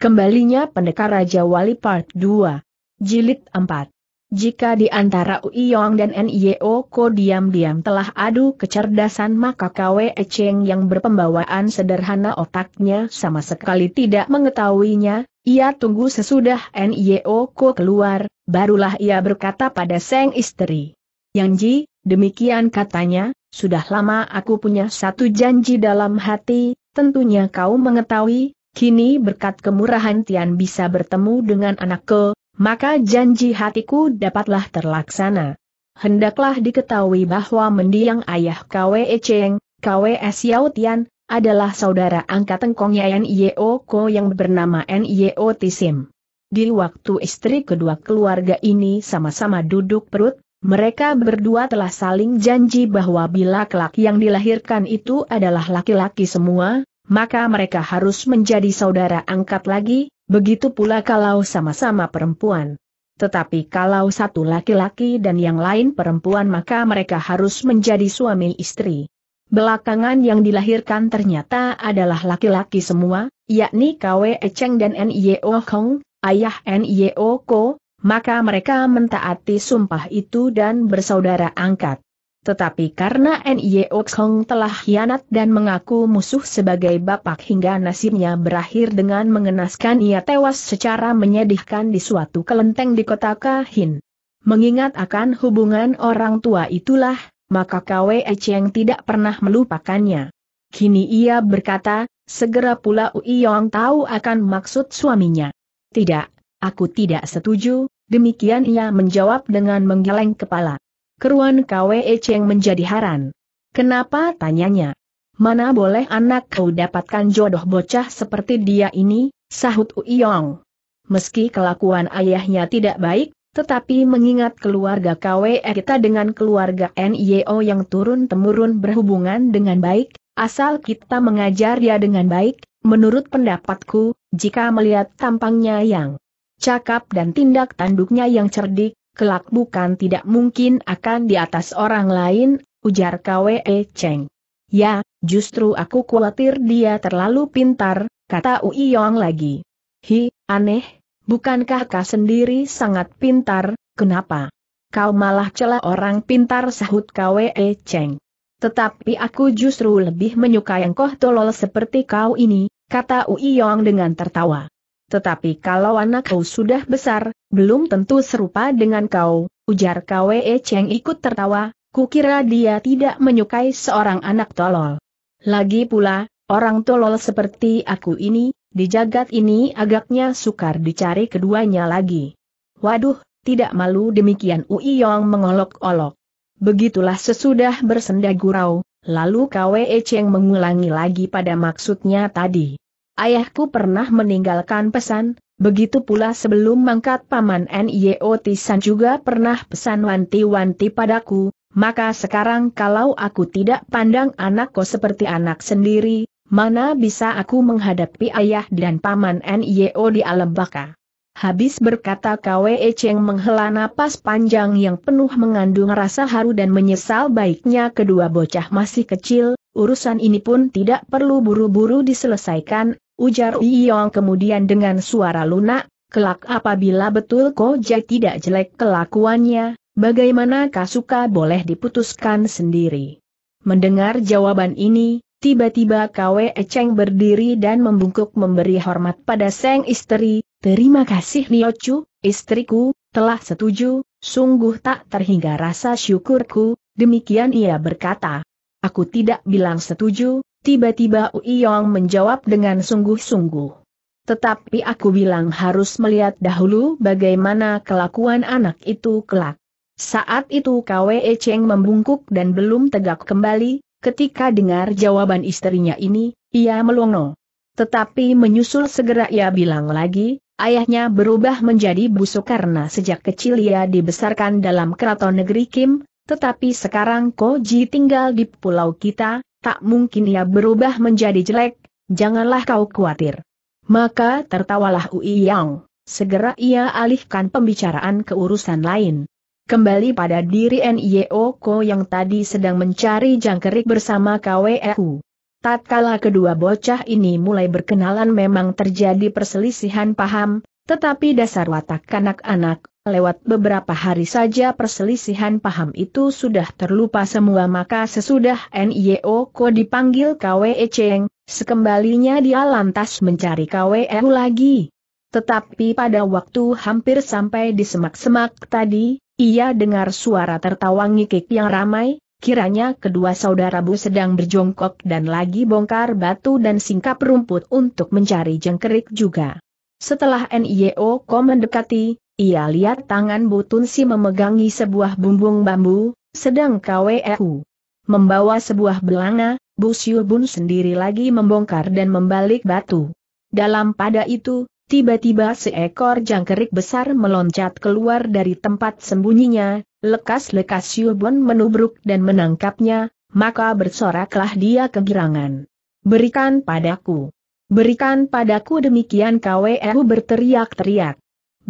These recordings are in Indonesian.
Kembalinya Pendekar Raja Wali Part 2. Jilid 4. Jika di antara Uiyong dan NIO Ko diam-diam telah adu kecerdasan maka Kwe Echeng yang berpembawaan sederhana otaknya sama sekali tidak mengetahuinya, ia tunggu sesudah NIO Ko keluar, barulah ia berkata pada Seng Istri. Yang Ji, demikian katanya, sudah lama aku punya satu janji dalam hati, tentunya kau mengetahui, Kini berkat kemurahan Tian bisa bertemu dengan anakku, maka janji hatiku dapatlah terlaksana. Hendaklah diketahui bahwa mendiang ayah Kwe Cheng, Kwe Xiao Tian, adalah saudara angkat tengkongnya Yeo Ko yang bernama Nyeo Tisim. Di waktu istri kedua keluarga ini sama-sama duduk perut, mereka berdua telah saling janji bahwa bila kelak yang dilahirkan itu adalah laki-laki semua, maka mereka harus menjadi saudara angkat lagi, begitu pula kalau sama-sama perempuan. Tetapi kalau satu laki-laki dan yang lain perempuan maka mereka harus menjadi suami istri. Belakangan yang dilahirkan ternyata adalah laki-laki semua, yakni KW Echeng dan N.Y.O. Hong, ayah N.Y.O. Ko, maka mereka mentaati sumpah itu dan bersaudara angkat. Tetapi karena N.Y.O.X. Hong telah hianat dan mengaku musuh sebagai bapak hingga nasibnya berakhir dengan mengenaskan ia tewas secara menyedihkan di suatu kelenteng di kota Kahin. Mengingat akan hubungan orang tua itulah, maka Kwe Cheng tidak pernah melupakannya. Kini ia berkata, segera pula Ui Yong tahu akan maksud suaminya. Tidak, aku tidak setuju, demikian ia menjawab dengan menggeleng kepala. Keruan Kwe Cheng menjadi haran. Kenapa tanyanya? Mana boleh anak kau dapatkan jodoh bocah seperti dia ini, sahut Uyong. Meski kelakuan ayahnya tidak baik, tetapi mengingat keluarga KWE kita dengan keluarga NIO yang turun-temurun berhubungan dengan baik, asal kita mengajar dia dengan baik, menurut pendapatku, jika melihat tampangnya yang cakap dan tindak tanduknya yang cerdik, kelak bukan tidak mungkin akan di atas orang lain, ujar Kwe Cheng. Ya, justru aku khawatir dia terlalu pintar, kata Ui Yong lagi. Hi, aneh, bukankah kau sendiri sangat pintar, kenapa? Kau malah celah orang pintar sahut Kwe Cheng. Tetapi aku justru lebih menyukai engkau tolol seperti kau ini, kata Ui Yong dengan tertawa. Tetapi kalau anak kau sudah besar, belum tentu serupa dengan kau, ujar Kwe Cheng ikut tertawa, kukira dia tidak menyukai seorang anak tolol. Lagi pula, orang tolol seperti aku ini, di jagat ini agaknya sukar dicari keduanya lagi. Waduh, tidak malu demikian Ui Yong mengolok-olok. Begitulah sesudah bersenda gurau, lalu Kwe Cheng mengulangi lagi pada maksudnya tadi. Ayahku pernah meninggalkan pesan, begitu pula sebelum mangkat Paman N.I.O. Tisan juga pernah pesan wanti-wanti padaku, maka sekarang kalau aku tidak pandang anakku seperti anak sendiri, mana bisa aku menghadapi ayah dan Paman N.I.O. di alam baka. Habis berkata Kwe Cheng menghela napas panjang yang penuh mengandung rasa haru dan menyesal baiknya kedua bocah masih kecil, urusan ini pun tidak perlu buru-buru diselesaikan, ujar Yong kemudian dengan suara lunak, kelak apabila betul Koja tidak jelek kelakuannya, bagaimana Kasuka boleh diputuskan sendiri. Mendengar jawaban ini, tiba-tiba Kwe Cheng berdiri dan membungkuk memberi hormat pada Seng istri, terima kasih Niochu, istriku, telah setuju, sungguh tak terhingga rasa syukurku, demikian ia berkata. Aku tidak bilang setuju, tiba-tiba Uiyong menjawab dengan sungguh-sungguh. Tetapi aku bilang harus melihat dahulu bagaimana kelakuan anak itu kelak. Saat itu Kwe Cheng membungkuk dan belum tegak kembali, ketika dengar jawaban istrinya ini, ia melongo. Tetapi menyusul segera ia bilang lagi, ayahnya berubah menjadi busuk karena sejak kecil ia dibesarkan dalam keraton negeri Kim, tetapi sekarang Koji tinggal di pulau kita, tak mungkin ia berubah menjadi jelek, janganlah kau khawatir. Maka tertawalah Ui Yang. Segera ia alihkan pembicaraan ke urusan lain. Kembali pada diri N.I.O. Ko yang tadi sedang mencari jangkrik bersama KWEU. Tatkala kedua bocah ini mulai berkenalan memang terjadi perselisihan paham, tetapi dasar watak kanak-anak Lewat beberapa hari saja perselisihan paham itu sudah terlupa semua maka sesudah NIO Ko dipanggil KWE Cheng, sekembalinya dia lantas mencari KWE lagi. Tetapi pada waktu hampir sampai di semak-semak tadi, ia dengar suara tertawa ngikik yang ramai, kiranya kedua saudara Bu sedang berjongkok dan lagi bongkar batu dan singkap rumput untuk mencari jengkerik juga. Setelah NIO Ko mendekati, ia lihat tangan Butun Si memegangi sebuah bumbung bambu, sedang KWEU membawa sebuah belanga, Bu Bun sendiri lagi membongkar dan membalik batu. Dalam pada itu, tiba-tiba seekor jangkrik besar meloncat keluar dari tempat sembunyinya, lekas-lekas Bun menubruk dan menangkapnya, maka bersoraklah dia kegirangan. Berikan padaku. Berikan padaku demikian KWU e berteriak-teriak.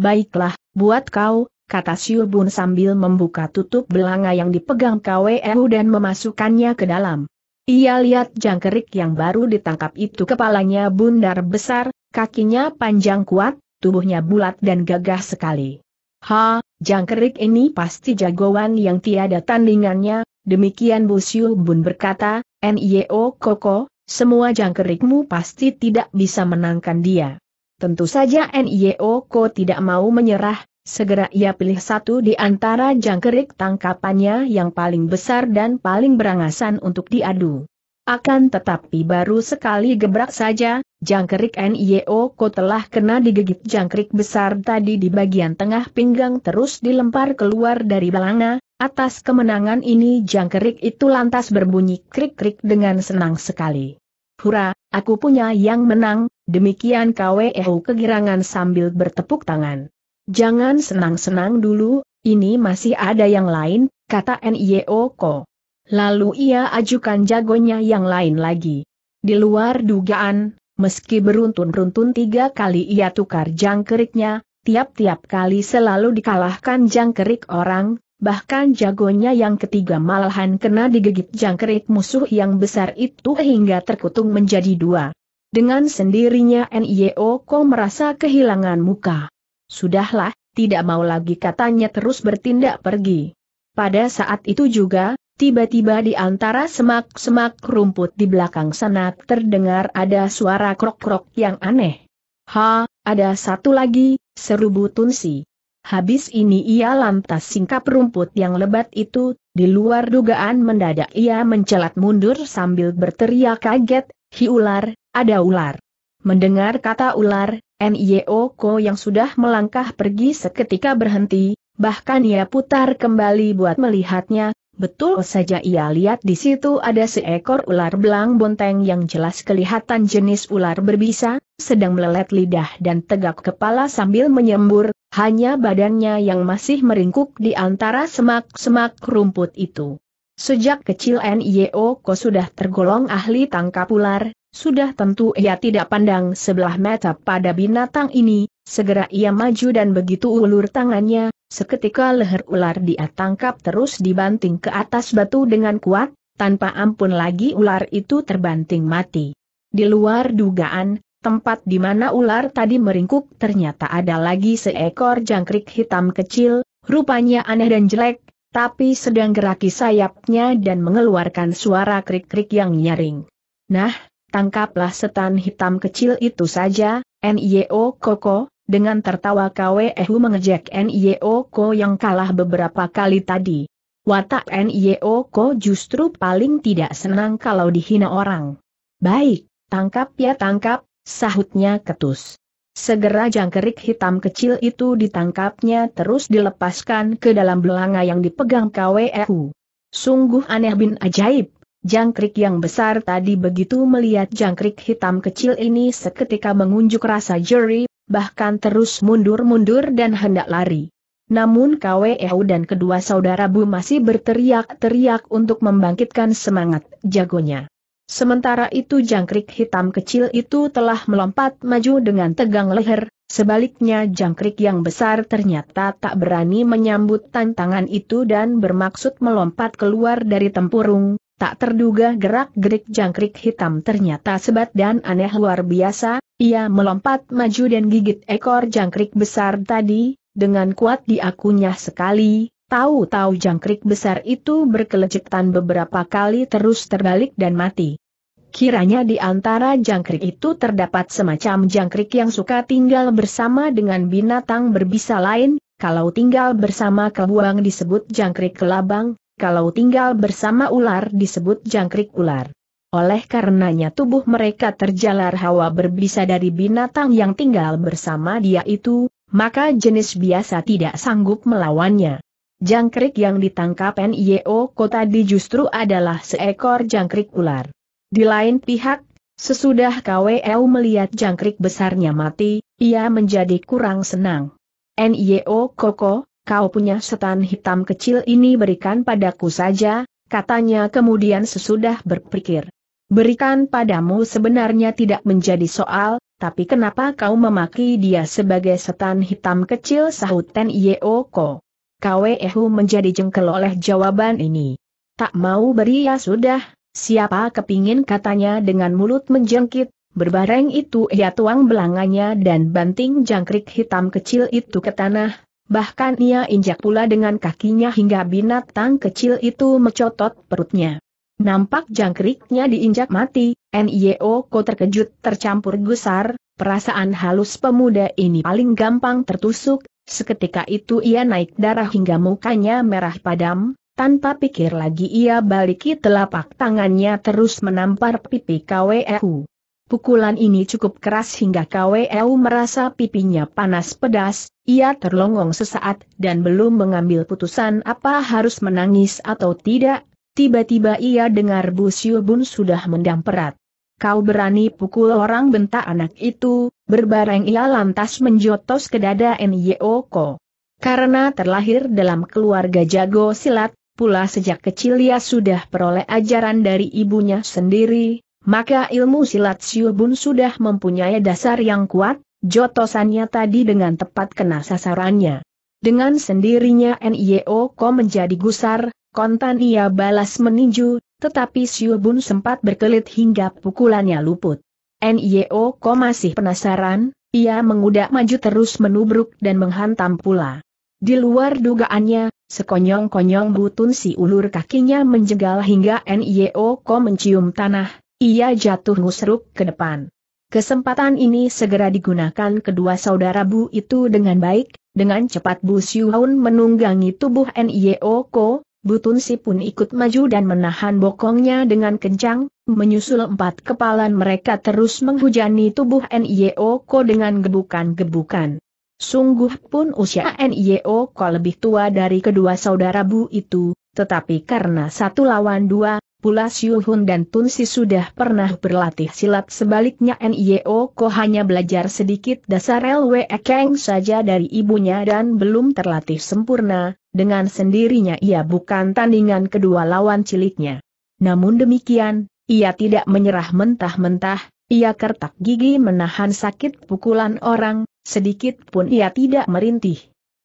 Baiklah, Buat kau, kata Siu Bun sambil membuka tutup belanga yang dipegang KWU dan memasukkannya ke dalam. Ia lihat jangkrik yang baru ditangkap itu kepalanya bundar besar, kakinya panjang kuat, tubuhnya bulat dan gagah sekali. Ha, jangkrik ini pasti jagoan yang tiada tandingannya, demikian Bu Siu Bun berkata, Nio e Koko, semua jangkrikmu pasti tidak bisa menangkan dia. Tentu saja NIO Ko tidak mau menyerah, segera ia pilih satu di antara jangkrik tangkapannya yang paling besar dan paling berangasan untuk diadu. Akan tetapi baru sekali gebrak saja, jangkrik NIO Ko telah kena digigit jangkrik besar tadi di bagian tengah pinggang terus dilempar keluar dari belanga, Atas kemenangan ini jangkrik itu lantas berbunyi krik-krik dengan senang sekali. Hura, Aku punya yang menang, demikian KWEU kegirangan sambil bertepuk tangan. Jangan senang-senang dulu, ini masih ada yang lain, kata NIO Ko. Lalu ia ajukan jagonya yang lain lagi. Di luar dugaan, meski beruntun-runtun tiga kali ia tukar jangkeriknya, tiap-tiap kali selalu dikalahkan jangkerik orang, bahkan jagonya yang ketiga malahan kena digigit jangkrik musuh yang besar itu hingga terkutung menjadi dua. Dengan sendirinya NIO Ko merasa kehilangan muka. Sudahlah, tidak mau lagi katanya terus bertindak pergi. Pada saat itu juga, tiba-tiba di antara semak-semak rumput di belakang sana terdengar ada suara krok-krok yang aneh. Ha, ada satu lagi, seru Butunsi. Habis ini ia lantas singkap rumput yang lebat itu, di luar dugaan mendadak ia mencelat mundur sambil berteriak kaget, hi ular, ada ular. Mendengar kata ular, N.I.O. Ko yang sudah melangkah pergi seketika berhenti, bahkan ia putar kembali buat melihatnya, betul saja ia lihat di situ ada seekor ular belang bonteng yang jelas kelihatan jenis ular berbisa, sedang melelet lidah dan tegak kepala sambil menyembur, hanya badannya yang masih meringkuk di antara semak-semak rumput itu. Sejak kecil NIO Ko sudah tergolong ahli tangkap ular, sudah tentu ia tidak pandang sebelah mata pada binatang ini, segera ia maju dan begitu ulur tangannya, seketika leher ular dia tangkap terus dibanting ke atas batu dengan kuat, tanpa ampun lagi ular itu terbanting mati. Di luar dugaan, Tempat di mana ular tadi meringkuk ternyata ada lagi seekor jangkrik hitam kecil, rupanya aneh dan jelek, tapi sedang geraki sayapnya dan mengeluarkan suara krik-krik yang nyaring. Nah, tangkaplah setan hitam kecil itu saja, NIO Koko, dengan tertawa KWEHU mengejek NIO Ko yang kalah beberapa kali tadi. Watak NIO Ko justru paling tidak senang kalau dihina orang. Baik, tangkap ya tangkap, Sahutnya ketus. Segera jangkrik hitam kecil itu ditangkapnya terus dilepaskan ke dalam belanga yang dipegang KWEU. Sungguh aneh bin ajaib, jangkrik yang besar tadi begitu melihat jangkrik hitam kecil ini seketika mengunjuk rasa jeri, bahkan terus mundur-mundur dan hendak lari. Namun KWEU dan kedua saudara Bu masih berteriak-teriak untuk membangkitkan semangat jagonya. Sementara itu jangkrik hitam kecil itu telah melompat maju dengan tegang leher, sebaliknya jangkrik yang besar ternyata tak berani menyambut tantangan itu dan bermaksud melompat keluar dari tempurung, tak terduga gerak-gerik jangkrik hitam ternyata sebat dan aneh luar biasa, ia melompat maju dan gigit ekor jangkrik besar tadi, dengan kuat diakunya sekali, Tahu-tahu jangkrik besar itu berkelecetan beberapa kali terus terbalik dan mati. Kiranya di antara jangkrik itu terdapat semacam jangkrik yang suka tinggal bersama dengan binatang berbisa lain, kalau tinggal bersama kebuang disebut jangkrik kelabang, kalau tinggal bersama ular disebut jangkrik ular. Oleh karenanya tubuh mereka terjalar hawa berbisa dari binatang yang tinggal bersama dia itu, maka jenis biasa tidak sanggup melawannya. Jangkrik yang ditangkap NIO kota di justru adalah seekor jangkrik ular. Di lain pihak, sesudah KWU melihat jangkrik besarnya mati, ia menjadi kurang senang. NIO Koko, kau punya setan hitam kecil ini berikan padaku saja, katanya kemudian sesudah berpikir. Berikan padamu sebenarnya tidak menjadi soal, tapi kenapa kau memaki dia sebagai setan hitam kecil sahut NIO Koko? Kwehu menjadi jengkel oleh jawaban ini. Tak mau beri ya sudah, siapa kepingin katanya dengan mulut menjengkit, berbareng itu ia ya tuang belangannya dan banting jangkrik hitam kecil itu ke tanah, Bahkan ia injak pula dengan kakinya hingga binatang kecil itu mecotot perutnya. Nampak jangkriknya diinjak mati, NIO ko terkejut tercampur gusar, perasaan halus pemuda ini paling gampang tertusuk, Seketika itu ia naik darah hingga mukanya merah padam, tanpa pikir lagi ia baliki telapak tangannya terus menampar pipi KWEU. Pukulan ini cukup keras hingga KWEU merasa pipinya panas pedas, ia terlongong sesaat dan belum mengambil putusan apa harus menangis atau tidak, tiba-tiba ia dengar Bu Siu Bun sudah mendamperat. Kau berani pukul orang bentak anak itu, berbareng ia lantas menjotos ke dada Nyoko. Karena terlahir dalam keluarga jago silat, pula sejak kecil ia sudah peroleh ajaran dari ibunya sendiri, maka ilmu silat Siubun sudah mempunyai dasar yang kuat, jotosannya tadi dengan tepat kena sasarannya. Dengan sendirinya Nyoko menjadi gusar, kontan ia balas meninju, tetapi Siobun sempat berkelit hingga pukulannya luput. NIO Ko masih penasaran, ia mengudak maju terus menubruk dan menghantam pula. Di luar dugaannya, sekonyong-konyong butun si ulur kakinya menjegal hingga NIO Ko mencium tanah, ia jatuh ngusruk ke depan. Kesempatan ini segera digunakan kedua saudara Bu itu dengan baik, dengan cepat Bu Siuhun menunggangi tubuh NIO Ko, Butun Si pun ikut maju dan menahan bokongnya dengan kencang, menyusul empat kepalan mereka terus menghujani tubuh N.I.O.Ko dengan gebukan-gebukan. Sungguh pun usia N.I.O.Ko lebih tua dari kedua saudara Bu itu, tetapi karena satu lawan dua, Pula Siu Hun dan Tun Si sudah pernah berlatih silat sebaliknya Nio Ko hanya belajar sedikit dasar LWE Kang saja dari ibunya dan belum terlatih sempurna, dengan sendirinya ia bukan tandingan kedua lawan ciliknya. Namun demikian, ia tidak menyerah mentah-mentah, ia kertak gigi menahan sakit pukulan orang, sedikit pun ia tidak merintih.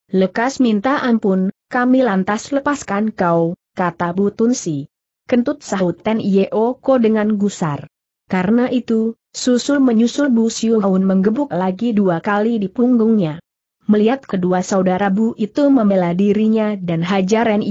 Lekas minta ampun, kami lantas lepaskan kau, kata Butunsi. Si. Kentut sahut Ten Ko dengan gusar. Karena itu, susul menyusul Bu Siu Haun menggebuk lagi dua kali di punggungnya. Melihat kedua saudara Bu itu membela dirinya dan hajar hajaran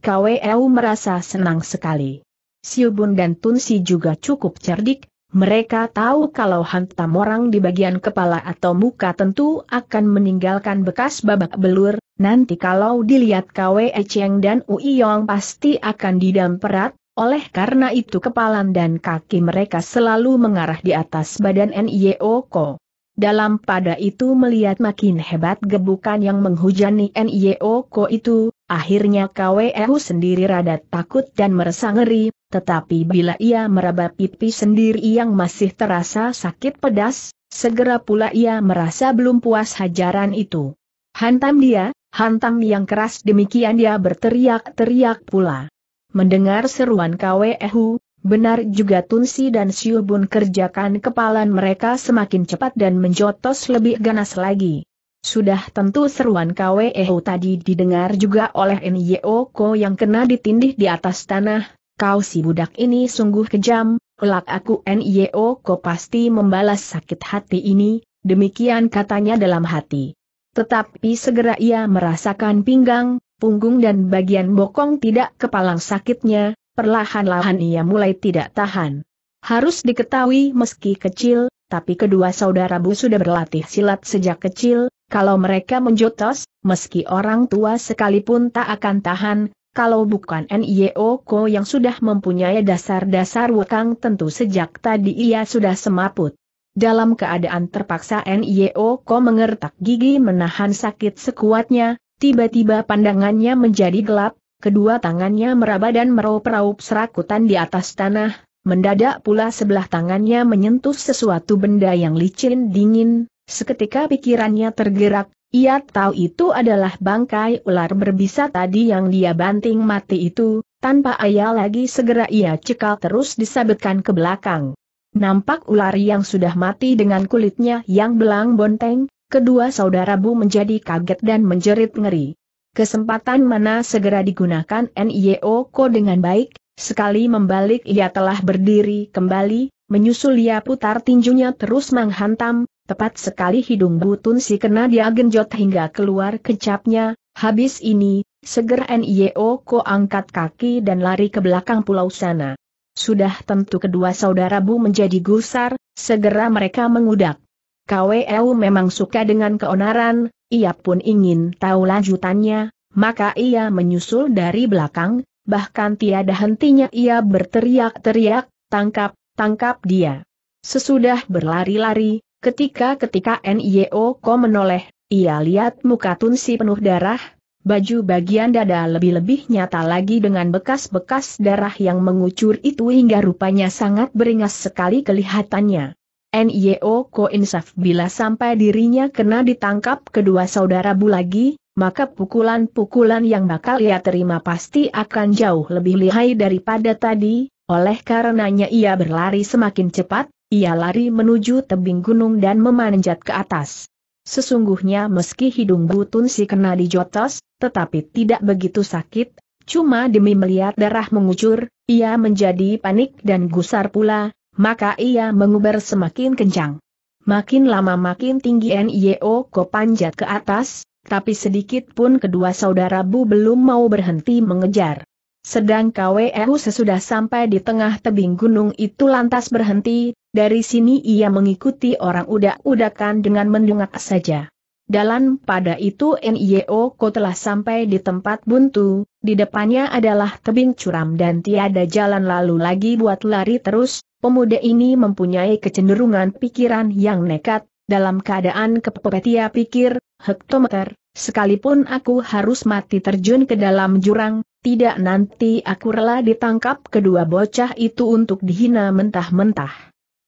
Kwe Au merasa senang sekali. Siu Bun dan Tun Si juga cukup cerdik, mereka tahu kalau hantam orang di bagian kepala atau muka tentu akan meninggalkan bekas babak belur, nanti kalau dilihat KW Cheng dan Yong pasti akan didamperat, oleh karena itu kepalan dan kaki mereka selalu mengarah di atas badan Nio Ko. Dalam pada itu melihat makin hebat gebukan yang menghujani Nio Ko itu, akhirnya Hu e sendiri rada takut dan merasa ngeri, tetapi bila ia meraba pipi sendiri yang masih terasa sakit pedas, segera pula ia merasa belum puas hajaran itu. Hantam dia, hantam yang keras demikian dia berteriak-teriak pula. Mendengar seruan Kwehu, benar juga Tunsi dan Siubun kerjakan kepalan mereka semakin cepat dan menjotos lebih ganas lagi. Sudah tentu seruan KWEO tadi didengar juga oleh Nyo Ko yang kena ditindih di atas tanah, kau si budak ini sungguh kejam, kelak aku NIO kau pasti membalas sakit hati ini, demikian katanya dalam hati. Tetapi segera ia merasakan pinggang, punggung dan bagian bokong tidak kepalang sakitnya, perlahan-lahan ia mulai tidak tahan. Harus diketahui meski kecil, tapi kedua saudara Bu sudah berlatih silat sejak kecil, kalau mereka menjotos, meski orang tua sekalipun tak akan tahan, kalau bukan N.I.O. Ko yang sudah mempunyai dasar-dasar wekang tentu sejak tadi ia sudah semaput. Dalam keadaan terpaksa N.I.O. Ko mengertak gigi menahan sakit sekuatnya, tiba-tiba pandangannya menjadi gelap, kedua tangannya meraba dan meraup-raup serakutan di atas tanah, mendadak pula sebelah tangannya menyentuh sesuatu benda yang licin dingin, seketika pikirannya tergerak, ia tahu itu adalah bangkai ular berbisa tadi yang dia banting mati itu, tanpa ayah lagi segera ia cekal terus disabetkan ke belakang. Nampak ular yang sudah mati dengan kulitnya yang belang bonteng, kedua saudara Bu menjadi kaget dan menjerit ngeri. Kesempatan mana segera digunakan Nio ko dengan baik, sekali membalik ia telah berdiri kembali, menyusul ia putar tinjunya terus menghantam, Tepat sekali hidung butun si kena dia genjot hingga keluar kecapnya, habis ini, segera NIO ko angkat kaki dan lari ke belakang pulau sana. Sudah tentu kedua saudara Bu menjadi gusar, segera mereka mengudak. Kweu memang suka dengan keonaran, ia pun ingin tahu lanjutannya, maka ia menyusul dari belakang, bahkan tiada hentinya ia berteriak-teriak, tangkap, tangkap dia. Sesudah berlari-lari, Ketika-ketika NIO Ko menoleh, ia lihat muka Tunsi penuh darah, baju bagian dada lebih-lebih nyata lagi dengan bekas-bekas darah yang mengucur itu hingga rupanya sangat beringas sekali kelihatannya. NIO Ko insaf bila sampai dirinya kena ditangkap kedua saudara bu lagi, maka pukulan-pukulan yang bakal ia terima pasti akan jauh lebih lihai daripada tadi, oleh karenanya ia berlari semakin cepat, ia lari menuju tebing gunung dan memanjat ke atas. Sesungguhnya meski hidung butun si kena dijotos, tetapi tidak begitu sakit, cuma demi melihat darah mengucur, ia menjadi panik dan gusar pula, maka ia menguber semakin kencang. Makin lama makin tinggi NIO ko panjat ke atas, tapi sedikit pun kedua saudara Bu belum mau berhenti mengejar. Sedang KWU e sesudah sampai di tengah tebing gunung itu lantas berhenti, dari sini ia mengikuti orang udak-udakan dengan mendungak saja. Dalam pada itu NIO Ko telah sampai di tempat buntu, di depannya adalah tebing curam dan tiada jalan lalu lagi buat lari terus, pemuda ini mempunyai kecenderungan pikiran yang nekat, dalam keadaan kepepetia pikir, hektometer, sekalipun aku harus mati terjun ke dalam jurang, tidak nanti aku rela ditangkap kedua bocah itu untuk dihina mentah-mentah.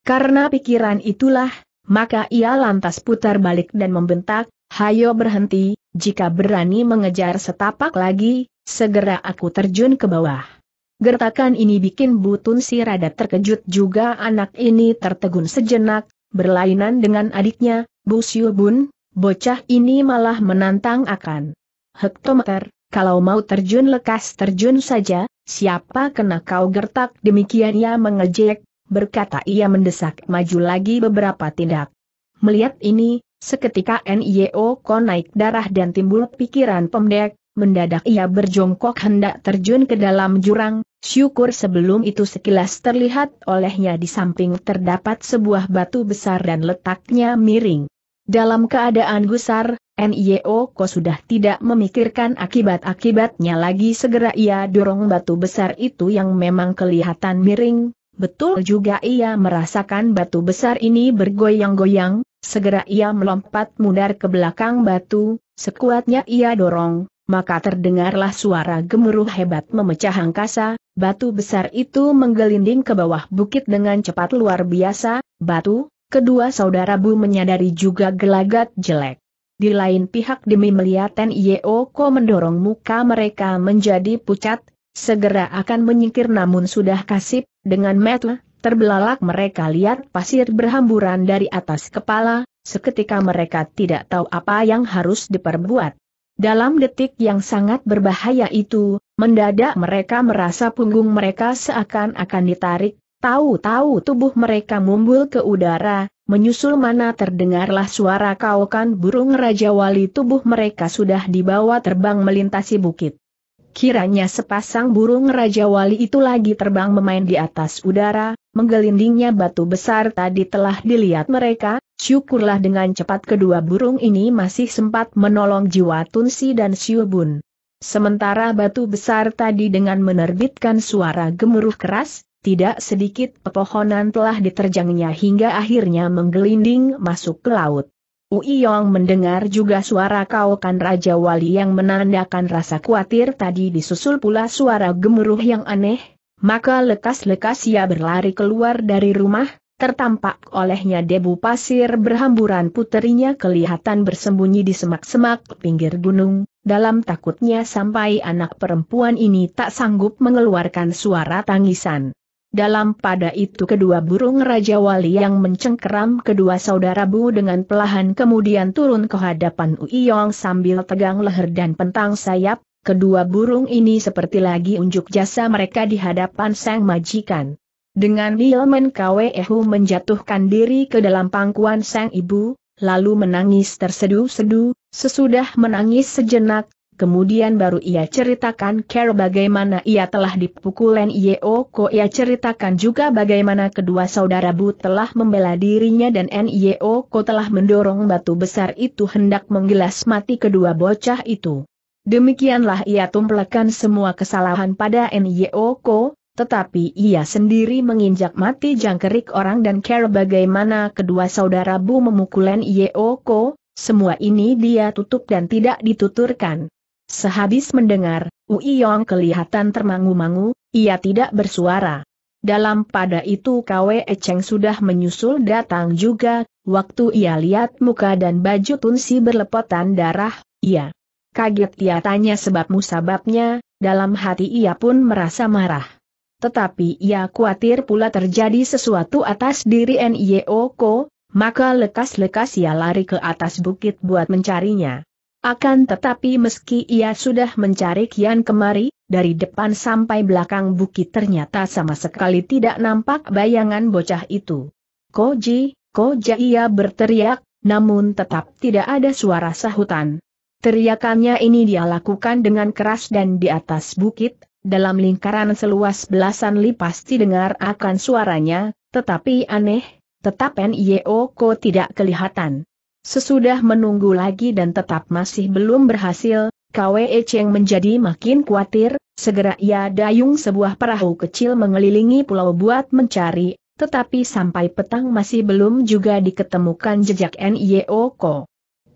Karena pikiran itulah, maka ia lantas putar balik dan membentak, Hayo berhenti, jika berani mengejar setapak lagi, segera aku terjun ke bawah. Gertakan ini bikin butun si rada terkejut juga anak ini tertegun sejenak, berlainan dengan adiknya, Bu Siubun, bocah ini malah menantang akan hektometer, kalau mau terjun lekas terjun saja, siapa kena kau gertak demikian ia mengejek, berkata ia mendesak maju lagi beberapa tindak. Melihat ini, seketika NIO ko naik darah dan timbul pikiran pemdek, mendadak ia berjongkok hendak terjun ke dalam jurang, syukur sebelum itu sekilas terlihat olehnya di samping terdapat sebuah batu besar dan letaknya miring. Dalam keadaan gusar, NIO e Ko sudah tidak memikirkan akibat-akibatnya lagi segera ia dorong batu besar itu yang memang kelihatan miring, betul juga ia merasakan batu besar ini bergoyang-goyang, segera ia melompat mundar ke belakang batu, sekuatnya ia dorong, maka terdengarlah suara gemuruh hebat memecah angkasa, batu besar itu menggelinding ke bawah bukit dengan cepat luar biasa, batu, kedua saudara Bu menyadari juga gelagat jelek. Di lain pihak demi melihat Yeoko mendorong muka mereka menjadi pucat, segera akan menyingkir namun sudah kasip, dengan metel, terbelalak mereka lihat pasir berhamburan dari atas kepala, seketika mereka tidak tahu apa yang harus diperbuat. Dalam detik yang sangat berbahaya itu, mendadak mereka merasa punggung mereka seakan-akan ditarik, tahu-tahu tubuh mereka mumbul ke udara, Menyusul mana terdengarlah suara kaukan burung Raja Wali tubuh mereka sudah dibawa terbang melintasi bukit. Kiranya sepasang burung Raja Wali itu lagi terbang memain di atas udara, menggelindingnya batu besar tadi telah dilihat mereka, syukurlah dengan cepat kedua burung ini masih sempat menolong jiwa Tunsi dan Siubun. Sementara batu besar tadi dengan menerbitkan suara gemuruh keras, tidak sedikit pepohonan telah diterjangnya hingga akhirnya menggelinding masuk ke laut. Uiyong mendengar juga suara kaukan Raja Wali yang menandakan rasa khawatir tadi disusul pula suara gemuruh yang aneh, maka lekas-lekas ia berlari keluar dari rumah, tertampak olehnya debu pasir berhamburan puterinya kelihatan bersembunyi di semak-semak pinggir gunung, dalam takutnya sampai anak perempuan ini tak sanggup mengeluarkan suara tangisan. Dalam pada itu kedua burung Raja Wali yang mencengkeram kedua saudara Bu dengan pelahan kemudian turun ke hadapan Uiyong sambil tegang leher dan pentang sayap, kedua burung ini seperti lagi unjuk jasa mereka di hadapan sang majikan. Dengan Lielmen Kwe Ehu menjatuhkan diri ke dalam pangkuan sang ibu, lalu menangis tersedu-sedu, sesudah menangis sejenak, Kemudian baru ia ceritakan care bagaimana ia telah dipukul N.I.O. Ko Ia ceritakan juga bagaimana kedua saudara Bu telah membela dirinya dan N.I.O. ko telah mendorong batu besar itu hendak menggelas mati kedua bocah itu. Demikianlah ia tumplekan semua kesalahan pada N.I.O. ko, tetapi ia sendiri menginjak mati jangkerik orang dan care bagaimana kedua saudara Bu memukul N.I.O. ko. semua ini dia tutup dan tidak dituturkan. Sehabis mendengar, Ui Yong kelihatan termangu-mangu, ia tidak bersuara. Dalam pada itu Kwe Echeng sudah menyusul datang juga, waktu ia lihat muka dan baju Tunsi berlepotan darah, ia kaget ia tanya sebab musababnya, dalam hati ia pun merasa marah. Tetapi ia khawatir pula terjadi sesuatu atas diri Nyeoko, Ko, maka lekas-lekas ia lari ke atas bukit buat mencarinya. Akan tetapi meski ia sudah mencari kian kemari, dari depan sampai belakang bukit ternyata sama sekali tidak nampak bayangan bocah itu. Koji, Koja ia berteriak, namun tetap tidak ada suara sahutan. Teriakannya ini dia lakukan dengan keras dan di atas bukit, dalam lingkaran seluas belasan li pasti dengar akan suaranya, tetapi aneh, tetap ko tidak kelihatan. Sesudah menunggu lagi dan tetap masih belum berhasil, KWE Cheng menjadi makin khawatir, segera ia dayung sebuah perahu kecil mengelilingi pulau buat mencari, tetapi sampai petang masih belum juga diketemukan jejak NIO Ko.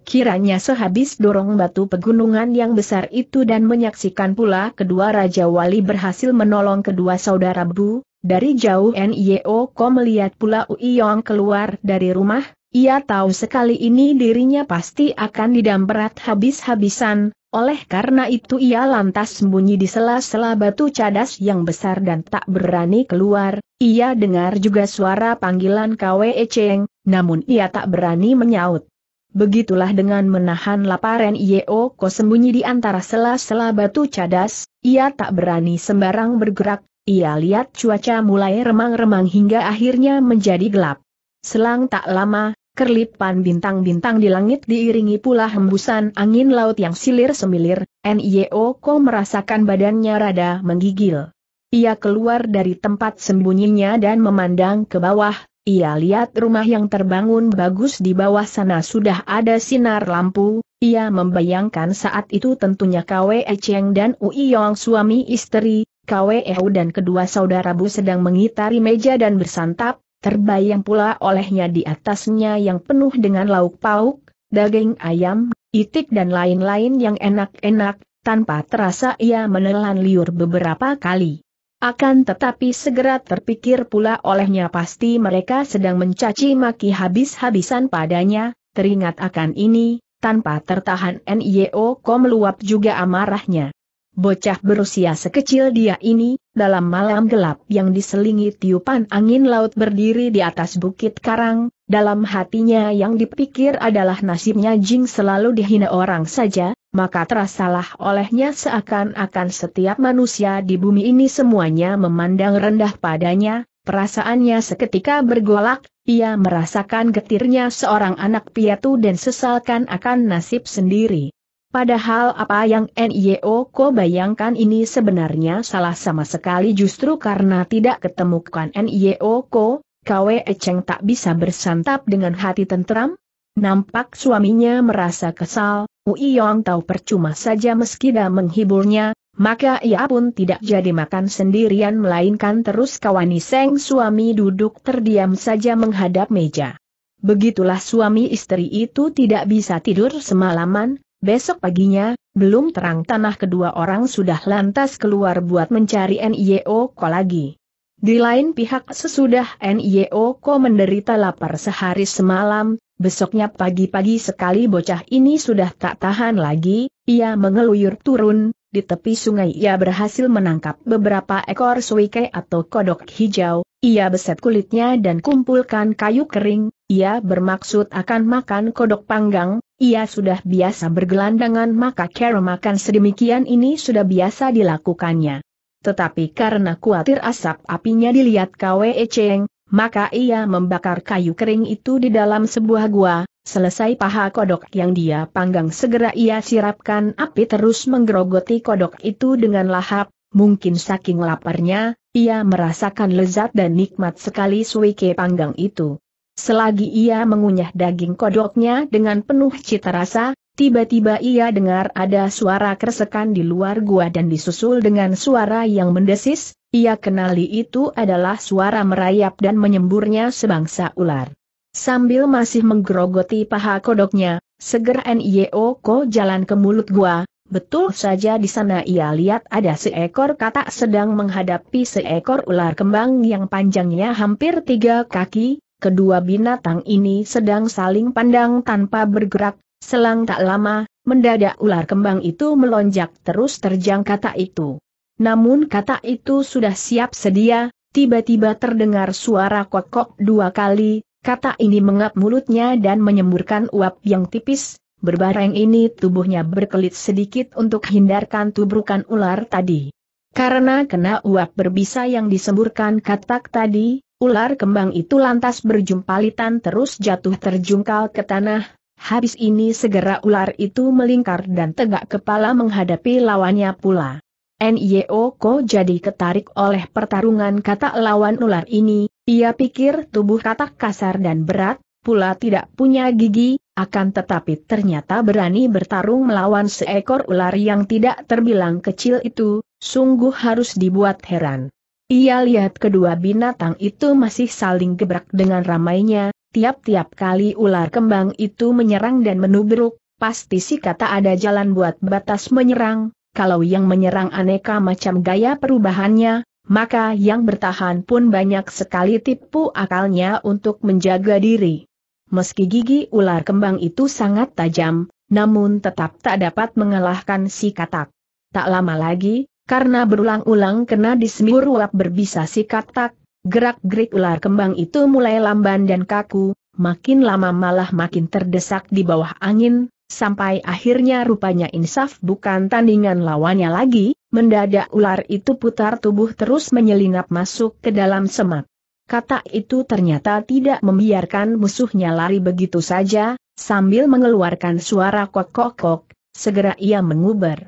Kiranya sehabis dorong batu pegunungan yang besar itu dan menyaksikan pula kedua Raja Wali berhasil menolong kedua saudara Bu, dari jauh NIO Ko melihat pula Uyong keluar dari rumah, ia tahu sekali ini dirinya pasti akan didamperat habis-habisan, oleh karena itu ia lantas sembunyi di sela-sela batu cadas yang besar dan tak berani keluar, ia dengar juga suara panggilan Kwe Cheng, namun ia tak berani menyaut. Begitulah dengan menahan laparan Yeo Ko sembunyi di antara sela-sela batu cadas, ia tak berani sembarang bergerak, ia lihat cuaca mulai remang-remang hingga akhirnya menjadi gelap. Selang tak lama, Kerlipan bintang-bintang di langit diiringi pula hembusan angin laut yang silir-semilir, N.I.O. Ko merasakan badannya rada menggigil. Ia keluar dari tempat sembunyinya dan memandang ke bawah, ia lihat rumah yang terbangun bagus di bawah sana sudah ada sinar lampu, ia membayangkan saat itu tentunya Kwe Cheng dan Ui Yong suami istri, Kwe Ehu dan kedua saudara Bu sedang mengitari meja dan bersantap, Terbayang pula olehnya di atasnya yang penuh dengan lauk pauk, daging ayam, itik dan lain-lain yang enak-enak, tanpa terasa ia menelan liur beberapa kali. Akan tetapi segera terpikir pula olehnya pasti mereka sedang mencaci maki habis-habisan padanya, teringat akan ini, tanpa tertahan NIO ko meluap juga amarahnya. Bocah berusia sekecil dia ini, dalam malam gelap yang diselingi tiupan angin laut berdiri di atas bukit karang, dalam hatinya yang dipikir adalah nasibnya Jing selalu dihina orang saja, maka terasalah olehnya seakan-akan setiap manusia di bumi ini semuanya memandang rendah padanya, perasaannya seketika bergolak, ia merasakan getirnya seorang anak piatu dan sesalkan akan nasib sendiri. Padahal apa yang NIO Ko bayangkan ini sebenarnya salah sama sekali justru karena tidak ketemukan NIO Ko, Kwe Cheng tak bisa bersantap dengan hati tentram? Nampak suaminya merasa kesal, Ui Yong tahu percuma saja meski dah menghiburnya, maka ia pun tidak jadi makan sendirian melainkan terus kawani Seng suami duduk terdiam saja menghadap meja. Begitulah suami istri itu tidak bisa tidur semalaman, Besok paginya, belum terang tanah kedua orang sudah lantas keluar buat mencari NIO Ko lagi. Di lain pihak sesudah NIO Ko menderita lapar sehari semalam, besoknya pagi-pagi sekali bocah ini sudah tak tahan lagi, ia mengeluyur turun, di tepi sungai ia berhasil menangkap beberapa ekor suike atau kodok hijau, ia beset kulitnya dan kumpulkan kayu kering, ia bermaksud akan makan kodok panggang, ia sudah biasa bergelandangan maka cara makan sedemikian ini sudah biasa dilakukannya. Tetapi karena khawatir asap apinya dilihat Kwe Cheng, maka ia membakar kayu kering itu di dalam sebuah gua, selesai paha kodok yang dia panggang segera ia sirapkan api terus menggerogoti kodok itu dengan lahap, mungkin saking laparnya, ia merasakan lezat dan nikmat sekali suike panggang itu. Selagi ia mengunyah daging kodoknya dengan penuh cita rasa, tiba-tiba ia dengar ada suara kersekan di luar gua dan disusul dengan suara yang mendesis, ia kenali itu adalah suara merayap dan menyemburnya sebangsa ular. Sambil masih menggerogoti paha kodoknya, seger N.I.O. Ko jalan ke mulut gua, betul saja di sana ia lihat ada seekor katak sedang menghadapi seekor ular kembang yang panjangnya hampir tiga kaki, kedua binatang ini sedang saling pandang tanpa bergerak, selang tak lama, mendadak ular kembang itu melonjak terus terjang kata itu. Namun kata itu sudah siap sedia, tiba-tiba terdengar suara kokok dua kali, kata ini mengap mulutnya dan menyemburkan uap yang tipis, berbareng ini tubuhnya berkelit sedikit untuk hindarkan tubrukan ular tadi. Karena kena uap berbisa yang disemburkan katak tadi, Ular kembang itu lantas berjumpalitan terus jatuh terjungkal ke tanah, habis ini segera ular itu melingkar dan tegak kepala menghadapi lawannya pula. Nio Ko jadi ketarik oleh pertarungan kata lawan ular ini, ia pikir tubuh katak kasar dan berat, pula tidak punya gigi, akan tetapi ternyata berani bertarung melawan seekor ular yang tidak terbilang kecil itu, sungguh harus dibuat heran. Ia lihat kedua binatang itu masih saling gebrak dengan ramainya, tiap-tiap kali ular kembang itu menyerang dan menubruk, pasti si kata ada jalan buat batas menyerang, kalau yang menyerang aneka macam gaya perubahannya, maka yang bertahan pun banyak sekali tipu akalnya untuk menjaga diri. Meski gigi ular kembang itu sangat tajam, namun tetap tak dapat mengalahkan si katak. Tak lama lagi, karena berulang-ulang kena disemir uap berbisa si katak, gerak-gerik ular kembang itu mulai lamban dan kaku, makin lama malah makin terdesak di bawah angin, sampai akhirnya rupanya insaf bukan tandingan lawannya lagi, mendadak ular itu putar tubuh terus menyelinap masuk ke dalam semak. Kata itu ternyata tidak membiarkan musuhnya lari begitu saja, sambil mengeluarkan suara kok kok segera ia menguber.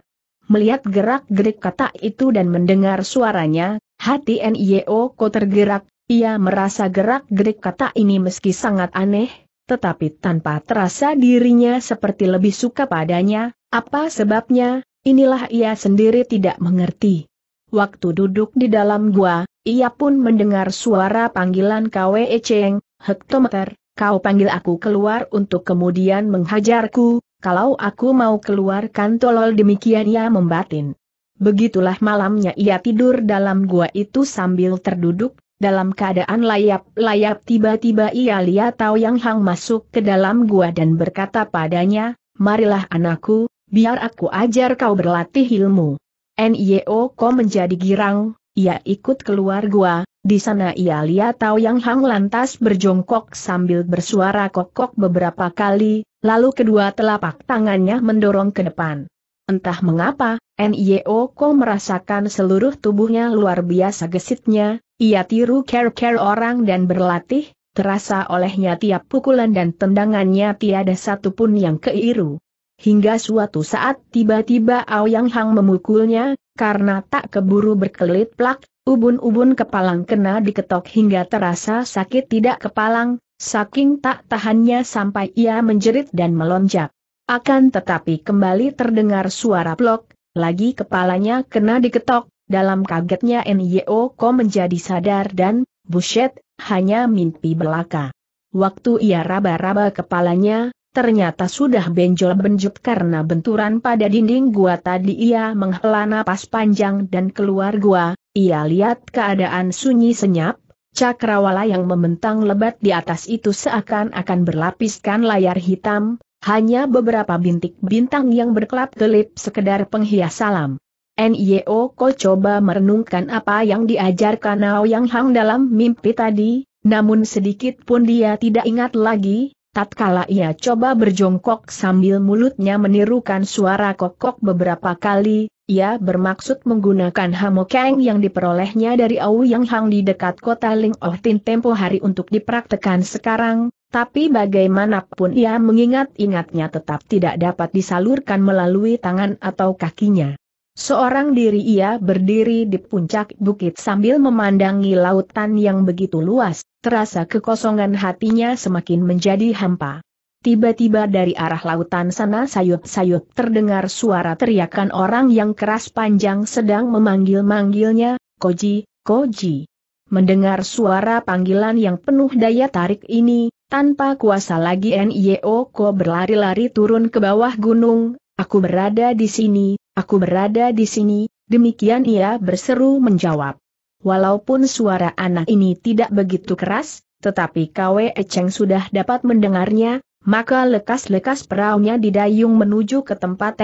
Melihat gerak-gerik kata itu dan mendengar suaranya, hati NIO Ko tergerak, ia merasa gerak-gerik kata ini meski sangat aneh, tetapi tanpa terasa dirinya seperti lebih suka padanya, apa sebabnya, inilah ia sendiri tidak mengerti. Waktu duduk di dalam gua, ia pun mendengar suara panggilan KWE Cheng, hektometer, kau panggil aku keluar untuk kemudian menghajarku, kalau aku mau keluarkan tolol demikian ia membatin. Begitulah malamnya ia tidur dalam gua itu sambil terduduk, dalam keadaan layap-layap tiba-tiba ia lihat Tao Yang Hang masuk ke dalam gua dan berkata padanya, Marilah anakku, biar aku ajar kau berlatih ilmu. Nio Ko menjadi girang, ia ikut keluar gua, di sana ia lihat Tao Yang Hang lantas berjongkok sambil bersuara kokok beberapa kali, lalu kedua telapak tangannya mendorong ke depan. Entah mengapa, Nio Ko merasakan seluruh tubuhnya luar biasa gesitnya, ia tiru care-care orang dan berlatih, terasa olehnya tiap pukulan dan tendangannya tiada satupun yang keiru. Hingga suatu saat tiba-tiba Aoyang Hang memukulnya, karena tak keburu berkelit plak, ubun-ubun kepalang kena diketok hingga terasa sakit tidak kepalang, Saking tak tahannya sampai ia menjerit dan melonjak. Akan tetapi kembali terdengar suara plok, lagi kepalanya kena diketok, dalam kagetnya Nyo Ko menjadi sadar dan, buset, hanya mimpi belaka. Waktu ia raba-raba kepalanya, ternyata sudah benjol-benjut karena benturan pada dinding gua tadi ia menghela napas panjang dan keluar gua, ia lihat keadaan sunyi senyap, cakrawala yang membentang lebat di atas itu seakan-akan berlapiskan layar hitam, hanya beberapa bintik bintang yang berkelap-kelip sekedar penghias salam. NIO Ko coba merenungkan apa yang diajarkan Nao Yang Hang dalam mimpi tadi, namun sedikit pun dia tidak ingat lagi, tatkala ia coba berjongkok sambil mulutnya menirukan suara kokok beberapa kali, ia bermaksud menggunakan hamokeng yang diperolehnya dari Au Yang Hang di dekat kota Ling Oh Tin tempo hari untuk dipraktekan sekarang, tapi bagaimanapun ia mengingat-ingatnya tetap tidak dapat disalurkan melalui tangan atau kakinya. Seorang diri ia berdiri di puncak bukit sambil memandangi lautan yang begitu luas, terasa kekosongan hatinya semakin menjadi hampa. Tiba-tiba dari arah lautan sana sayup-sayup terdengar suara teriakan orang yang keras panjang sedang memanggil-manggilnya, Koji, Koji. Mendengar suara panggilan yang penuh daya tarik ini, tanpa kuasa lagi Ko berlari-lari turun ke bawah gunung, aku berada di sini, aku berada di sini, demikian ia berseru menjawab. Walaupun suara anak ini tidak begitu keras, tetapi Kwe Echeng sudah dapat mendengarnya, maka lekas-lekas perahunya didayung menuju ke tempat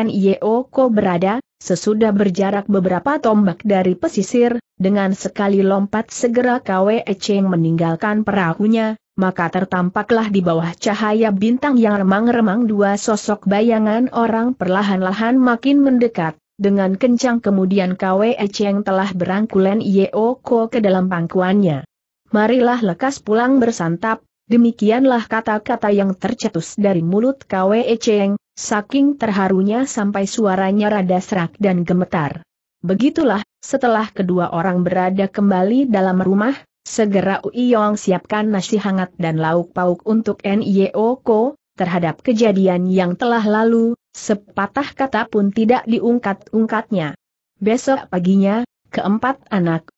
Ko berada, sesudah berjarak beberapa tombak dari pesisir, dengan sekali lompat segera Kwe Cheng meninggalkan perahunya, maka tertampaklah di bawah cahaya bintang yang remang-remang dua sosok bayangan orang perlahan-lahan makin mendekat. Dengan kencang kemudian Kwe Cheng telah berangkulan Yeo Ko ke dalam pangkuannya. Marilah lekas pulang bersantap, Demikianlah kata-kata yang tercetus dari mulut Kwe Cheng, saking terharunya sampai suaranya rada serak dan gemetar. Begitulah, setelah kedua orang berada kembali dalam rumah, segera Uiyong siapkan nasi hangat dan lauk pauk untuk Ko terhadap kejadian yang telah lalu, sepatah kata pun tidak diungkat-ungkatnya. Besok paginya, keempat anak,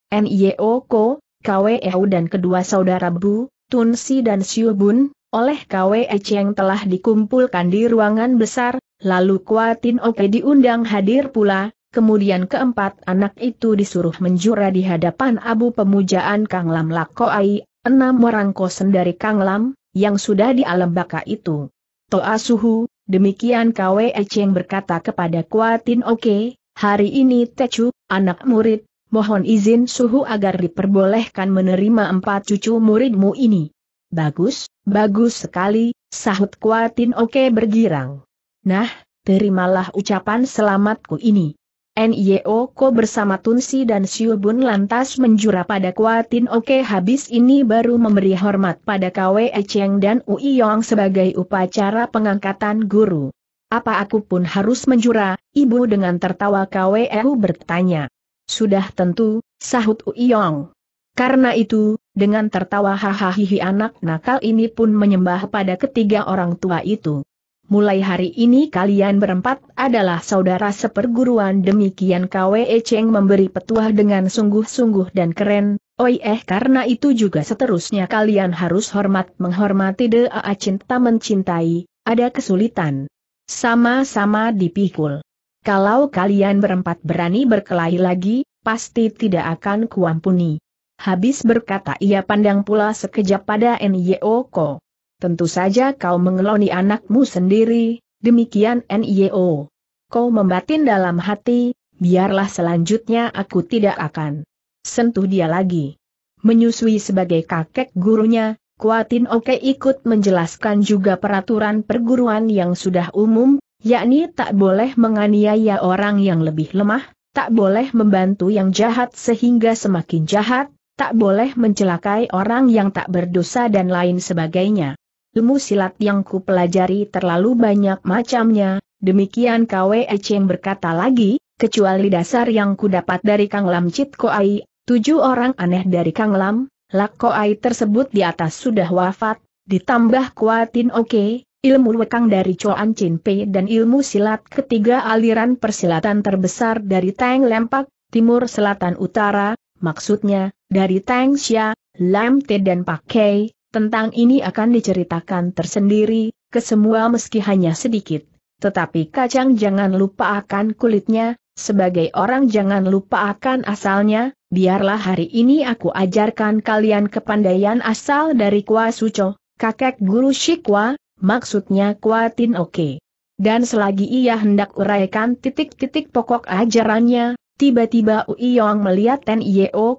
Ko, Kweu dan kedua saudara Bu, Tun Si dan Siu Bun, oleh KWE Cheng telah dikumpulkan di ruangan besar, lalu Kuatin Oke diundang hadir pula, kemudian keempat anak itu disuruh menjura di hadapan abu pemujaan Kang Lam Lakoai, enam orang kosen dari Kang Lam, yang sudah di alam baka itu. Toa Suhu, demikian KWE Cheng berkata kepada Kuatin Oke, hari ini Tecu, anak murid mohon izin suhu agar diperbolehkan menerima empat cucu muridmu ini. Bagus, bagus sekali, sahut Kuatin Oke bergirang. Nah, terimalah ucapan selamatku ini. Nio Ko bersama Tunsi dan Siubun lantas menjura pada Kuatin Oke habis ini baru memberi hormat pada Kwe Cheng dan Ui Yong sebagai upacara pengangkatan guru. Apa aku pun harus menjura? Ibu dengan tertawa Kwe bertanya. Sudah tentu, sahut Yong. Karena itu, dengan tertawa hahaha anak nakal ini pun menyembah pada ketiga orang tua itu. Mulai hari ini kalian berempat adalah saudara seperguruan demikian Kwe Cheng memberi petuah dengan sungguh-sungguh dan keren, oi eh karena itu juga seterusnya kalian harus hormat menghormati dea cinta mencintai, ada kesulitan. Sama-sama dipikul. Kalau kalian berempat berani berkelahi lagi, pasti tidak akan kuampuni. Habis berkata ia pandang pula sekejap pada N.Y.O.Ko. Tentu saja kau mengeloni anakmu sendiri, demikian N.Y.O. Kau membatin dalam hati, biarlah selanjutnya aku tidak akan sentuh dia lagi. Menyusui sebagai kakek gurunya, Kuatin Oke ikut menjelaskan juga peraturan perguruan yang sudah umum, yakni tak boleh menganiaya orang yang lebih lemah, tak boleh membantu yang jahat sehingga semakin jahat, tak boleh mencelakai orang yang tak berdosa dan lain sebagainya. Ilmu silat yang kupelajari terlalu banyak macamnya, demikian Kwe Echem berkata lagi, kecuali dasar yang dapat dari Kang Lam Chit Koai, tujuh orang aneh dari Kang Lam, Lak Koai tersebut di atas sudah wafat, ditambah Kuatin Oke, okay, ilmu wekang dari Choan Chin Pei dan ilmu silat ketiga aliran persilatan terbesar dari Tang Lempak, Timur Selatan Utara, maksudnya, dari Tang Xia, Lam Te dan Pakai, tentang ini akan diceritakan tersendiri, ke semua meski hanya sedikit. Tetapi kacang jangan lupa akan kulitnya, sebagai orang jangan lupa akan asalnya, biarlah hari ini aku ajarkan kalian kepandaian asal dari Kwa Suco, kakek guru Shikwa, maksudnya kuatin oke. Dan selagi ia hendak uraikan titik-titik pokok ajarannya, tiba-tiba Uiyong melihat Ten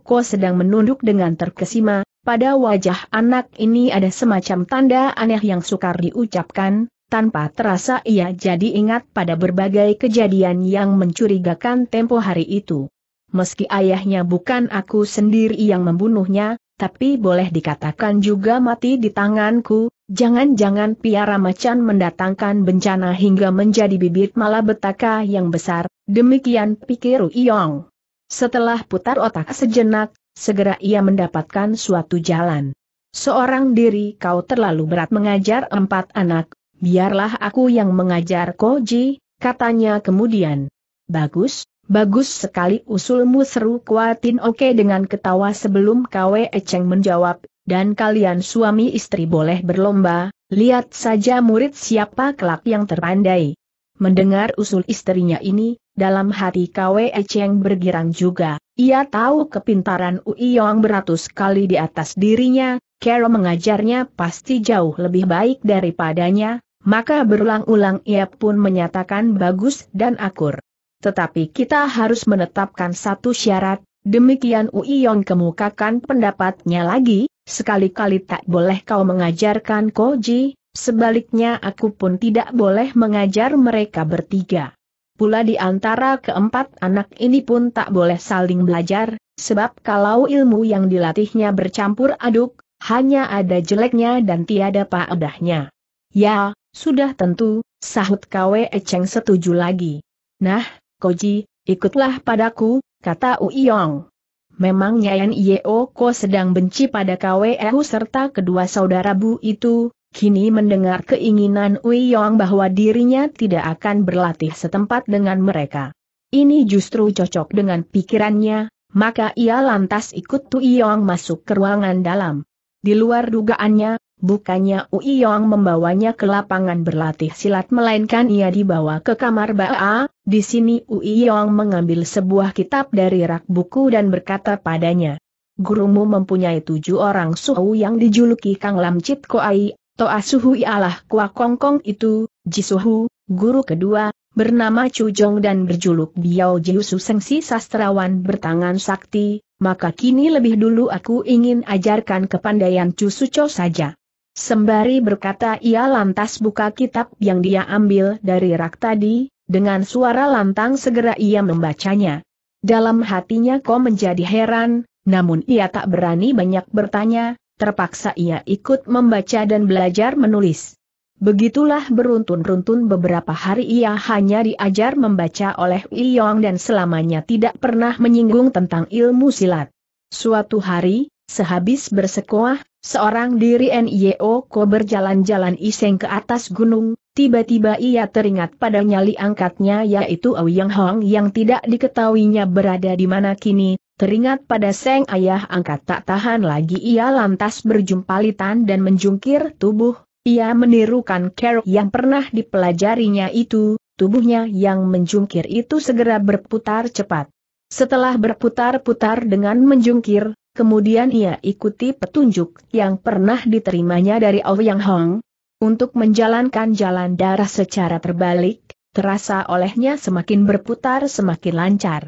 Ko sedang menunduk dengan terkesima, pada wajah anak ini ada semacam tanda aneh yang sukar diucapkan, tanpa terasa ia jadi ingat pada berbagai kejadian yang mencurigakan tempo hari itu. Meski ayahnya bukan aku sendiri yang membunuhnya, tapi boleh dikatakan juga mati di tanganku, jangan-jangan piara macan mendatangkan bencana hingga menjadi bibit malabetaka yang besar, demikian pikir Uyong. Setelah putar otak sejenak, segera ia mendapatkan suatu jalan. Seorang diri kau terlalu berat mengajar empat anak, biarlah aku yang mengajar Koji, katanya kemudian. Bagus, Bagus sekali usulmu seru Kuatin Oke dengan ketawa sebelum Kwe Echeng menjawab, dan kalian suami istri boleh berlomba, lihat saja murid siapa kelak yang terpandai. Mendengar usul istrinya ini, dalam hati Kwe Echeng bergirang juga. Ia tahu kepintaran Ui Yong beratus kali di atas dirinya, Carol mengajarnya pasti jauh lebih baik daripadanya, maka berulang-ulang ia pun menyatakan bagus dan akur. Tetapi kita harus menetapkan satu syarat, demikian Ui Yong kemukakan pendapatnya lagi, sekali-kali tak boleh kau mengajarkan Koji, sebaliknya aku pun tidak boleh mengajar mereka bertiga. Pula di antara keempat anak ini pun tak boleh saling belajar, sebab kalau ilmu yang dilatihnya bercampur aduk, hanya ada jeleknya dan tiada paedahnya. Ya, sudah tentu, sahut Kwe Eceng setuju lagi. Nah, Koji, ikutlah padaku, kata Uyong. Memang Yeo ko sedang benci pada KWEU serta kedua saudara Bu itu, kini mendengar keinginan Uyong bahwa dirinya tidak akan berlatih setempat dengan mereka. Ini justru cocok dengan pikirannya, maka ia lantas ikut Uiyong masuk ke ruangan dalam. Di luar dugaannya, Bukannya UI Yong membawanya ke lapangan berlatih silat melainkan ia dibawa ke kamar Baa, di sini UI Yong mengambil sebuah kitab dari rak buku dan berkata padanya. Gurumu mempunyai tujuh orang suhu yang dijuluki Kang Lam Chit Koai, Toa Suhu ialah Kua Kong Kong itu, Jisuhu, guru kedua, bernama Chu Jong dan berjuluk Biao Jiusu Sengsi Sastrawan bertangan sakti, maka kini lebih dulu aku ingin ajarkan kepandaian Cho saja. Sembari berkata ia lantas buka kitab yang dia ambil dari rak tadi, dengan suara lantang segera ia membacanya. Dalam hatinya Ko menjadi heran, namun ia tak berani banyak bertanya, terpaksa ia ikut membaca dan belajar menulis. Begitulah beruntun-runtun beberapa hari ia hanya diajar membaca oleh Iyong dan selamanya tidak pernah menyinggung tentang ilmu silat. Suatu hari, sehabis bersekolah, Seorang diri NIO Ko berjalan-jalan iseng ke atas gunung, tiba-tiba ia teringat pada nyali angkatnya yaitu Auyang Hong yang tidak diketahuinya berada di mana kini, teringat pada seng ayah angkat tak tahan lagi ia lantas berjumpalitan dan menjungkir tubuh, ia menirukan kerok yang pernah dipelajarinya itu, tubuhnya yang menjungkir itu segera berputar cepat. Setelah berputar-putar dengan menjungkir, Kemudian ia ikuti petunjuk yang pernah diterimanya dari Ouyang Hong. Untuk menjalankan jalan darah secara terbalik, terasa olehnya semakin berputar semakin lancar.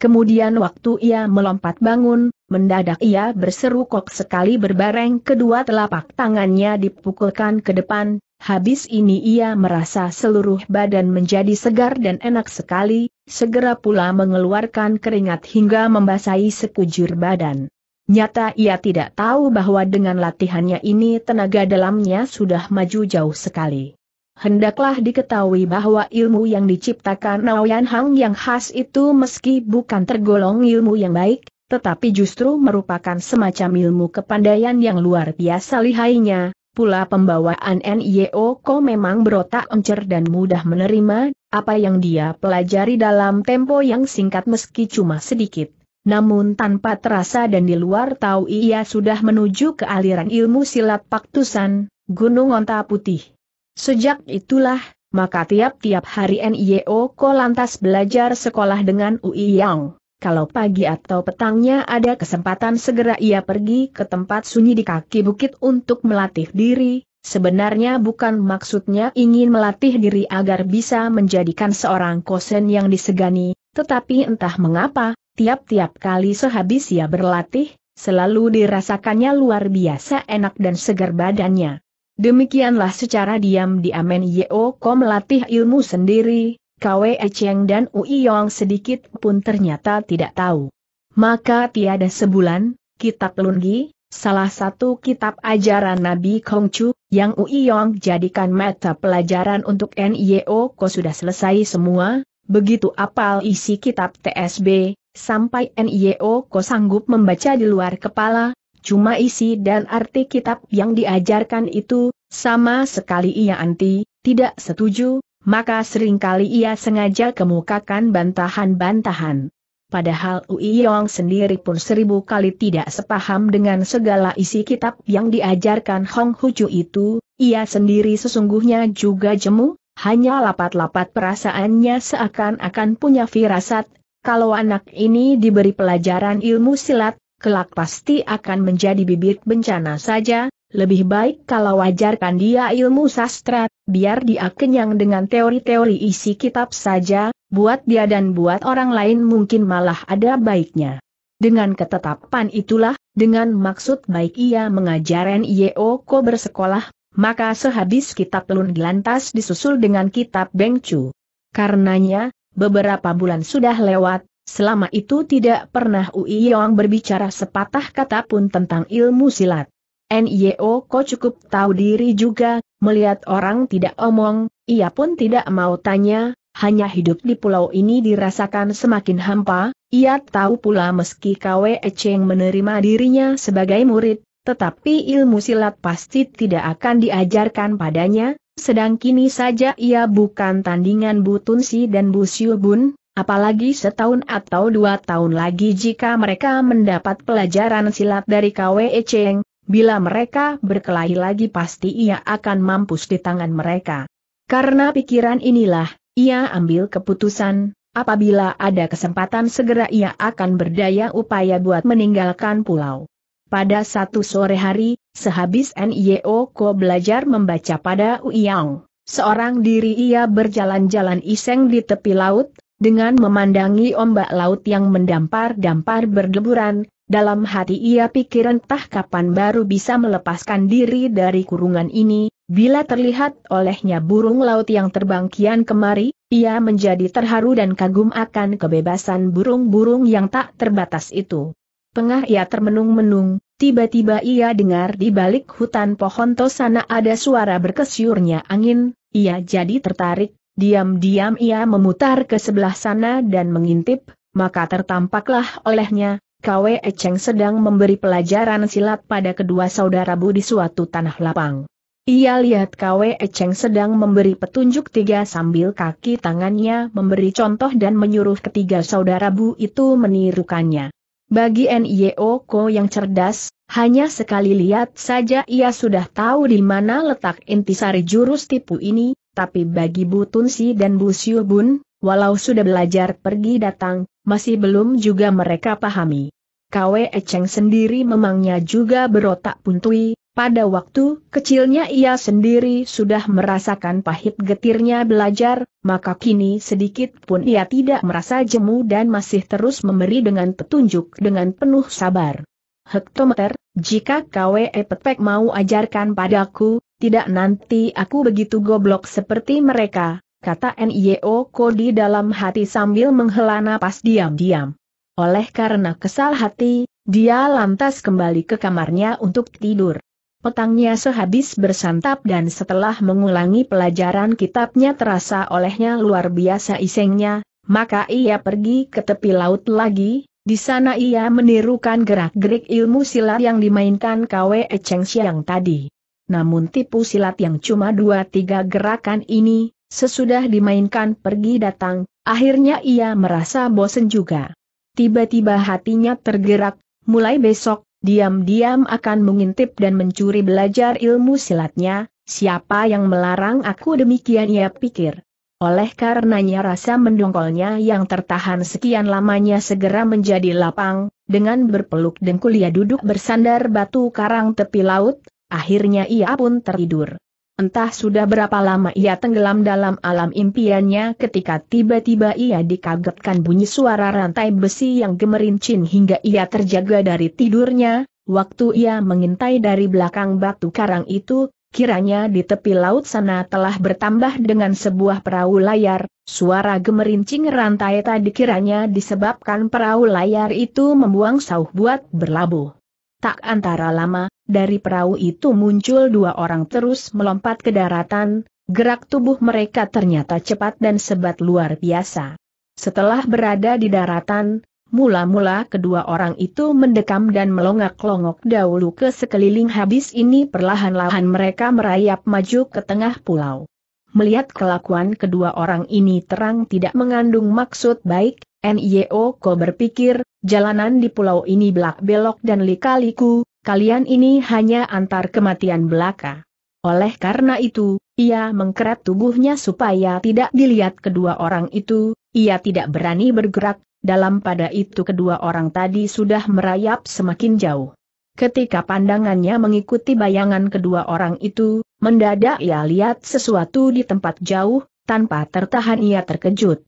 Kemudian waktu ia melompat bangun, mendadak ia berseru kok sekali berbareng kedua telapak tangannya dipukulkan ke depan, habis ini ia merasa seluruh badan menjadi segar dan enak sekali, segera pula mengeluarkan keringat hingga membasahi sekujur badan. Nyata ia tidak tahu bahwa dengan latihannya ini tenaga dalamnya sudah maju jauh sekali. Hendaklah diketahui bahwa ilmu yang diciptakan Naoyan Hang yang khas itu meski bukan tergolong ilmu yang baik, tetapi justru merupakan semacam ilmu kepandaian yang luar biasa lihainya, Pula pembawaan NIO Ko memang berotak encer dan mudah menerima apa yang dia pelajari dalam tempo yang singkat meski cuma sedikit. Namun tanpa terasa dan di luar tahu ia sudah menuju ke aliran ilmu silat paktusan, Gunung Onta Putih. Sejak itulah, maka tiap-tiap hari NIO Ko lantas belajar sekolah dengan UI Yang. Kalau pagi atau petangnya ada kesempatan segera ia pergi ke tempat sunyi di kaki bukit untuk melatih diri, sebenarnya bukan maksudnya ingin melatih diri agar bisa menjadikan seorang kosen yang disegani, tetapi entah mengapa, Tiap-tiap kali sehabis ia berlatih, selalu dirasakannya luar biasa enak dan segar badannya. Demikianlah secara diam diam Yeo Ko melatih ilmu sendiri, Kwe Cheng dan Ui Yong sedikit pun ternyata tidak tahu. Maka tiada sebulan, kitab Lunggi, salah satu kitab ajaran Nabi Kongcu, yang Ui Yong jadikan mata pelajaran untuk Nyeo Ko sudah selesai semua, begitu apal isi kitab TSB, sampai NIO Ko sanggup membaca di luar kepala, cuma isi dan arti kitab yang diajarkan itu, sama sekali ia anti, tidak setuju, maka seringkali ia sengaja kemukakan bantahan-bantahan. Padahal Ui Yong sendiri pun seribu kali tidak sepaham dengan segala isi kitab yang diajarkan Hong Hucu itu, ia sendiri sesungguhnya juga jemu, hanya lapat-lapat perasaannya seakan-akan punya firasat kalau anak ini diberi pelajaran ilmu silat, kelak pasti akan menjadi bibit bencana saja, lebih baik kalau ajarkan dia ilmu sastra, biar dia kenyang dengan teori-teori isi kitab saja, buat dia dan buat orang lain mungkin malah ada baiknya. Dengan ketetapan itulah, dengan maksud baik ia mengajaran Yeoko bersekolah, maka sehabis kitab Lun lantas disusul dengan kitab Bengcu. Karenanya, Beberapa bulan sudah lewat, selama itu tidak pernah Ui Yong berbicara sepatah kata pun tentang ilmu silat. NYO Ko cukup tahu diri juga, melihat orang tidak omong, ia pun tidak mau tanya, hanya hidup di pulau ini dirasakan semakin hampa, ia tahu pula meski KW Cheng menerima dirinya sebagai murid, tetapi ilmu silat pasti tidak akan diajarkan padanya, sedang kini saja ia bukan tandingan Bu Si dan Bu Siu Bun, apalagi setahun atau dua tahun lagi jika mereka mendapat pelajaran silat dari KWE Cheng, bila mereka berkelahi lagi pasti ia akan mampus di tangan mereka. Karena pikiran inilah, ia ambil keputusan, apabila ada kesempatan segera ia akan berdaya upaya buat meninggalkan pulau. Pada satu sore hari, sehabis NIO Ko belajar membaca pada Uyang, seorang diri ia berjalan-jalan iseng di tepi laut, dengan memandangi ombak laut yang mendampar-dampar berdeburan, dalam hati ia pikir entah kapan baru bisa melepaskan diri dari kurungan ini, bila terlihat olehnya burung laut yang terbang kian kemari, ia menjadi terharu dan kagum akan kebebasan burung-burung yang tak terbatas itu. Pengah ia termenung-menung, Tiba-tiba ia dengar di balik hutan pohon tosana ada suara berkesyurnya angin, ia jadi tertarik, diam-diam ia memutar ke sebelah sana dan mengintip, maka tertampaklah olehnya, Kwe Echeng sedang memberi pelajaran silat pada kedua saudara Bu di suatu tanah lapang. Ia lihat Kwe Echeng sedang memberi petunjuk tiga sambil kaki tangannya memberi contoh dan menyuruh ketiga saudara Bu itu menirukannya. Bagi NIO Ko yang cerdas, hanya sekali lihat saja ia sudah tahu di mana letak intisari jurus tipu ini, tapi bagi Bu Si dan Bu Siubun, walau sudah belajar pergi datang, masih belum juga mereka pahami. Kwe Echeng sendiri memangnya juga berotak puntui, pada waktu kecilnya ia sendiri sudah merasakan pahit getirnya belajar, maka kini sedikit pun ia tidak merasa jemu dan masih terus memberi dengan petunjuk dengan penuh sabar. Hektometer, jika KWE petpek mau ajarkan padaku, tidak nanti aku begitu goblok seperti mereka, kata NIO Kodi dalam hati sambil menghela napas diam-diam. Oleh karena kesal hati, dia lantas kembali ke kamarnya untuk tidur. Petangnya sehabis bersantap dan setelah mengulangi pelajaran kitabnya terasa olehnya luar biasa isengnya, maka ia pergi ke tepi laut lagi, di sana ia menirukan gerak-gerik ilmu silat yang dimainkan KW Echeng Xiang tadi. Namun tipu silat yang cuma dua tiga gerakan ini, sesudah dimainkan pergi datang, akhirnya ia merasa bosen juga. Tiba-tiba hatinya tergerak, mulai besok diam-diam akan mengintip dan mencuri belajar ilmu silatnya, siapa yang melarang aku demikian ia pikir. Oleh karenanya rasa mendongkolnya yang tertahan sekian lamanya segera menjadi lapang, dengan berpeluk dengkul ia duduk bersandar batu karang tepi laut, akhirnya ia pun tertidur. Entah sudah berapa lama ia tenggelam dalam alam impiannya ketika tiba-tiba ia dikagetkan bunyi suara rantai besi yang gemerincin hingga ia terjaga dari tidurnya, waktu ia mengintai dari belakang batu karang itu, kiranya di tepi laut sana telah bertambah dengan sebuah perahu layar, suara gemerincing rantai tadi kiranya disebabkan perahu layar itu membuang sauh buat berlabuh. Tak antara lama, dari perahu itu muncul dua orang terus melompat ke daratan, gerak tubuh mereka ternyata cepat dan sebat luar biasa. Setelah berada di daratan, mula-mula kedua orang itu mendekam dan melongak-longok dahulu ke sekeliling habis ini perlahan-lahan mereka merayap maju ke tengah pulau. Melihat kelakuan kedua orang ini terang tidak mengandung maksud baik, Nyeo Ko berpikir, jalanan di pulau ini belak-belok dan lika-liku, kalian ini hanya antar kematian belaka. Oleh karena itu, ia mengkerat tubuhnya supaya tidak dilihat kedua orang itu, ia tidak berani bergerak, dalam pada itu kedua orang tadi sudah merayap semakin jauh. Ketika pandangannya mengikuti bayangan kedua orang itu, mendadak ia lihat sesuatu di tempat jauh, tanpa tertahan ia terkejut.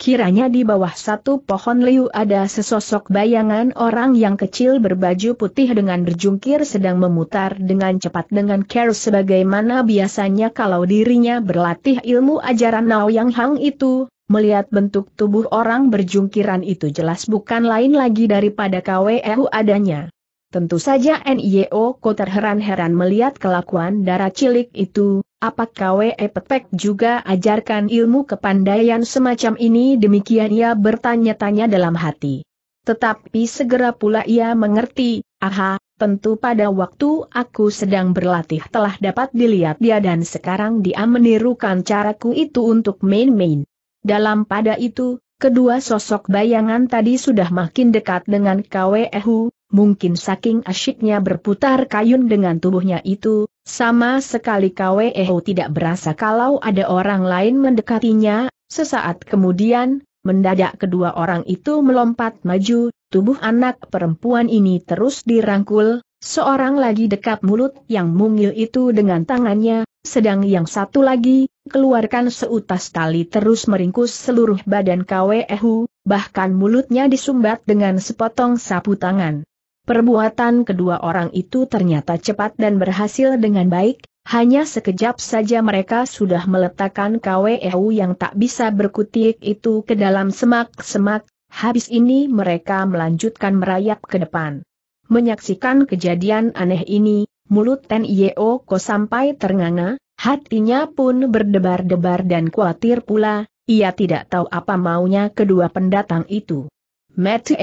Kiranya di bawah satu pohon liu ada sesosok bayangan orang yang kecil berbaju putih dengan berjungkir sedang memutar dengan cepat dengan care sebagaimana biasanya kalau dirinya berlatih ilmu ajaran Yang Hang itu, melihat bentuk tubuh orang berjungkiran itu jelas bukan lain lagi daripada KWU adanya. Tentu saja NIO Ko terheran-heran melihat kelakuan darah cilik itu, Apakah W.E. Pepek juga ajarkan ilmu kepandaian semacam ini? Demikian ia bertanya-tanya dalam hati. Tetapi segera pula ia mengerti, aha, tentu pada waktu aku sedang berlatih telah dapat dilihat dia dan sekarang dia menirukan caraku itu untuk main-main. Dalam pada itu, kedua sosok bayangan tadi sudah makin dekat dengan Kwehu, mungkin saking asyiknya berputar kayun dengan tubuhnya itu, sama sekali Kweo tidak berasa kalau ada orang lain mendekatinya, sesaat kemudian, mendadak kedua orang itu melompat maju, tubuh anak perempuan ini terus dirangkul, seorang lagi dekat mulut yang mungil itu dengan tangannya, sedang yang satu lagi, keluarkan seutas tali terus meringkus seluruh badan Kwehu, bahkan mulutnya disumbat dengan sepotong sapu tangan. Perbuatan kedua orang itu ternyata cepat dan berhasil dengan baik, hanya sekejap saja mereka sudah meletakkan KWEU yang tak bisa berkutik itu ke dalam semak-semak, habis ini mereka melanjutkan merayap ke depan. Menyaksikan kejadian aneh ini, mulut Ten Ko sampai ternganga, hatinya pun berdebar-debar dan khawatir pula, ia tidak tahu apa maunya kedua pendatang itu. Mati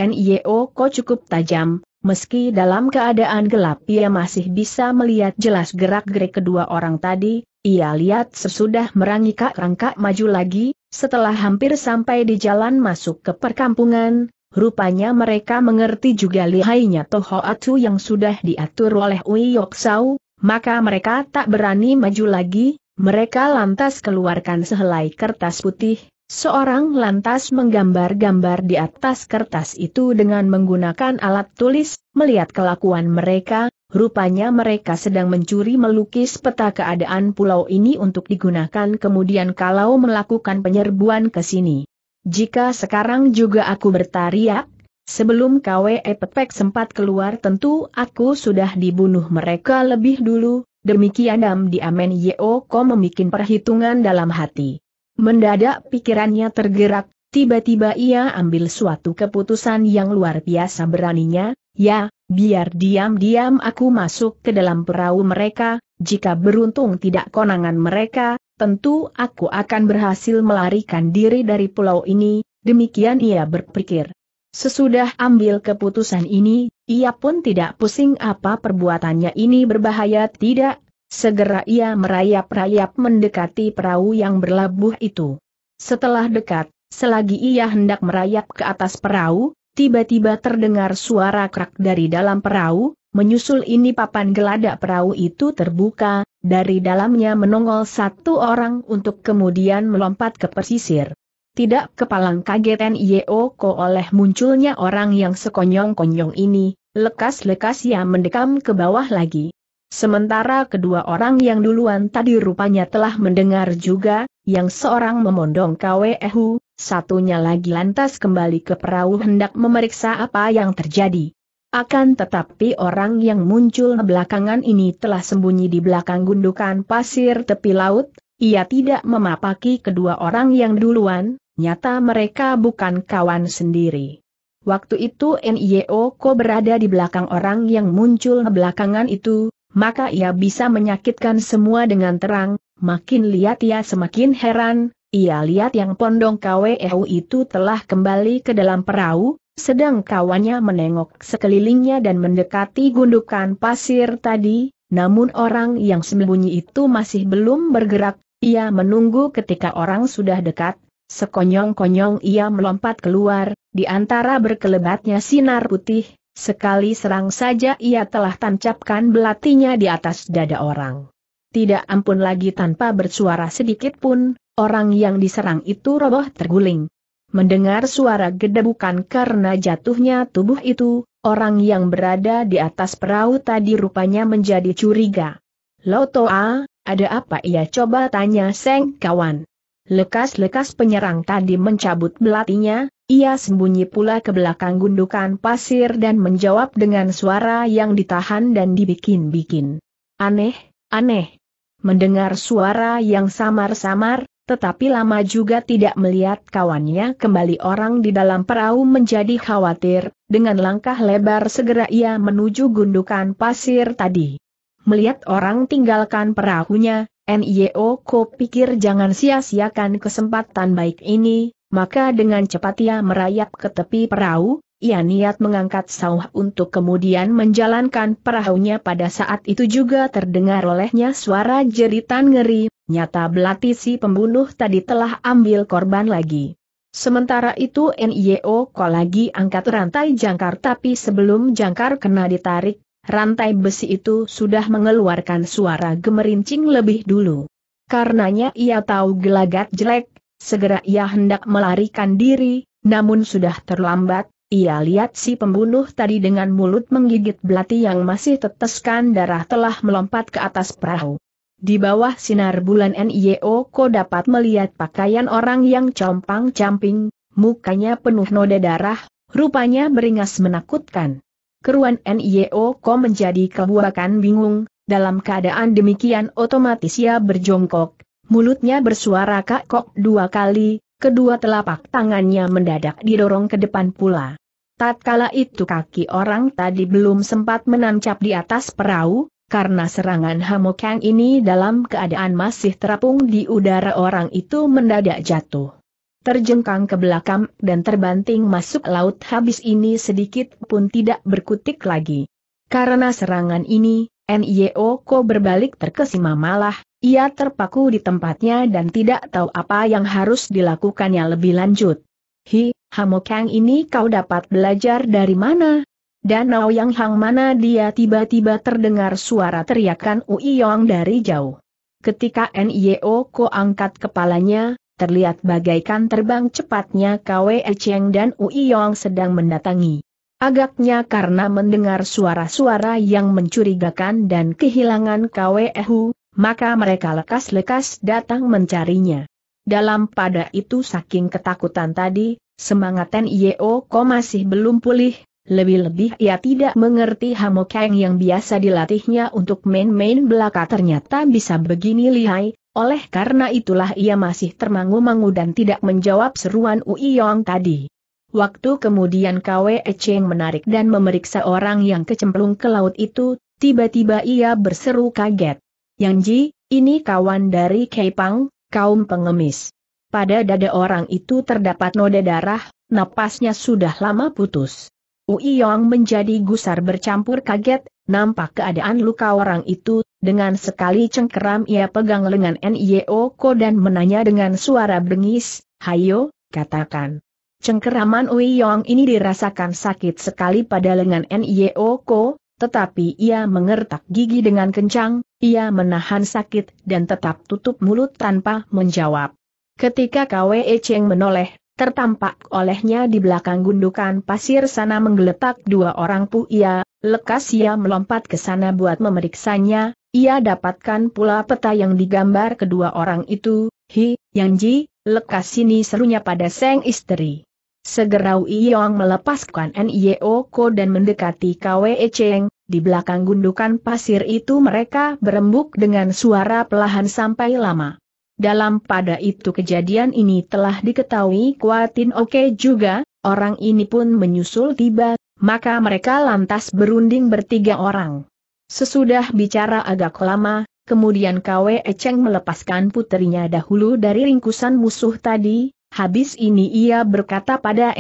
Ko cukup tajam, Meski dalam keadaan gelap ia masih bisa melihat jelas gerak-gerik kedua orang tadi, ia lihat sesudah merangi kak rangkak maju lagi, setelah hampir sampai di jalan masuk ke perkampungan, rupanya mereka mengerti juga lihainya Toho Atu yang sudah diatur oleh Ui Sau, maka mereka tak berani maju lagi, mereka lantas keluarkan sehelai kertas putih, Seorang lantas menggambar-gambar di atas kertas itu dengan menggunakan alat tulis, melihat kelakuan mereka, rupanya mereka sedang mencuri melukis peta keadaan pulau ini untuk digunakan kemudian kalau melakukan penyerbuan ke sini. Jika sekarang juga aku bertariak, sebelum KWE Pepek sempat keluar tentu aku sudah dibunuh mereka lebih dulu, demikian Dam Diamen Yeoko membuat perhitungan dalam hati. Mendadak pikirannya tergerak, tiba-tiba ia ambil suatu keputusan yang luar biasa beraninya, ya, biar diam-diam aku masuk ke dalam perahu mereka, jika beruntung tidak konangan mereka, tentu aku akan berhasil melarikan diri dari pulau ini, demikian ia berpikir. Sesudah ambil keputusan ini, ia pun tidak pusing apa perbuatannya ini berbahaya tidak, Segera ia merayap-rayap mendekati perahu yang berlabuh itu. Setelah dekat, selagi ia hendak merayap ke atas perahu, tiba-tiba terdengar suara krak dari dalam perahu, menyusul ini papan geladak perahu itu terbuka, dari dalamnya menongol satu orang untuk kemudian melompat ke pesisir. Tidak kepalang kaget Nyeoko Ko oleh munculnya orang yang sekonyong-konyong ini, lekas-lekas ia mendekam ke bawah lagi. Sementara kedua orang yang duluan tadi rupanya telah mendengar juga, yang seorang memondong Kwehu, satunya lagi lantas kembali ke perahu hendak memeriksa apa yang terjadi. Akan tetapi orang yang muncul belakangan ini telah sembunyi di belakang gundukan pasir tepi laut, ia tidak memapaki kedua orang yang duluan, nyata mereka bukan kawan sendiri. Waktu itu NIO e Ko berada di belakang orang yang muncul belakangan itu, maka ia bisa menyakitkan semua dengan terang, makin lihat ia semakin heran, ia lihat yang pondong KWEU itu telah kembali ke dalam perahu, sedang kawannya menengok sekelilingnya dan mendekati gundukan pasir tadi, namun orang yang sembunyi itu masih belum bergerak, ia menunggu ketika orang sudah dekat, sekonyong-konyong ia melompat keluar, di antara berkelebatnya sinar putih, Sekali serang saja ia telah tancapkan belatinya di atas dada orang. Tidak ampun lagi tanpa bersuara sedikit pun, orang yang diserang itu roboh terguling. Mendengar suara gedebukan karena jatuhnya tubuh itu, orang yang berada di atas perahu tadi rupanya menjadi curiga. Lotoa, ada apa ia coba tanya Seng kawan. Lekas-lekas penyerang tadi mencabut belatinya, ia sembunyi pula ke belakang gundukan pasir dan menjawab dengan suara yang ditahan dan dibikin-bikin. Aneh, aneh. Mendengar suara yang samar-samar, tetapi lama juga tidak melihat kawannya kembali orang di dalam perahu menjadi khawatir, dengan langkah lebar segera ia menuju gundukan pasir tadi. Melihat orang tinggalkan perahunya, N.Y.O. Ko pikir jangan sia-siakan kesempatan baik ini, maka dengan cepat ia merayap ke tepi perahu, ia niat mengangkat sawah untuk kemudian menjalankan perahunya pada saat itu juga terdengar olehnya suara jeritan ngeri, nyata belati si pembunuh tadi telah ambil korban lagi. Sementara itu NIO Ko lagi angkat rantai jangkar tapi sebelum jangkar kena ditarik, rantai besi itu sudah mengeluarkan suara gemerincing lebih dulu. Karenanya ia tahu gelagat jelek, Segera ia hendak melarikan diri, namun sudah terlambat, ia lihat si pembunuh tadi dengan mulut menggigit belati yang masih teteskan darah telah melompat ke atas perahu. Di bawah sinar bulan NIO Ko dapat melihat pakaian orang yang compang-camping, mukanya penuh noda darah, rupanya beringas menakutkan. Keruan NIO Ko menjadi kebuakan bingung, dalam keadaan demikian otomatis ia berjongkok, Mulutnya bersuara kakok dua kali, kedua telapak tangannya mendadak didorong ke depan pula. Tatkala itu kaki orang tadi belum sempat menancap di atas perahu, karena serangan Hamokang ini dalam keadaan masih terapung di udara orang itu mendadak jatuh. Terjengkang ke belakang dan terbanting masuk laut habis ini sedikit pun tidak berkutik lagi. Karena serangan ini, Nio ko berbalik terkesima malah, ia terpaku di tempatnya dan tidak tahu apa yang harus dilakukannya lebih lanjut. Hi, Hamokang ini kau dapat belajar dari mana? Danau yang hang mana dia tiba-tiba terdengar suara teriakan Uiyong dari jauh. Ketika Nio ko angkat kepalanya, terlihat bagaikan terbang cepatnya KWE Cheng dan Uiyong sedang mendatangi. Agaknya karena mendengar suara-suara yang mencurigakan dan kehilangan Kwehu, maka mereka lekas-lekas datang mencarinya. Dalam pada itu saking ketakutan tadi, semangat Yeo Ko masih belum pulih, lebih-lebih ia tidak mengerti Hamokeng yang biasa dilatihnya untuk main-main belaka ternyata bisa begini lihai, oleh karena itulah ia masih termangu-mangu dan tidak menjawab seruan Uiyong tadi. Waktu kemudian Kwe Echeng menarik dan memeriksa orang yang kecemplung ke laut itu, tiba-tiba ia berseru kaget. Yang Ji, ini kawan dari Keipang, kaum pengemis. Pada dada orang itu terdapat noda darah, napasnya sudah lama putus. Ui Yong menjadi gusar bercampur kaget, nampak keadaan luka orang itu, dengan sekali cengkeram ia pegang lengan N.I.O. Ko dan menanya dengan suara bengis, Hayo, katakan cengkeraman Ui Yong ini dirasakan sakit sekali pada lengan Nio Ko, tetapi ia mengertak gigi dengan kencang, ia menahan sakit dan tetap tutup mulut tanpa menjawab. Ketika Kwe Cheng menoleh, tertampak olehnya di belakang gundukan pasir sana menggeletak dua orang pu ia, lekas ia melompat ke sana buat memeriksanya, ia dapatkan pula peta yang digambar kedua orang itu, Hi, Yang Ji, lekas sini serunya pada Seng istri. Segera Yong melepaskan Nio Ko dan mendekati Kwe Cheng, di belakang gundukan pasir itu mereka berembuk dengan suara pelahan sampai lama. Dalam pada itu kejadian ini telah diketahui Kuatin Oke juga, orang ini pun menyusul tiba, maka mereka lantas berunding bertiga orang. Sesudah bicara agak lama, kemudian Kwe Cheng melepaskan putrinya dahulu dari ringkusan musuh tadi, Habis ini ia berkata pada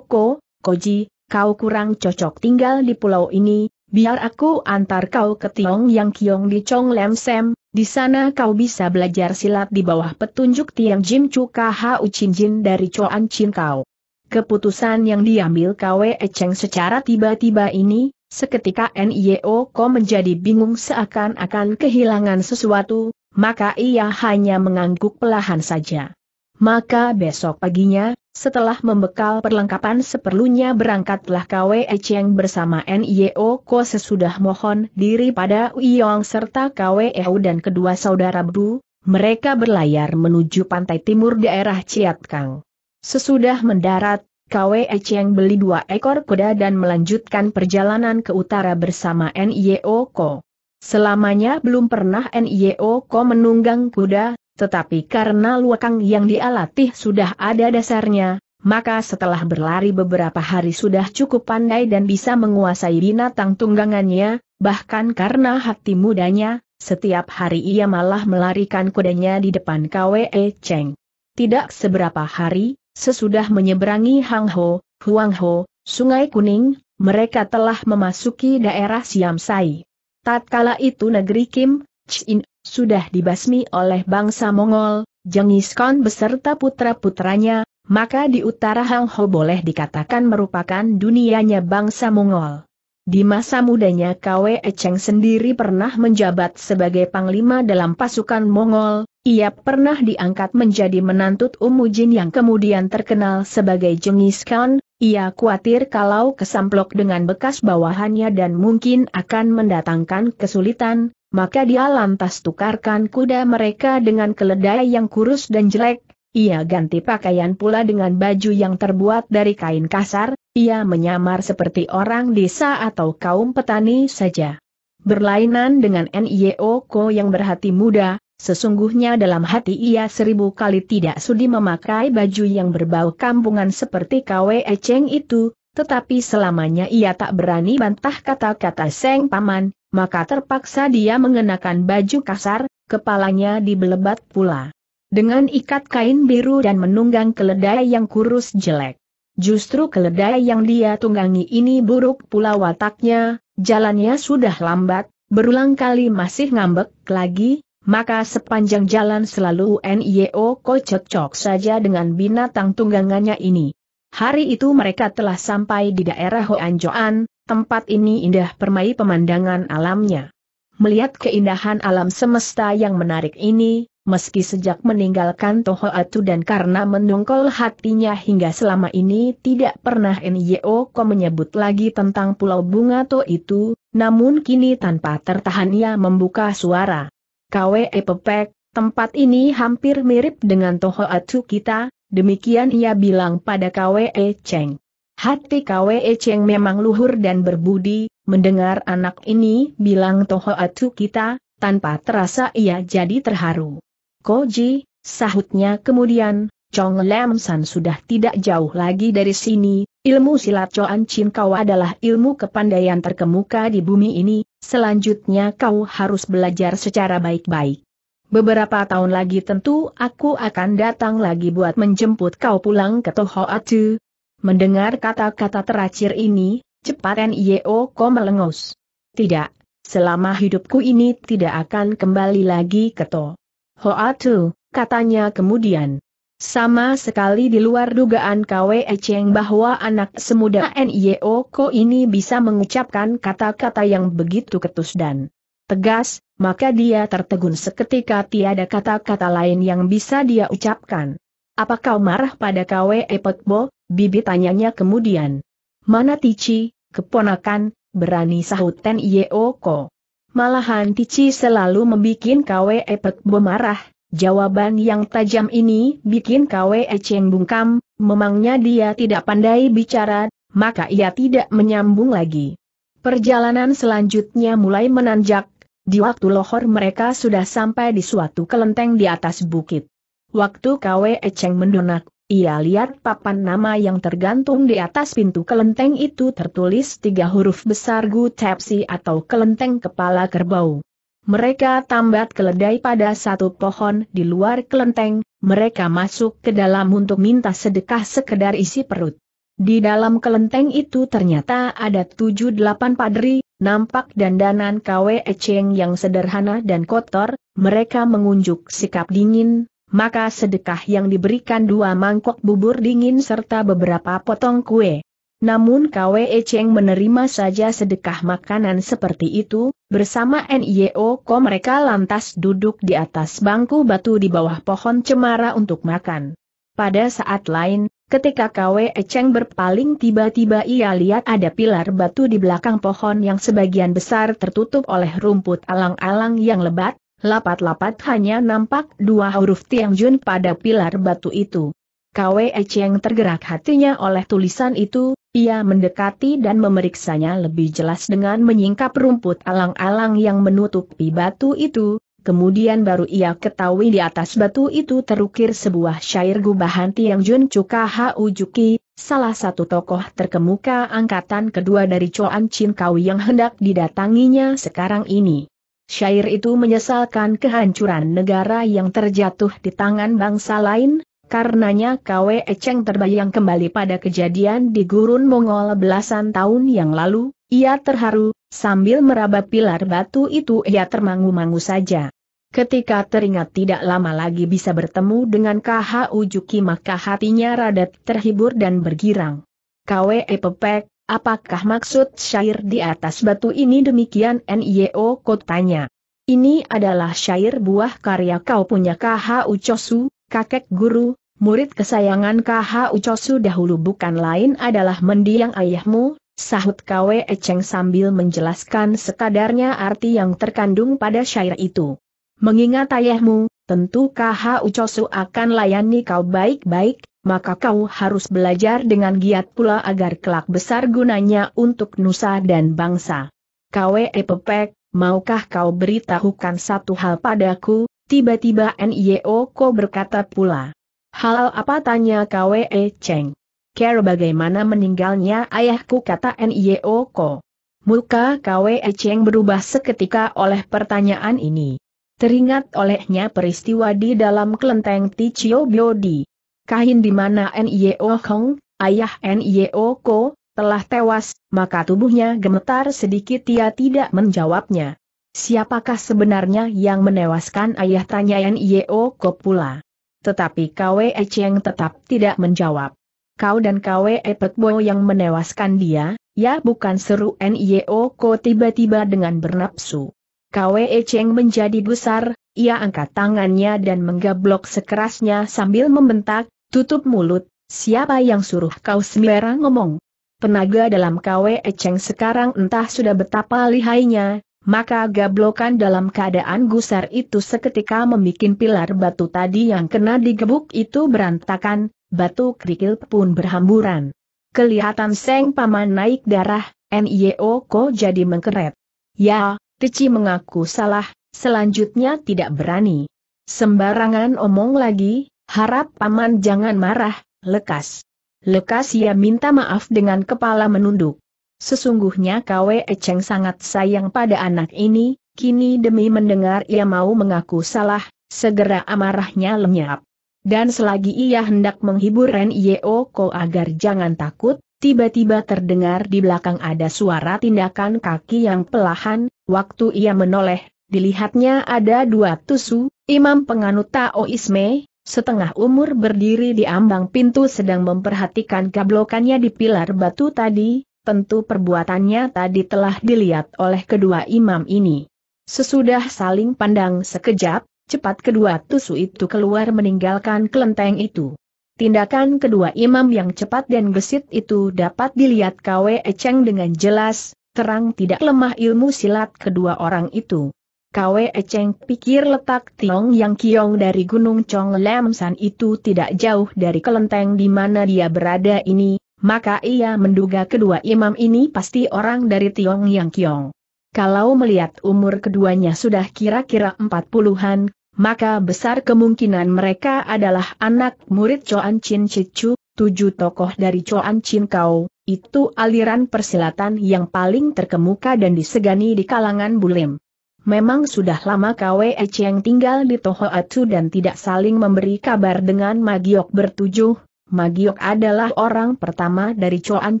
Ko, Koji, kau kurang cocok tinggal di pulau ini, biar aku antar kau ke Tiong Yang Kiong di Chong Lem Sem, di sana kau bisa belajar silat di bawah petunjuk Tiang Jim Chu Hau Chin Jin dari Choan Chin Kau. Keputusan yang diambil Kwe Cheng secara tiba-tiba ini, seketika Nio Ko menjadi bingung seakan-akan kehilangan sesuatu, maka ia hanya mengangguk pelahan saja. Maka besok paginya, setelah membekal perlengkapan seperlunya berangkatlah KWE Cheng bersama NIO Ko sesudah mohon diri pada Uyong serta KWE dan kedua saudara Bu, mereka berlayar menuju pantai timur daerah Kang. Sesudah mendarat, KWE Cheng beli dua ekor kuda dan melanjutkan perjalanan ke utara bersama NIO Ko. Selamanya belum pernah NIO Ko menunggang kuda, tetapi karena luakang yang dialatih sudah ada dasarnya, maka setelah berlari beberapa hari sudah cukup pandai dan bisa menguasai binatang tunggangannya, bahkan karena hati mudanya, setiap hari ia malah melarikan kudanya di depan KWE Cheng. Tidak seberapa hari, sesudah menyeberangi Hangho, Huangho, Sungai Kuning, mereka telah memasuki daerah Siam Sai. Tatkala itu negeri Kim, Chin sudah dibasmi oleh bangsa Mongol, Genghis Khan beserta putra-putranya, maka di utara Hang Ho boleh dikatakan merupakan dunianya bangsa Mongol. Di masa mudanya Kwe Echeng sendiri pernah menjabat sebagai panglima dalam pasukan Mongol, ia pernah diangkat menjadi menantut Umujin yang kemudian terkenal sebagai Genghis Khan, ia khawatir kalau kesamplok dengan bekas bawahannya dan mungkin akan mendatangkan kesulitan, maka dia lantas tukarkan kuda mereka dengan keledai yang kurus dan jelek, ia ganti pakaian pula dengan baju yang terbuat dari kain kasar, ia menyamar seperti orang desa atau kaum petani saja. Berlainan dengan NIO Ko yang berhati muda, sesungguhnya dalam hati ia seribu kali tidak sudi memakai baju yang berbau kampungan seperti KW Eceng itu, tetapi selamanya ia tak berani bantah kata-kata Seng Paman, maka terpaksa dia mengenakan baju kasar, kepalanya dibelebat pula. Dengan ikat kain biru dan menunggang keledai yang kurus jelek. Justru keledai yang dia tunggangi ini buruk pula wataknya, jalannya sudah lambat, berulang kali masih ngambek lagi, maka sepanjang jalan selalu NIO Ko cocok saja dengan binatang tunggangannya ini. Hari itu mereka telah sampai di daerah Hoanjoan, tempat ini indah permai pemandangan alamnya. Melihat keindahan alam semesta yang menarik ini, meski sejak meninggalkan Toho Tohoatu dan karena mendongkol hatinya hingga selama ini tidak pernah Ko menyebut lagi tentang Pulau Bungato itu, namun kini tanpa tertahan ia membuka suara. Kwe Pepek, tempat ini hampir mirip dengan Toho Tohoatu kita, demikian ia bilang pada Kwe e Cheng. Hati Kwe Cheng memang luhur dan berbudi, mendengar anak ini bilang Toho Atu kita, tanpa terasa ia jadi terharu. Koji, sahutnya kemudian, Chong Lam San sudah tidak jauh lagi dari sini, ilmu silat Choan Chin kau adalah ilmu kepandaian terkemuka di bumi ini, selanjutnya kau harus belajar secara baik-baik. Beberapa tahun lagi tentu aku akan datang lagi buat menjemput kau pulang ke Toho Atu, Mendengar kata-kata terakhir ini, cepat Ko melengus. Tidak, selama hidupku ini tidak akan kembali lagi ke To. Hoatu, katanya kemudian. Sama sekali di luar dugaan Kwe Cheng bahwa anak semuda Nio Ko ini bisa mengucapkan kata-kata yang begitu ketus dan tegas, maka dia tertegun seketika tiada kata-kata lain yang bisa dia ucapkan. Apa kau marah pada KW Epotbo? Bibi tanyanya kemudian. Mana Tici, keponakan, berani sahut Ten Yeoko. Malahan Tici selalu membuat KW Epotbo marah. Jawaban yang tajam ini bikin KW Eceng bungkam, memangnya dia tidak pandai bicara, maka ia tidak menyambung lagi. Perjalanan selanjutnya mulai menanjak, di waktu lohor mereka sudah sampai di suatu kelenteng di atas bukit. Waktu Kwe Cheng mendonak, ia lihat papan nama yang tergantung di atas pintu kelenteng itu tertulis tiga huruf besar Gu Tepsi atau kelenteng kepala kerbau. Mereka tambat keledai pada satu pohon di luar kelenteng, mereka masuk ke dalam untuk minta sedekah sekedar isi perut. Di dalam kelenteng itu ternyata ada tujuh delapan padri, nampak dandanan KW Cheng yang sederhana dan kotor, mereka mengunjuk sikap dingin, maka sedekah yang diberikan dua mangkok bubur dingin serta beberapa potong kue. Namun Kwe Cheng menerima saja sedekah makanan seperti itu, bersama NIO Ko mereka lantas duduk di atas bangku batu di bawah pohon cemara untuk makan. Pada saat lain, ketika Kwe Cheng berpaling tiba-tiba ia lihat ada pilar batu di belakang pohon yang sebagian besar tertutup oleh rumput alang-alang yang lebat, Lapat-lapat hanya nampak dua huruf Tiang Jun pada pilar batu itu. Kwe Cheng tergerak hatinya oleh tulisan itu, ia mendekati dan memeriksanya lebih jelas dengan menyingkap rumput alang-alang yang menutupi batu itu, kemudian baru ia ketahui di atas batu itu terukir sebuah syair gubahan Tiang Jun Cuka Hau Juki, salah satu tokoh terkemuka angkatan kedua dari Choan Chin Kau yang hendak didatanginya sekarang ini. Syair itu menyesalkan kehancuran negara yang terjatuh di tangan bangsa lain, karenanya Kwe Eceng terbayang kembali pada kejadian di gurun Mongol belasan tahun yang lalu, ia terharu, sambil meraba pilar batu itu ia termangu-mangu saja. Ketika teringat tidak lama lagi bisa bertemu dengan KH Ujuki maka hatinya radat terhibur dan bergirang. Kwe Pepek, Apakah maksud syair di atas batu ini demikian NIO kotanya? Ini adalah syair buah karya kau punya KH Ucosu, kakek guru, murid kesayangan KH Ucosu dahulu bukan lain adalah mendiang ayahmu, sahut KW Eceng sambil menjelaskan sekadarnya arti yang terkandung pada syair itu. Mengingat ayahmu, tentu KH Ucosu akan layani kau baik-baik, maka kau harus belajar dengan giat pula agar kelak besar gunanya untuk nusa dan bangsa. Kwe Pepek, maukah kau beritahukan satu hal padaku? Tiba-tiba Nio Ko berkata pula. Hal apa tanya Kwe Cheng? Care bagaimana meninggalnya ayahku kata Nio Ko. Muka Kwe Cheng berubah seketika oleh pertanyaan ini. Teringat olehnya peristiwa di dalam kelenteng Ticiobiodi. Biodi kahin di mana N.I.O. Hong, ayah N.I.O. Ko, telah tewas, maka tubuhnya gemetar sedikit ia tidak menjawabnya. Siapakah sebenarnya yang menewaskan ayah tanya N.I.O. Ko pula? Tetapi Kwe Cheng tetap tidak menjawab. Kau dan Kwe Petbo yang menewaskan dia, ya bukan seru N.I.O. Ko tiba-tiba dengan bernapsu. Kwe Cheng menjadi besar, ia angkat tangannya dan menggablok sekerasnya sambil membentak, Tutup mulut, siapa yang suruh kau sembarang ngomong? Penaga dalam kawe Eceng sekarang entah sudah betapa lihainya, maka gablokan dalam keadaan gusar itu seketika membuat pilar batu tadi yang kena digebuk itu berantakan, batu kerikil pun berhamburan. Kelihatan Seng Paman naik darah, NIO Ko jadi mengkeret. Ya, Teci mengaku salah, selanjutnya tidak berani. Sembarangan omong lagi, Harap paman jangan marah, lekas. Lekas ia minta maaf dengan kepala menunduk. Sesungguhnya Kwe Echeng sangat sayang pada anak ini, kini demi mendengar ia mau mengaku salah, segera amarahnya lenyap. Dan selagi ia hendak menghibur Ren Yeo Ko agar jangan takut, tiba-tiba terdengar di belakang ada suara tindakan kaki yang pelahan, waktu ia menoleh, dilihatnya ada dua tusu, imam penganut Taoisme, setengah umur berdiri di ambang pintu sedang memperhatikan gablokannya di pilar batu tadi, tentu perbuatannya tadi telah dilihat oleh kedua imam ini. Sesudah saling pandang sekejap, cepat kedua tusu itu keluar meninggalkan kelenteng itu. Tindakan kedua imam yang cepat dan gesit itu dapat dilihat Kwe Eceng dengan jelas, terang tidak lemah ilmu silat kedua orang itu. Kwe Cheng pikir letak Tiong Yang Kiong dari Gunung Chong Lam San itu tidak jauh dari kelenteng di mana dia berada ini, maka ia menduga kedua imam ini pasti orang dari Tiong Yang Kiong. Kalau melihat umur keduanya sudah kira-kira empat puluhan, maka besar kemungkinan mereka adalah anak murid Choan Chin Chichu, tujuh tokoh dari Choan Chin Kau, itu aliran persilatan yang paling terkemuka dan disegani di kalangan Bulim memang sudah lama Kwe Cheng tinggal di Toho Tohoatsu dan tidak saling memberi kabar dengan Magiok bertujuh, Magiok adalah orang pertama dari Choan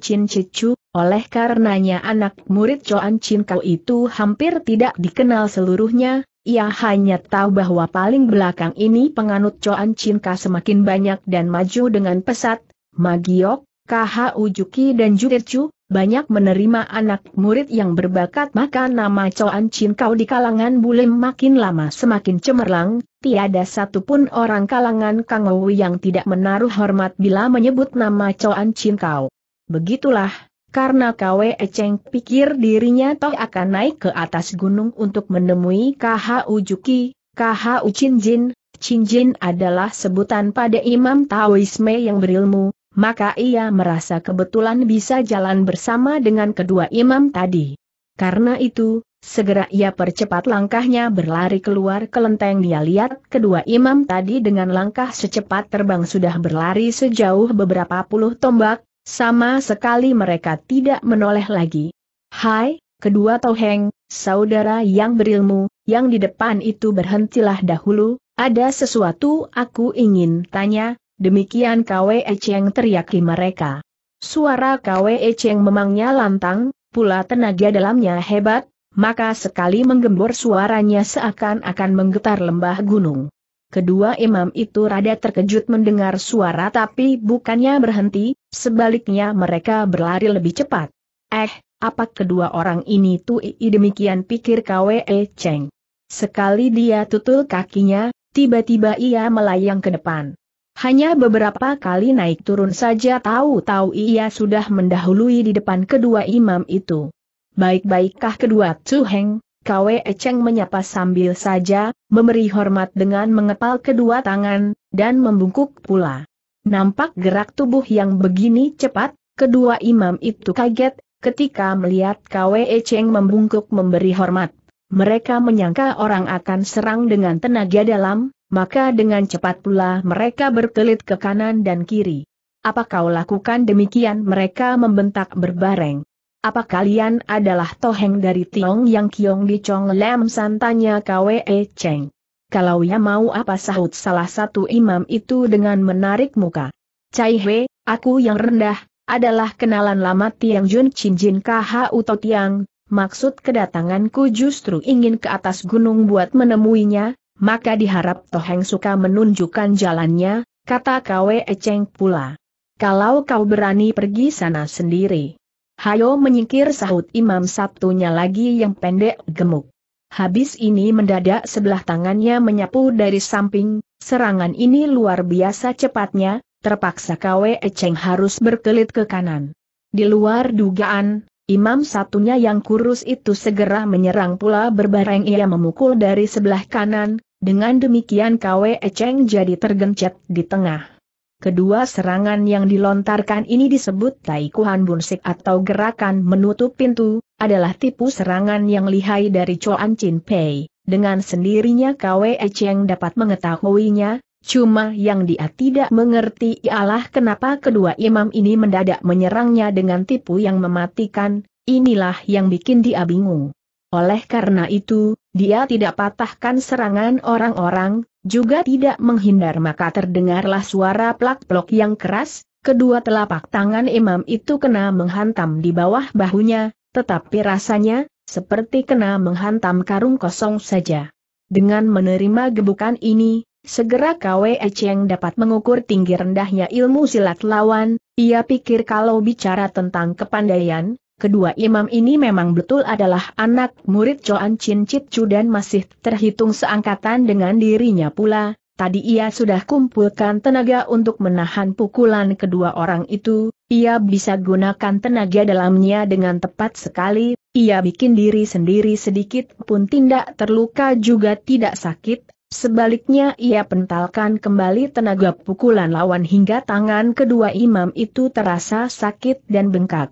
Chin Cicu, oleh karenanya anak murid Choan Chin Kau itu hampir tidak dikenal seluruhnya, ia hanya tahu bahwa paling belakang ini penganut Choan Chin Kau semakin banyak dan maju dengan pesat, Magiok, KH Ujuki dan Juricu, banyak menerima anak murid yang berbakat maka nama Coan Chin Kau di kalangan bule makin lama semakin cemerlang, tiada satupun orang kalangan Kang Ou yang tidak menaruh hormat bila menyebut nama Coan Chin Kau. Begitulah, karena Kwe echeng pikir dirinya toh akan naik ke atas gunung untuk menemui KHU Juki, KHU Chin Jin, Chin Jin adalah sebutan pada Imam Taoisme yang berilmu, maka ia merasa kebetulan bisa jalan bersama dengan kedua imam tadi. Karena itu, segera ia percepat langkahnya berlari keluar ke lenteng dia lihat kedua imam tadi dengan langkah secepat terbang sudah berlari sejauh beberapa puluh tombak, sama sekali mereka tidak menoleh lagi. Hai, kedua Toheng, saudara yang berilmu, yang di depan itu berhentilah dahulu, ada sesuatu aku ingin tanya, Demikian Kwe Cheng teriaki mereka. Suara Kwe Cheng memangnya lantang, pula tenaga dalamnya hebat, maka sekali menggembor suaranya seakan-akan menggetar lembah gunung. Kedua imam itu rada terkejut mendengar suara tapi bukannya berhenti, sebaliknya mereka berlari lebih cepat. Eh, apa kedua orang ini tuh? demikian pikir Kwe Cheng. Sekali dia tutul kakinya, tiba-tiba ia melayang ke depan. Hanya beberapa kali naik turun saja tahu-tahu ia sudah mendahului di depan kedua imam itu. Baik-baikkah kedua tuheng, Heng? Kwe Echeng menyapa sambil saja, memberi hormat dengan mengepal kedua tangan, dan membungkuk pula. Nampak gerak tubuh yang begini cepat, kedua imam itu kaget, ketika melihat Kwe Echeng membungkuk memberi hormat. Mereka menyangka orang akan serang dengan tenaga dalam, maka dengan cepat pula mereka berkelit ke kanan dan kiri. Apa kau lakukan demikian mereka membentak berbareng. Apa kalian adalah toheng dari Tiong Yang Kiong di Chong Lam santanya Kwe Cheng? Kalau ya mau apa sahut salah satu imam itu dengan menarik muka. Cai Hwe, aku yang rendah, adalah kenalan lama Tiang Jun Chin Jin KH Uto Tiang, maksud kedatanganku justru ingin ke atas gunung buat menemuinya, maka diharap Toheng suka menunjukkan jalannya, kata Kwe Echeng pula. Kalau kau berani pergi sana sendiri. Hayo menyingkir sahut imam Sabtunya lagi yang pendek gemuk. Habis ini mendadak sebelah tangannya menyapu dari samping, serangan ini luar biasa cepatnya, terpaksa Kwe Echeng harus berkelit ke kanan. Di luar dugaan, Imam satunya yang kurus itu segera menyerang pula berbareng ia memukul dari sebelah kanan, dengan demikian Kwe Cheng jadi tergencet di tengah. Kedua serangan yang dilontarkan ini disebut Taikuhan Bunsik atau gerakan menutup pintu, adalah tipu serangan yang lihai dari Choan Chin Pei. Dengan sendirinya Kwe Cheng dapat mengetahuinya, cuma yang dia tidak mengerti ialah kenapa kedua imam ini mendadak menyerangnya dengan tipu yang mematikan, inilah yang bikin dia bingung. Oleh karena itu, dia tidak patahkan serangan orang-orang, juga tidak menghindar maka terdengarlah suara plak-plok yang keras, kedua telapak tangan imam itu kena menghantam di bawah bahunya, tetapi rasanya, seperti kena menghantam karung kosong saja. Dengan menerima gebukan ini, segera Kwe Cheng dapat mengukur tinggi rendahnya ilmu silat lawan, ia pikir kalau bicara tentang kepandaian, kedua imam ini memang betul adalah anak murid Choan Chin Chit Chu dan masih terhitung seangkatan dengan dirinya pula, tadi ia sudah kumpulkan tenaga untuk menahan pukulan kedua orang itu, ia bisa gunakan tenaga dalamnya dengan tepat sekali, ia bikin diri sendiri sedikit pun tidak terluka juga tidak sakit, Sebaliknya ia pentalkan kembali tenaga pukulan lawan hingga tangan kedua imam itu terasa sakit dan bengkak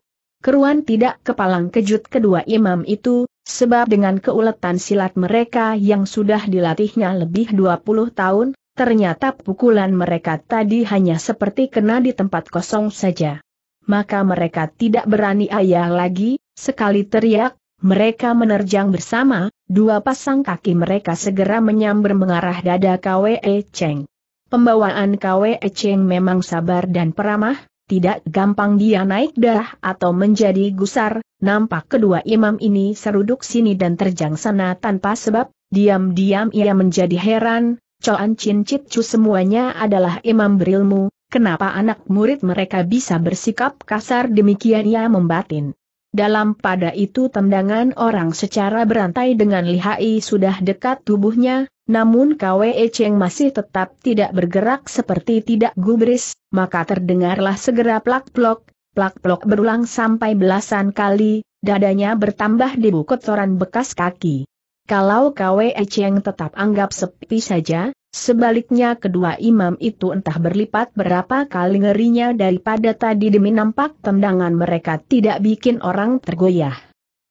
keruan tidak kepalang kejut kedua imam itu, sebab dengan keuletan silat mereka yang sudah dilatihnya lebih 20 tahun, ternyata pukulan mereka tadi hanya seperti kena di tempat kosong saja. Maka mereka tidak berani ayah lagi, sekali teriak, mereka menerjang bersama, dua pasang kaki mereka segera menyambar mengarah dada KWE Cheng. Pembawaan KWE Cheng memang sabar dan peramah, tidak gampang dia naik darah atau menjadi gusar, nampak kedua imam ini seruduk sini dan terjang sana tanpa sebab, diam-diam ia menjadi heran, Coan Chin Chit Chu semuanya adalah imam berilmu, kenapa anak murid mereka bisa bersikap kasar demikian ia membatin. Dalam pada itu tendangan orang secara berantai dengan lihai sudah dekat tubuhnya, namun Kwe Cheng masih tetap tidak bergerak seperti tidak gubris, maka terdengarlah segera plak-plok, plak-plok berulang sampai belasan kali, dadanya bertambah di kotoran bekas kaki. Kalau Kwe Cheng tetap anggap sepi saja, sebaliknya kedua imam itu entah berlipat berapa kali ngerinya daripada tadi demi nampak tendangan mereka tidak bikin orang tergoyah.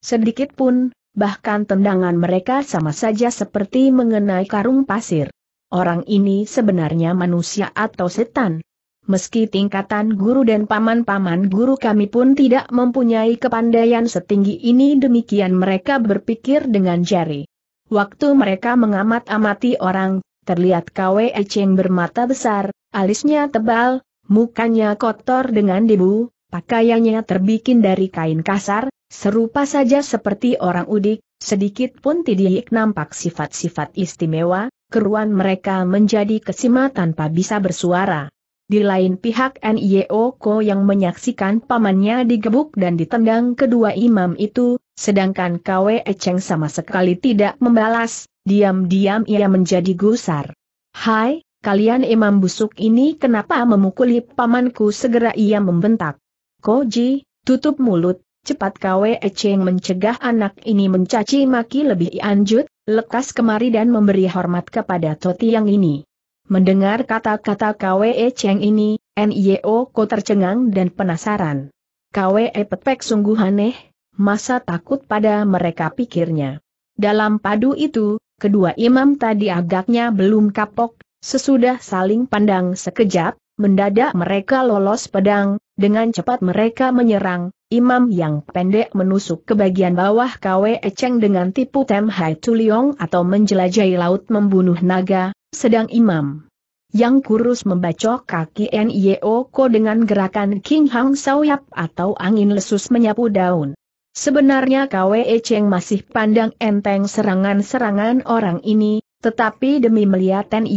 Sedikit pun, bahkan tendangan mereka sama saja seperti mengenai karung pasir. Orang ini sebenarnya manusia atau setan. Meski tingkatan guru dan paman-paman guru kami pun tidak mempunyai kepandaian setinggi ini demikian mereka berpikir dengan jari. Waktu mereka mengamat-amati orang, terlihat Kwe Cheng bermata besar, alisnya tebal, mukanya kotor dengan debu, pakaiannya terbikin dari kain kasar, Serupa saja seperti orang udik, sedikit pun tidak nampak sifat-sifat istimewa, keruan mereka menjadi kesima tanpa bisa bersuara. Di lain pihak Nio Ko yang menyaksikan pamannya digebuk dan ditendang kedua imam itu, sedangkan Kwe Echeng sama sekali tidak membalas, diam-diam ia menjadi gusar. Hai, kalian imam busuk ini kenapa memukuli pamanku segera ia membentak. Koji, tutup mulut, Cepat Kwe Cheng mencegah anak ini mencaci maki lebih lanjut, lekas kemari dan memberi hormat kepada Toti yang ini. Mendengar kata-kata Kwe Cheng ini, NIO Ko tercengang dan penasaran. Kwe Pepek sungguh aneh, masa takut pada mereka pikirnya. Dalam padu itu, kedua imam tadi agaknya belum kapok, sesudah saling pandang sekejap, mendadak mereka lolos pedang, dengan cepat mereka menyerang, imam yang pendek menusuk ke bagian bawah Kwe Cheng dengan tipu tem hai tuliong atau menjelajahi laut membunuh naga, sedang imam yang kurus membacok kaki N.I.O. Ko dengan gerakan King Hang sauyap atau angin lesus menyapu daun. Sebenarnya Kwe Cheng masih pandang enteng serangan-serangan orang ini, tetapi demi melihat Ten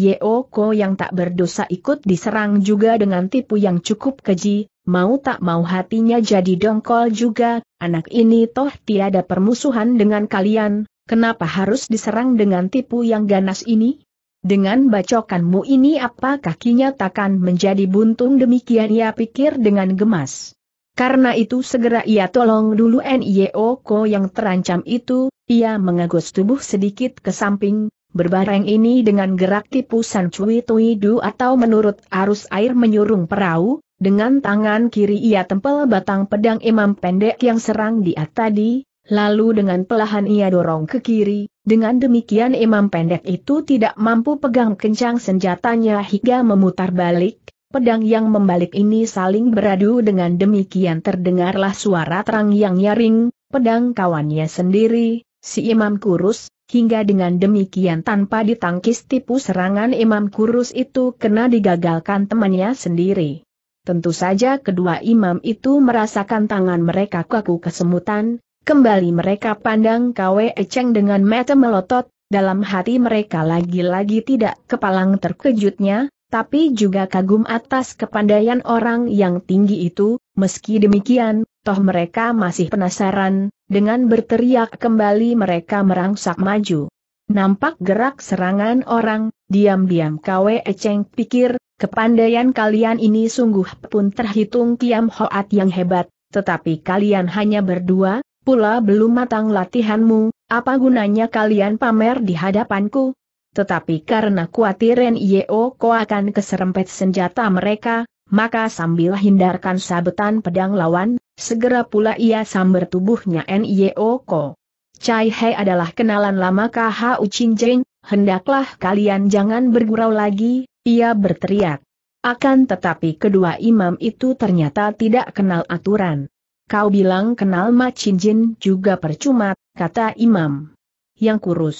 Ko yang tak berdosa ikut diserang juga dengan tipu yang cukup keji, mau tak mau hatinya jadi dongkol juga, anak ini toh tiada permusuhan dengan kalian, kenapa harus diserang dengan tipu yang ganas ini? Dengan bacokanmu ini apa kakinya takkan menjadi buntung demikian ia pikir dengan gemas. Karena itu segera ia tolong dulu N.I.O.Ko yang terancam itu, ia mengagus tubuh sedikit ke samping, Berbareng ini dengan gerak tipu San Cui Du atau menurut arus air menyurung perahu, dengan tangan kiri ia tempel batang pedang imam pendek yang serang dia tadi, lalu dengan pelahan ia dorong ke kiri, dengan demikian imam pendek itu tidak mampu pegang kencang senjatanya hingga memutar balik, pedang yang membalik ini saling beradu dengan demikian terdengarlah suara terang yang nyaring, pedang kawannya sendiri, si imam kurus, Hingga dengan demikian tanpa ditangkis tipu serangan imam kurus itu kena digagalkan temannya sendiri. Tentu saja kedua imam itu merasakan tangan mereka kaku kesemutan, kembali mereka pandang Kwe Eceng dengan mata melotot, dalam hati mereka lagi-lagi tidak kepalang terkejutnya, tapi juga kagum atas kepandaian orang yang tinggi itu, meski demikian, toh mereka masih penasaran, dengan berteriak kembali mereka merangsak maju. Nampak gerak serangan orang, diam-diam Kwe Cheng pikir, kepandaian kalian ini sungguh pun terhitung Kiam Hoat yang hebat, tetapi kalian hanya berdua, pula belum matang latihanmu, apa gunanya kalian pamer di hadapanku? Tetapi karena kuatir Yeo Ko akan keserempet senjata mereka, maka sambil hindarkan sabetan pedang lawan, segera pula ia samber tubuhnya N.I.O. Ko. Chai He adalah kenalan lama K.H.U. Jeng, hendaklah kalian jangan bergurau lagi, ia berteriak. Akan tetapi kedua imam itu ternyata tidak kenal aturan. Kau bilang kenal Ma Jin juga percuma, kata imam. Yang kurus.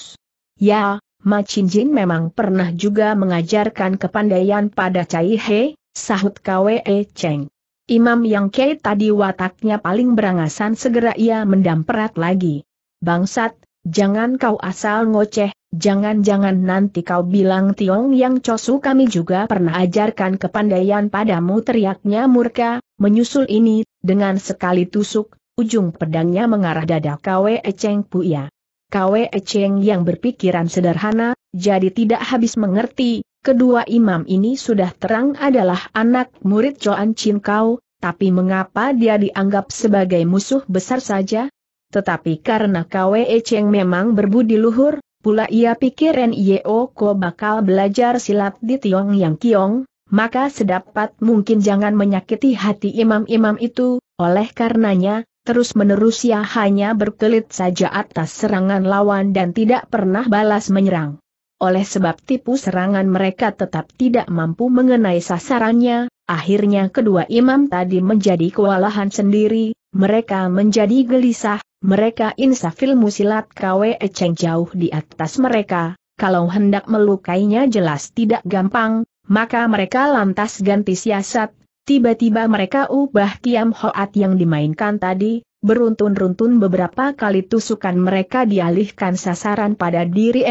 Ya, Ma Jin memang pernah juga mengajarkan kepandaian pada Chai He, Sahut Kwe Cheng. Imam yang kei tadi wataknya paling berangasan segera ia mendamperat lagi. Bangsat, jangan kau asal ngoceh, jangan-jangan nanti kau bilang Tiong yang cosu kami juga pernah ajarkan kepandaian padamu teriaknya murka, menyusul ini, dengan sekali tusuk, ujung pedangnya mengarah dada Kwe Cheng Puya. Kwe Cheng yang berpikiran sederhana, jadi tidak habis mengerti, Kedua imam ini sudah terang adalah anak murid Joan Chin Kau, tapi mengapa dia dianggap sebagai musuh besar saja? Tetapi karena Kwe Cheng memang berbudi luhur, pula ia pikir N.I.O. Ko bakal belajar silat di Tiong Yang Kiong, maka sedapat mungkin jangan menyakiti hati imam-imam itu, oleh karenanya, terus-menerus ia hanya berkelit saja atas serangan lawan dan tidak pernah balas menyerang oleh sebab tipu serangan mereka tetap tidak mampu mengenai sasarannya, akhirnya kedua imam tadi menjadi kewalahan sendiri, mereka menjadi gelisah, mereka insafil musilat silat KW Eceng jauh di atas mereka, kalau hendak melukainya jelas tidak gampang, maka mereka lantas ganti siasat, tiba-tiba mereka ubah kiam hoat yang dimainkan tadi, Beruntun-runtun beberapa kali tusukan mereka dialihkan sasaran pada diri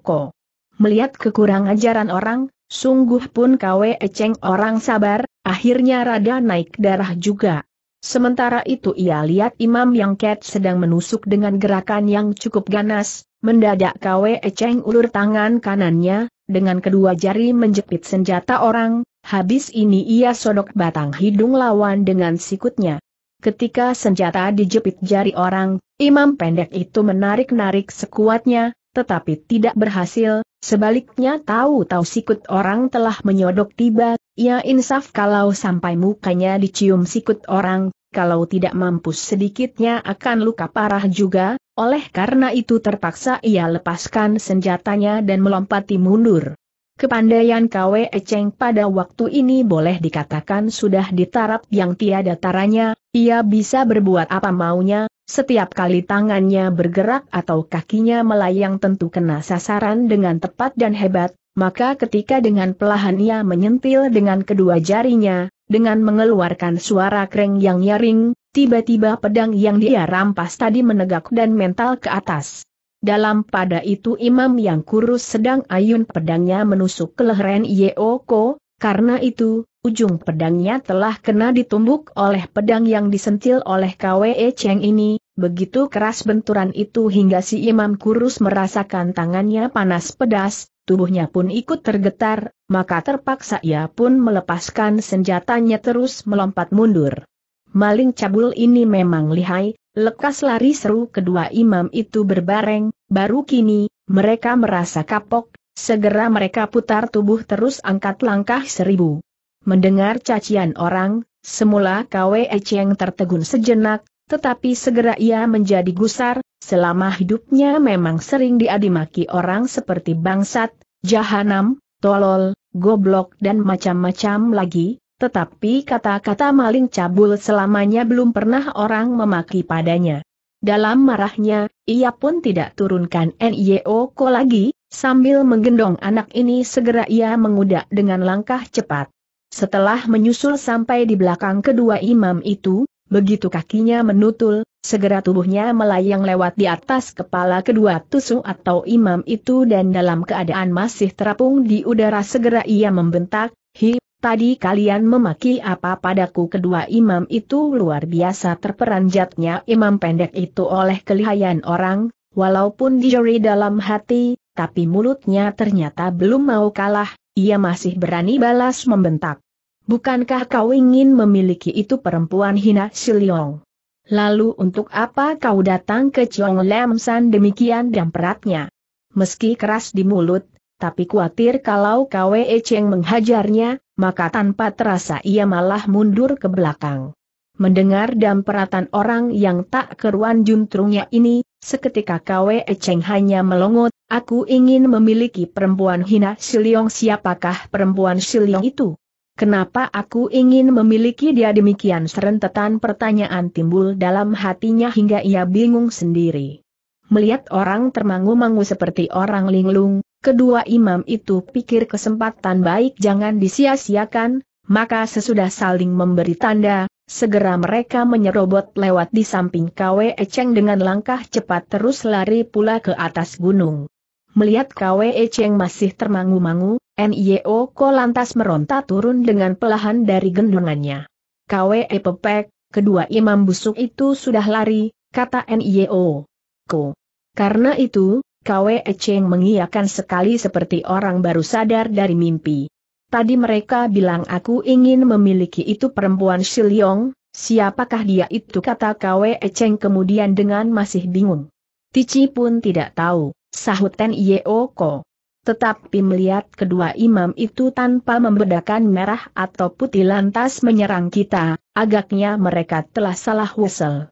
Ko. Melihat kekurangan ajaran orang, sungguh pun KW Eceng orang sabar, akhirnya rada naik darah juga. Sementara itu ia lihat imam yang Ket sedang menusuk dengan gerakan yang cukup ganas, mendadak KW Eceng ulur tangan kanannya, dengan kedua jari menjepit senjata orang, habis ini ia sodok batang hidung lawan dengan sikutnya ketika senjata dijepit jari orang, imam pendek itu menarik-narik sekuatnya, tetapi tidak berhasil, sebaliknya tahu-tahu sikut orang telah menyodok tiba, ia ya insaf kalau sampai mukanya dicium sikut orang, kalau tidak mampus sedikitnya akan luka parah juga, oleh karena itu terpaksa ia lepaskan senjatanya dan melompati mundur. Kepandaian Kwe Echeng pada waktu ini boleh dikatakan sudah ditarap yang tiada taranya, ia bisa berbuat apa maunya, setiap kali tangannya bergerak atau kakinya melayang tentu kena sasaran dengan tepat dan hebat, maka ketika dengan pelahan ia menyentil dengan kedua jarinya, dengan mengeluarkan suara kreng yang nyaring, tiba-tiba pedang yang dia rampas tadi menegak dan mental ke atas. Dalam pada itu imam yang kurus sedang ayun pedangnya menusuk ke leheran Yeoko, karena itu, ujung pedangnya telah kena ditumbuk oleh pedang yang disentil oleh KWE Cheng ini, begitu keras benturan itu hingga si imam kurus merasakan tangannya panas pedas, tubuhnya pun ikut tergetar, maka terpaksa ia pun melepaskan senjatanya terus melompat mundur. Maling cabul ini memang lihai, Lekas lari seru kedua imam itu berbareng, baru kini, mereka merasa kapok, segera mereka putar tubuh terus angkat langkah seribu. Mendengar cacian orang, semula Kwe Echeng tertegun sejenak, tetapi segera ia menjadi gusar, selama hidupnya memang sering diadimaki orang seperti bangsat, jahanam, tolol, goblok dan macam-macam lagi, tetapi kata-kata maling cabul selamanya belum pernah orang memaki padanya. Dalam marahnya, ia pun tidak turunkan NIO Ko lagi, sambil menggendong anak ini segera ia mengudak dengan langkah cepat. Setelah menyusul sampai di belakang kedua imam itu, begitu kakinya menutul, segera tubuhnya melayang lewat di atas kepala kedua tusu atau imam itu dan dalam keadaan masih terapung di udara segera ia membentak, Hi, Tadi kalian memaki apa padaku kedua imam itu luar biasa terperanjatnya imam pendek itu oleh kelihayan orang, walaupun dijeri dalam hati, tapi mulutnya ternyata belum mau kalah, ia masih berani balas membentak. Bukankah kau ingin memiliki itu perempuan hina Siliong? Lalu untuk apa kau datang ke Chong Lam San demikian dan Meski keras di mulut, tapi khawatir kalau Kwe Cheng menghajarnya, maka tanpa terasa ia malah mundur ke belakang. Mendengar damperatan orang yang tak keruan juntrungnya ini, seketika Kwe Cheng hanya melongot, aku ingin memiliki perempuan hina Siliong siapakah perempuan Siliong itu? Kenapa aku ingin memiliki dia demikian serentetan pertanyaan timbul dalam hatinya hingga ia bingung sendiri. Melihat orang termangu-mangu seperti orang linglung, Kedua imam itu pikir kesempatan baik jangan disia-siakan, maka sesudah saling memberi tanda, segera mereka menyerobot lewat di samping Kwe Echeng dengan langkah cepat terus lari pula ke atas gunung. Melihat Kwe Echeng masih termangu-mangu, NIO e Ko lantas meronta turun dengan pelahan dari gendongannya. Kwe Pepek, kedua imam busuk itu sudah lari, kata NIO e Ko. Karena itu, Kwe Cheng mengiyakan sekali seperti orang baru sadar dari mimpi. Tadi mereka bilang aku ingin memiliki itu perempuan Shiliong, siapakah dia itu kata Kwe Cheng kemudian dengan masih bingung. Tici pun tidak tahu, sahut Ten Yeoko. Tetapi melihat kedua imam itu tanpa membedakan merah atau putih lantas menyerang kita, agaknya mereka telah salah wesel.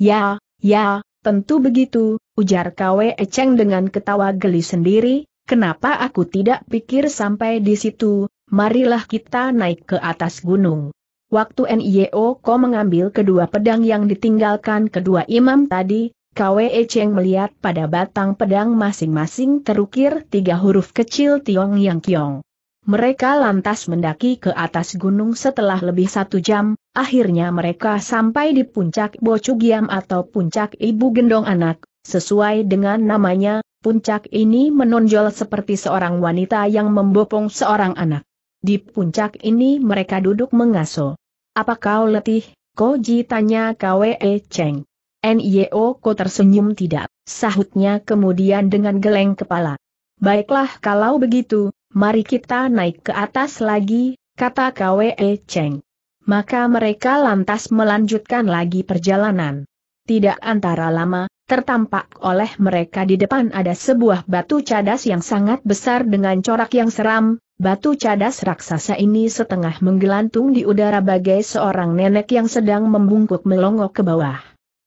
Ya, ya, tentu begitu, ujar Kwe Eceng dengan ketawa geli sendiri, kenapa aku tidak pikir sampai di situ, marilah kita naik ke atas gunung. Waktu NIO Ko mengambil kedua pedang yang ditinggalkan kedua imam tadi, Kwe Echeng melihat pada batang pedang masing-masing terukir tiga huruf kecil Tiong Yang Kiong. Mereka lantas mendaki ke atas gunung setelah lebih satu jam, akhirnya mereka sampai di puncak Bocugiam atau puncak Ibu Gendong Anak, Sesuai dengan namanya, puncak ini menonjol seperti seorang wanita yang membopong seorang anak. Di puncak ini mereka duduk mengaso. Apa kau letih, Koji tanya Kwe Cheng. Nio Ko tersenyum tidak, sahutnya kemudian dengan geleng kepala. Baiklah kalau begitu, mari kita naik ke atas lagi, kata Kwe Cheng. Maka mereka lantas melanjutkan lagi perjalanan. Tidak antara lama, Tertampak oleh mereka di depan ada sebuah batu cadas yang sangat besar dengan corak yang seram, batu cadas raksasa ini setengah menggelantung di udara bagai seorang nenek yang sedang membungkuk melongok ke bawah.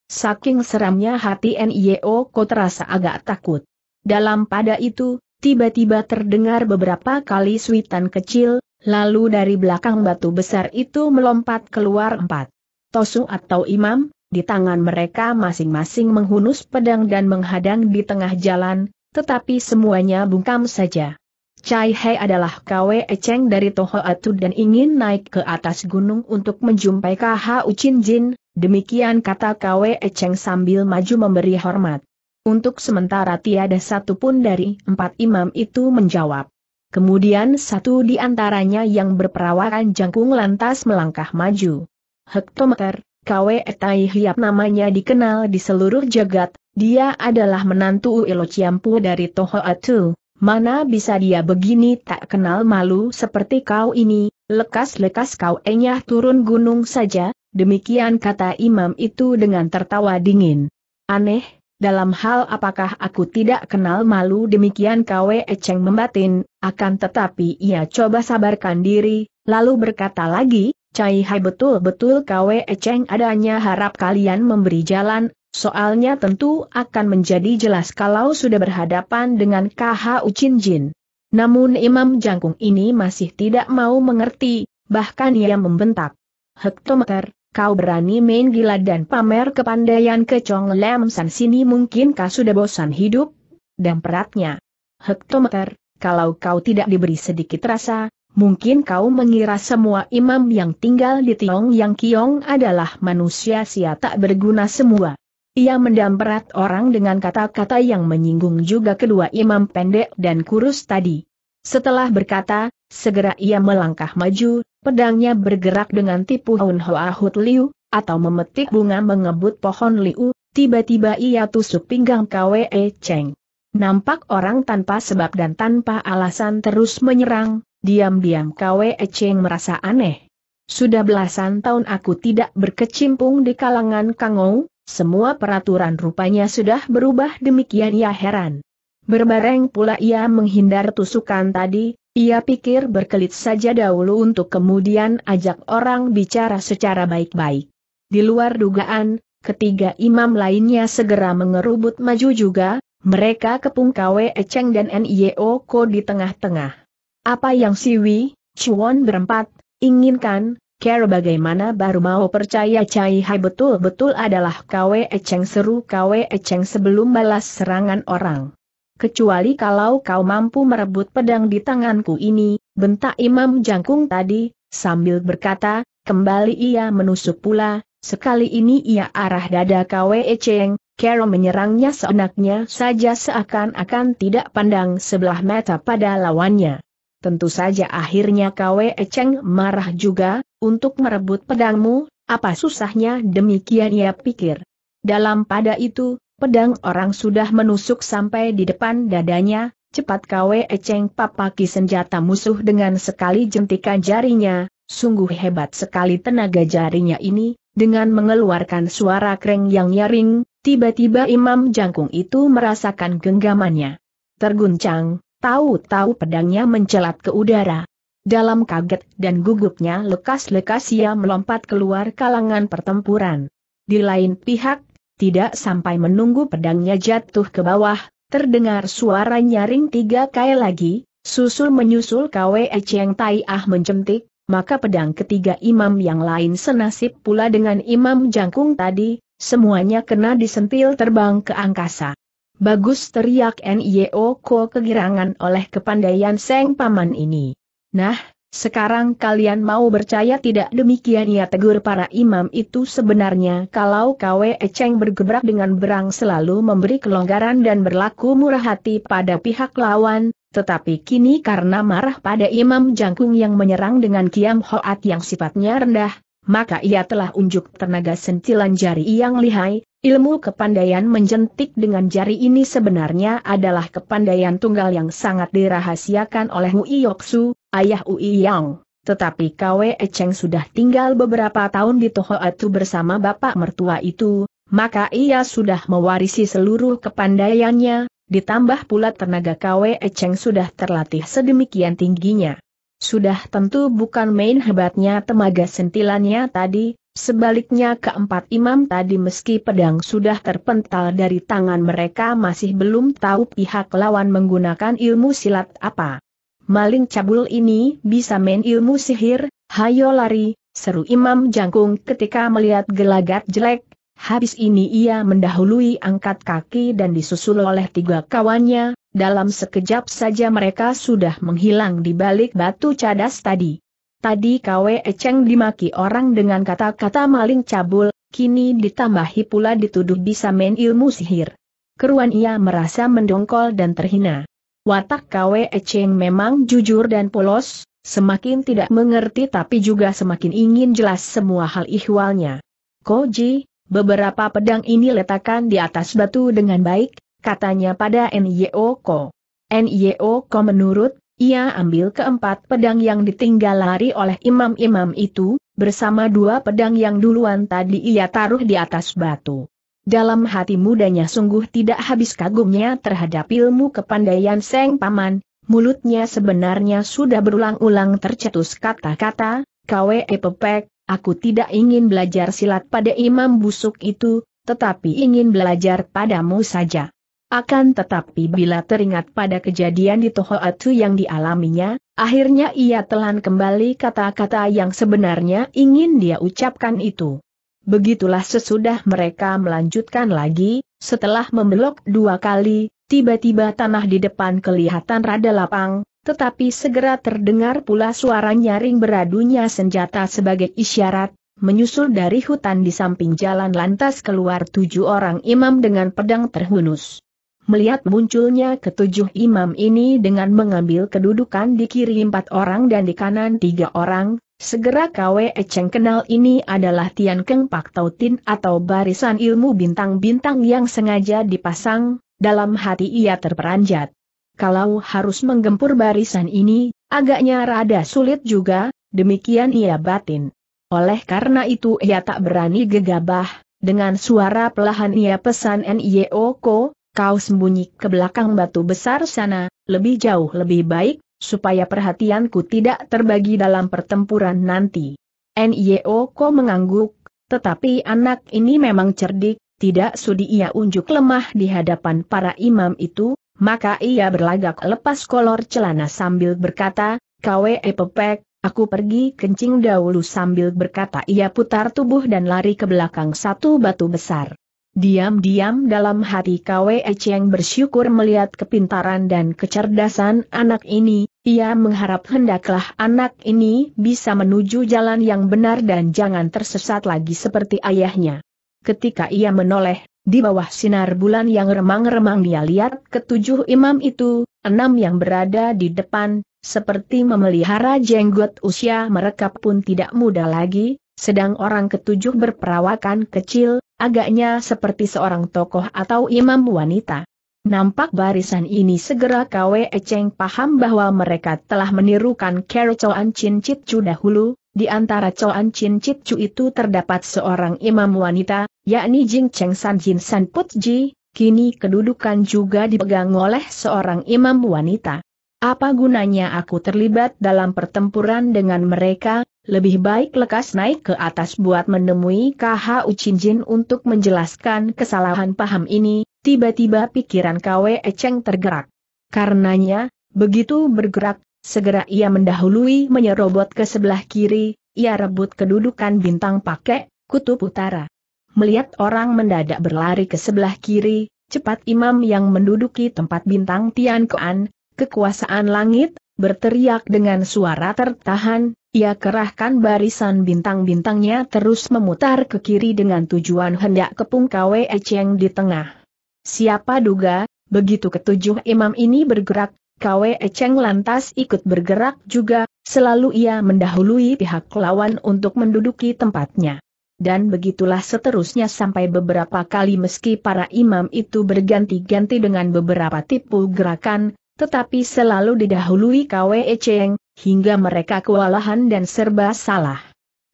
Saking seramnya hati NIO Ko terasa agak takut. Dalam pada itu, tiba-tiba terdengar beberapa kali suitan kecil, lalu dari belakang batu besar itu melompat keluar empat. Tosu atau imam, di tangan mereka masing-masing menghunus pedang dan menghadang di tengah jalan, tetapi semuanya bungkam saja. Cai Hei adalah Kwe Eceng dari Toho Atu dan ingin naik ke atas gunung untuk menjumpai Khu Uchin Jin, demikian kata Kwe Eceng sambil maju memberi hormat. Untuk sementara tiada satupun dari empat imam itu menjawab. Kemudian satu di antaranya yang berperawakan jangkung lantas melangkah maju. Hektometer, Kwe Tai Hiap namanya dikenal di seluruh jagat, dia adalah menantu Uilo Ciampu dari Tohoatu. Mana bisa dia begini tak kenal malu seperti kau ini, lekas-lekas kau enyah turun gunung saja, demikian kata imam itu dengan tertawa dingin. Aneh, dalam hal apakah aku tidak kenal malu demikian Kwe Eceng membatin, akan tetapi ia coba sabarkan diri, lalu berkata lagi, Cai Hai betul-betul Kwe Eceng adanya harap kalian memberi jalan, soalnya tentu akan menjadi jelas kalau sudah berhadapan dengan KH Ucin Jin. Namun Imam Jangkung ini masih tidak mau mengerti, bahkan ia membentak. Hektometer, kau berani main gila dan pamer kepandaian ke Chong Lam San sini mungkin kau sudah bosan hidup? Dan peratnya. Hektometer, kalau kau tidak diberi sedikit rasa, Mungkin kau mengira semua imam yang tinggal di Tiong Yang Kiong adalah manusia sia tak berguna semua. Ia mendamperat orang dengan kata-kata yang menyinggung juga kedua imam pendek dan kurus tadi. Setelah berkata, segera ia melangkah maju, pedangnya bergerak dengan tipu haun hoa hut liu, atau memetik bunga mengebut pohon liu, tiba-tiba ia tusuk pinggang Kwe Cheng. Nampak orang tanpa sebab dan tanpa alasan terus menyerang, diam-diam Kwe Cheng merasa aneh. Sudah belasan tahun aku tidak berkecimpung di kalangan Kangou, semua peraturan rupanya sudah berubah demikian ya heran. Berbareng pula ia menghindar tusukan tadi, ia pikir berkelit saja dahulu untuk kemudian ajak orang bicara secara baik-baik. Di luar dugaan, ketiga imam lainnya segera mengerubut maju juga, mereka kepung Kwe Cheng dan NIO Ko di tengah-tengah. Apa yang Siwi, Chuan berempat, inginkan, Care bagaimana baru mau percaya Cai Hai betul-betul adalah Kwe Echeng seru Kwe Echeng sebelum balas serangan orang. Kecuali kalau kau mampu merebut pedang di tanganku ini, bentak Imam Jangkung tadi, sambil berkata, kembali ia menusuk pula, sekali ini ia arah dada Kwe Echeng, Care menyerangnya seenaknya saja seakan-akan tidak pandang sebelah mata pada lawannya. Tentu saja akhirnya Kwe Echeng marah juga, untuk merebut pedangmu, apa susahnya demikian ia pikir. Dalam pada itu, pedang orang sudah menusuk sampai di depan dadanya, cepat Kwe Echeng papaki senjata musuh dengan sekali jentikan jarinya, sungguh hebat sekali tenaga jarinya ini, dengan mengeluarkan suara kreng yang nyaring, tiba-tiba Imam Jangkung itu merasakan genggamannya. Terguncang, Tahu-tahu pedangnya mencelat ke udara. Dalam kaget dan gugupnya lekas-lekas ia melompat keluar kalangan pertempuran. Di lain pihak, tidak sampai menunggu pedangnya jatuh ke bawah, terdengar suara nyaring tiga kali lagi, susul menyusul KWE Cheng Tai Ah mencentik, maka pedang ketiga imam yang lain senasib pula dengan imam jangkung tadi, semuanya kena disentil terbang ke angkasa. Bagus teriak Nio Ko kegirangan oleh kepandaian Seng Paman ini. Nah, sekarang kalian mau percaya tidak demikian ia tegur para imam itu sebenarnya kalau Kwe Cheng bergebrak dengan berang selalu memberi kelonggaran dan berlaku murah hati pada pihak lawan, tetapi kini karena marah pada imam jangkung yang menyerang dengan kiam hoat yang sifatnya rendah, maka ia telah unjuk tenaga sentilan jari yang lihai, Ilmu kepandaian menjentik dengan jari ini sebenarnya adalah kepandaian tunggal yang sangat dirahasiakan oleh Ui Yoksu, ayah Ui Yang. Tetapi Kwe Echeng sudah tinggal beberapa tahun di Tohoatu bersama bapak mertua itu, maka ia sudah mewarisi seluruh kepandaiannya, ditambah pula tenaga Kwe Echeng sudah terlatih sedemikian tingginya. Sudah tentu bukan main hebatnya temaga sentilannya tadi, Sebaliknya keempat imam tadi meski pedang sudah terpental dari tangan mereka masih belum tahu pihak lawan menggunakan ilmu silat apa. Maling cabul ini bisa main ilmu sihir, hayo lari, seru imam jangkung ketika melihat gelagat jelek. Habis ini ia mendahului angkat kaki dan disusul oleh tiga kawannya, dalam sekejap saja mereka sudah menghilang di balik batu cadas tadi. Tadi Kwe Eceng dimaki orang dengan kata-kata maling cabul, kini ditambahi pula dituduh bisa main ilmu sihir. Keruan ia merasa mendongkol dan terhina. Watak Kwe Eceng memang jujur dan polos, semakin tidak mengerti tapi juga semakin ingin jelas semua hal ihwalnya. Koji, beberapa pedang ini letakkan di atas batu dengan baik, katanya pada Nyo Ko. Nyo Ko menurut ia ambil keempat pedang yang ditinggal lari oleh imam-imam itu, bersama dua pedang yang duluan tadi ia taruh di atas batu. Dalam hati mudanya sungguh tidak habis kagumnya terhadap ilmu kepandaian Seng Paman, mulutnya sebenarnya sudah berulang-ulang tercetus kata-kata, KWE Pepek, aku tidak ingin belajar silat pada imam busuk itu, tetapi ingin belajar padamu saja. Akan tetapi bila teringat pada kejadian di Tohoatu yang dialaminya, akhirnya ia telan kembali kata-kata yang sebenarnya ingin dia ucapkan itu. Begitulah sesudah mereka melanjutkan lagi, setelah membelok dua kali, tiba-tiba tanah di depan kelihatan rada lapang, tetapi segera terdengar pula suara nyaring beradunya senjata sebagai isyarat, menyusul dari hutan di samping jalan lantas keluar tujuh orang imam dengan pedang terhunus. Melihat munculnya ketujuh imam ini dengan mengambil kedudukan di kiri empat orang dan di kanan tiga orang, segera Kwe Echeng kenal ini adalah Tian Keng Pak Tautin atau barisan ilmu bintang-bintang yang sengaja dipasang, dalam hati ia terperanjat. Kalau harus menggempur barisan ini, agaknya rada sulit juga, demikian ia batin. Oleh karena itu ia tak berani gegabah, dengan suara pelahan ia pesan NIO Ko, kau sembunyi ke belakang batu besar sana, lebih jauh lebih baik, supaya perhatianku tidak terbagi dalam pertempuran nanti. Nyo, Ko mengangguk, tetapi anak ini memang cerdik, tidak sudi ia unjuk lemah di hadapan para imam itu, maka ia berlagak lepas kolor celana sambil berkata, Kwe Pepek, aku pergi kencing dahulu sambil berkata ia putar tubuh dan lari ke belakang satu batu besar. Diam-diam dalam hati Kwe Cheng bersyukur melihat kepintaran dan kecerdasan anak ini, ia mengharap hendaklah anak ini bisa menuju jalan yang benar dan jangan tersesat lagi seperti ayahnya. Ketika ia menoleh, di bawah sinar bulan yang remang-remang dia lihat ketujuh imam itu, enam yang berada di depan, seperti memelihara jenggot usia mereka pun tidak muda lagi, sedang orang ketujuh berperawakan kecil, agaknya seperti seorang tokoh atau imam wanita. Nampak barisan ini segera Kwe Eceng paham bahwa mereka telah menirukan Kero Choan Chin Chit Chu dahulu, di antara Choan Chin Chit Chu itu terdapat seorang imam wanita, yakni Jing Cheng San Jin San Put Ji, kini kedudukan juga dipegang oleh seorang imam wanita. Apa gunanya aku terlibat dalam pertempuran dengan mereka, lebih baik lekas naik ke atas buat menemui KH Ucinjin untuk menjelaskan kesalahan paham ini, tiba-tiba pikiran KW Eceng tergerak. Karenanya, begitu bergerak, segera ia mendahului menyerobot ke sebelah kiri, ia rebut kedudukan bintang pakai, kutub utara. Melihat orang mendadak berlari ke sebelah kiri, cepat imam yang menduduki tempat bintang Tian Kuan, kekuasaan langit, berteriak dengan suara tertahan, ia kerahkan barisan bintang-bintangnya terus memutar ke kiri dengan tujuan hendak kepung Kwe Echeng di tengah. Siapa duga, begitu ketujuh imam ini bergerak, Kwe Echeng lantas ikut bergerak juga, selalu ia mendahului pihak lawan untuk menduduki tempatnya. Dan begitulah seterusnya sampai beberapa kali meski para imam itu berganti-ganti dengan beberapa tipu gerakan, tetapi selalu didahului KWE Cheng, hingga mereka kewalahan dan serba salah.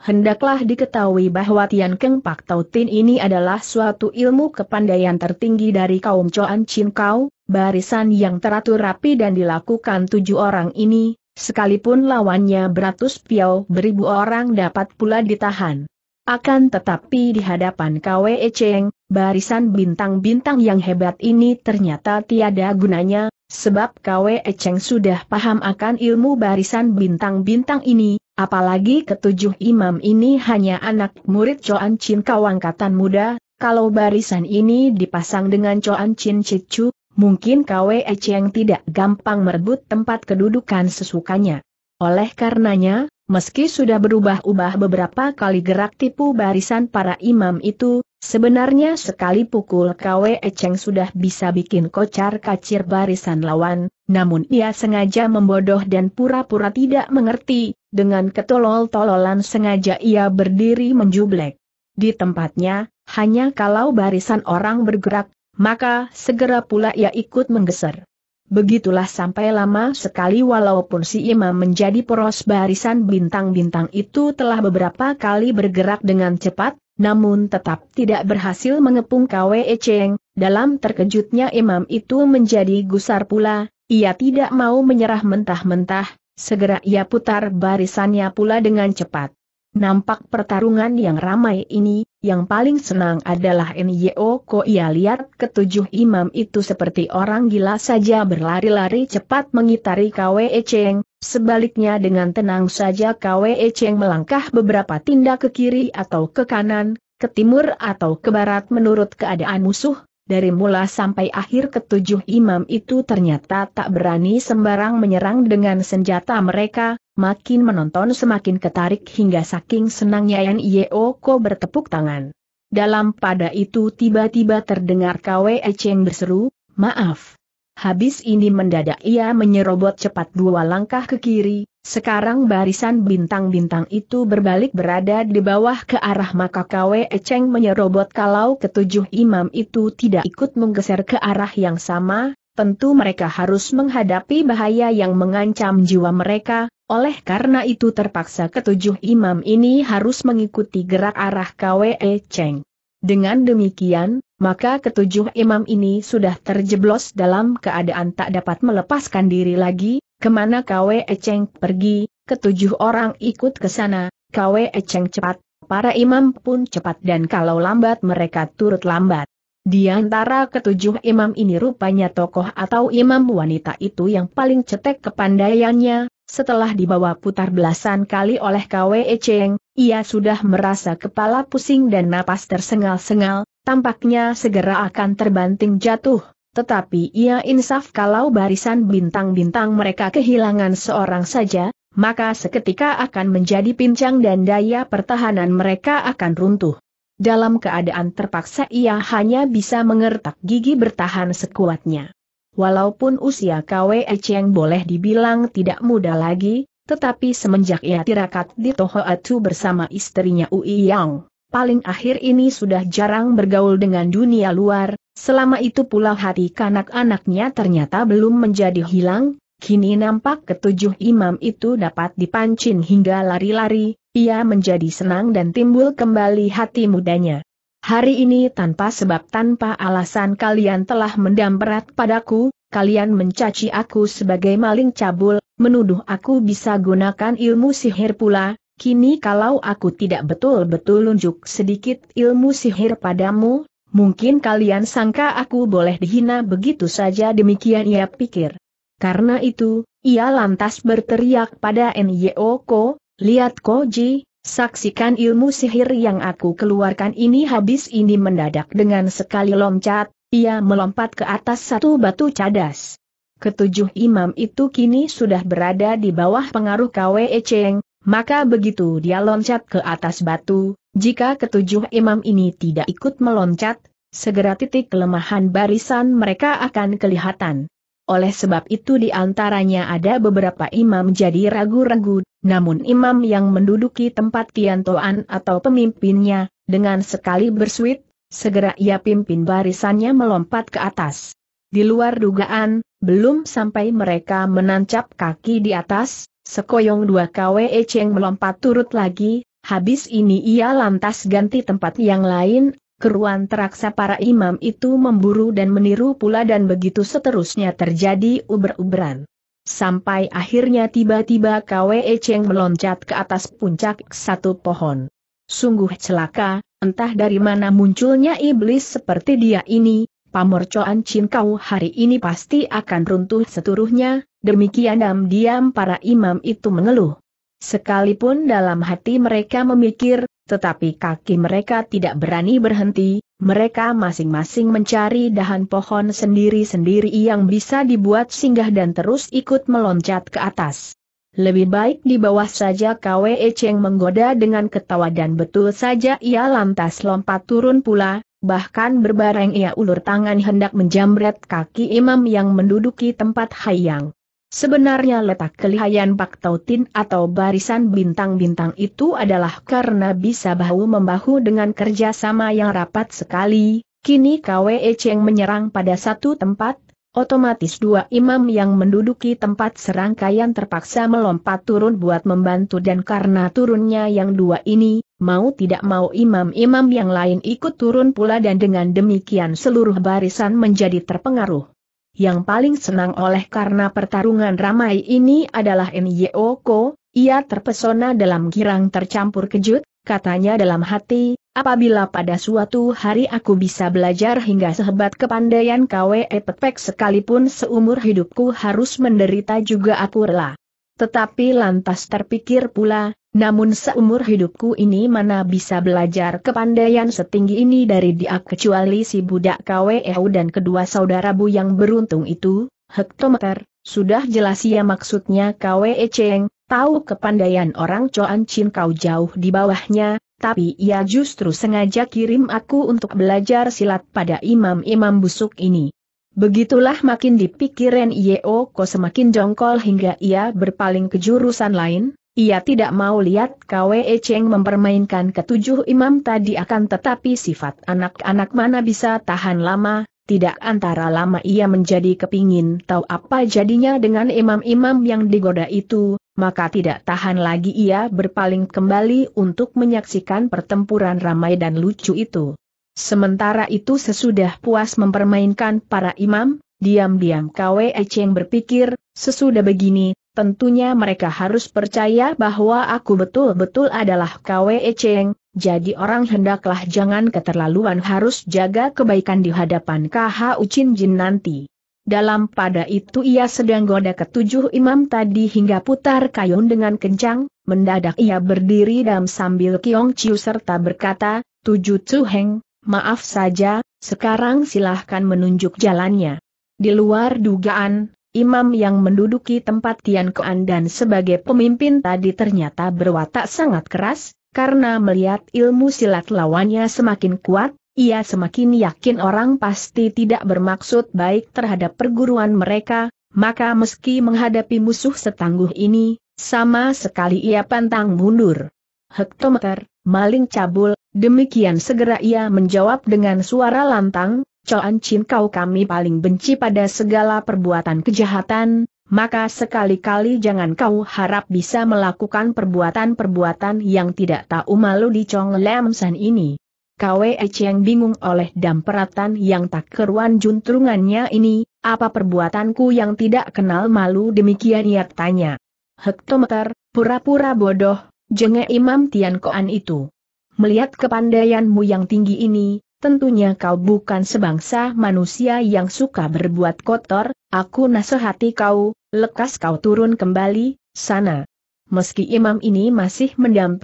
Hendaklah diketahui bahwa Tian Keng Pak Tau Tin ini adalah suatu ilmu kepandaian tertinggi dari kaum Coan Chin Kau, barisan yang teratur rapi dan dilakukan tujuh orang ini, sekalipun lawannya beratus piau beribu orang dapat pula ditahan. Akan tetapi di hadapan KWE Cheng, barisan bintang-bintang yang hebat ini ternyata tiada gunanya, Sebab Kwe Cheng sudah paham akan ilmu barisan bintang-bintang ini, apalagi ketujuh imam ini hanya anak murid Choan Chin Kawangkatan Muda, kalau barisan ini dipasang dengan Choan Chin Cicu, mungkin Kwe Cheng tidak gampang merebut tempat kedudukan sesukanya. Oleh karenanya, meski sudah berubah-ubah beberapa kali gerak tipu barisan para imam itu, Sebenarnya sekali pukul KW Eceng sudah bisa bikin kocar kacir barisan lawan, namun ia sengaja membodoh dan pura-pura tidak mengerti, dengan ketolol-tololan sengaja ia berdiri menjublek. Di tempatnya, hanya kalau barisan orang bergerak, maka segera pula ia ikut menggeser. Begitulah sampai lama sekali walaupun si imam menjadi poros barisan bintang-bintang itu telah beberapa kali bergerak dengan cepat, namun tetap tidak berhasil mengepung Kwe Cheng, dalam terkejutnya imam itu menjadi gusar pula, ia tidak mau menyerah mentah-mentah, segera ia putar barisannya pula dengan cepat. Nampak pertarungan yang ramai ini, yang paling senang adalah Nyo Ko ia lihat ketujuh imam itu seperti orang gila saja berlari-lari cepat mengitari Kwe Cheng, sebaliknya dengan tenang saja Kwe Cheng melangkah beberapa tindak ke kiri atau ke kanan, ke timur atau ke barat menurut keadaan musuh, dari mula sampai akhir ketujuh imam itu ternyata tak berani sembarang menyerang dengan senjata mereka, makin menonton semakin ketarik hingga saking senangnya Nio Ko bertepuk tangan. Dalam pada itu tiba-tiba terdengar Kwe Cheng berseru, maaf. Habis ini mendadak ia menyerobot cepat dua langkah ke kiri, sekarang barisan bintang-bintang itu berbalik berada di bawah ke arah maka Kwe Cheng menyerobot kalau ketujuh imam itu tidak ikut menggeser ke arah yang sama, tentu mereka harus menghadapi bahaya yang mengancam jiwa mereka, oleh karena itu terpaksa ketujuh imam ini harus mengikuti gerak arah KWE Cheng. Dengan demikian, maka ketujuh imam ini sudah terjeblos dalam keadaan tak dapat melepaskan diri lagi, kemana Kwe Cheng pergi, ketujuh orang ikut ke sana, Kwe Cheng cepat, para imam pun cepat dan kalau lambat mereka turut lambat. Di antara ketujuh imam ini rupanya tokoh atau imam wanita itu yang paling cetek kepandaiannya, setelah dibawa putar belasan kali oleh Kwe Cheng, ia sudah merasa kepala pusing dan napas tersengal-sengal, tampaknya segera akan terbanting jatuh. Tetapi ia insaf kalau barisan bintang-bintang mereka kehilangan seorang saja, maka seketika akan menjadi pincang dan daya pertahanan mereka akan runtuh. Dalam keadaan terpaksa ia hanya bisa mengertak gigi bertahan sekuatnya. Walaupun usia Kwe Cheng boleh dibilang tidak muda lagi, tetapi semenjak ia tirakat di Toho Tohoatu bersama istrinya Ui Yang, paling akhir ini sudah jarang bergaul dengan dunia luar, selama itu pula hati kanak-anaknya ternyata belum menjadi hilang, Kini nampak ketujuh imam itu dapat dipancing hingga lari-lari, ia menjadi senang dan timbul kembali hati mudanya. Hari ini tanpa sebab tanpa alasan kalian telah mendamperat padaku, kalian mencaci aku sebagai maling cabul, menuduh aku bisa gunakan ilmu sihir pula, kini kalau aku tidak betul-betul nunjuk sedikit ilmu sihir padamu, mungkin kalian sangka aku boleh dihina begitu saja demikian ia pikir. Karena itu, ia lantas berteriak pada Nyo Ko, Lihat Koji, saksikan ilmu sihir yang aku keluarkan ini habis ini mendadak dengan sekali loncat, ia melompat ke atas satu batu cadas. Ketujuh imam itu kini sudah berada di bawah pengaruh Kwe Cheng, maka begitu dia loncat ke atas batu, jika ketujuh imam ini tidak ikut meloncat, segera titik kelemahan barisan mereka akan kelihatan. Oleh sebab itu di antaranya ada beberapa imam jadi ragu-ragu, namun imam yang menduduki tempat Tiantoan atau pemimpinnya, dengan sekali bersuit, segera ia pimpin barisannya melompat ke atas. Di luar dugaan, belum sampai mereka menancap kaki di atas, sekoyong dua KWE Cheng melompat turut lagi, habis ini ia lantas ganti tempat yang lain, keruan teraksa para imam itu memburu dan meniru pula dan begitu seterusnya terjadi uber-uberan. Sampai akhirnya tiba-tiba Kwe Cheng meloncat ke atas puncak satu pohon. Sungguh celaka, entah dari mana munculnya iblis seperti dia ini, pamorcoan Kau hari ini pasti akan runtuh seturuhnya, demikian diam-diam para imam itu mengeluh. Sekalipun dalam hati mereka memikir, tetapi kaki mereka tidak berani berhenti, mereka masing-masing mencari dahan pohon sendiri-sendiri yang bisa dibuat singgah dan terus ikut meloncat ke atas. Lebih baik di bawah saja Kwe Cheng menggoda dengan ketawa dan betul saja ia lantas lompat turun pula, bahkan berbareng ia ulur tangan hendak menjamret kaki imam yang menduduki tempat hayang. Sebenarnya letak kelihayan Pak Tautin atau barisan bintang-bintang itu adalah karena bisa bahu-membahu dengan kerjasama yang rapat sekali, kini KWE Cheng menyerang pada satu tempat, otomatis dua imam yang menduduki tempat serangkaian terpaksa melompat turun buat membantu dan karena turunnya yang dua ini, mau tidak mau imam-imam yang lain ikut turun pula dan dengan demikian seluruh barisan menjadi terpengaruh. Yang paling senang oleh karena pertarungan ramai ini adalah Nyo ia terpesona dalam girang tercampur kejut, katanya dalam hati, apabila pada suatu hari aku bisa belajar hingga sehebat kepandaian KWE Petpek sekalipun seumur hidupku harus menderita juga aku rela. Tetapi lantas terpikir pula, namun seumur hidupku ini mana bisa belajar kepandaian setinggi ini dari dia kecuali si budak KWEU dan kedua saudara Bu yang beruntung itu, hektometer, sudah jelas ya maksudnya KWE Cheng, tahu kepandaian orang Coan Chin kau jauh di bawahnya, tapi ia justru sengaja kirim aku untuk belajar silat pada imam-imam busuk ini. Begitulah makin dipikirin Yeo Ko semakin jongkol hingga ia berpaling ke jurusan lain, ia tidak mau lihat Kwe Cheng mempermainkan ketujuh imam tadi akan tetapi sifat anak-anak mana bisa tahan lama, tidak antara lama ia menjadi kepingin tahu apa jadinya dengan imam-imam yang digoda itu, maka tidak tahan lagi ia berpaling kembali untuk menyaksikan pertempuran ramai dan lucu itu. Sementara itu sesudah puas mempermainkan para imam, diam-diam Kwe Cheng berpikir, sesudah begini, Tentunya mereka harus percaya bahwa aku betul-betul adalah Kwe Cheng, jadi orang hendaklah jangan keterlaluan harus jaga kebaikan di hadapan KH Ucin Jin nanti. Dalam pada itu ia sedang goda ketujuh imam tadi hingga putar kayun dengan kencang, mendadak ia berdiri dan sambil Kiong Chiu serta berkata, Tujuh Su Heng, maaf saja, sekarang silahkan menunjuk jalannya. Di luar dugaan, imam yang menduduki tempat Tian Kuan dan sebagai pemimpin tadi ternyata berwatak sangat keras, karena melihat ilmu silat lawannya semakin kuat, ia semakin yakin orang pasti tidak bermaksud baik terhadap perguruan mereka, maka meski menghadapi musuh setangguh ini, sama sekali ia pantang mundur. Hektometer, maling cabul, demikian segera ia menjawab dengan suara lantang, Coan Chin kau kami paling benci pada segala perbuatan kejahatan, maka sekali-kali jangan kau harap bisa melakukan perbuatan-perbuatan yang tidak tahu malu di Chong Lam San ini. Kwe Cheng bingung oleh damperatan yang tak keruan juntrungannya ini, apa perbuatanku yang tidak kenal malu demikian ia tanya. Hektometer, pura-pura bodoh, jenge Imam Tian Koan itu. Melihat kepandaianmu yang tinggi ini, tentunya kau bukan sebangsa manusia yang suka berbuat kotor, aku nasihati kau, lekas kau turun kembali, sana. Meski imam ini masih mendam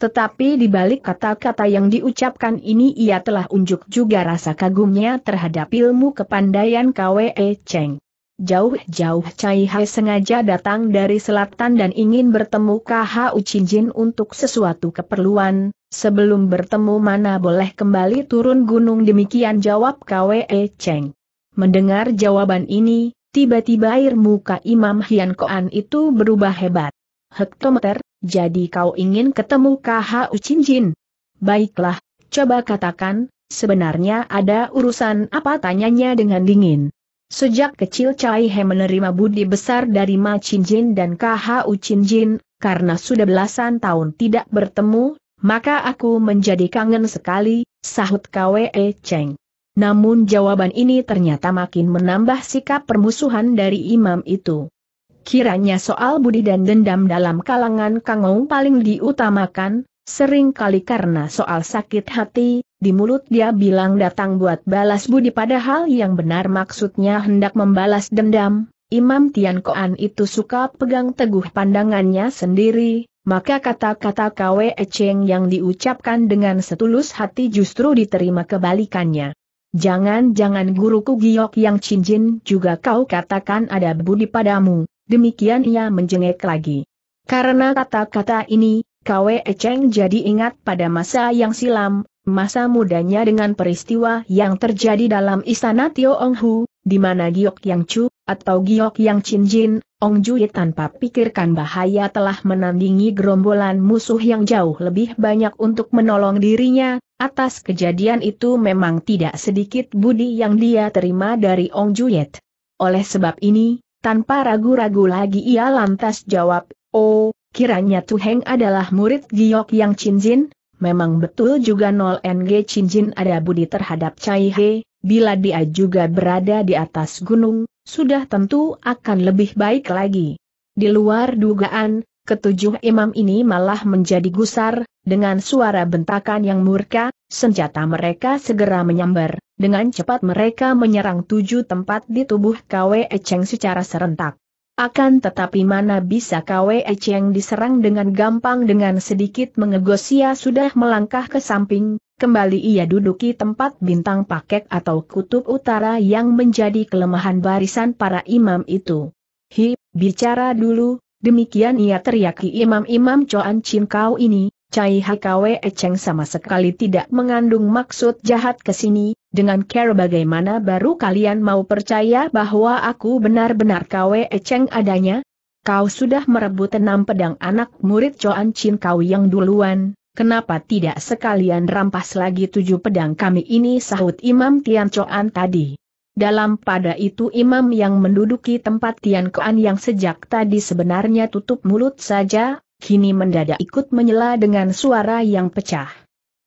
tetapi di balik kata-kata yang diucapkan ini ia telah unjuk juga rasa kagumnya terhadap ilmu kepandaian Kwe Cheng. Jauh-jauh Cai Hai sengaja datang dari selatan dan ingin bertemu KH Cinjin untuk sesuatu keperluan, sebelum bertemu mana boleh kembali turun gunung demikian jawab KWE Cheng. Mendengar jawaban ini, tiba-tiba air muka Imam Hian Koan itu berubah hebat. Hektometer, jadi kau ingin ketemu KH Cinjin? Baiklah, coba katakan, sebenarnya ada urusan apa tanyanya dengan dingin. Sejak kecil Cai He menerima budi besar dari Ma Chin Jin dan KHU Chin Jin, karena sudah belasan tahun tidak bertemu, maka aku menjadi kangen sekali, sahut Kwe Cheng. Namun jawaban ini ternyata makin menambah sikap permusuhan dari imam itu. Kiranya soal budi dan dendam dalam kalangan Kangong paling diutamakan, sering kali karena soal sakit hati, di mulut dia bilang datang buat balas budi padahal yang benar maksudnya hendak membalas dendam. Imam Tian Koan itu suka pegang teguh pandangannya sendiri, maka kata-kata Kwe Cheng yang diucapkan dengan setulus hati justru diterima kebalikannya. Jangan-jangan guruku Giok yang cincin juga kau katakan ada budi padamu, demikian ia menjengek lagi. Karena kata-kata ini, Kwe Cheng jadi ingat pada masa yang silam, masa mudanya dengan peristiwa yang terjadi dalam istana Tio Ong Hu, di mana Giok Yang Chu, atau Giok Yang Chin Jin, Ong Jui tanpa pikirkan bahaya telah menandingi gerombolan musuh yang jauh lebih banyak untuk menolong dirinya, atas kejadian itu memang tidak sedikit budi yang dia terima dari Ong Jui. Oleh sebab ini, tanpa ragu-ragu lagi ia lantas jawab, Oh, kiranya Tu Heng adalah murid Giok Yang Chin Jin, memang betul juga Nol NG Cincin ada budi terhadap Cai He, bila dia juga berada di atas gunung, sudah tentu akan lebih baik lagi. Di luar dugaan, ketujuh imam ini malah menjadi gusar, dengan suara bentakan yang murka, senjata mereka segera menyambar, dengan cepat mereka menyerang tujuh tempat di tubuh Kwe Echeng secara serentak. Akan tetapi mana bisa Kwe Cheng diserang dengan gampang dengan sedikit mengegosia sudah melangkah ke samping, kembali ia duduki tempat bintang pakek atau kutub utara yang menjadi kelemahan barisan para imam itu. Hi, bicara dulu, demikian ia teriaki imam-imam Coan Chin Kau ini, Cai Hakawe Echeng sama sekali tidak mengandung maksud jahat ke sini, dengan care bagaimana baru kalian mau percaya bahwa aku benar-benar Kawe Echeng adanya? Kau sudah merebut enam pedang anak murid Coan Chin kau yang duluan, kenapa tidak sekalian rampas lagi tujuh pedang kami ini sahut Imam Tian Coan tadi. Dalam pada itu imam yang menduduki tempat Tian Koan yang sejak tadi sebenarnya tutup mulut saja, kini mendadak ikut menyela dengan suara yang pecah.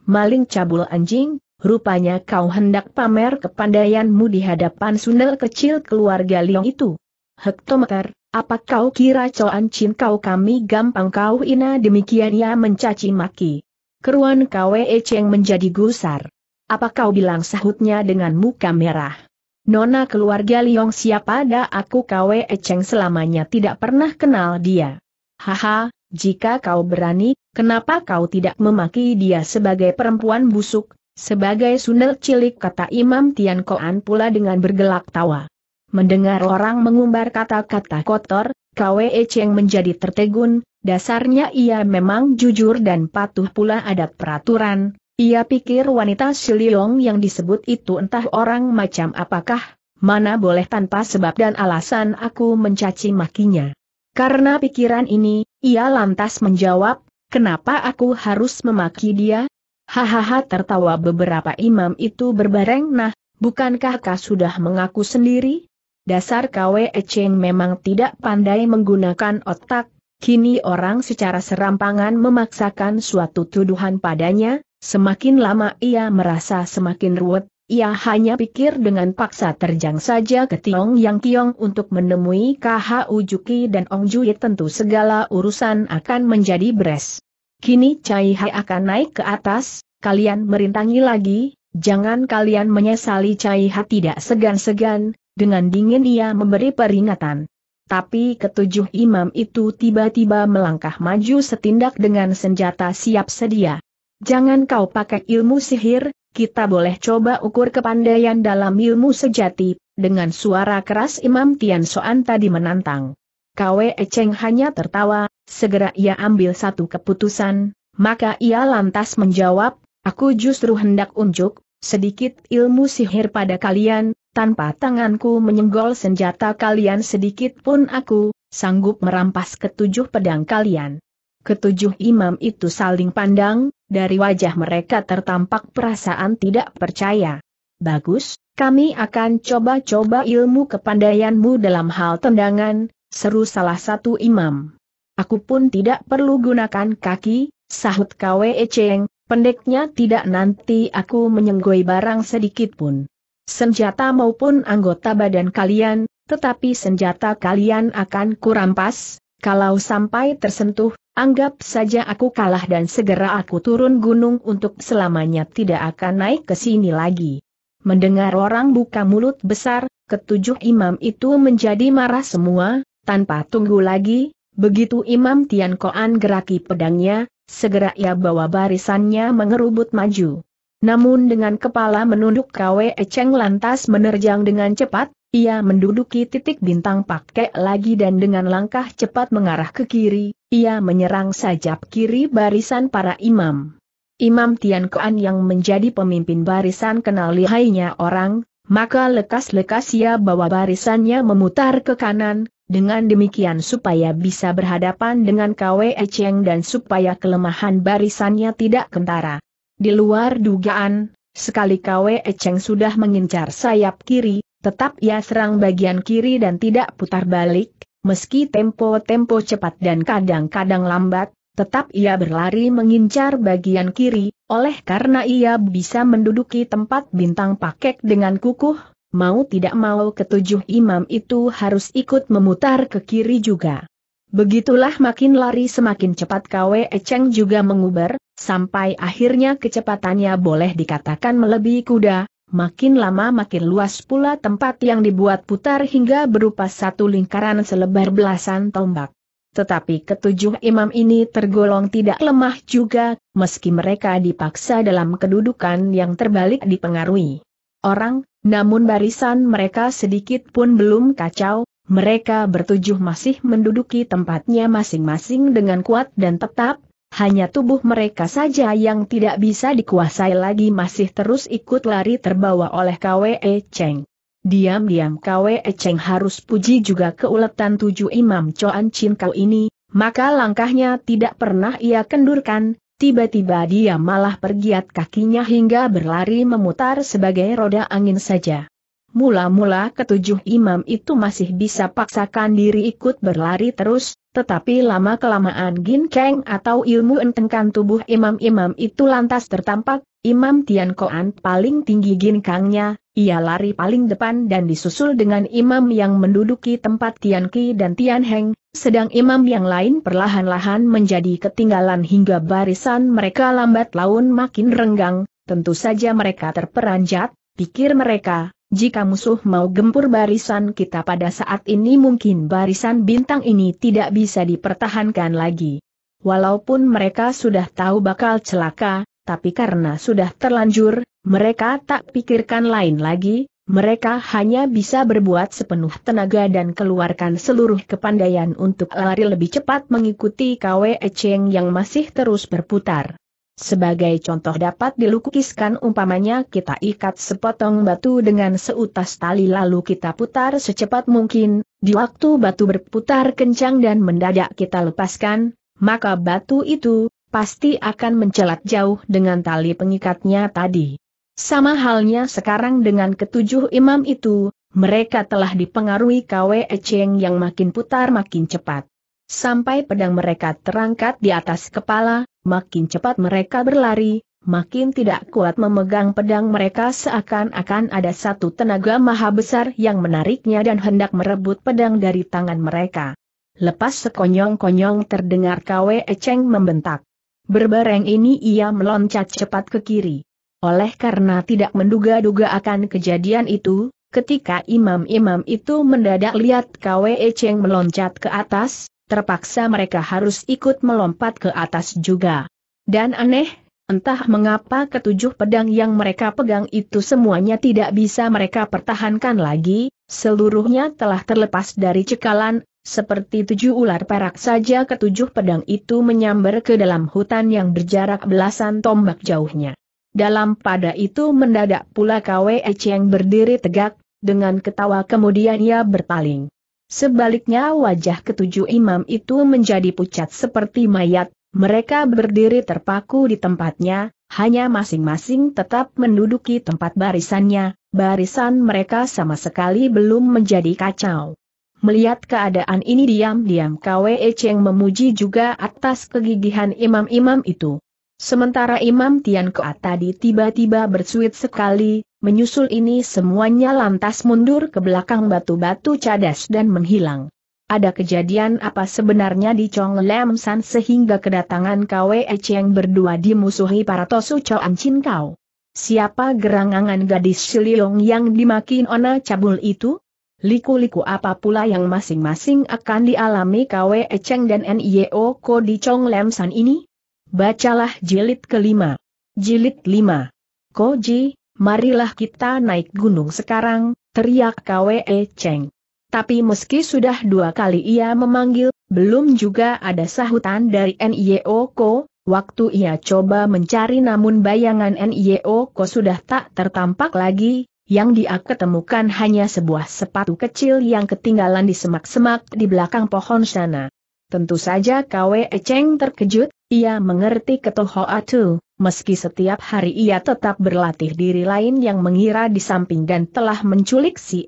Maling cabul anjing, rupanya kau hendak pamer kepandaianmu di hadapan sundel kecil keluarga Liong itu. Hektometer, apa kau kira coan cin kau kami gampang kau ina demikian ia mencaci maki. Keruan KWE yang menjadi gusar. Apa kau bilang sahutnya dengan muka merah? Nona keluarga Liong siapa dah aku kwe ceng selamanya tidak pernah kenal dia. Haha, jika kau berani, kenapa kau tidak memaki dia sebagai perempuan busuk, sebagai sundel cilik kata Imam Tian Koan pula dengan bergelak tawa. Mendengar orang mengumbar kata-kata kotor, Kwe Cheng menjadi tertegun, dasarnya ia memang jujur dan patuh pula adat peraturan, ia pikir wanita Siliong yang disebut itu entah orang macam apakah, mana boleh tanpa sebab dan alasan aku mencaci makinya. Karena pikiran ini, ia lantas menjawab, kenapa aku harus memaki dia? Hahaha tertawa beberapa imam itu berbareng nah, bukankah kau sudah mengaku sendiri? Dasar KW Cheng memang tidak pandai menggunakan otak, kini orang secara serampangan memaksakan suatu tuduhan padanya, semakin lama ia merasa semakin ruwet, ia hanya pikir dengan paksa terjang saja ke Tiong Yang Kiong untuk menemui KH Ujuki dan Ong Jui tentu segala urusan akan menjadi beres. Kini Cai Hai akan naik ke atas, kalian merintangi lagi, jangan kalian menyesali Cai Hai tidak segan-segan, dengan dingin ia memberi peringatan. Tapi ketujuh imam itu tiba-tiba melangkah maju setindak dengan senjata siap sedia. Jangan kau pakai ilmu sihir, kita boleh coba ukur kepandaian dalam ilmu sejati, dengan suara keras Imam Tian Soan tadi menantang. Kwe Echeng hanya tertawa, segera ia ambil satu keputusan, maka ia lantas menjawab, aku justru hendak unjuk, sedikit ilmu sihir pada kalian, tanpa tanganku menyenggol senjata kalian sedikit pun aku, sanggup merampas ketujuh pedang kalian. Ketujuh imam itu saling pandang, dari wajah mereka tertampak perasaan tidak percaya. Bagus, kami akan coba-coba ilmu kepandaianmu dalam hal tendangan, seru salah satu imam. Aku pun tidak perlu gunakan kaki, sahut Kwe Cheng. pendeknya tidak nanti aku menyenggoi barang sedikit pun. Senjata maupun anggota badan kalian, tetapi senjata kalian akan kurampas, kalau sampai tersentuh, Anggap saja aku kalah dan segera aku turun gunung untuk selamanya tidak akan naik ke sini lagi. Mendengar orang buka mulut besar, ketujuh imam itu menjadi marah semua, tanpa tunggu lagi, begitu Imam Tian Koan geraki pedangnya, segera ia bawa barisannya mengerubut maju. Namun dengan kepala menunduk Kwe Echeng lantas menerjang dengan cepat, ia menduduki titik bintang pakai lagi dan dengan langkah cepat mengarah ke kiri, ia menyerang sajap kiri barisan para imam. Imam Tian Kuan yang menjadi pemimpin barisan kenal lihainya orang, maka lekas-lekas ia bawa barisannya memutar ke kanan, dengan demikian supaya bisa berhadapan dengan Kwe Cheng dan supaya kelemahan barisannya tidak kentara. Di luar dugaan, sekali Kwe Cheng sudah mengincar sayap kiri, Tetap ia serang bagian kiri dan tidak putar balik, meski tempo-tempo cepat dan kadang-kadang lambat, tetap ia berlari mengincar bagian kiri, oleh karena ia bisa menduduki tempat bintang pakek dengan kukuh, mau tidak mau ketujuh imam itu harus ikut memutar ke kiri juga. Begitulah makin lari semakin cepat Kwe Echeng juga menguber, sampai akhirnya kecepatannya boleh dikatakan melebihi kuda, Makin lama makin luas pula tempat yang dibuat putar hingga berupa satu lingkaran selebar belasan tombak. Tetapi ketujuh imam ini tergolong tidak lemah juga, meski mereka dipaksa dalam kedudukan yang terbalik dipengaruhi orang, namun barisan mereka sedikit pun belum kacau, mereka bertujuh masih menduduki tempatnya masing-masing dengan kuat dan tetap, hanya tubuh mereka saja yang tidak bisa dikuasai lagi masih terus ikut lari terbawa oleh KWE Cheng. Diam-diam KWE Cheng harus puji juga keuletan tujuh imam Coan Chin Kau ini, maka langkahnya tidak pernah ia kendurkan, tiba-tiba dia malah pergiat kakinya hingga berlari memutar sebagai roda angin saja. Mula-mula ketujuh imam itu masih bisa paksakan diri ikut berlari terus, tetapi lama-kelamaan gin Cheng atau ilmu entengkan tubuh imam-imam itu lantas tertampak, Imam Tian Koan paling tinggi gin kangnya ia lari paling depan dan disusul dengan imam yang menduduki tempat Tian Ki dan Tian Heng, sedang imam yang lain perlahan-lahan menjadi ketinggalan hingga barisan mereka lambat laun makin renggang, tentu saja mereka terperanjat, pikir mereka, jika musuh mau gempur barisan kita pada saat ini mungkin barisan bintang ini tidak bisa dipertahankan lagi. Walaupun mereka sudah tahu bakal celaka, tapi karena sudah terlanjur, mereka tak pikirkan lain lagi, mereka hanya bisa berbuat sepenuh tenaga dan keluarkan seluruh kepandaian untuk lari lebih cepat mengikuti KWE Cheng yang masih terus berputar. Sebagai contoh dapat dilukiskan umpamanya kita ikat sepotong batu dengan seutas tali lalu kita putar secepat mungkin, di waktu batu berputar kencang dan mendadak kita lepaskan, maka batu itu pasti akan mencelat jauh dengan tali pengikatnya tadi. Sama halnya sekarang dengan ketujuh imam itu, mereka telah dipengaruhi Kwe Cheng yang makin putar makin cepat. Sampai pedang mereka terangkat di atas kepala, makin cepat mereka berlari, makin tidak kuat memegang pedang mereka seakan-akan ada satu tenaga maha besar yang menariknya dan hendak merebut pedang dari tangan mereka. Lepas sekonyong-konyong terdengar Kwe Eceng membentak. Berbareng ini ia meloncat cepat ke kiri. Oleh karena tidak menduga-duga akan kejadian itu, ketika imam-imam itu mendadak lihat Kwe Cheng meloncat ke atas, terpaksa mereka harus ikut melompat ke atas juga. Dan aneh, entah mengapa ketujuh pedang yang mereka pegang itu semuanya tidak bisa mereka pertahankan lagi, seluruhnya telah terlepas dari cekalan, seperti tujuh ular perak saja ketujuh pedang itu menyambar ke dalam hutan yang berjarak belasan tombak jauhnya. Dalam pada itu mendadak pula KWE Cheng berdiri tegak, dengan ketawa kemudian ia bertaling. Sebaliknya wajah ketujuh imam itu menjadi pucat seperti mayat, mereka berdiri terpaku di tempatnya, hanya masing-masing tetap menduduki tempat barisannya, barisan mereka sama sekali belum menjadi kacau. Melihat keadaan ini diam-diam Kwee Cheng memuji juga atas kegigihan imam-imam itu. Sementara Imam Tian Koa tadi tiba-tiba bersuit sekali, menyusul ini semuanya lantas mundur ke belakang batu-batu cadas dan menghilang. Ada kejadian apa sebenarnya di Chong Lam San sehingga kedatangan Kwe Cheng berdua dimusuhi para Tosu Choan Chin Kau? Siapa gerangangan gadis Shiliong yang dimakin Ona Cabul itu? Liku-liku apa pula yang masing-masing akan dialami Kwe Cheng dan Nio Ko di Chong Lam San ini? Bacalah jilid kelima. Jilid lima. Koji, marilah kita naik gunung sekarang, teriak Kwe Cheng. Tapi meski sudah dua kali ia memanggil, belum juga ada sahutan dari NIO Ko, waktu ia coba mencari namun bayangan NIO Ko sudah tak tertampak lagi, yang dia ketemukan hanya sebuah sepatu kecil yang ketinggalan di semak-semak di belakang pohon sana. Tentu saja Kwe Cheng terkejut, ia mengerti atu, meski setiap hari ia tetap berlatih diri lain yang mengira di samping dan telah menculik si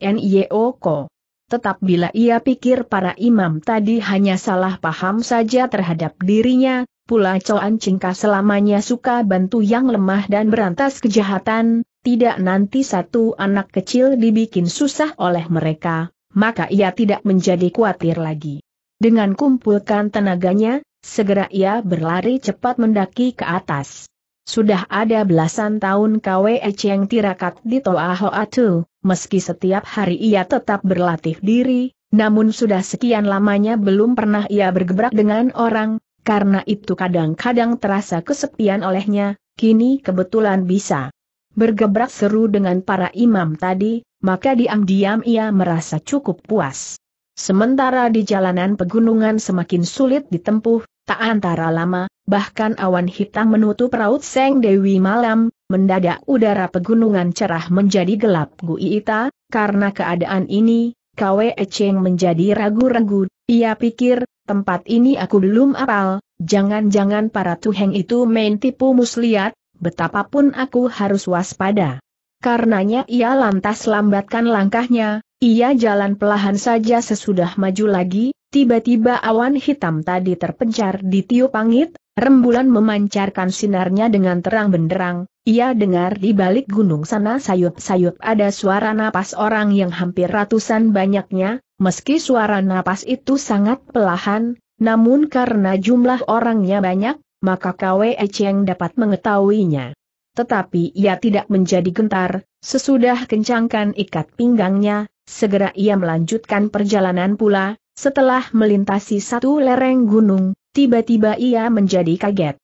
Ko. Tetap bila ia pikir para imam tadi hanya salah paham saja terhadap dirinya, pula Coan Cingka selamanya suka bantu yang lemah dan berantas kejahatan, tidak nanti satu anak kecil dibikin susah oleh mereka, maka ia tidak menjadi khawatir lagi. Dengan kumpulkan tenaganya, Segera ia berlari cepat mendaki ke atas. Sudah ada belasan tahun KWE Cheng tirakat di Toa Hoa Tu, meski setiap hari ia tetap berlatih diri, namun sudah sekian lamanya belum pernah ia bergebrak dengan orang, karena itu kadang-kadang terasa kesepian olehnya, kini kebetulan bisa bergebrak seru dengan para imam tadi, maka diam-diam ia merasa cukup puas. Sementara di jalanan pegunungan semakin sulit ditempuh, tak antara lama, bahkan awan hitam menutup raut Seng Dewi malam, mendadak udara pegunungan cerah menjadi gelap guiita, karena keadaan ini, Kwe Cheng menjadi ragu-ragu, ia pikir, tempat ini aku belum apal, jangan-jangan para tuheng itu main tipu muslihat, betapapun aku harus waspada. Karenanya ia lantas lambatkan langkahnya, ia jalan pelahan saja sesudah maju lagi, tiba-tiba awan hitam tadi terpencar di tiup angit, rembulan memancarkan sinarnya dengan terang benderang, ia dengar di balik gunung sana sayup-sayup ada suara napas orang yang hampir ratusan banyaknya, meski suara napas itu sangat pelahan, namun karena jumlah orangnya banyak, maka Kwe Cheng dapat mengetahuinya. Tetapi ia tidak menjadi gentar, sesudah kencangkan ikat pinggangnya, Segera ia melanjutkan perjalanan pula, setelah melintasi satu lereng gunung, tiba-tiba ia menjadi kaget.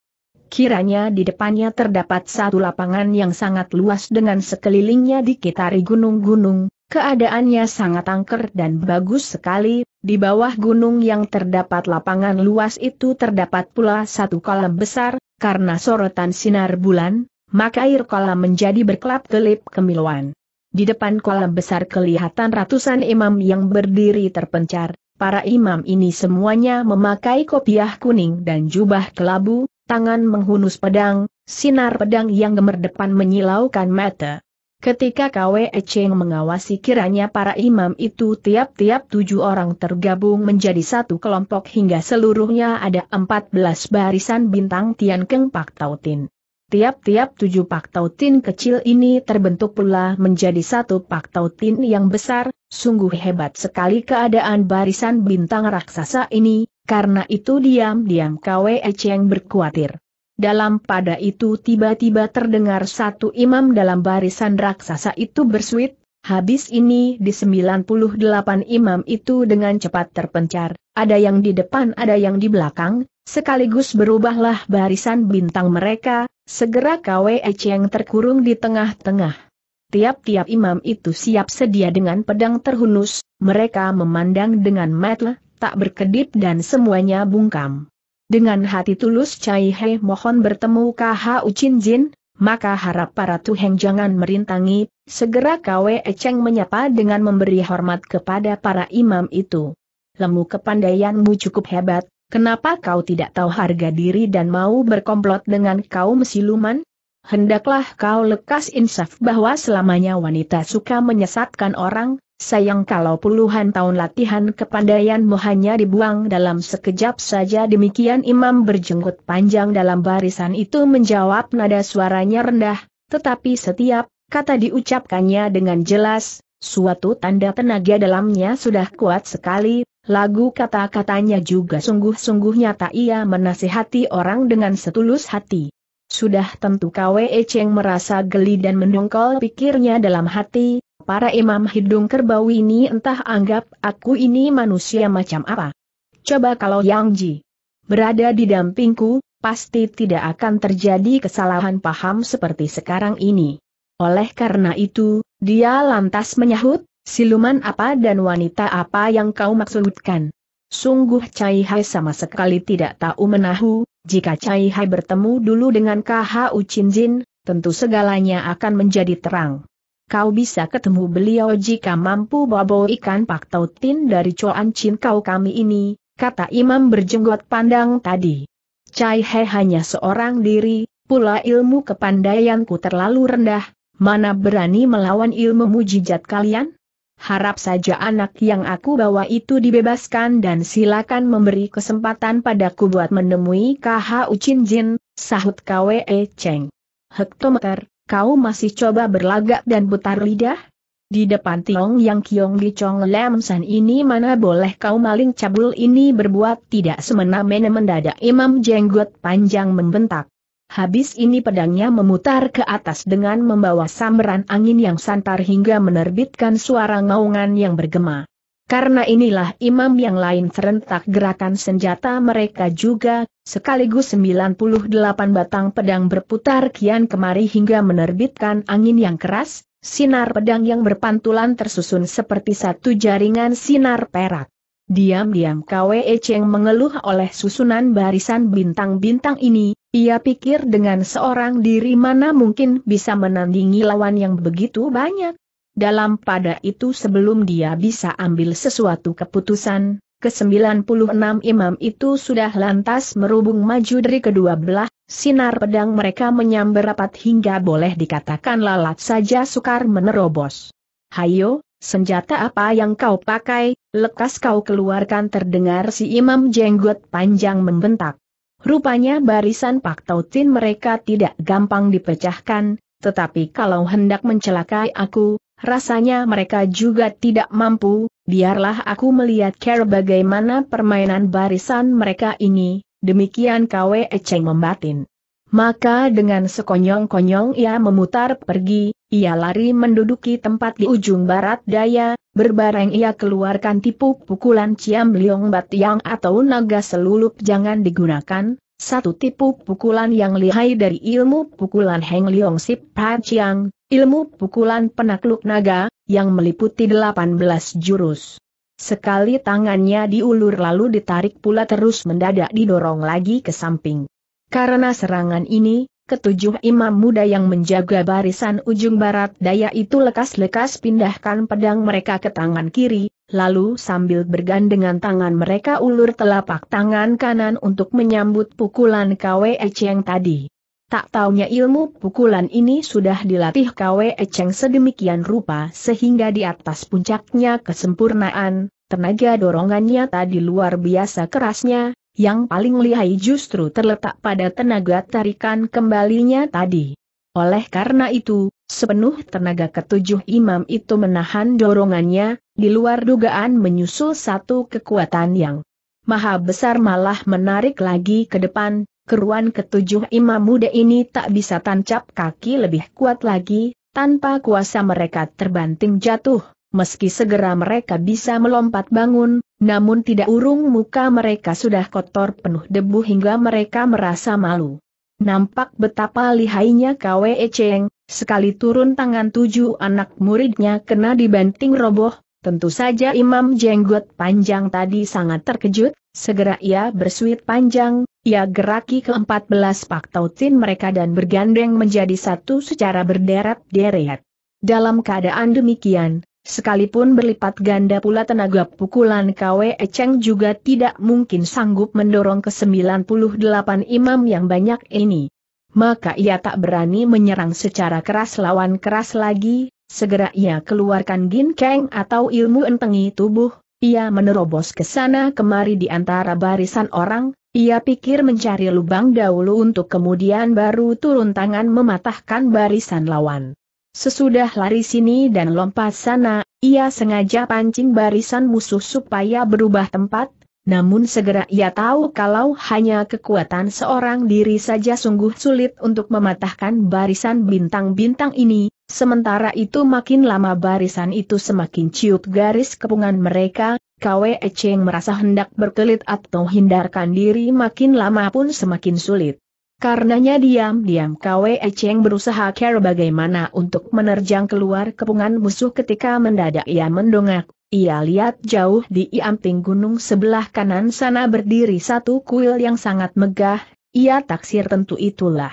Kiranya di depannya terdapat satu lapangan yang sangat luas dengan sekelilingnya dikitari gunung-gunung, keadaannya sangat angker dan bagus sekali, di bawah gunung yang terdapat lapangan luas itu terdapat pula satu kolam besar, karena sorotan sinar bulan, maka air kolam menjadi berkelap-kelip kemiluan. Di depan kolam besar kelihatan ratusan imam yang berdiri terpencar, para imam ini semuanya memakai kopiah kuning dan jubah kelabu, tangan menghunus pedang, sinar pedang yang gemerdepan menyilaukan mata. Ketika e Cheng mengawasi kiranya para imam itu tiap-tiap tujuh orang tergabung menjadi satu kelompok hingga seluruhnya ada empat belas barisan bintang Tian Keng Pak Tautin. Tiap-tiap tujuh paktautin kecil ini terbentuk pula menjadi satu paktautin yang besar, sungguh hebat sekali keadaan barisan bintang raksasa ini, karena itu diam-diam Kwe Cheng berkuatir. Dalam pada itu tiba-tiba terdengar satu imam dalam barisan raksasa itu bersuit, habis ini di 98 imam itu dengan cepat terpencar, ada yang di depan ada yang di belakang, Sekaligus berubahlah barisan bintang mereka, Segera Kwe Echeng terkurung di tengah-tengah. Tiap-tiap imam itu siap sedia dengan pedang terhunus, mereka memandang dengan mata, tak berkedip dan semuanya bungkam. Dengan hati tulus Cai He mohon bertemu KH Ucin Jin, maka harap para Tuheng jangan merintangi, segera Kwe Echeng menyapa dengan memberi hormat kepada para imam itu. Lemu kepandaianmu cukup hebat, Kenapa kau tidak tahu harga diri dan mau berkomplot dengan kaum siluman? Hendaklah kau lekas insaf bahwa selamanya wanita suka menyesatkan orang, sayang kalau puluhan tahun latihan kepandaianmu hanya dibuang dalam sekejap saja demikian imam berjenggot panjang dalam barisan itu menjawab nada suaranya rendah, tetapi setiap kata diucapkannya dengan jelas, suatu tanda tenaga dalamnya sudah kuat sekali, Lagu kata-katanya juga sungguh-sungguh nyata ia menasihati orang dengan setulus hati. Sudah tentu Kwe Cheng merasa geli dan mendongkol pikirnya dalam hati, para imam hidung kerbau ini entah anggap aku ini manusia macam apa. Coba kalau Yang Ji berada di dampingku, pasti tidak akan terjadi kesalahan paham seperti sekarang ini. Oleh karena itu, dia lantas menyahut, Siluman apa dan wanita apa yang kau maksudkan? Sungguh Cai Hai sama sekali tidak tahu menahu, jika Cai Hai bertemu dulu dengan KHU Chin Jin, tentu segalanya akan menjadi terang. Kau bisa ketemu beliau jika mampu bawa ikan Pak Tautin dari Coan Chin kau kami ini, kata imam berjenggot pandang tadi. Cai Hai hanya seorang diri, pula ilmu kepandaianku terlalu rendah, mana berani melawan ilmu mujizat kalian? Harap saja anak yang aku bawa itu dibebaskan dan silakan memberi kesempatan padaku buat menemui KH Ucin Jin, sahut KWE Cheng. Hektometer, kau masih coba berlagak dan putar lidah? Di depan Tiong Yang Kiong Chong Lam San ini mana boleh kau maling cabul ini berbuat tidak semena-mena mendadak Imam Jenggot panjang membentak. Habis ini pedangnya memutar ke atas dengan membawa samberan angin yang santar hingga menerbitkan suara ngaungan yang bergema. Karena inilah imam yang lain serentak gerakan senjata mereka juga, sekaligus 98 batang pedang berputar kian kemari hingga menerbitkan angin yang keras, sinar pedang yang berpantulan tersusun seperti satu jaringan sinar perak. Diam-diam Kwe Cheng mengeluh oleh susunan barisan bintang-bintang ini, ia pikir dengan seorang diri mana mungkin bisa menandingi lawan yang begitu banyak. Dalam pada itu sebelum dia bisa ambil sesuatu keputusan, ke-96 imam itu sudah lantas merubung maju dari kedua belah, sinar pedang mereka menyambar rapat hingga boleh dikatakan lalat saja sukar menerobos. Hayo, senjata apa yang kau pakai, lekas kau keluarkan terdengar si imam jenggot panjang membentak. Rupanya barisan Pak Tautin mereka tidak gampang dipecahkan, tetapi kalau hendak mencelakai aku, rasanya mereka juga tidak mampu, biarlah aku melihat care bagaimana permainan barisan mereka ini, demikian KW Eceng membatin. Maka dengan sekonyong-konyong ia memutar pergi, ia lari menduduki tempat di ujung barat daya, berbareng ia keluarkan tipu pukulan Ciam Liong yang atau naga selulup jangan digunakan, satu tipu pukulan yang lihai dari ilmu pukulan Heng Liong Sip Pa ilmu pukulan penakluk naga, yang meliputi 18 jurus. Sekali tangannya diulur lalu ditarik pula terus mendadak didorong lagi ke samping. Karena serangan ini, ketujuh imam muda yang menjaga barisan ujung barat daya itu lekas-lekas pindahkan pedang mereka ke tangan kiri, lalu sambil bergandengan tangan mereka ulur telapak tangan kanan untuk menyambut pukulan Kwe Echeng tadi. Tak taunya ilmu pukulan ini sudah dilatih Kwe Echeng sedemikian rupa sehingga di atas puncaknya kesempurnaan, tenaga dorongannya tadi luar biasa kerasnya, yang paling lihai justru terletak pada tenaga tarikan kembalinya tadi. Oleh karena itu, sepenuh tenaga ketujuh imam itu menahan dorongannya, di luar dugaan menyusul satu kekuatan yang maha besar malah menarik lagi ke depan, keruan ketujuh imam muda ini tak bisa tancap kaki lebih kuat lagi, tanpa kuasa mereka terbanting jatuh meski segera mereka bisa melompat bangun, namun tidak urung muka mereka sudah kotor penuh debu hingga mereka merasa malu. Nampak betapa lihainya Kwe Cheng, sekali turun tangan tujuh anak muridnya kena dibanting roboh, tentu saja Imam Jenggot panjang tadi sangat terkejut, segera ia bersuit panjang, ia geraki ke-14 pak tautin mereka dan bergandeng menjadi satu secara berderet-deret. Dalam keadaan demikian, Sekalipun berlipat ganda pula tenaga pukulan Kwe Cheng juga tidak mungkin sanggup mendorong ke 98 imam yang banyak ini. Maka ia tak berani menyerang secara keras lawan keras lagi, segera ia keluarkan Gin ginkeng atau ilmu entengi tubuh, ia menerobos ke sana kemari di antara barisan orang, ia pikir mencari lubang dahulu untuk kemudian baru turun tangan mematahkan barisan lawan. Sesudah lari sini dan lompat sana, ia sengaja pancing barisan musuh supaya berubah tempat, namun segera ia tahu kalau hanya kekuatan seorang diri saja sungguh sulit untuk mematahkan barisan bintang-bintang ini, sementara itu makin lama barisan itu semakin ciut garis kepungan mereka, KWE Echeng merasa hendak berkelit atau hindarkan diri makin lama pun semakin sulit. Karenanya diam-diam Kwe Cheng berusaha care bagaimana untuk menerjang keluar kepungan musuh ketika mendadak ia mendongak. Ia lihat jauh di iamping gunung sebelah kanan sana berdiri satu kuil yang sangat megah, ia taksir tentu itulah.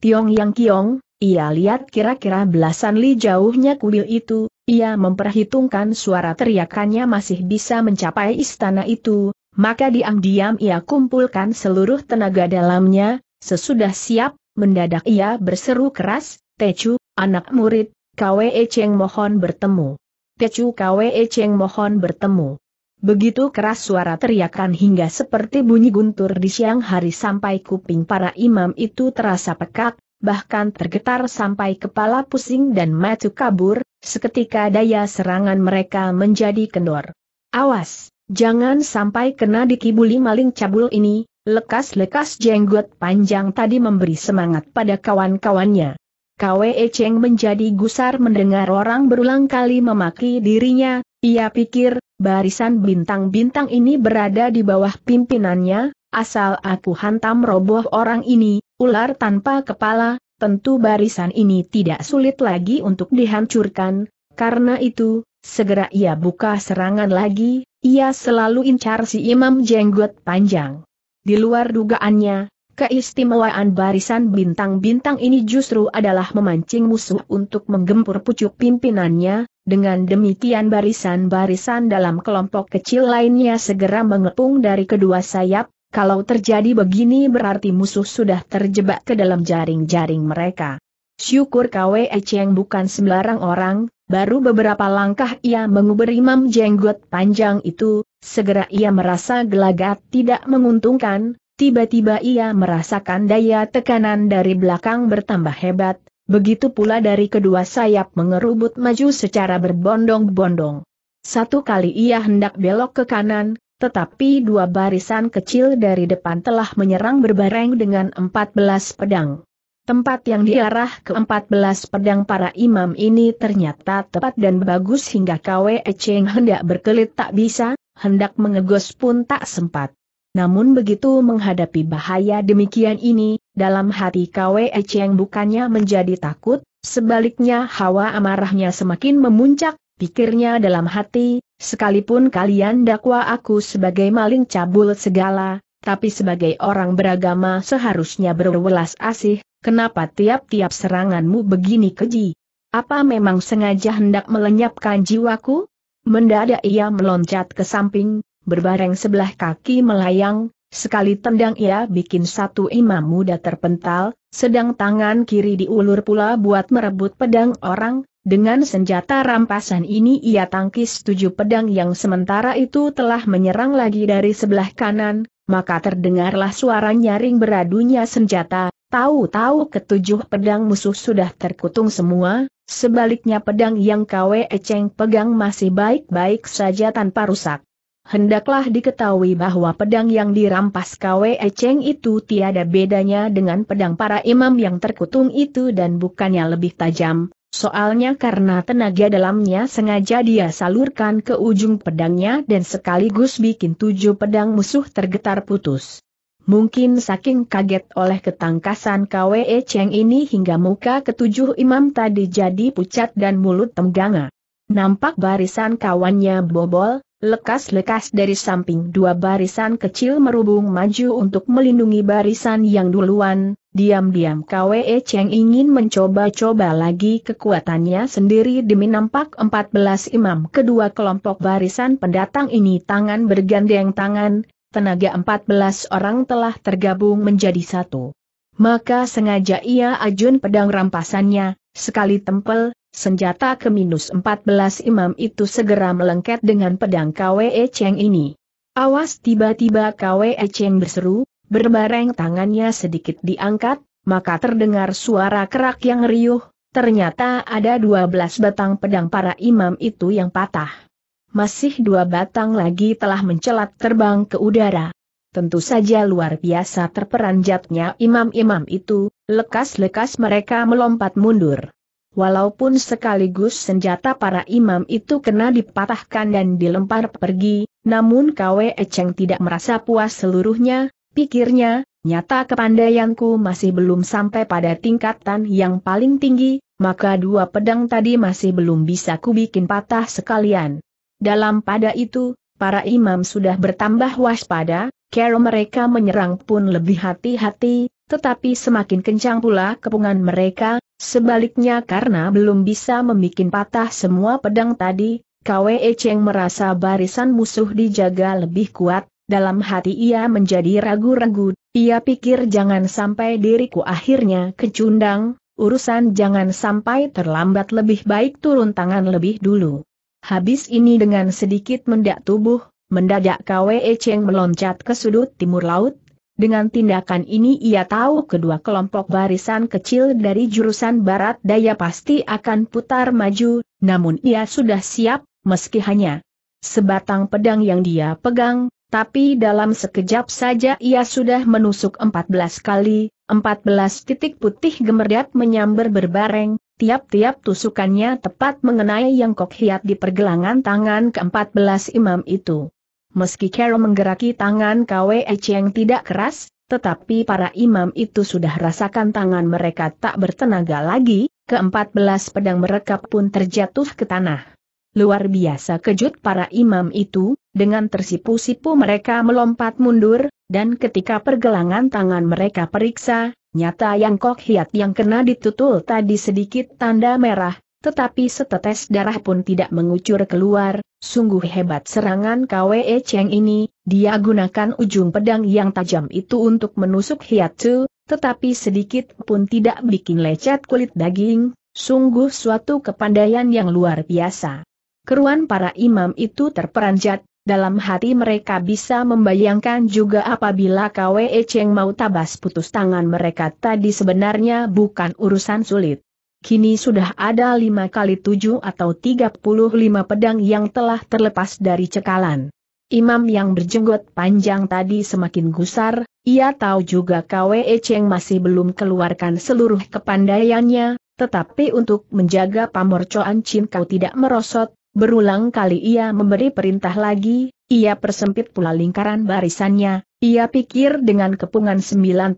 Tiong Yang Kiong, ia lihat kira-kira belasan li jauhnya kuil itu, ia memperhitungkan suara teriakannya masih bisa mencapai istana itu, maka diam-diam ia kumpulkan seluruh tenaga dalamnya, Sesudah siap, mendadak ia berseru keras, Techu, anak murid, Kwe Cheng mohon bertemu. Techu, Kwe Cheng mohon bertemu. Begitu keras suara teriakan hingga seperti bunyi guntur di siang hari sampai kuping para imam itu terasa pekat, bahkan tergetar sampai kepala pusing dan macu kabur, seketika daya serangan mereka menjadi kendor. Awas, jangan sampai kena dikibuli maling cabul ini, Lekas-lekas jenggot panjang tadi memberi semangat pada kawan-kawannya. Kwe Cheng menjadi gusar mendengar orang berulang kali memaki dirinya, ia pikir, barisan bintang-bintang ini berada di bawah pimpinannya, asal aku hantam roboh orang ini, ular tanpa kepala, tentu barisan ini tidak sulit lagi untuk dihancurkan, karena itu, segera ia buka serangan lagi, ia selalu incar si imam jenggot panjang. Di luar dugaannya, keistimewaan barisan bintang-bintang ini justru adalah memancing musuh untuk menggempur pucuk pimpinannya, dengan demikian barisan-barisan dalam kelompok kecil lainnya segera mengepung dari kedua sayap, kalau terjadi begini berarti musuh sudah terjebak ke dalam jaring-jaring mereka. Syukur Kwe Cheng bukan sembarang orang, baru beberapa langkah ia mengubur imam jenggot panjang itu, Segera ia merasa gelagat tidak menguntungkan, tiba-tiba ia merasakan daya tekanan dari belakang bertambah hebat, begitu pula dari kedua sayap mengerubut maju secara berbondong-bondong. Satu kali ia hendak belok ke kanan, tetapi dua barisan kecil dari depan telah menyerang berbareng dengan empat belas pedang. Tempat yang diarah ke empat belas pedang para imam ini ternyata tepat dan bagus hingga KWE Cheng hendak berkelit tak bisa, hendak mengegos pun tak sempat. Namun begitu menghadapi bahaya demikian ini, dalam hati Kwe Cheng bukannya menjadi takut, sebaliknya hawa amarahnya semakin memuncak, pikirnya dalam hati, sekalipun kalian dakwa aku sebagai maling cabul segala, tapi sebagai orang beragama seharusnya berwelas asih, kenapa tiap-tiap seranganmu begini keji? Apa memang sengaja hendak melenyapkan jiwaku? Mendadak ia meloncat ke samping, berbareng sebelah kaki melayang, Sekali tendang ia bikin satu imam muda terpental, sedang tangan kiri diulur pula buat merebut pedang orang, dengan senjata rampasan ini ia tangkis tujuh pedang yang sementara itu telah menyerang lagi dari sebelah kanan, maka terdengarlah suara nyaring beradunya senjata, Tahu-tahu ketujuh pedang musuh sudah terkutung semua, sebaliknya pedang yang Kwe Eceng pegang masih baik-baik saja tanpa rusak. Hendaklah diketahui bahwa pedang yang dirampas Kwe Eceng itu tiada bedanya dengan pedang para imam yang terkutung itu dan bukannya lebih tajam, soalnya karena tenaga dalamnya sengaja dia salurkan ke ujung pedangnya dan sekaligus bikin tujuh pedang musuh tergetar putus. Mungkin saking kaget oleh ketangkasan Kwe Cheng ini hingga muka ketujuh imam tadi jadi pucat dan mulut tengganga. Nampak barisan kawannya bobol, lekas-lekas dari samping dua barisan kecil merubung maju untuk melindungi barisan yang duluan, diam-diam Kwe Cheng ingin mencoba-coba lagi kekuatannya sendiri demi nampak 14 imam kedua kelompok barisan pendatang ini tangan bergandeng tangan, tenaga 14 orang telah tergabung menjadi satu. Maka sengaja ia ajun pedang rampasannya, sekali tempel, senjata ke minus 14 imam itu segera melengket dengan pedang Kwe Cheng ini. Awas tiba-tiba Kwe Cheng berseru, berbareng tangannya sedikit diangkat, maka terdengar suara kerak yang riuh, ternyata ada 12 batang pedang para imam itu yang patah masih dua batang lagi telah mencelat terbang ke udara. Tentu saja luar biasa terperanjatnya imam-imam itu, lekas-lekas mereka melompat mundur. Walaupun sekaligus senjata para imam itu kena dipatahkan dan dilempar pergi, namun Kwe Cheng tidak merasa puas seluruhnya, pikirnya, nyata kepandaianku masih belum sampai pada tingkatan yang paling tinggi, maka dua pedang tadi masih belum bisa kubikin patah sekalian. Dalam pada itu, para imam sudah bertambah waspada, cara mereka menyerang pun lebih hati-hati, tetapi semakin kencang pula kepungan mereka, sebaliknya karena belum bisa membuat patah semua pedang tadi, Kwe Cheng merasa barisan musuh dijaga lebih kuat, dalam hati ia menjadi ragu-ragu, ia pikir jangan sampai diriku akhirnya kecundang, urusan jangan sampai terlambat lebih baik turun tangan lebih dulu. Habis ini dengan sedikit mendak tubuh, mendadak Kwe Cheng meloncat ke sudut timur laut. Dengan tindakan ini ia tahu kedua kelompok barisan kecil dari jurusan barat daya pasti akan putar maju, namun ia sudah siap, meski hanya sebatang pedang yang dia pegang, tapi dalam sekejap saja ia sudah menusuk 14 kali, 14 titik putih gemerdat menyambar berbareng, Tiap-tiap tusukannya tepat mengenai yang kok hiat di pergelangan tangan ke-14 imam itu. Meski Carol menggeraki tangan KWE Cheng tidak keras, tetapi para imam itu sudah rasakan tangan mereka tak bertenaga lagi, ke-14 pedang mereka pun terjatuh ke tanah. Luar biasa kejut para imam itu, dengan tersipu-sipu mereka melompat mundur, dan ketika pergelangan tangan mereka periksa, Nyata yang kok hiat yang kena ditutul tadi sedikit tanda merah, tetapi setetes darah pun tidak mengucur keluar, sungguh hebat serangan KWE Cheng ini, dia gunakan ujung pedang yang tajam itu untuk menusuk hiat tu, tetapi sedikit pun tidak bikin lecet kulit daging, sungguh suatu kepandaian yang luar biasa. Keruan para imam itu terperanjat, dalam hati mereka bisa membayangkan juga apabila Kwe Cheng mau tabas putus tangan mereka tadi sebenarnya bukan urusan sulit. Kini sudah ada lima kali tujuh atau tiga puluh lima pedang yang telah terlepas dari cekalan. Imam yang berjenggot panjang tadi semakin gusar, ia tahu juga Kwe Cheng masih belum keluarkan seluruh kepandaiannya, tetapi untuk menjaga pamorcoan Chin Kau tidak merosot, Berulang kali ia memberi perintah lagi, ia persempit pula lingkaran barisannya, ia pikir dengan kepungan 98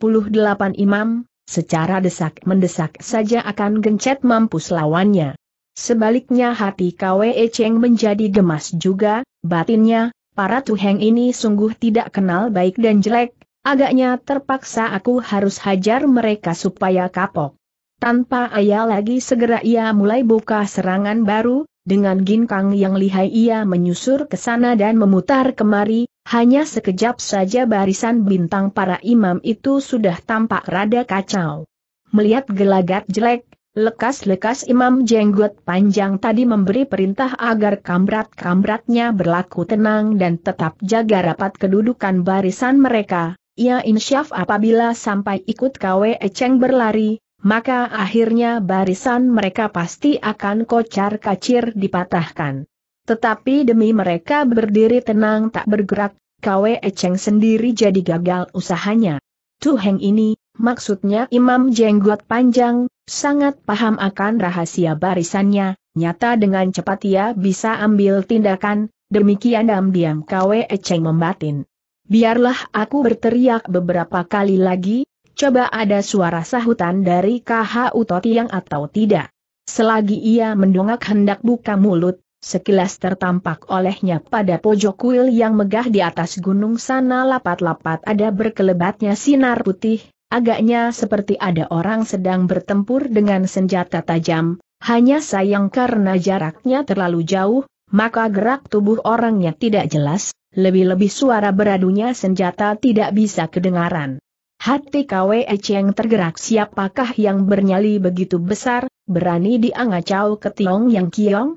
imam, secara desak-mendesak saja akan gencet mampus lawannya. Sebaliknya hati Kwe Cheng menjadi gemas juga, batinnya, para tuheng ini sungguh tidak kenal baik dan jelek, agaknya terpaksa aku harus hajar mereka supaya kapok. Tanpa ayah lagi segera ia mulai buka serangan baru, dengan ginkang yang lihai ia menyusur ke sana dan memutar kemari, hanya sekejap saja barisan bintang para imam itu sudah tampak rada kacau. Melihat gelagat jelek, lekas-lekas imam jenggot panjang tadi memberi perintah agar kambrat-kambratnya berlaku tenang dan tetap jaga rapat kedudukan barisan mereka. Ia ya insyaf apabila sampai ikut KW Eceng berlari, maka akhirnya barisan mereka pasti akan kocar kacir dipatahkan. Tetapi demi mereka berdiri tenang tak bergerak, Kwe Echeng sendiri jadi gagal usahanya. Tuheng ini, maksudnya Imam Jenggot Panjang, sangat paham akan rahasia barisannya, nyata dengan cepat ia bisa ambil tindakan, demikian diam-diam Kwe Echeng membatin. Biarlah aku berteriak beberapa kali lagi, coba ada suara sahutan dari KHU yang atau tidak. Selagi ia mendongak hendak buka mulut, sekilas tertampak olehnya pada pojok kuil yang megah di atas gunung sana lapat-lapat ada berkelebatnya sinar putih, agaknya seperti ada orang sedang bertempur dengan senjata tajam, hanya sayang karena jaraknya terlalu jauh, maka gerak tubuh orangnya tidak jelas, lebih-lebih suara beradunya senjata tidak bisa kedengaran. Hati Kwe Cheng tergerak siapakah yang bernyali begitu besar, berani diangacau ke Tiong Yang Kiong?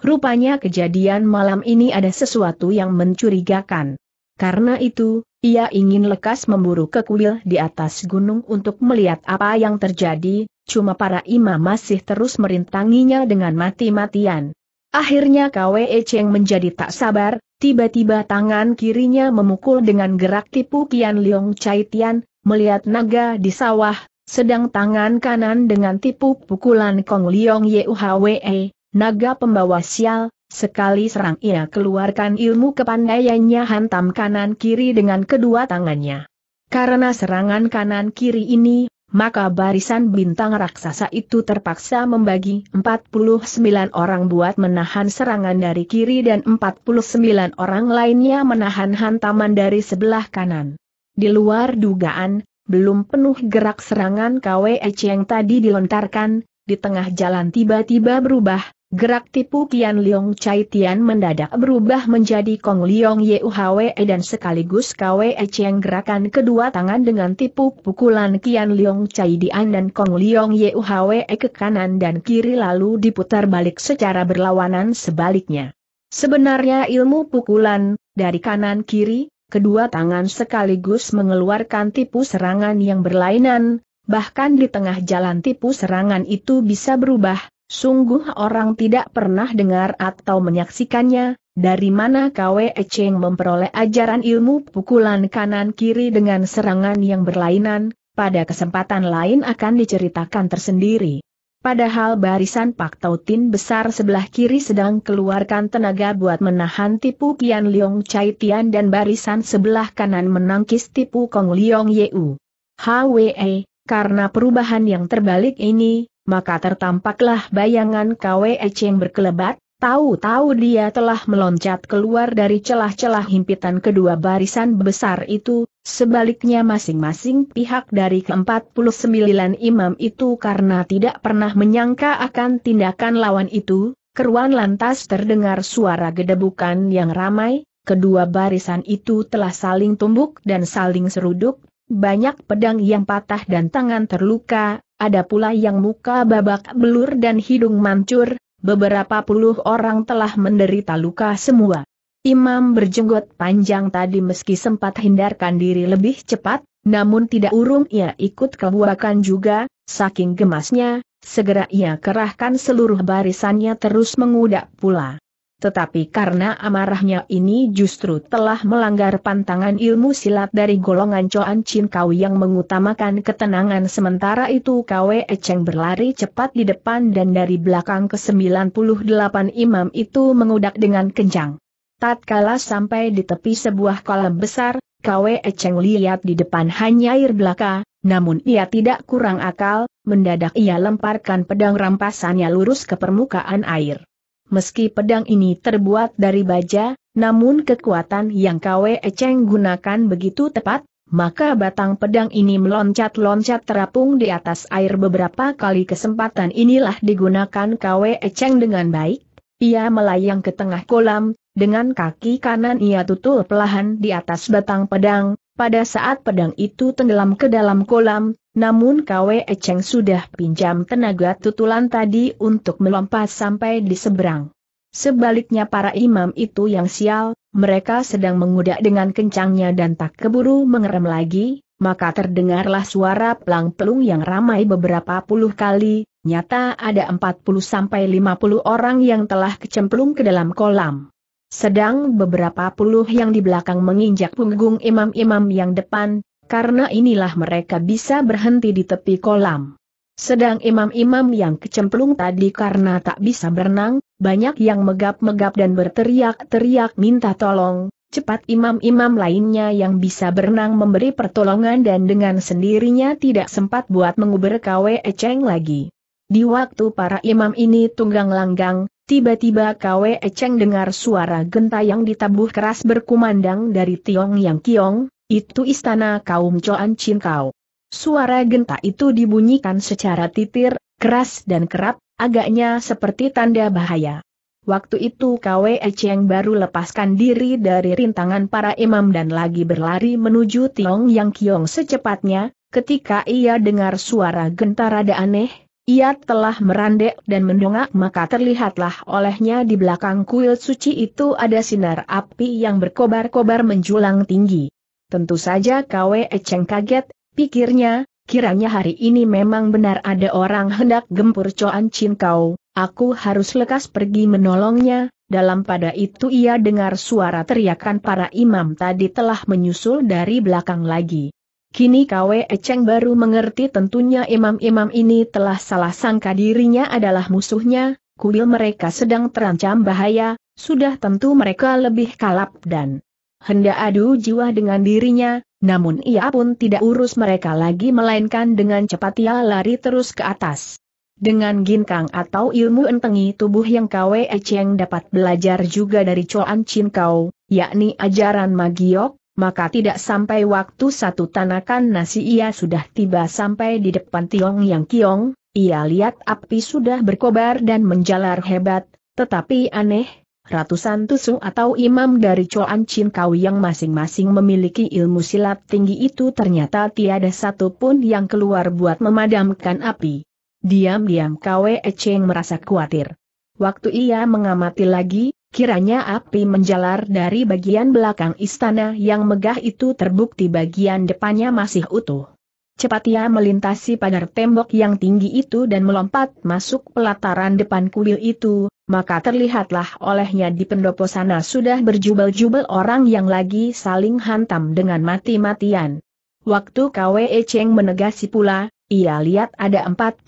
Rupanya kejadian malam ini ada sesuatu yang mencurigakan. Karena itu, ia ingin lekas memburu ke kuil di atas gunung untuk melihat apa yang terjadi, cuma para imam masih terus merintanginya dengan mati-matian. Akhirnya Kwe Cheng menjadi tak sabar, Tiba-tiba tangan kirinya memukul dengan gerak tipu Kian liong Chai Tian, melihat naga di sawah, sedang tangan kanan dengan tipu pukulan Kong Leong Yuhwe, naga pembawa sial, sekali serang ia keluarkan ilmu kepandaiannya hantam kanan kiri dengan kedua tangannya. Karena serangan kanan kiri ini, maka barisan bintang raksasa itu terpaksa membagi 49 orang buat menahan serangan dari kiri dan 49 orang lainnya menahan hantaman dari sebelah kanan. Di luar dugaan, belum penuh gerak serangan KWE yang tadi dilontarkan, di tengah jalan tiba-tiba berubah, gerak tipu Kian Liong Chai Tian mendadak berubah menjadi Kong Liong Yuhwe dan sekaligus KWE yang gerakan kedua tangan dengan tipu pukulan Kian Liong Chai Dian dan Kong Liong Yuhwe ke kanan dan kiri lalu diputar balik secara berlawanan sebaliknya. Sebenarnya ilmu pukulan, dari kanan kiri, kedua tangan sekaligus mengeluarkan tipu serangan yang berlainan, bahkan di tengah jalan tipu serangan itu bisa berubah, sungguh orang tidak pernah dengar atau menyaksikannya, dari mana Kwe Cheng memperoleh ajaran ilmu pukulan kanan-kiri dengan serangan yang berlainan, pada kesempatan lain akan diceritakan tersendiri. Padahal barisan Pak Tautin besar sebelah kiri sedang keluarkan tenaga buat menahan tipu Kian Leong Chai Tian dan barisan sebelah kanan menangkis tipu Kong Leong Yeu. HWE, karena perubahan yang terbalik ini, maka tertampaklah bayangan KWE Cheng berkelebat, Tahu-tahu dia telah meloncat keluar dari celah-celah himpitan kedua barisan besar itu, Sebaliknya masing-masing pihak dari ke-49 imam itu karena tidak pernah menyangka akan tindakan lawan itu, keruan lantas terdengar suara gedebukan yang ramai, kedua barisan itu telah saling tumbuk dan saling seruduk, banyak pedang yang patah dan tangan terluka, ada pula yang muka babak belur dan hidung mancur, beberapa puluh orang telah menderita luka semua. Imam berjenggot panjang tadi meski sempat hindarkan diri lebih cepat, namun tidak urung ia ikut kebuakan juga, saking gemasnya, segera ia kerahkan seluruh barisannya terus mengudak pula. Tetapi karena amarahnya ini justru telah melanggar pantangan ilmu silat dari golongan Coan Chin Kau yang mengutamakan ketenangan sementara itu Kwe Echeng berlari cepat di depan dan dari belakang ke-98 imam itu mengudak dengan kencang. Tatkala sampai di tepi sebuah kolam besar, Kwe Cheng lihat di depan hanya air belaka, namun ia tidak kurang akal, mendadak ia lemparkan pedang rampasannya lurus ke permukaan air. Meski pedang ini terbuat dari baja, namun kekuatan yang Kwe Cheng gunakan begitu tepat, maka batang pedang ini meloncat-loncat terapung di atas air beberapa kali kesempatan inilah digunakan Kwe Cheng dengan baik. Ia melayang ke tengah kolam, dengan kaki kanan ia tutul pelahan di atas batang pedang, pada saat pedang itu tenggelam ke dalam kolam, namun KW Echeng sudah pinjam tenaga tutulan tadi untuk melompat sampai di seberang. Sebaliknya para imam itu yang sial, mereka sedang mengudak dengan kencangnya dan tak keburu mengerem lagi, maka terdengarlah suara pelang-pelung yang ramai beberapa puluh kali, nyata ada 40 sampai 50 orang yang telah kecemplung ke dalam kolam. Sedang beberapa puluh yang di belakang menginjak punggung imam-imam yang depan, karena inilah mereka bisa berhenti di tepi kolam. Sedang imam-imam yang kecemplung tadi karena tak bisa berenang, banyak yang megap-megap dan berteriak-teriak minta tolong, cepat imam-imam lainnya yang bisa berenang memberi pertolongan dan dengan sendirinya tidak sempat buat menguber KW Eceng lagi. Di waktu para imam ini tunggang langgang, Tiba-tiba Kwe Echeng dengar suara genta yang ditabuh keras berkumandang dari Tiong Yang Kiong, itu istana kaum Coan Chin Kau. Suara genta itu dibunyikan secara titir, keras dan kerap, agaknya seperti tanda bahaya. Waktu itu Kwe Echeng baru lepaskan diri dari rintangan para imam dan lagi berlari menuju Tiong Yang Kiong secepatnya, ketika ia dengar suara genta rada aneh, ia telah merandek dan mendongak maka terlihatlah olehnya di belakang kuil suci itu ada sinar api yang berkobar-kobar menjulang tinggi. Tentu saja Kwe Echeng kaget, pikirnya, kiranya hari ini memang benar ada orang hendak gempur Coan Chin Kau, aku harus lekas pergi menolongnya, dalam pada itu ia dengar suara teriakan para imam tadi telah menyusul dari belakang lagi. Kini Kwe echeng baru mengerti tentunya imam-imam ini telah salah sangka dirinya adalah musuhnya, kuil mereka sedang terancam bahaya, sudah tentu mereka lebih kalap dan hendak adu jiwa dengan dirinya, namun ia pun tidak urus mereka lagi melainkan dengan cepat ia lari terus ke atas. Dengan ginkang atau ilmu entengi tubuh yang Kwe Echeng dapat belajar juga dari Choan Chin Kau, yakni ajaran Magiok, maka tidak sampai waktu satu tanakan nasi ia sudah tiba sampai di depan Tiong Yang Kiong, ia lihat api sudah berkobar dan menjalar hebat, tetapi aneh, ratusan tusung atau imam dari Coan Chin Kau yang masing-masing memiliki ilmu silat tinggi itu ternyata tiada satu pun yang keluar buat memadamkan api. Diam-diam Kwe Cheng merasa khawatir. Waktu ia mengamati lagi, Kiranya api menjalar dari bagian belakang istana yang megah itu terbukti bagian depannya masih utuh. Cepat ia melintasi pagar tembok yang tinggi itu dan melompat masuk pelataran depan kuil itu, maka terlihatlah olehnya di pendopo sana sudah berjubel-jubel orang yang lagi saling hantam dengan mati-matian. Waktu kwe Cheng menegasi pula, ia lihat ada 49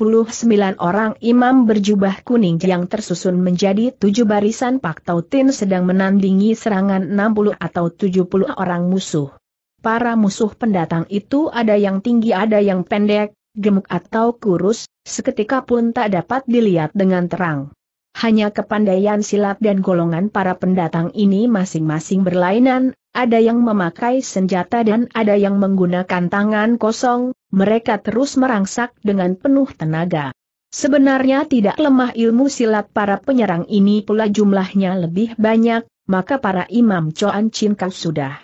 orang imam berjubah kuning yang tersusun menjadi tujuh barisan Pak Tautin sedang menandingi serangan 60 atau 70 orang musuh. Para musuh pendatang itu ada yang tinggi ada yang pendek, gemuk atau kurus, seketika pun tak dapat dilihat dengan terang. Hanya kepandaian silat dan golongan para pendatang ini masing-masing berlainan, ada yang memakai senjata dan ada yang menggunakan tangan kosong, mereka terus merangsak dengan penuh tenaga. Sebenarnya tidak lemah ilmu silat para penyerang ini pula jumlahnya lebih banyak, maka para imam Coan kau sudah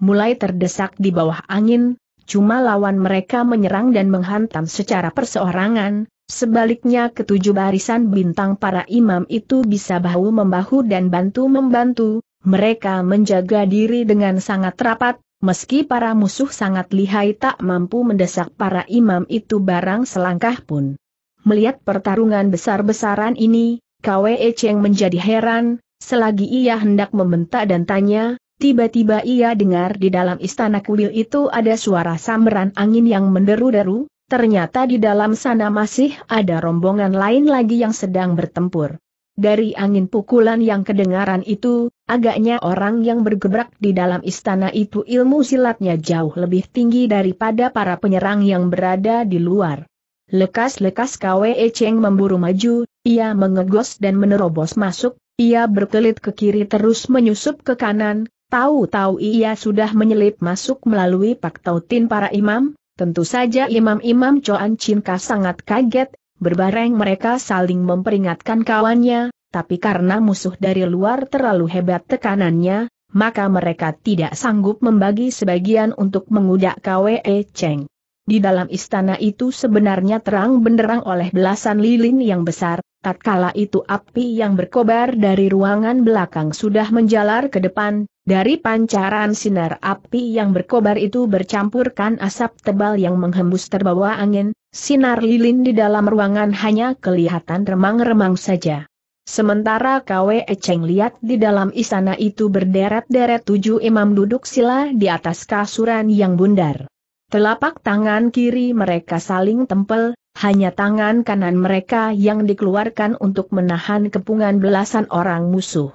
mulai terdesak di bawah angin, cuma lawan mereka menyerang dan menghantam secara perseorangan, Sebaliknya ketujuh barisan bintang para imam itu bisa bahu-membahu dan bantu-membantu, mereka menjaga diri dengan sangat rapat, meski para musuh sangat lihai tak mampu mendesak para imam itu barang selangkah pun. Melihat pertarungan besar-besaran ini, Kwe Cheng menjadi heran, selagi ia hendak membentak dan tanya, tiba-tiba ia dengar di dalam istana kuil itu ada suara samberan angin yang menderu-deru, ternyata di dalam sana masih ada rombongan lain lagi yang sedang bertempur. Dari angin pukulan yang kedengaran itu, agaknya orang yang bergebrak di dalam istana itu ilmu silatnya jauh lebih tinggi daripada para penyerang yang berada di luar. Lekas-lekas Kwe Cheng memburu maju, ia mengegos dan menerobos masuk, ia berkelit ke kiri terus menyusup ke kanan, tahu-tahu ia sudah menyelip masuk melalui Pak Tautin para imam, tentu saja imam-imam Choan Cinka sangat kaget, Berbareng mereka saling memperingatkan kawannya, tapi karena musuh dari luar terlalu hebat tekanannya, maka mereka tidak sanggup membagi sebagian untuk mengudak KWE Cheng. Di dalam istana itu sebenarnya terang benderang oleh belasan lilin yang besar, tatkala itu api yang berkobar dari ruangan belakang sudah menjalar ke depan, dari pancaran sinar api yang berkobar itu bercampurkan asap tebal yang menghembus terbawa angin, Sinar lilin di dalam ruangan hanya kelihatan remang-remang saja. Sementara Kwe Cheng lihat di dalam istana itu berderet-deret tujuh imam duduk sila di atas kasuran yang bundar. Telapak tangan kiri mereka saling tempel, hanya tangan kanan mereka yang dikeluarkan untuk menahan kepungan belasan orang musuh.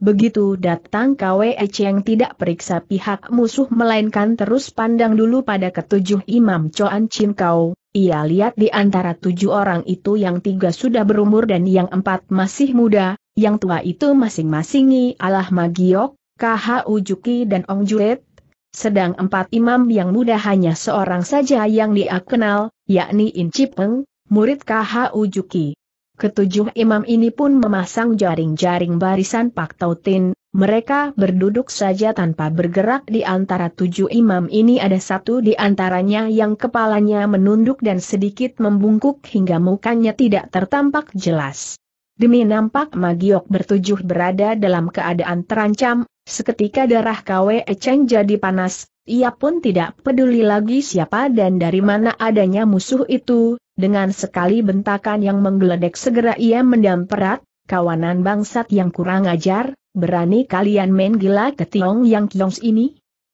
Begitu datang KWE Cheng tidak periksa pihak musuh melainkan terus pandang dulu pada ketujuh imam Choan Chin Kau, ia lihat di antara tujuh orang itu yang tiga sudah berumur dan yang empat masih muda, yang tua itu masing-masingi Allah Magiok, KH Ujuki dan Ong Juret, sedang empat imam yang muda hanya seorang saja yang dia kenal, yakni In Cipeng, murid KH Ujuki. Ketujuh imam ini pun memasang jaring-jaring barisan Pak Tautin, mereka berduduk saja tanpa bergerak di antara tujuh imam ini ada satu di antaranya yang kepalanya menunduk dan sedikit membungkuk hingga mukanya tidak tertampak jelas. Demi nampak Magiok bertujuh berada dalam keadaan terancam, seketika darah kwe Eceng jadi panas, ia pun tidak peduli lagi siapa dan dari mana adanya musuh itu, dengan sekali bentakan yang menggeledek segera ia mendamperat, kawanan bangsat yang kurang ajar, berani kalian main gila ke Tiong Yang Kiong ini?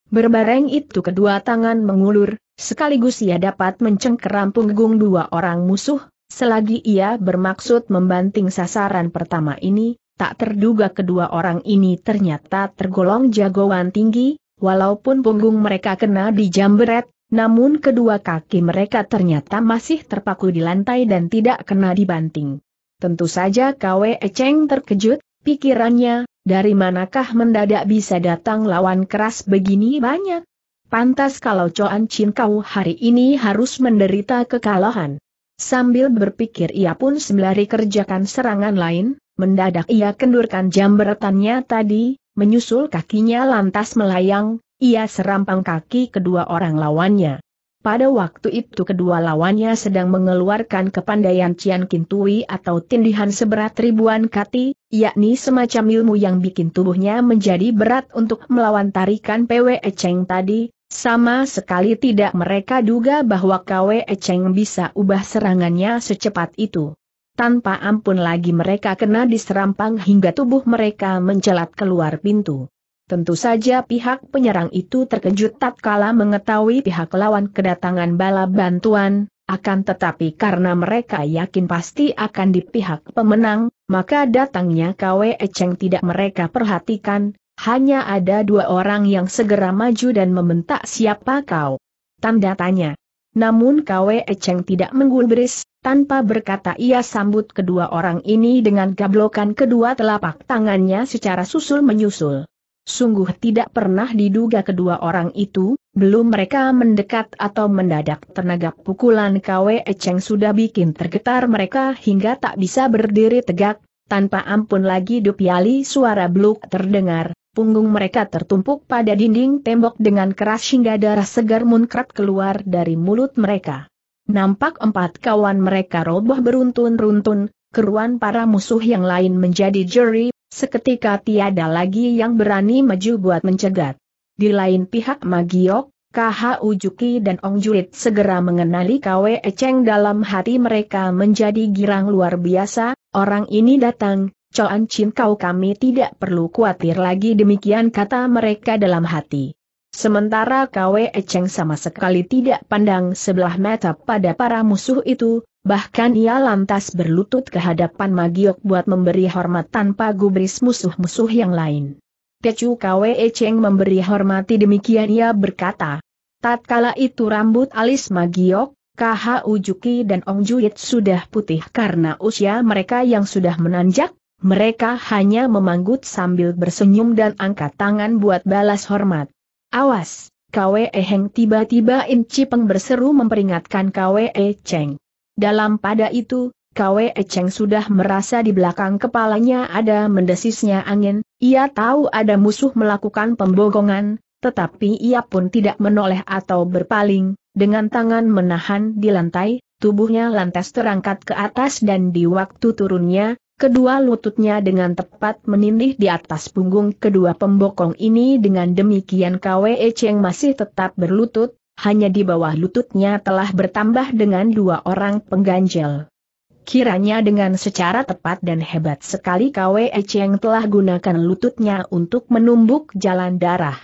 Berbareng itu kedua tangan mengulur, sekaligus ia dapat mencengkeram punggung dua orang musuh, selagi ia bermaksud membanting sasaran pertama ini, tak terduga kedua orang ini ternyata tergolong jagoan tinggi, walaupun punggung mereka kena di jambret, namun kedua kaki mereka ternyata masih terpaku di lantai dan tidak kena dibanting. Tentu saja Kwe Cheng terkejut, pikirannya, dari manakah mendadak bisa datang lawan keras begini banyak? Pantas kalau Coan Chin Kau hari ini harus menderita kekalahan. Sambil berpikir ia pun sembari kerjakan serangan lain, mendadak ia kendurkan jamberetannya tadi, menyusul kakinya lantas melayang, ia serampang kaki kedua orang lawannya. Pada waktu itu kedua lawannya sedang mengeluarkan kepandaian Cian Kintui atau tindihan seberat ribuan kati, yakni semacam ilmu yang bikin tubuhnya menjadi berat untuk melawan tarikan Pwe Eceng tadi, sama sekali tidak mereka duga bahwa Kwe Eceng bisa ubah serangannya secepat itu. Tanpa ampun lagi mereka kena diserampang hingga tubuh mereka mencelat keluar pintu. Tentu saja pihak penyerang itu terkejut tatkala mengetahui pihak lawan kedatangan bala bantuan, akan tetapi karena mereka yakin pasti akan di pihak pemenang, maka datangnya KW Eceng tidak mereka perhatikan, hanya ada dua orang yang segera maju dan membentak siapa kau. Tanda tanya. Namun KW Eceng tidak menggulbris, tanpa berkata ia sambut kedua orang ini dengan gablokan kedua telapak tangannya secara susul-menyusul. Sungguh tidak pernah diduga kedua orang itu, belum mereka mendekat atau mendadak tenaga pukulan KW Eceng sudah bikin tergetar mereka hingga tak bisa berdiri tegak, tanpa ampun lagi dupiali suara bluk terdengar, punggung mereka tertumpuk pada dinding tembok dengan keras hingga darah segar munkrat keluar dari mulut mereka. Nampak empat kawan mereka roboh beruntun-runtun, keruan para musuh yang lain menjadi jeri Seketika tiada lagi yang berani maju buat mencegat. Di lain pihak Magiok, KH Ujuki dan Ong Julit segera mengenali Kwe Echeng dalam hati mereka menjadi girang luar biasa, orang ini datang, Coan Chin kau kami tidak perlu khawatir lagi demikian kata mereka dalam hati. Sementara KW Echeng sama sekali tidak pandang sebelah mata pada para musuh itu, bahkan ia lantas berlutut ke hadapan Magiok buat memberi hormat tanpa gubris musuh-musuh yang lain. Tecu KW Echeng memberi hormati demikian ia berkata. Tatkala itu rambut alis Magiok, KH Ujuki dan Ong Juit sudah putih karena usia mereka yang sudah menanjak, mereka hanya memanggut sambil bersenyum dan angkat tangan buat balas hormat. Awas, Kwe Heng tiba-tiba Inci Peng berseru memperingatkan Kwe Cheng. Dalam pada itu, Kwe Cheng sudah merasa di belakang kepalanya ada mendesisnya angin, ia tahu ada musuh melakukan pembogongan, tetapi ia pun tidak menoleh atau berpaling, dengan tangan menahan di lantai, tubuhnya lantas terangkat ke atas dan di waktu turunnya, Kedua lututnya dengan tepat menindih di atas punggung kedua pembokong ini dengan demikian Kwe Cheng masih tetap berlutut, hanya di bawah lututnya telah bertambah dengan dua orang pengganjel. Kiranya dengan secara tepat dan hebat sekali Kwe Cheng telah gunakan lututnya untuk menumbuk jalan darah.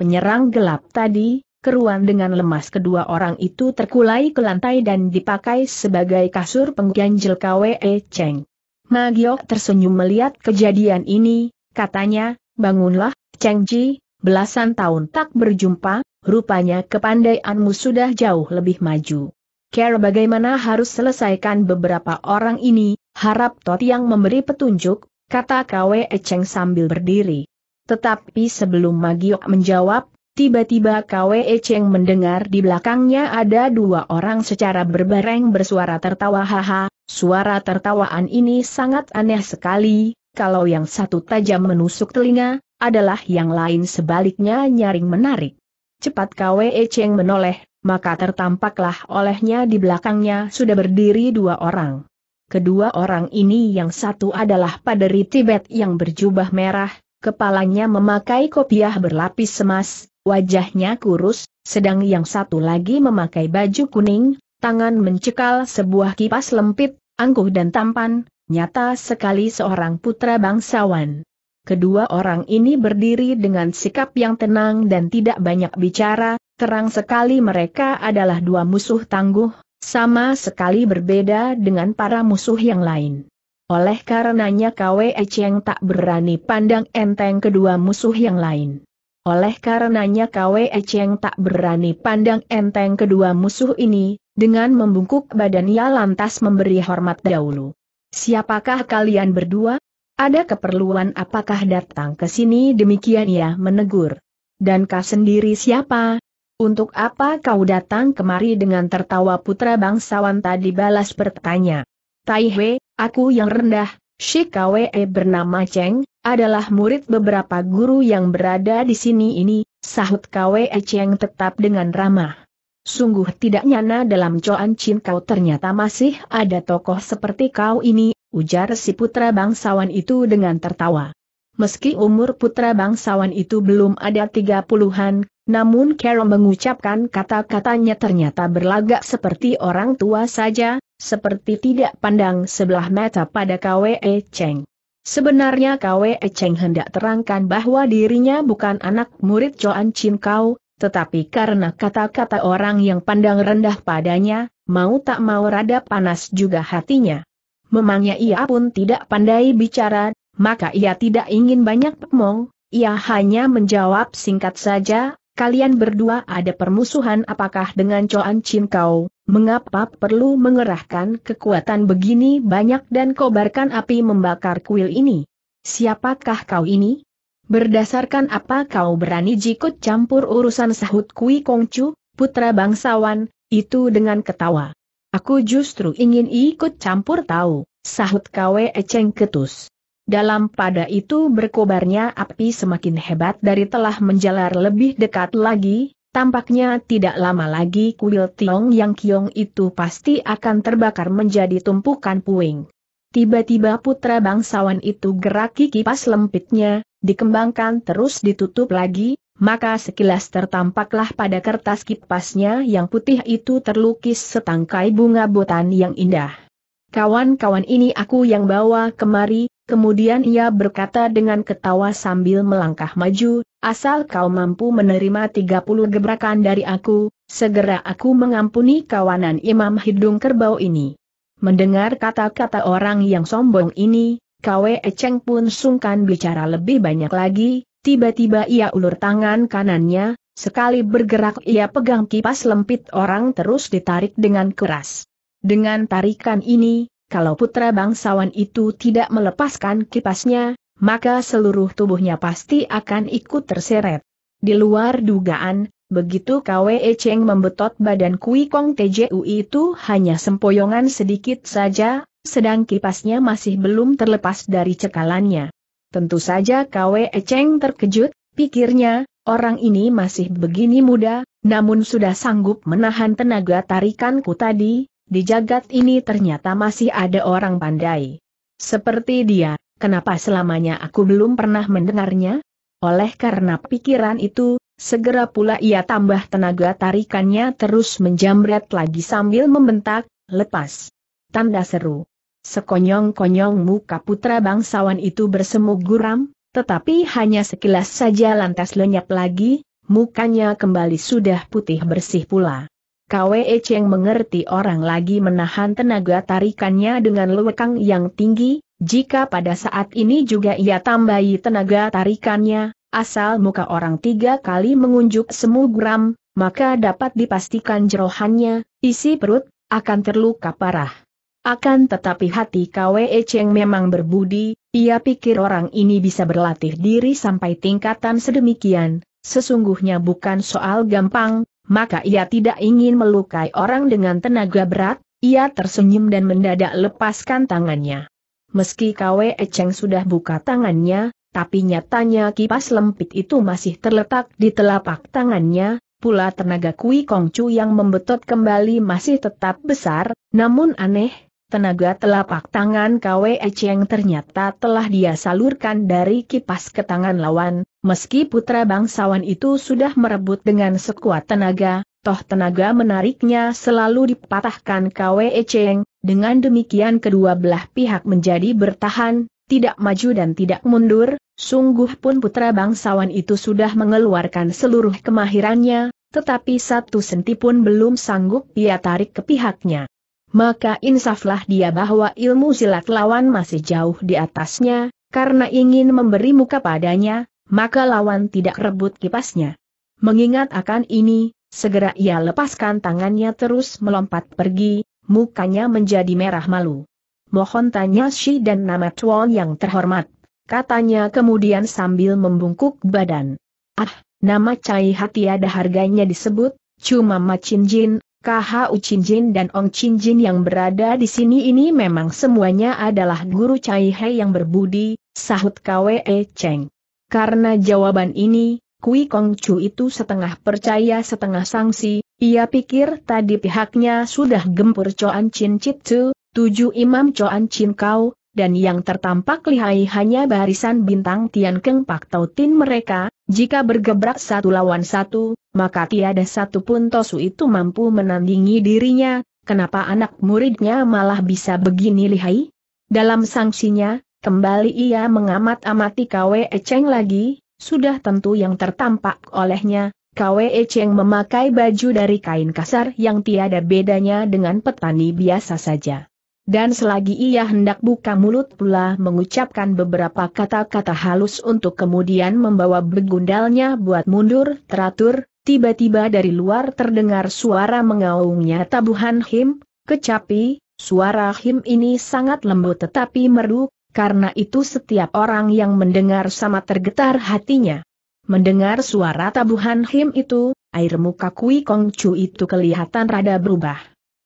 Penyerang gelap tadi, keruan dengan lemas kedua orang itu terkulai ke lantai dan dipakai sebagai kasur pengganjel Kwe Cheng. Magiok tersenyum melihat kejadian ini, katanya, bangunlah, Cheng Ji, belasan tahun tak berjumpa, rupanya kepandaianmu sudah jauh lebih maju. Care bagaimana harus selesaikan beberapa orang ini, harap Tot yang memberi petunjuk, kata Kwe Cheng sambil berdiri. Tetapi sebelum Magiok menjawab, Tiba-tiba Kwe Cheng mendengar di belakangnya ada dua orang secara berbareng bersuara tertawa haha, suara tertawaan ini sangat aneh sekali, kalau yang satu tajam menusuk telinga, adalah yang lain sebaliknya nyaring menarik. Cepat Kwe Cheng menoleh, maka tertampaklah olehnya di belakangnya sudah berdiri dua orang. Kedua orang ini yang satu adalah paderi Tibet yang berjubah merah, kepalanya memakai kopiah berlapis emas, wajahnya kurus, sedang yang satu lagi memakai baju kuning, tangan mencekal sebuah kipas lempit, angkuh dan tampan, nyata sekali seorang putra bangsawan. Kedua orang ini berdiri dengan sikap yang tenang dan tidak banyak bicara, terang sekali mereka adalah dua musuh tangguh, sama sekali berbeda dengan para musuh yang lain. Oleh karenanya KWE Cheng tak berani pandang enteng kedua musuh yang lain. Oleh karenanya Kwe Cheng tak berani pandang enteng kedua musuh ini, dengan membungkuk badan ia lantas memberi hormat dahulu. Siapakah kalian berdua? Ada keperluan apakah datang ke sini demikian ia menegur. Dan kau sendiri siapa? Untuk apa kau datang kemari dengan tertawa putra bangsawan tadi balas bertanya. Taihwe, aku yang rendah, Shikawe bernama Cheng, adalah murid beberapa guru yang berada di sini ini, sahut Kwe Cheng tetap dengan ramah. Sungguh tidak nyana dalam Coan Chin kau ternyata masih ada tokoh seperti kau ini, ujar si putra bangsawan itu dengan tertawa. Meski umur putra bangsawan itu belum ada tiga puluhan, namun Carol mengucapkan kata-katanya ternyata berlagak seperti orang tua saja, seperti tidak pandang sebelah mata pada Kwe Cheng. Sebenarnya Kwe Cheng hendak terangkan bahwa dirinya bukan anak murid Joan Chin Kau, tetapi karena kata-kata orang yang pandang rendah padanya, mau tak mau rada panas juga hatinya. Memangnya ia pun tidak pandai bicara, maka ia tidak ingin banyak pemong, ia hanya menjawab singkat saja, kalian berdua ada permusuhan apakah dengan Coan Chin Kau? Mengapa perlu mengerahkan kekuatan begini banyak dan kobarkan api membakar kuil ini? Siapakah kau ini? Berdasarkan apa kau berani jikut campur urusan sahut Kui Kongcu, putra bangsawan, itu dengan ketawa. Aku justru ingin ikut campur tahu, sahut Kwe Eceng Ketus. Dalam pada itu berkobarnya api semakin hebat dari telah menjalar lebih dekat lagi, Tampaknya tidak lama lagi kuil Tiong Yang Kiong itu pasti akan terbakar menjadi tumpukan puing. Tiba-tiba putra bangsawan itu gerak kipas lempitnya, dikembangkan terus ditutup lagi, maka sekilas tertampaklah pada kertas kipasnya yang putih itu terlukis setangkai bunga botan yang indah. Kawan-kawan ini aku yang bawa kemari, Kemudian ia berkata dengan ketawa sambil melangkah maju, asal kau mampu menerima 30 gebrakan dari aku, segera aku mengampuni kawanan imam hidung kerbau ini. Mendengar kata-kata orang yang sombong ini, Kwe Echeng pun sungkan bicara lebih banyak lagi, tiba-tiba ia ulur tangan kanannya, sekali bergerak ia pegang kipas lempit orang terus ditarik dengan keras. Dengan tarikan ini, kalau putra bangsawan itu tidak melepaskan kipasnya, maka seluruh tubuhnya pasti akan ikut terseret. Di luar dugaan, begitu Kwe Cheng membetot badan Kui Kong TJU itu hanya sempoyongan sedikit saja, sedang kipasnya masih belum terlepas dari cekalannya. Tentu saja Kwe Cheng terkejut, pikirnya, orang ini masih begini muda, namun sudah sanggup menahan tenaga tarikanku tadi, di jagat ini ternyata masih ada orang pandai. Seperti dia, kenapa selamanya aku belum pernah mendengarnya? Oleh karena pikiran itu, segera pula ia tambah tenaga tarikannya terus menjamret lagi sambil membentak, lepas. Tanda seru. Sekonyong-konyong muka putra bangsawan itu bersemu guram, tetapi hanya sekilas saja lantas lenyap lagi, mukanya kembali sudah putih bersih pula. KWE Cheng mengerti orang lagi menahan tenaga tarikannya dengan lewekang yang tinggi, jika pada saat ini juga ia tambahi tenaga tarikannya, asal muka orang tiga kali mengunjuk semu gram, maka dapat dipastikan jerohannya, isi perut, akan terluka parah. Akan tetapi hati KWE Cheng memang berbudi, ia pikir orang ini bisa berlatih diri sampai tingkatan sedemikian, sesungguhnya bukan soal gampang, maka ia tidak ingin melukai orang dengan tenaga berat, ia tersenyum dan mendadak lepaskan tangannya. Meski Kwe Cheng sudah buka tangannya, tapi nyatanya kipas lempit itu masih terletak di telapak tangannya, pula tenaga Kui Kong Chu yang membetot kembali masih tetap besar, namun aneh, tenaga telapak tangan KWE Cheng ternyata telah dia salurkan dari kipas ke tangan lawan, meski putra bangsawan itu sudah merebut dengan sekuat tenaga, toh tenaga menariknya selalu dipatahkan KWE Cheng, dengan demikian kedua belah pihak menjadi bertahan, tidak maju dan tidak mundur, sungguh pun putra bangsawan itu sudah mengeluarkan seluruh kemahirannya, tetapi satu senti pun belum sanggup ia tarik ke pihaknya maka insaflah dia bahwa ilmu silat lawan masih jauh di atasnya, karena ingin memberi muka padanya, maka lawan tidak rebut kipasnya. Mengingat akan ini, segera ia lepaskan tangannya terus melompat pergi, mukanya menjadi merah malu. Mohon tanya Shi dan nama Chuan yang terhormat, katanya kemudian sambil membungkuk badan. Ah, nama Cai Hati ada harganya disebut, cuma Macin Jin, KH Ucinjin dan Ong Cinjin yang berada di sini ini memang semuanya adalah guru Cai He yang berbudi, sahut Kwe Cheng. Karena jawaban ini, Kui Kong Chu itu setengah percaya setengah sangsi, ia pikir tadi pihaknya sudah gempur Coan Chin Chit Tu, tujuh imam Coan Chin Kau, dan yang tertampak lihai hanya barisan bintang Tian Keng Pak Tau Tin mereka, jika bergebrak satu lawan satu, maka tiada satu pun Tosu itu mampu menandingi dirinya, kenapa anak muridnya malah bisa begini lihai? Dalam sanksinya, kembali ia mengamat-amati Kwe Cheng lagi, sudah tentu yang tertampak olehnya, Kwe Cheng memakai baju dari kain kasar yang tiada bedanya dengan petani biasa saja. Dan selagi ia hendak buka mulut pula mengucapkan beberapa kata-kata halus untuk kemudian membawa begundalnya buat mundur teratur, tiba-tiba dari luar terdengar suara mengaungnya tabuhan Him, kecapi, suara Him ini sangat lembut tetapi merdu, karena itu setiap orang yang mendengar sama tergetar hatinya. Mendengar suara tabuhan Him itu, air muka Kui Kong Chu itu kelihatan rada berubah.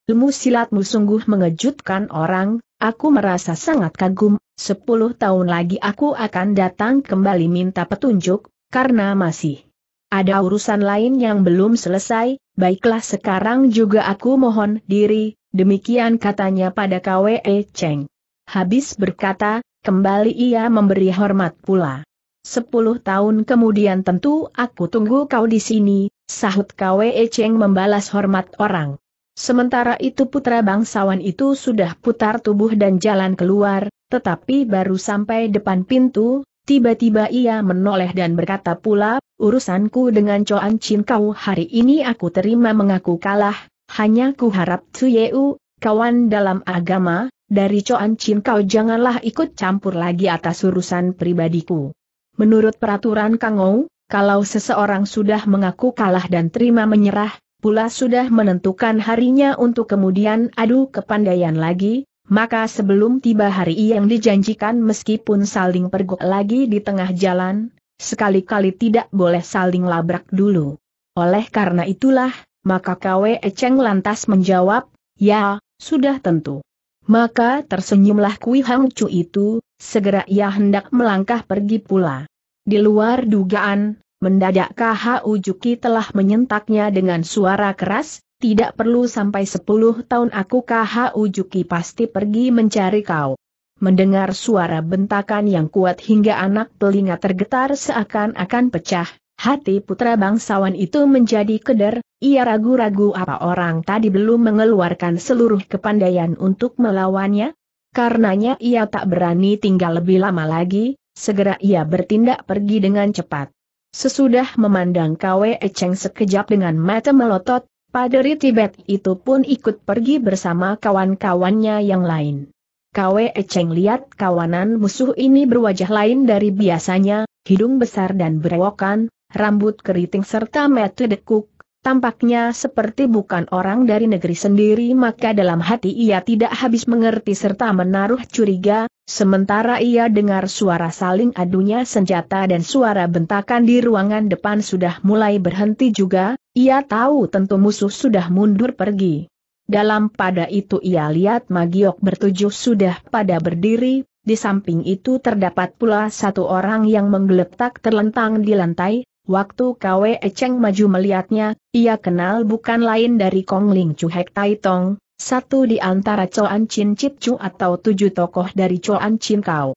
Ilmu silatmu sungguh mengejutkan orang, aku merasa sangat kagum, sepuluh tahun lagi aku akan datang kembali minta petunjuk, karena masih ada urusan lain yang belum selesai, baiklah sekarang juga aku mohon diri, demikian katanya pada KWE Cheng. Habis berkata, kembali ia memberi hormat pula. Sepuluh tahun kemudian tentu aku tunggu kau di sini, sahut KWE Cheng membalas hormat orang. Sementara itu putra bangsawan itu sudah putar tubuh dan jalan keluar, tetapi baru sampai depan pintu, tiba-tiba ia menoleh dan berkata pula, urusanku dengan Coan Chin kau hari ini aku terima mengaku kalah, hanya ku harap Yeu, kawan dalam agama, dari Coan Chin kau janganlah ikut campur lagi atas urusan pribadiku. Menurut peraturan Kangou, kalau seseorang sudah mengaku kalah dan terima menyerah, pula sudah menentukan harinya untuk kemudian adu kepandaian lagi, maka sebelum tiba hari yang dijanjikan meskipun saling pergok lagi di tengah jalan, sekali-kali tidak boleh saling labrak dulu. Oleh karena itulah, maka Kwe Cheng lantas menjawab, ya, sudah tentu. Maka tersenyumlah Kui Hang Chu itu, segera ia hendak melangkah pergi pula. Di luar dugaan, Mendadak KHU Ujuki telah menyentaknya dengan suara keras, tidak perlu sampai sepuluh tahun aku KHU Ujuki pasti pergi mencari kau. Mendengar suara bentakan yang kuat hingga anak telinga tergetar seakan-akan pecah, hati putra bangsawan itu menjadi keder, ia ragu-ragu apa orang tadi belum mengeluarkan seluruh kepandaian untuk melawannya? Karenanya ia tak berani tinggal lebih lama lagi, segera ia bertindak pergi dengan cepat. Sesudah memandang Kwe Echeng sekejap dengan mata melotot, paderi Tibet itu pun ikut pergi bersama kawan-kawannya yang lain. Kwe Echeng lihat kawanan musuh ini berwajah lain dari biasanya, hidung besar dan berewokan, rambut keriting serta mata dekuk, tampaknya seperti bukan orang dari negeri sendiri maka dalam hati ia tidak habis mengerti serta menaruh curiga, sementara ia dengar suara saling adunya senjata dan suara bentakan di ruangan depan sudah mulai berhenti juga, ia tahu tentu musuh sudah mundur pergi. Dalam pada itu ia lihat Magiok bertujuh sudah pada berdiri, di samping itu terdapat pula satu orang yang menggeletak terlentang di lantai, Waktu Kwe Cheng maju melihatnya, ia kenal bukan lain dari Kong Ling Chu Hek Tai Tong, satu di antara Choan Chin Chip Chu atau tujuh tokoh dari Choan Chin Kau.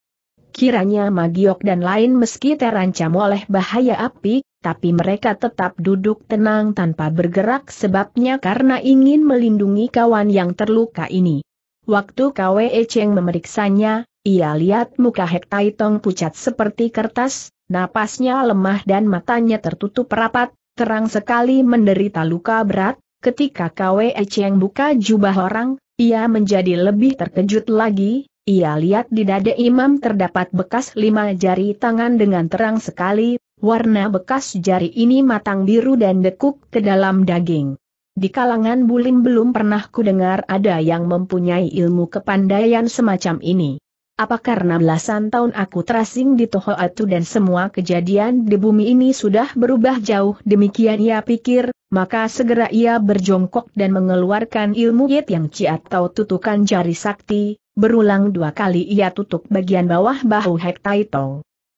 Kiranya Magiok dan lain meski terancam oleh bahaya api, tapi mereka tetap duduk tenang tanpa bergerak sebabnya karena ingin melindungi kawan yang terluka ini. Waktu Kwe Cheng memeriksanya, ia lihat muka Hek Tai Tong pucat seperti kertas, napasnya lemah dan matanya tertutup rapat, terang sekali menderita luka berat, ketika Kwe Cheng buka jubah orang, ia menjadi lebih terkejut lagi, ia lihat di dada imam terdapat bekas lima jari tangan dengan terang sekali, warna bekas jari ini matang biru dan dekuk ke dalam daging. Di kalangan bulim belum pernah kudengar ada yang mempunyai ilmu kepandaian semacam ini. Apa karena belasan tahun aku terasing di Toho Tohoatu dan semua kejadian di bumi ini sudah berubah jauh demikian ia pikir, maka segera ia berjongkok dan mengeluarkan ilmu Yet Yang Ci atau tutukan jari sakti, berulang dua kali ia tutup bagian bawah bahu Hek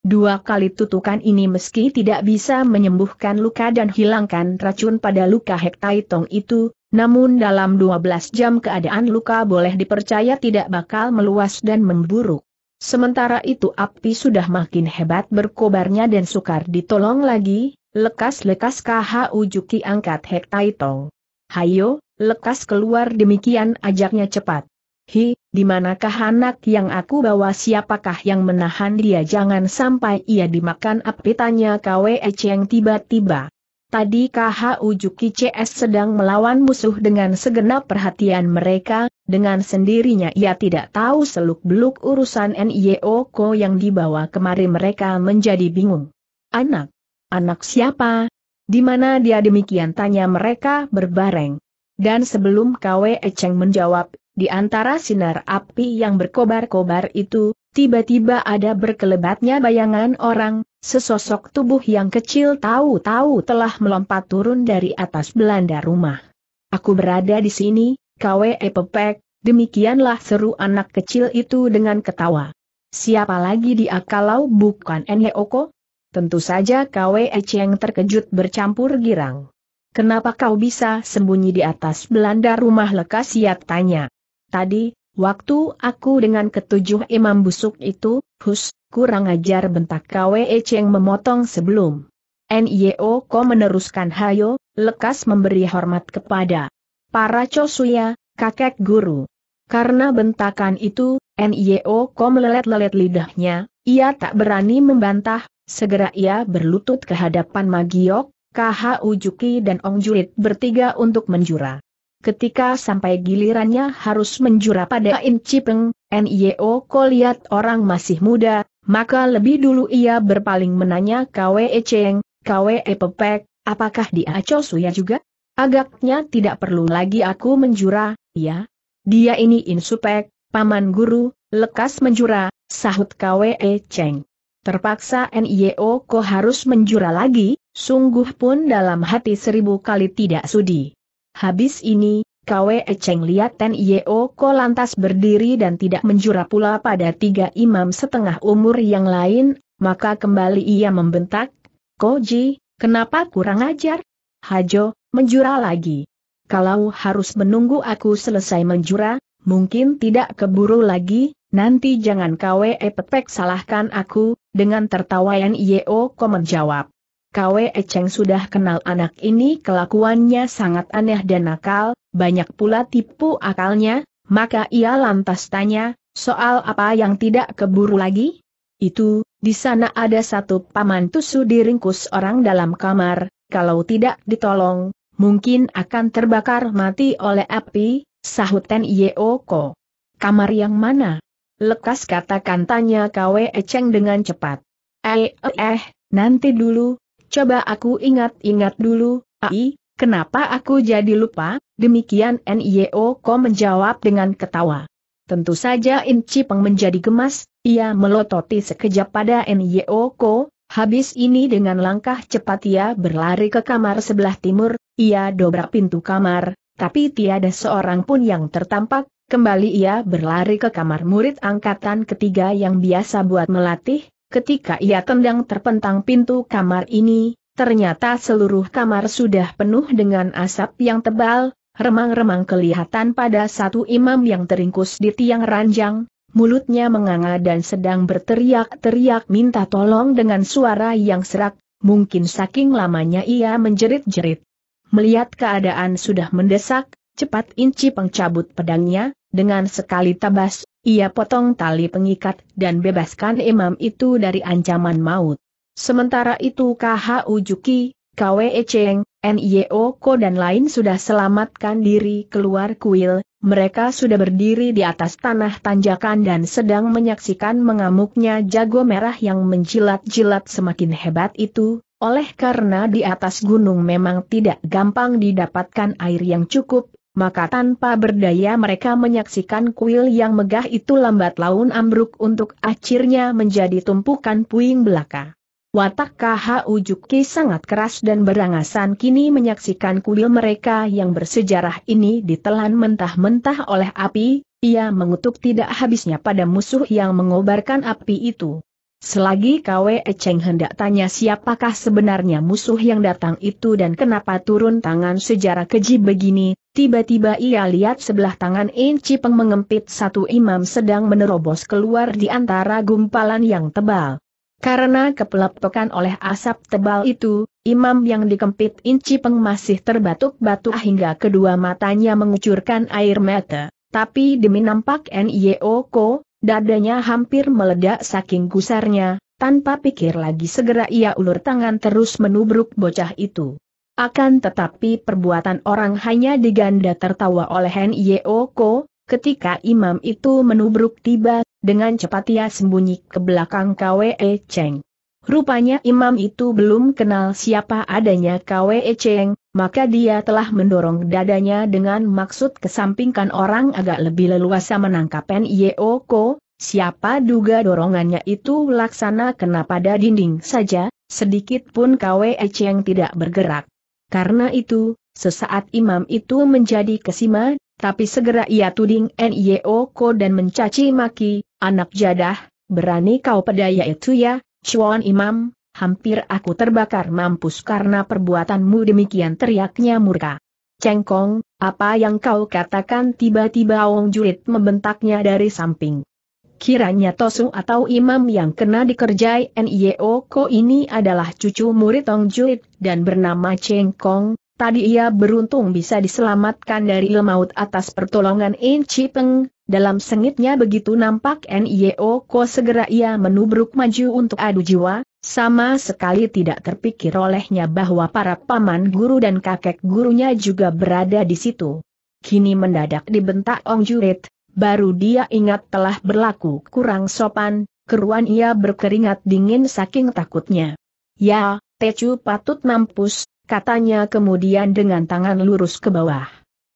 Dua kali tutukan ini meski tidak bisa menyembuhkan luka dan hilangkan racun pada luka hektaitong itu, namun dalam 12 jam keadaan luka boleh dipercaya tidak bakal meluas dan memburuk. Sementara itu api sudah makin hebat berkobarnya dan sukar ditolong lagi, lekas-lekas KH Ujuki angkat hektaitong. Hayo, lekas keluar demikian ajaknya cepat. Hi, di manakah anak yang aku bawa siapakah yang menahan dia jangan sampai ia dimakan api tanya KWE Echeng tiba-tiba. Tadi KHU ujuki CS sedang melawan musuh dengan segenap perhatian mereka, dengan sendirinya ia tidak tahu seluk-beluk urusan NIO Ko yang dibawa kemari mereka menjadi bingung. Anak? Anak siapa? Di mana dia demikian tanya mereka berbareng. Dan sebelum kwe Echeng menjawab, di antara sinar api yang berkobar-kobar itu, tiba-tiba ada berkelebatnya bayangan orang, sesosok tubuh yang kecil tahu-tahu telah melompat turun dari atas belanda rumah. Aku berada di sini, KWE Pepek, demikianlah seru anak kecil itu dengan ketawa. Siapa lagi dia kalau bukan Enheoko? Tentu saja KWE Cheng terkejut bercampur girang. Kenapa kau bisa sembunyi di atas belanda rumah lekas siap tanya. Tadi, waktu aku dengan ketujuh imam busuk itu, hus, kurang ajar bentak Kwe Cheng memotong sebelum. NIO Ko meneruskan Hayo, lekas memberi hormat kepada para Cosuya, kakek guru. Karena bentakan itu, NIO Ko melelet-lelet lidahnya, ia tak berani membantah, segera ia berlutut ke hadapan Magiok, KH Ujuki dan Ong Julit bertiga untuk menjura. Ketika sampai gilirannya harus menjura pada In Cipeng, NIO Ko lihat orang masih muda, maka lebih dulu ia berpaling menanya KWE Cheng, KWE Pepek, apakah dia Chosuya juga? Agaknya tidak perlu lagi aku menjura, ya? Dia ini In Supek, paman guru, lekas menjura, sahut KWE Cheng. Terpaksa NIO Ko harus menjura lagi, sungguh pun dalam hati seribu kali tidak sudi. Habis ini, Kwe Cheng lihat Ten Yeo Ko lantas berdiri dan tidak menjura pula pada tiga imam setengah umur yang lain, maka kembali ia membentak, Koji, kenapa kurang ajar? Hajo, menjura lagi. Kalau harus menunggu aku selesai menjura, mungkin tidak keburu lagi, nanti jangan Kwe Pepek salahkan aku, dengan tertawa Yeo Ko menjawab. Kwe Echeng sudah kenal anak ini kelakuannya sangat aneh dan nakal, banyak pula tipu akalnya, maka ia lantas tanya, soal apa yang tidak keburu lagi? Itu, di sana ada satu paman tusu diringkus orang dalam kamar, kalau tidak ditolong, mungkin akan terbakar mati oleh api, sahut Ten Yeoko. Kamar yang mana? Lekas katakan tanya Kwe Echeng dengan cepat. eh, eh, eh nanti dulu, Coba aku ingat-ingat dulu, ai, kenapa aku jadi lupa? Demikian NIO Ko menjawab dengan ketawa. Tentu saja Inci Cipeng menjadi gemas, ia melototi sekejap pada NIO Ko, habis ini dengan langkah cepat ia berlari ke kamar sebelah timur, ia dobrak pintu kamar, tapi tiada seorang pun yang tertampak, kembali ia berlari ke kamar murid angkatan ketiga yang biasa buat melatih, Ketika ia tendang terpentang pintu kamar ini, ternyata seluruh kamar sudah penuh dengan asap yang tebal, remang-remang kelihatan pada satu imam yang teringkus di tiang ranjang, mulutnya menganga dan sedang berteriak-teriak minta tolong dengan suara yang serak, mungkin saking lamanya ia menjerit-jerit. Melihat keadaan sudah mendesak, cepat Inci pengcabut pedangnya, dengan sekali tabas ia potong tali pengikat dan bebaskan imam itu dari ancaman maut. Sementara itu KH Ujuki, KW Echeng, NIO e Ko dan lain sudah selamatkan diri keluar kuil, mereka sudah berdiri di atas tanah tanjakan dan sedang menyaksikan mengamuknya jago merah yang menjilat-jilat semakin hebat itu, oleh karena di atas gunung memang tidak gampang didapatkan air yang cukup, maka tanpa berdaya mereka menyaksikan kuil yang megah itu lambat laun ambruk untuk akhirnya menjadi tumpukan puing belaka. Watak KH Ujuki sangat keras dan berangasan kini menyaksikan kuil mereka yang bersejarah ini ditelan mentah-mentah oleh api, ia mengutuk tidak habisnya pada musuh yang mengobarkan api itu. Selagi KW Echeng hendak tanya siapakah sebenarnya musuh yang datang itu dan kenapa turun tangan sejarah keji begini, Tiba-tiba ia lihat sebelah tangan Inci Peng mengempit satu imam sedang menerobos keluar di antara gumpalan yang tebal. Karena kepelepekan oleh asap tebal itu, imam yang dikempit Inci Peng masih terbatuk-batuk hingga kedua matanya mengucurkan air mata. Tapi demi nampak N.I.O. Ko, dadanya hampir meledak saking gusarnya, tanpa pikir lagi segera ia ulur tangan terus menubruk bocah itu. Akan tetapi perbuatan orang hanya diganda tertawa oleh Nyeoko, ketika imam itu menubruk tiba, dengan cepat ia sembunyi ke belakang Kwe Cheng. Rupanya imam itu belum kenal siapa adanya Kwe Cheng, maka dia telah mendorong dadanya dengan maksud kesampingkan orang agak lebih leluasa menangkap Nyeoko, siapa duga dorongannya itu laksana kena pada dinding saja, sedikit pun Kwe Cheng tidak bergerak. Karena itu, sesaat imam itu menjadi kesima, tapi segera ia tuding Ko dan mencaci maki, anak jadah, berani kau pedaya itu ya, cuan Imam, hampir aku terbakar mampus karena perbuatanmu demikian teriaknya murka. Cengkong, apa yang kau katakan tiba-tiba Wong Jurit membentaknya dari samping. Kiranya Tosu atau imam yang kena dikerjai NIO Ko ini adalah cucu murid Tong Juit dan bernama Cheng Kong. Tadi ia beruntung bisa diselamatkan dari lemaut atas pertolongan In Chi Peng. Dalam sengitnya begitu nampak NIO Ko segera ia menubruk maju untuk adu jiwa, sama sekali tidak terpikir olehnya bahwa para paman guru dan kakek gurunya juga berada di situ. Kini mendadak dibentak Ong Jurit, baru dia ingat telah berlaku kurang sopan, keruan ia berkeringat dingin saking takutnya. Ya, Tecu patut mampus, katanya kemudian dengan tangan lurus ke bawah.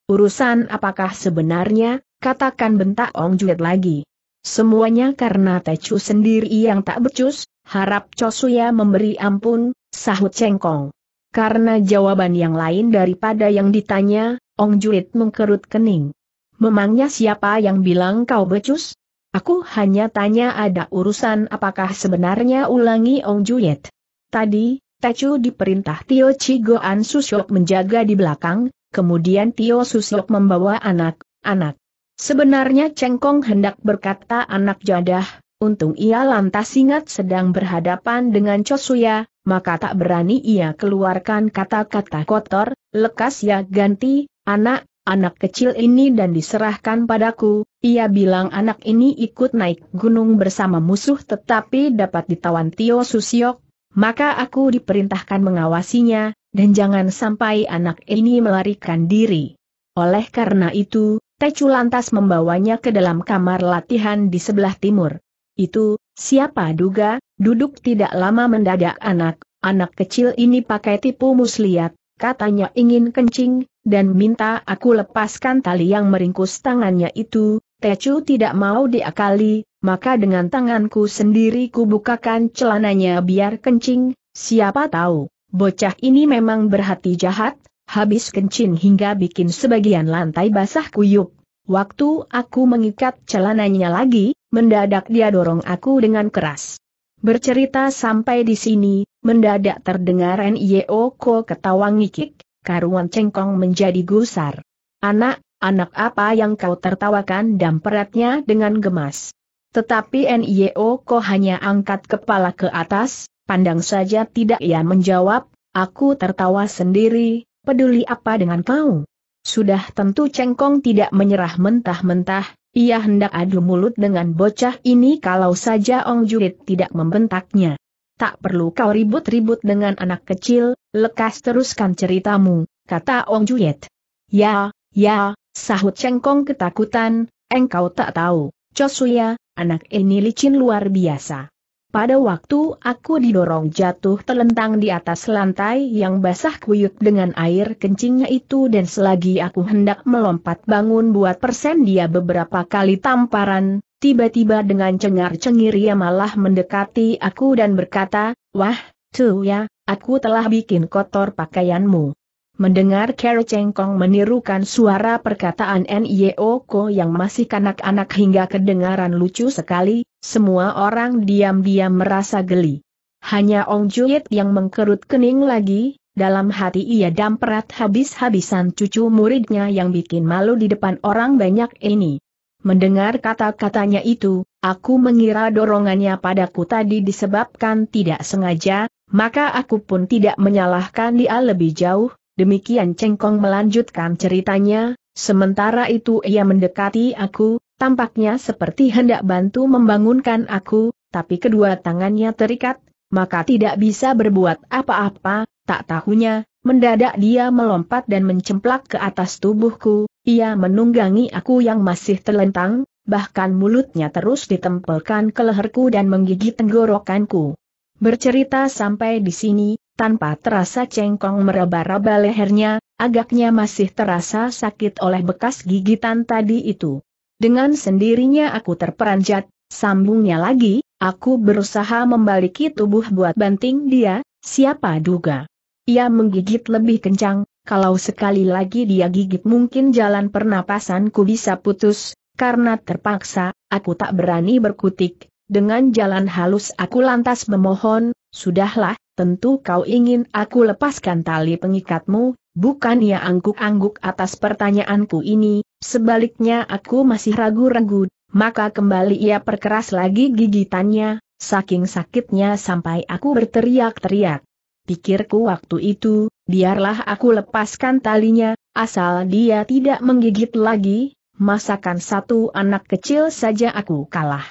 Urusan apakah sebenarnya, katakan bentak Ong Juet lagi. Semuanya karena Tecu sendiri yang tak becus, harap Cosuya memberi ampun, sahut Cengkong. Karena jawaban yang lain daripada yang ditanya, Ong Juit mengkerut kening. Memangnya siapa yang bilang kau becus? Aku hanya tanya ada urusan apakah sebenarnya ulangi Ong Juyet. Tadi, Tecu diperintah Tio Chigoan Susyok menjaga di belakang, kemudian Tio Susyok membawa anak-anak. Sebenarnya Cengkong hendak berkata anak jadah, untung ia lantas ingat sedang berhadapan dengan Cosuya, maka tak berani ia keluarkan kata-kata kotor, lekas ya ganti, anak, anak kecil ini dan diserahkan padaku, ia bilang anak ini ikut naik gunung bersama musuh tetapi dapat ditawan Tio Susiok, maka aku diperintahkan mengawasinya, dan jangan sampai anak ini melarikan diri. Oleh karena itu, Tecu lantas membawanya ke dalam kamar latihan di sebelah timur. Itu, siapa duga, duduk tidak lama mendadak anak, anak kecil ini pakai tipu muslihat, katanya ingin kencing, dan minta aku lepaskan tali yang meringkus tangannya itu, Tecu tidak mau diakali, maka dengan tanganku sendiri kubukakan celananya biar kencing, siapa tahu, bocah ini memang berhati jahat, habis kencing hingga bikin sebagian lantai basah kuyup. Waktu aku mengikat celananya lagi, mendadak dia dorong aku dengan keras. Bercerita sampai di sini, mendadak terdengar N.I.O. Ko ketawa ngikik, karuan cengkong menjadi gusar. Anak, anak apa yang kau tertawakan dan peratnya dengan gemas. Tetapi NIO kau hanya angkat kepala ke atas, pandang saja tidak ia menjawab, aku tertawa sendiri, peduli apa dengan kau? Sudah tentu cengkong tidak menyerah mentah-mentah, ia hendak adu mulut dengan bocah ini kalau saja Ong Jurit tidak membentaknya tak perlu kau ribut-ribut dengan anak kecil, lekas teruskan ceritamu, kata Ong Juyet. Ya, ya, sahut Cengkong ketakutan, engkau tak tahu, Cosuya, anak ini licin luar biasa. Pada waktu aku didorong jatuh telentang di atas lantai yang basah kuyup dengan air kencingnya itu dan selagi aku hendak melompat bangun buat persen dia beberapa kali tamparan, Tiba-tiba dengan cengar-cengir ia malah mendekati aku dan berkata, Wah, tuh ya, aku telah bikin kotor pakaianmu. Mendengar Kero Cengkong menirukan suara perkataan Nyeoko yang masih kanak kanak hingga kedengaran lucu sekali, semua orang diam-diam merasa geli. Hanya Ong Juyit yang mengkerut kening lagi, dalam hati ia damperat habis-habisan cucu muridnya yang bikin malu di depan orang banyak ini. Mendengar kata-katanya itu, aku mengira dorongannya padaku tadi disebabkan tidak sengaja, maka aku pun tidak menyalahkan dia lebih jauh, demikian Cengkong melanjutkan ceritanya, sementara itu ia mendekati aku, tampaknya seperti hendak bantu membangunkan aku, tapi kedua tangannya terikat, maka tidak bisa berbuat apa-apa, Tak tahunya, mendadak dia melompat dan mencemplak ke atas tubuhku, ia menunggangi aku yang masih terlentang, bahkan mulutnya terus ditempelkan ke leherku dan menggigit tenggorokanku. Bercerita sampai di sini, tanpa terasa cengkong meraba-raba lehernya, agaknya masih terasa sakit oleh bekas gigitan tadi itu. Dengan sendirinya aku terperanjat, sambungnya lagi, aku berusaha membaliki tubuh buat banting dia, siapa duga. Ia menggigit lebih kencang, kalau sekali lagi dia gigit mungkin jalan pernapasanku bisa putus, karena terpaksa, aku tak berani berkutik, dengan jalan halus aku lantas memohon, sudahlah, tentu kau ingin aku lepaskan tali pengikatmu, bukan ia ya angguk-angguk atas pertanyaanku ini, sebaliknya aku masih ragu-ragu, maka kembali ia perkeras lagi gigitannya, saking sakitnya sampai aku berteriak-teriak pikirku waktu itu, biarlah aku lepaskan talinya, asal dia tidak menggigit lagi, masakan satu anak kecil saja aku kalah.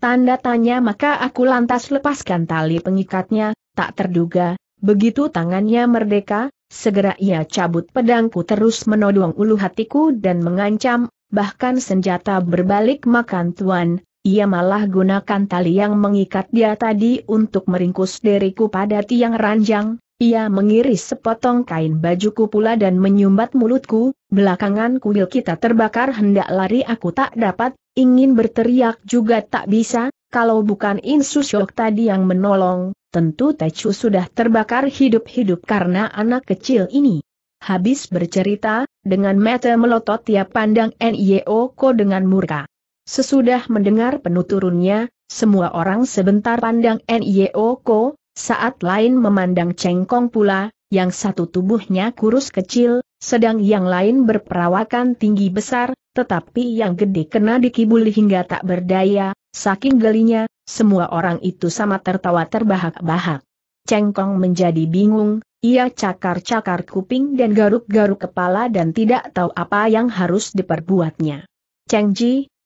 Tanda tanya maka aku lantas lepaskan tali pengikatnya, tak terduga, begitu tangannya merdeka, segera ia cabut pedangku terus menodong ulu hatiku dan mengancam, bahkan senjata berbalik makan tuan, ia malah gunakan tali yang mengikat dia tadi untuk meringkus diriku pada tiang ranjang, ia mengiris sepotong kain bajuku pula dan menyumbat mulutku, belakangan kuil kita terbakar hendak lari aku tak dapat, ingin berteriak juga tak bisa, kalau bukan insusyok tadi yang menolong, tentu Tecu sudah terbakar hidup-hidup karena anak kecil ini. Habis bercerita, dengan mata melotot ia pandang ko dengan murka. Sesudah mendengar penuturunnya, semua orang sebentar pandang N.I.O. saat lain memandang cengkong pula, yang satu tubuhnya kurus kecil, sedang yang lain berperawakan tinggi besar, tetapi yang gede kena dikibuli hingga tak berdaya, saking gelinya, semua orang itu sama tertawa terbahak-bahak. Cengkong menjadi bingung, ia cakar-cakar kuping dan garuk-garuk kepala dan tidak tahu apa yang harus diperbuatnya. Cheng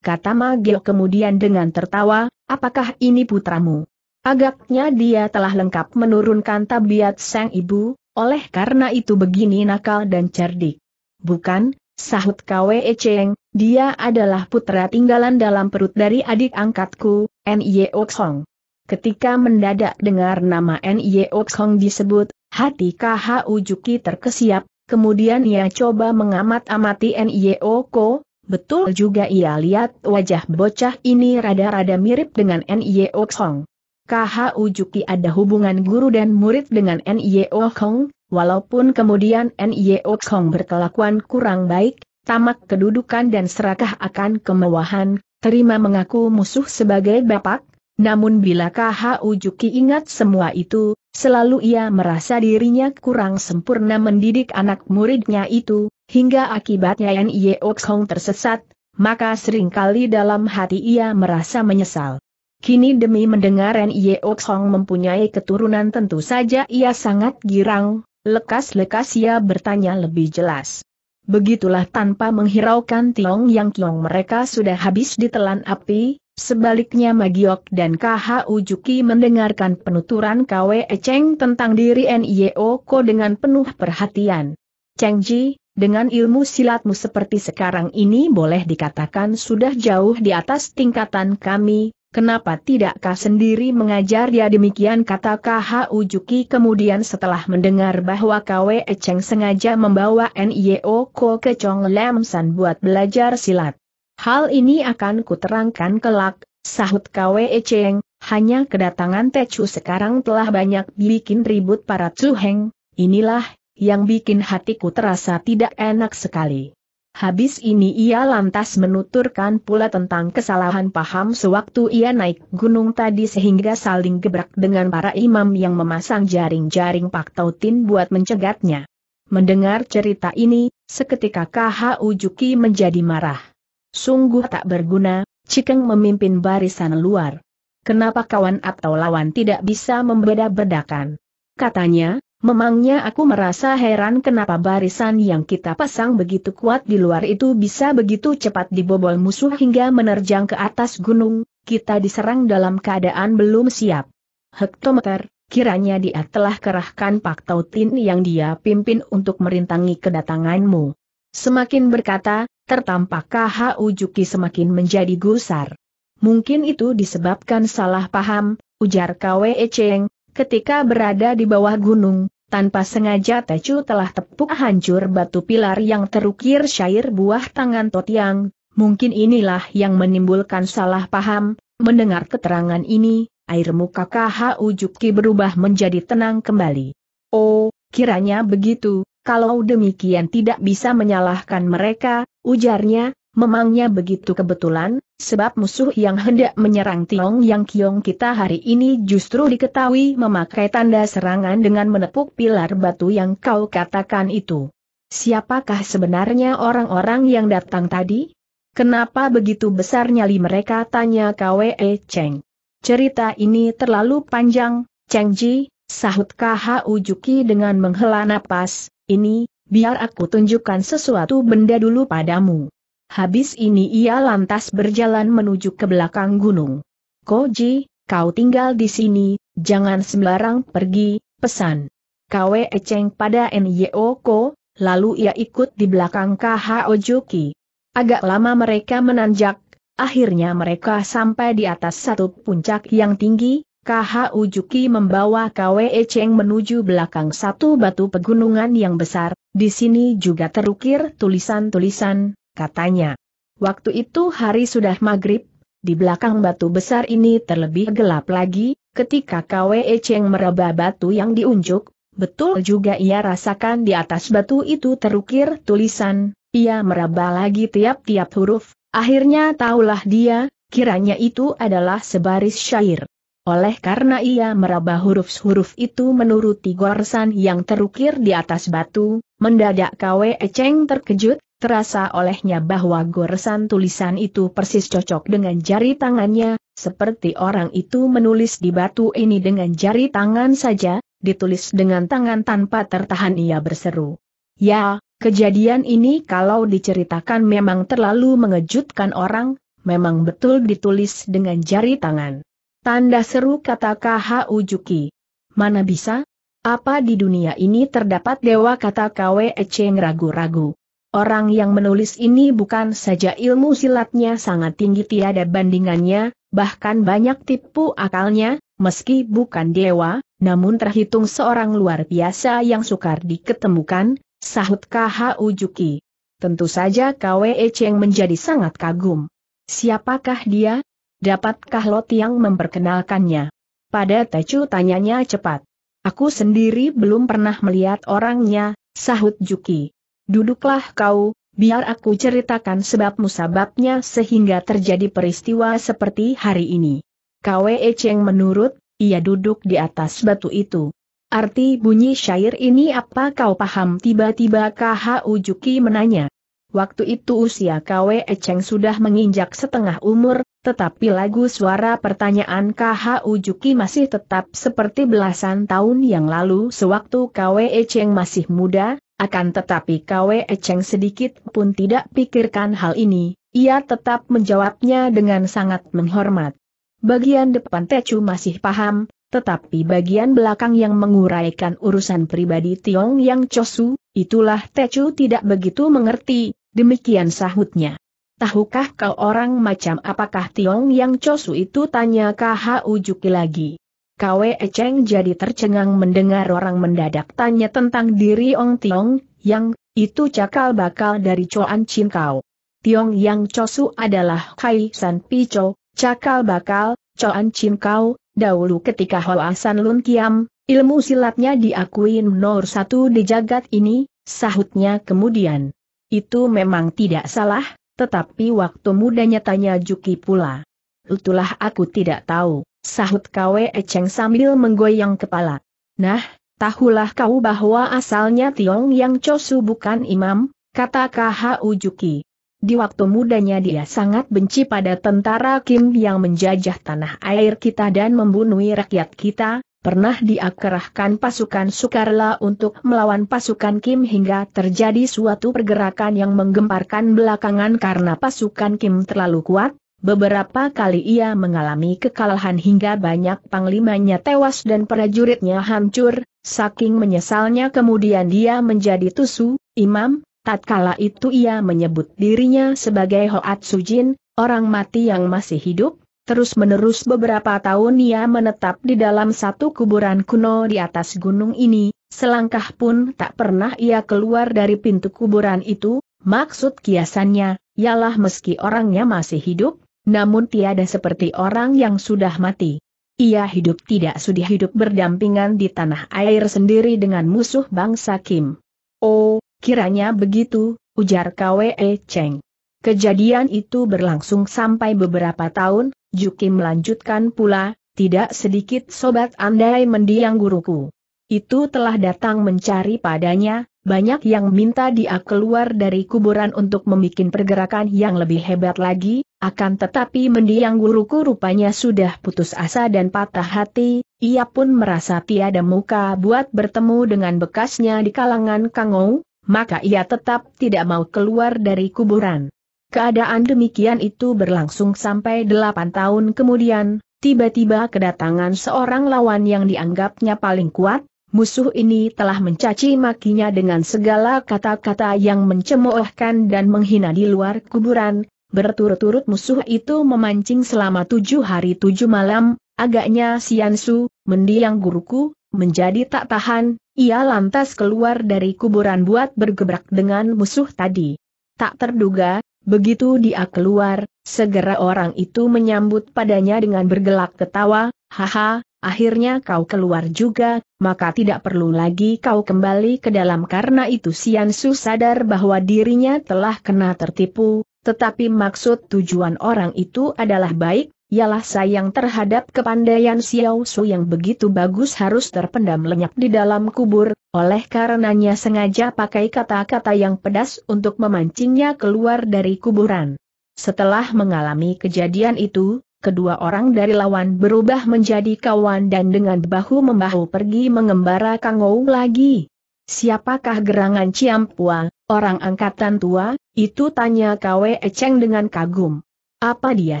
kata Magio kemudian dengan tertawa, apakah ini putramu? Agaknya dia telah lengkap menurunkan tabiat sang ibu, oleh karena itu begini nakal dan cerdik. Bukan, sahut Kwe Cheng. dia adalah putra tinggalan dalam perut dari adik angkatku, Nye Oksong." Ketika mendadak dengar nama Nye Oksong disebut, hati Khu Ujuki terkesiap, kemudian ia coba mengamat-amati Nye Ko, Betul juga ia lihat wajah bocah ini rada-rada mirip dengan N.Y.O. Hong. K.H. Ujuki ada hubungan guru dan murid dengan N.Y.O. Kong, walaupun kemudian N.Y.O. Kong berkelakuan kurang baik, tamak kedudukan dan serakah akan kemewahan, terima mengaku musuh sebagai bapak, namun bila K.H. Ujuki ingat semua itu, Selalu ia merasa dirinya kurang sempurna mendidik anak muridnya itu, hingga akibatnya Yan Ye Oxhong tersesat, maka seringkali dalam hati ia merasa menyesal. Kini demi mendengar Yan Ye Oxhong mempunyai keturunan tentu saja ia sangat girang, lekas-lekas ia bertanya lebih jelas. Begitulah tanpa menghiraukan Tiong Yang Tiong mereka sudah habis ditelan api, Sebaliknya Magiok dan KH Ujuki mendengarkan penuturan KWE Cheng tentang diri Nio Ko dengan penuh perhatian. Cheng Ji, dengan ilmu silatmu seperti sekarang ini boleh dikatakan sudah jauh di atas tingkatan kami, kenapa tidakkah sendiri mengajar dia demikian kata KH Ujuki kemudian setelah mendengar bahwa KWE Cheng sengaja membawa Nio Ko ke Chong Lam San buat belajar silat. Hal ini akan kuterangkan kelak, sahut Kwe Cheng. hanya kedatangan Techu sekarang telah banyak bikin ribut para Heng. inilah, yang bikin hatiku terasa tidak enak sekali. Habis ini ia lantas menuturkan pula tentang kesalahan paham sewaktu ia naik gunung tadi sehingga saling gebrak dengan para imam yang memasang jaring-jaring Pak Tautin buat mencegatnya. Mendengar cerita ini, seketika KH Ujuki menjadi marah. Sungguh tak berguna, Cikeng memimpin barisan luar. Kenapa kawan atau lawan tidak bisa membeda-bedakan? Katanya, memangnya aku merasa heran kenapa barisan yang kita pasang begitu kuat di luar itu bisa begitu cepat dibobol musuh hingga menerjang ke atas gunung, kita diserang dalam keadaan belum siap. Hektometer, kiranya dia telah kerahkan Pak Tautin yang dia pimpin untuk merintangi kedatanganmu. Semakin berkata, tertampak KH Ujuki semakin menjadi gusar. Mungkin itu disebabkan salah paham, ujar KWE Cheng, ketika berada di bawah gunung, tanpa sengaja Tecu telah tepuk hancur batu pilar yang terukir syair buah tangan Totiang, mungkin inilah yang menimbulkan salah paham, mendengar keterangan ini, air muka KH Ujuki berubah menjadi tenang kembali. Oh, kiranya begitu, kalau demikian tidak bisa menyalahkan mereka, ujarnya, memangnya begitu kebetulan, sebab musuh yang hendak menyerang Tiong Yang Kiong kita hari ini justru diketahui memakai tanda serangan dengan menepuk pilar batu yang kau katakan itu. Siapakah sebenarnya orang-orang yang datang tadi? Kenapa begitu besar nyali mereka tanya Kwe Cheng. Cerita ini terlalu panjang, Cheng Ji, sahut KHU Juki dengan menghela napas, ini, biar aku tunjukkan sesuatu benda dulu padamu. Habis ini ia lantas berjalan menuju ke belakang gunung. Koji, kau tinggal di sini, jangan sembarang pergi, pesan. Kwe Eceng pada Nyeoko, lalu ia ikut di belakang KH Ojoki. Agak lama mereka menanjak, akhirnya mereka sampai di atas satu puncak yang tinggi, Kaha Ujuki membawa Kwe Cheng menuju belakang satu batu pegunungan yang besar, di sini juga terukir tulisan-tulisan, katanya. Waktu itu hari sudah maghrib, di belakang batu besar ini terlebih gelap lagi, ketika Kwe Cheng meraba batu yang diunjuk, betul juga ia rasakan di atas batu itu terukir tulisan, ia meraba lagi tiap-tiap huruf, akhirnya tahulah dia, kiranya itu adalah sebaris syair. Oleh karena ia meraba huruf-huruf itu menuruti gorsan yang terukir di atas batu, mendadak Kwe Cheng terkejut, terasa olehnya bahwa goresan tulisan itu persis cocok dengan jari tangannya, seperti orang itu menulis di batu ini dengan jari tangan saja, ditulis dengan tangan tanpa tertahan ia berseru. Ya, kejadian ini kalau diceritakan memang terlalu mengejutkan orang, memang betul ditulis dengan jari tangan. Tanda seru kata KH Ujuki. Mana bisa? Apa di dunia ini terdapat dewa kata KWE Echeng ragu-ragu. Orang yang menulis ini bukan saja ilmu silatnya sangat tinggi tiada bandingannya, bahkan banyak tipu akalnya, meski bukan dewa, namun terhitung seorang luar biasa yang sukar diketemukan, sahut KH Ujuki. Tentu saja KWE Echeng menjadi sangat kagum. Siapakah dia? Dapatkah Lot yang memperkenalkannya? Pada Tecu tanyanya cepat. Aku sendiri belum pernah melihat orangnya, sahut Juki. Duduklah kau, biar aku ceritakan sebab musababnya sehingga terjadi peristiwa seperti hari ini. Kwe Cheng menurut, ia duduk di atas batu itu. Arti bunyi syair ini apa kau paham tiba-tiba KHU Juki menanya. Waktu itu usia KW Echeng sudah menginjak setengah umur, tetapi lagu suara pertanyaan KH Ujuki masih tetap seperti belasan tahun yang lalu sewaktu KW Echeng masih muda, akan tetapi KW Echeng sedikit pun tidak pikirkan hal ini, ia tetap menjawabnya dengan sangat menghormat. Bagian depan Techu masih paham, tetapi bagian belakang yang menguraikan urusan pribadi Tiong Yang Chosu, itulah Techu tidak begitu mengerti, Demikian sahutnya. Tahukah kau orang macam apakah Tiong Yang Chosu itu tanya KHU Juki lagi. Kwe Cheng jadi tercengang mendengar orang mendadak tanya tentang diri Ong Tiong, yang, itu cakal bakal dari Choan Chin Kau. Tiong Yang Chosu adalah Kai San Pico, cakal bakal, Choan Chin Kau, dahulu ketika Hoa San Lun Kiam, ilmu silatnya diakuin nomor satu di jagat ini, sahutnya kemudian. Itu memang tidak salah, tetapi waktu mudanya tanya Juki pula. Itulah aku tidak tahu, sahut Kwe Eceng sambil menggoyang kepala. Nah, tahulah kau bahwa asalnya Tiong Yang Chosu bukan imam, kata KHU Juki. Di waktu mudanya dia sangat benci pada tentara Kim yang menjajah tanah air kita dan membunuh rakyat kita, pernah diakerahkan pasukan Sukarla untuk melawan pasukan Kim hingga terjadi suatu pergerakan yang menggemparkan belakangan karena pasukan Kim terlalu kuat, beberapa kali ia mengalami kekalahan hingga banyak panglimanya tewas dan prajuritnya hancur, saking menyesalnya kemudian dia menjadi tusu, imam, tatkala itu ia menyebut dirinya sebagai Hoat Sujin, orang mati yang masih hidup, Terus-menerus beberapa tahun ia menetap di dalam satu kuburan kuno di atas gunung ini, selangkah pun tak pernah ia keluar dari pintu kuburan itu, maksud kiasannya, ialah meski orangnya masih hidup, namun tiada seperti orang yang sudah mati. Ia hidup tidak sudi hidup berdampingan di tanah air sendiri dengan musuh bangsa Kim. Oh, kiranya begitu, ujar Kwe Cheng. Kejadian itu berlangsung sampai beberapa tahun, Juki melanjutkan pula, tidak sedikit sobat andai mendiang guruku. Itu telah datang mencari padanya, banyak yang minta dia keluar dari kuburan untuk membuat pergerakan yang lebih hebat lagi, akan tetapi mendiang guruku rupanya sudah putus asa dan patah hati, ia pun merasa tiada muka buat bertemu dengan bekasnya di kalangan Kangou, maka ia tetap tidak mau keluar dari kuburan. Keadaan demikian itu berlangsung sampai delapan tahun kemudian, tiba-tiba kedatangan seorang lawan yang dianggapnya paling kuat, Musuh ini telah mencaci makinya dengan segala kata-kata yang mencemoohkan dan menghina di luar kuburan. Berturut-turut musuh itu memancing selama tujuh hari tujuh malam, agaknya Siansu, mendiang guruku, menjadi tak tahan, ia lantas keluar dari kuburan buat bergebrak dengan musuh tadi. Tak terduga, Begitu dia keluar, segera orang itu menyambut padanya dengan bergelak ketawa, haha, akhirnya kau keluar juga, maka tidak perlu lagi kau kembali ke dalam karena itu Sian Su sadar bahwa dirinya telah kena tertipu, tetapi maksud tujuan orang itu adalah baik, ialah sayang terhadap kepandaian Xiao Su yang begitu bagus harus terpendam lenyap di dalam kubur, oleh karenanya sengaja pakai kata-kata yang pedas untuk memancingnya keluar dari kuburan. Setelah mengalami kejadian itu, kedua orang dari lawan berubah menjadi kawan dan dengan bahu-membahu pergi mengembara Kangou lagi. Siapakah gerangan Ciampua, orang angkatan tua, itu tanya Kwe Echeng dengan kagum. Apa dia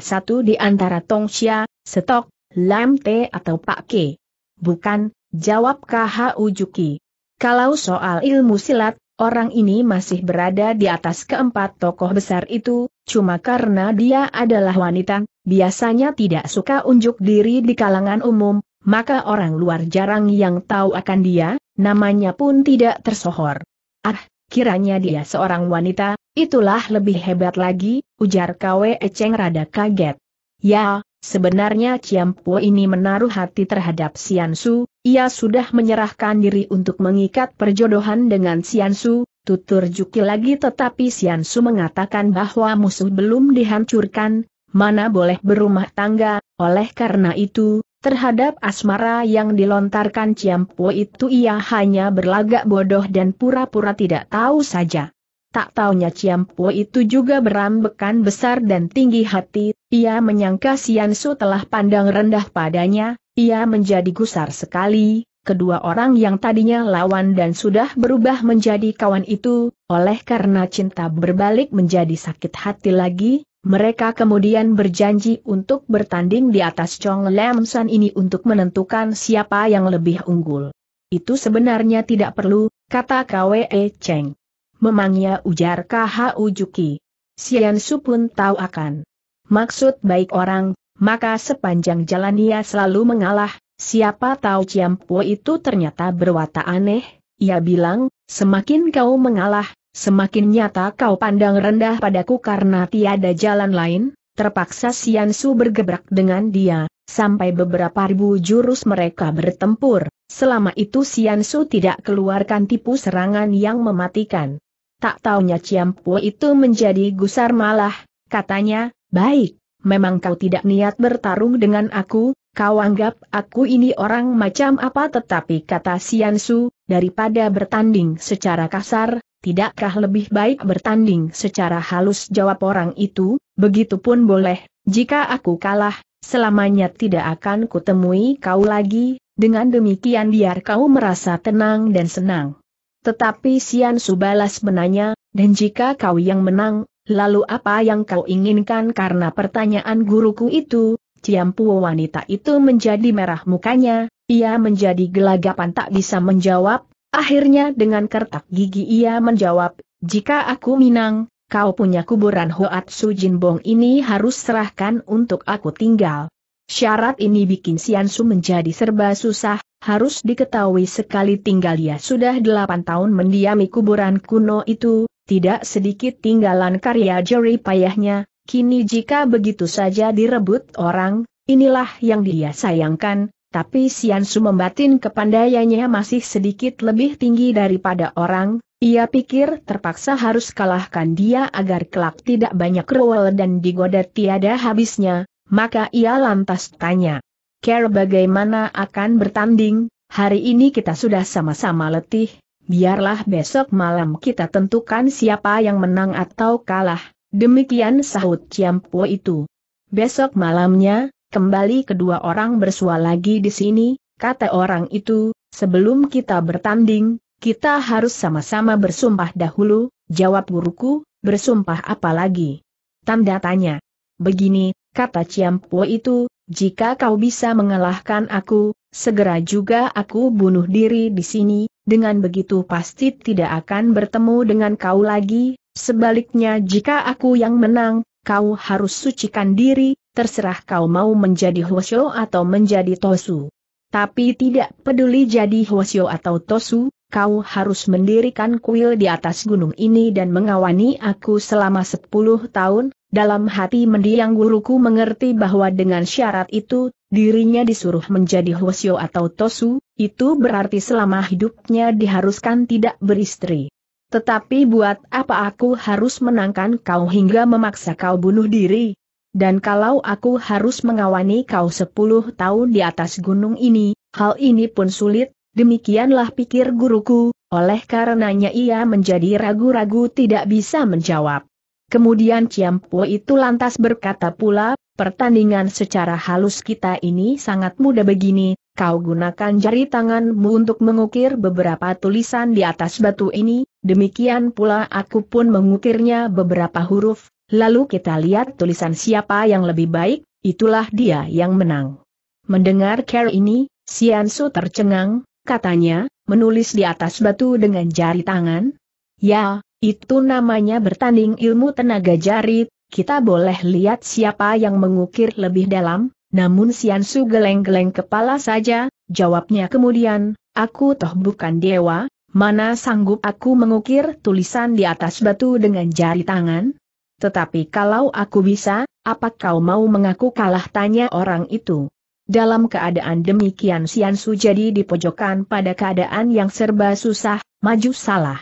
satu di antara Tong Xia, Setok, Lam Te atau Pak Ke? Bukan, jawab KH Ujuki. Kalau soal ilmu silat, orang ini masih berada di atas keempat tokoh besar itu, cuma karena dia adalah wanita, biasanya tidak suka unjuk diri di kalangan umum, maka orang luar jarang yang tahu akan dia, namanya pun tidak tersohor. Ah, kiranya dia seorang wanita, Itulah lebih hebat lagi, ujar Kwe Eceng rada kaget. Ya, sebenarnya Ciampu ini menaruh hati terhadap Siansu, ia sudah menyerahkan diri untuk mengikat perjodohan dengan Siansu, tutur Juki lagi tetapi Siansu mengatakan bahwa musuh belum dihancurkan, mana boleh berumah tangga, oleh karena itu, terhadap asmara yang dilontarkan Ciampu itu ia hanya berlagak bodoh dan pura-pura tidak tahu saja. Tak taunya Ciampo itu juga berambekan besar dan tinggi hati, ia menyangka Siansu telah pandang rendah padanya, ia menjadi gusar sekali, kedua orang yang tadinya lawan dan sudah berubah menjadi kawan itu, oleh karena cinta berbalik menjadi sakit hati lagi, mereka kemudian berjanji untuk bertanding di atas Chong Lam San ini untuk menentukan siapa yang lebih unggul. Itu sebenarnya tidak perlu, kata KWE Cheng. Memangnya ujar KHU Juki. Sian Su pun tahu akan maksud baik orang, maka sepanjang jalan ia selalu mengalah, siapa tahu Ciampo itu ternyata berwata aneh, ia bilang, semakin kau mengalah, semakin nyata kau pandang rendah padaku karena tiada jalan lain, terpaksa Sian Su bergebrak dengan dia, sampai beberapa ribu jurus mereka bertempur, selama itu Sian Su tidak keluarkan tipu serangan yang mematikan. Tak taunya Ciampua itu menjadi gusar malah, katanya, baik, memang kau tidak niat bertarung dengan aku, kau anggap aku ini orang macam apa tetapi kata Siansu, daripada bertanding secara kasar, tidakkah lebih baik bertanding secara halus jawab orang itu, begitupun boleh, jika aku kalah, selamanya tidak akan kutemui kau lagi, dengan demikian biar kau merasa tenang dan senang. Tetapi Sian Subalas menanya, dan jika kau yang menang, lalu apa yang kau inginkan karena pertanyaan guruku itu, Ciampu wanita itu menjadi merah mukanya, ia menjadi gelagapan tak bisa menjawab, akhirnya dengan kertak gigi ia menjawab, jika aku minang, kau punya kuburan Hoat Jin Bong ini harus serahkan untuk aku tinggal. Syarat ini bikin Sian Su menjadi serba susah, harus diketahui sekali tinggal ia sudah delapan tahun mendiami kuburan kuno itu, tidak sedikit tinggalan karya jari payahnya, kini jika begitu saja direbut orang, inilah yang dia sayangkan, tapi Siansu membatin kepandaiannya masih sedikit lebih tinggi daripada orang, ia pikir terpaksa harus kalahkan dia agar kelak tidak banyak rewel dan digoda tiada habisnya, maka ia lantas tanya care bagaimana akan bertanding, hari ini kita sudah sama-sama letih, biarlah besok malam kita tentukan siapa yang menang atau kalah, demikian sahut Ciampo itu. Besok malamnya, kembali kedua orang bersua lagi di sini, kata orang itu, sebelum kita bertanding, kita harus sama-sama bersumpah dahulu, jawab guruku, bersumpah apa lagi? Tanda tanya. Begini, kata Ciampo itu, jika kau bisa mengalahkan aku, segera juga aku bunuh diri di sini, dengan begitu pasti tidak akan bertemu dengan kau lagi, sebaliknya jika aku yang menang, kau harus sucikan diri, terserah kau mau menjadi Hwasyo atau menjadi Tosu. Tapi tidak peduli jadi Hwasyo atau Tosu, kau harus mendirikan kuil di atas gunung ini dan mengawani aku selama sepuluh tahun, dalam hati mendiang guruku mengerti bahwa dengan syarat itu, dirinya disuruh menjadi hwasyo atau tosu, itu berarti selama hidupnya diharuskan tidak beristri. Tetapi buat apa aku harus menangkan kau hingga memaksa kau bunuh diri? Dan kalau aku harus mengawani kau sepuluh tahun di atas gunung ini, hal ini pun sulit, Demikianlah pikir guruku, oleh karenanya ia menjadi ragu-ragu tidak bisa menjawab. Kemudian Ciampu itu lantas berkata pula, pertandingan secara halus kita ini sangat mudah begini, kau gunakan jari tanganmu untuk mengukir beberapa tulisan di atas batu ini, demikian pula aku pun mengukirnya beberapa huruf, lalu kita lihat tulisan siapa yang lebih baik, itulah dia yang menang. Mendengar care ini, Sian su tercengang, katanya, menulis di atas batu dengan jari tangan? Ya, itu namanya bertanding ilmu tenaga jari, kita boleh lihat siapa yang mengukir lebih dalam, namun Sian Su geleng-geleng kepala saja, jawabnya kemudian, aku toh bukan dewa, mana sanggup aku mengukir tulisan di atas batu dengan jari tangan? Tetapi kalau aku bisa, apa kau mau mengaku kalah tanya orang itu? Dalam keadaan demikian Sian Su jadi dipojokkan pada keadaan yang serba susah, maju salah.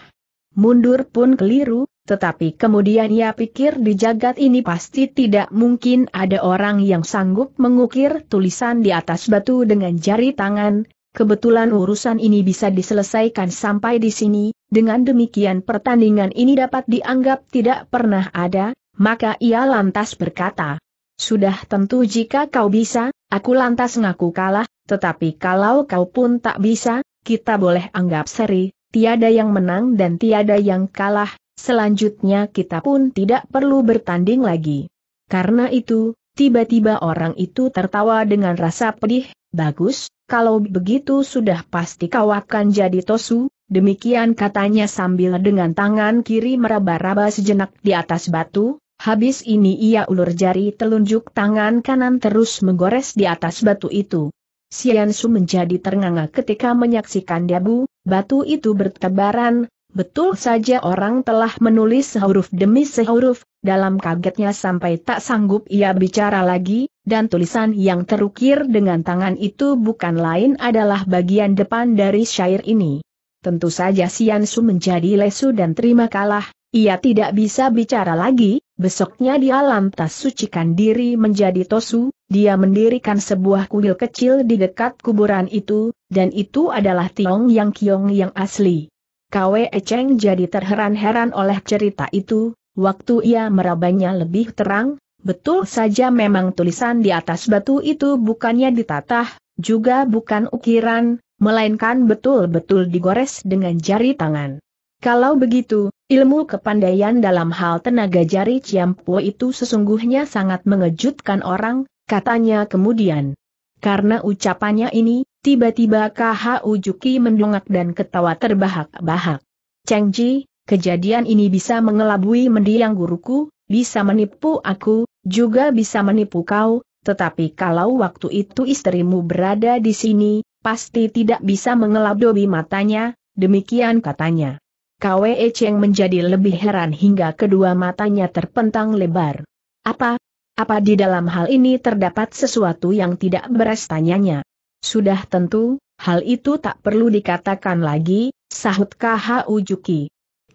Mundur pun keliru, tetapi kemudian ia pikir di jagat ini pasti tidak mungkin ada orang yang sanggup mengukir tulisan di atas batu dengan jari tangan, kebetulan urusan ini bisa diselesaikan sampai di sini, dengan demikian pertandingan ini dapat dianggap tidak pernah ada, maka ia lantas berkata, sudah tentu jika kau bisa, Aku lantas ngaku kalah, tetapi kalau kau pun tak bisa, kita boleh anggap seri, tiada yang menang dan tiada yang kalah, selanjutnya kita pun tidak perlu bertanding lagi. Karena itu, tiba-tiba orang itu tertawa dengan rasa pedih, bagus, kalau begitu sudah pasti kau akan jadi tosu, demikian katanya sambil dengan tangan kiri meraba-raba sejenak di atas batu, Habis ini ia ulur jari telunjuk tangan kanan terus menggores di atas batu itu. Sian Su menjadi ternganga ketika menyaksikan debu, batu itu bertebaran, betul saja orang telah menulis huruf demi sehuruf, dalam kagetnya sampai tak sanggup ia bicara lagi, dan tulisan yang terukir dengan tangan itu bukan lain adalah bagian depan dari syair ini. Tentu saja Sian Su menjadi lesu dan terima kalah, ia tidak bisa bicara lagi, besoknya dia lantas sucikan diri menjadi tosu, dia mendirikan sebuah kuil kecil di dekat kuburan itu, dan itu adalah Tiong Yang Kiong yang asli. Kwe Cheng jadi terheran-heran oleh cerita itu, waktu ia merabanya lebih terang, betul saja memang tulisan di atas batu itu bukannya ditatah, juga bukan ukiran, melainkan betul-betul digores dengan jari tangan. Kalau begitu, ilmu kepandaian dalam hal tenaga jari Ciampo itu sesungguhnya sangat mengejutkan orang, katanya kemudian. Karena ucapannya ini, tiba-tiba KH Ujuki mendongak dan ketawa terbahak-bahak. Cheng Ji, kejadian ini bisa mengelabui mendiang guruku, bisa menipu aku, juga bisa menipu kau, tetapi kalau waktu itu istrimu berada di sini, pasti tidak bisa mengelabui matanya, demikian katanya. Kwe Cheng menjadi lebih heran hingga kedua matanya terpentang lebar. Apa? Apa di dalam hal ini terdapat sesuatu yang tidak beres tanyanya? Sudah tentu, hal itu tak perlu dikatakan lagi, sahut KH Ujuki.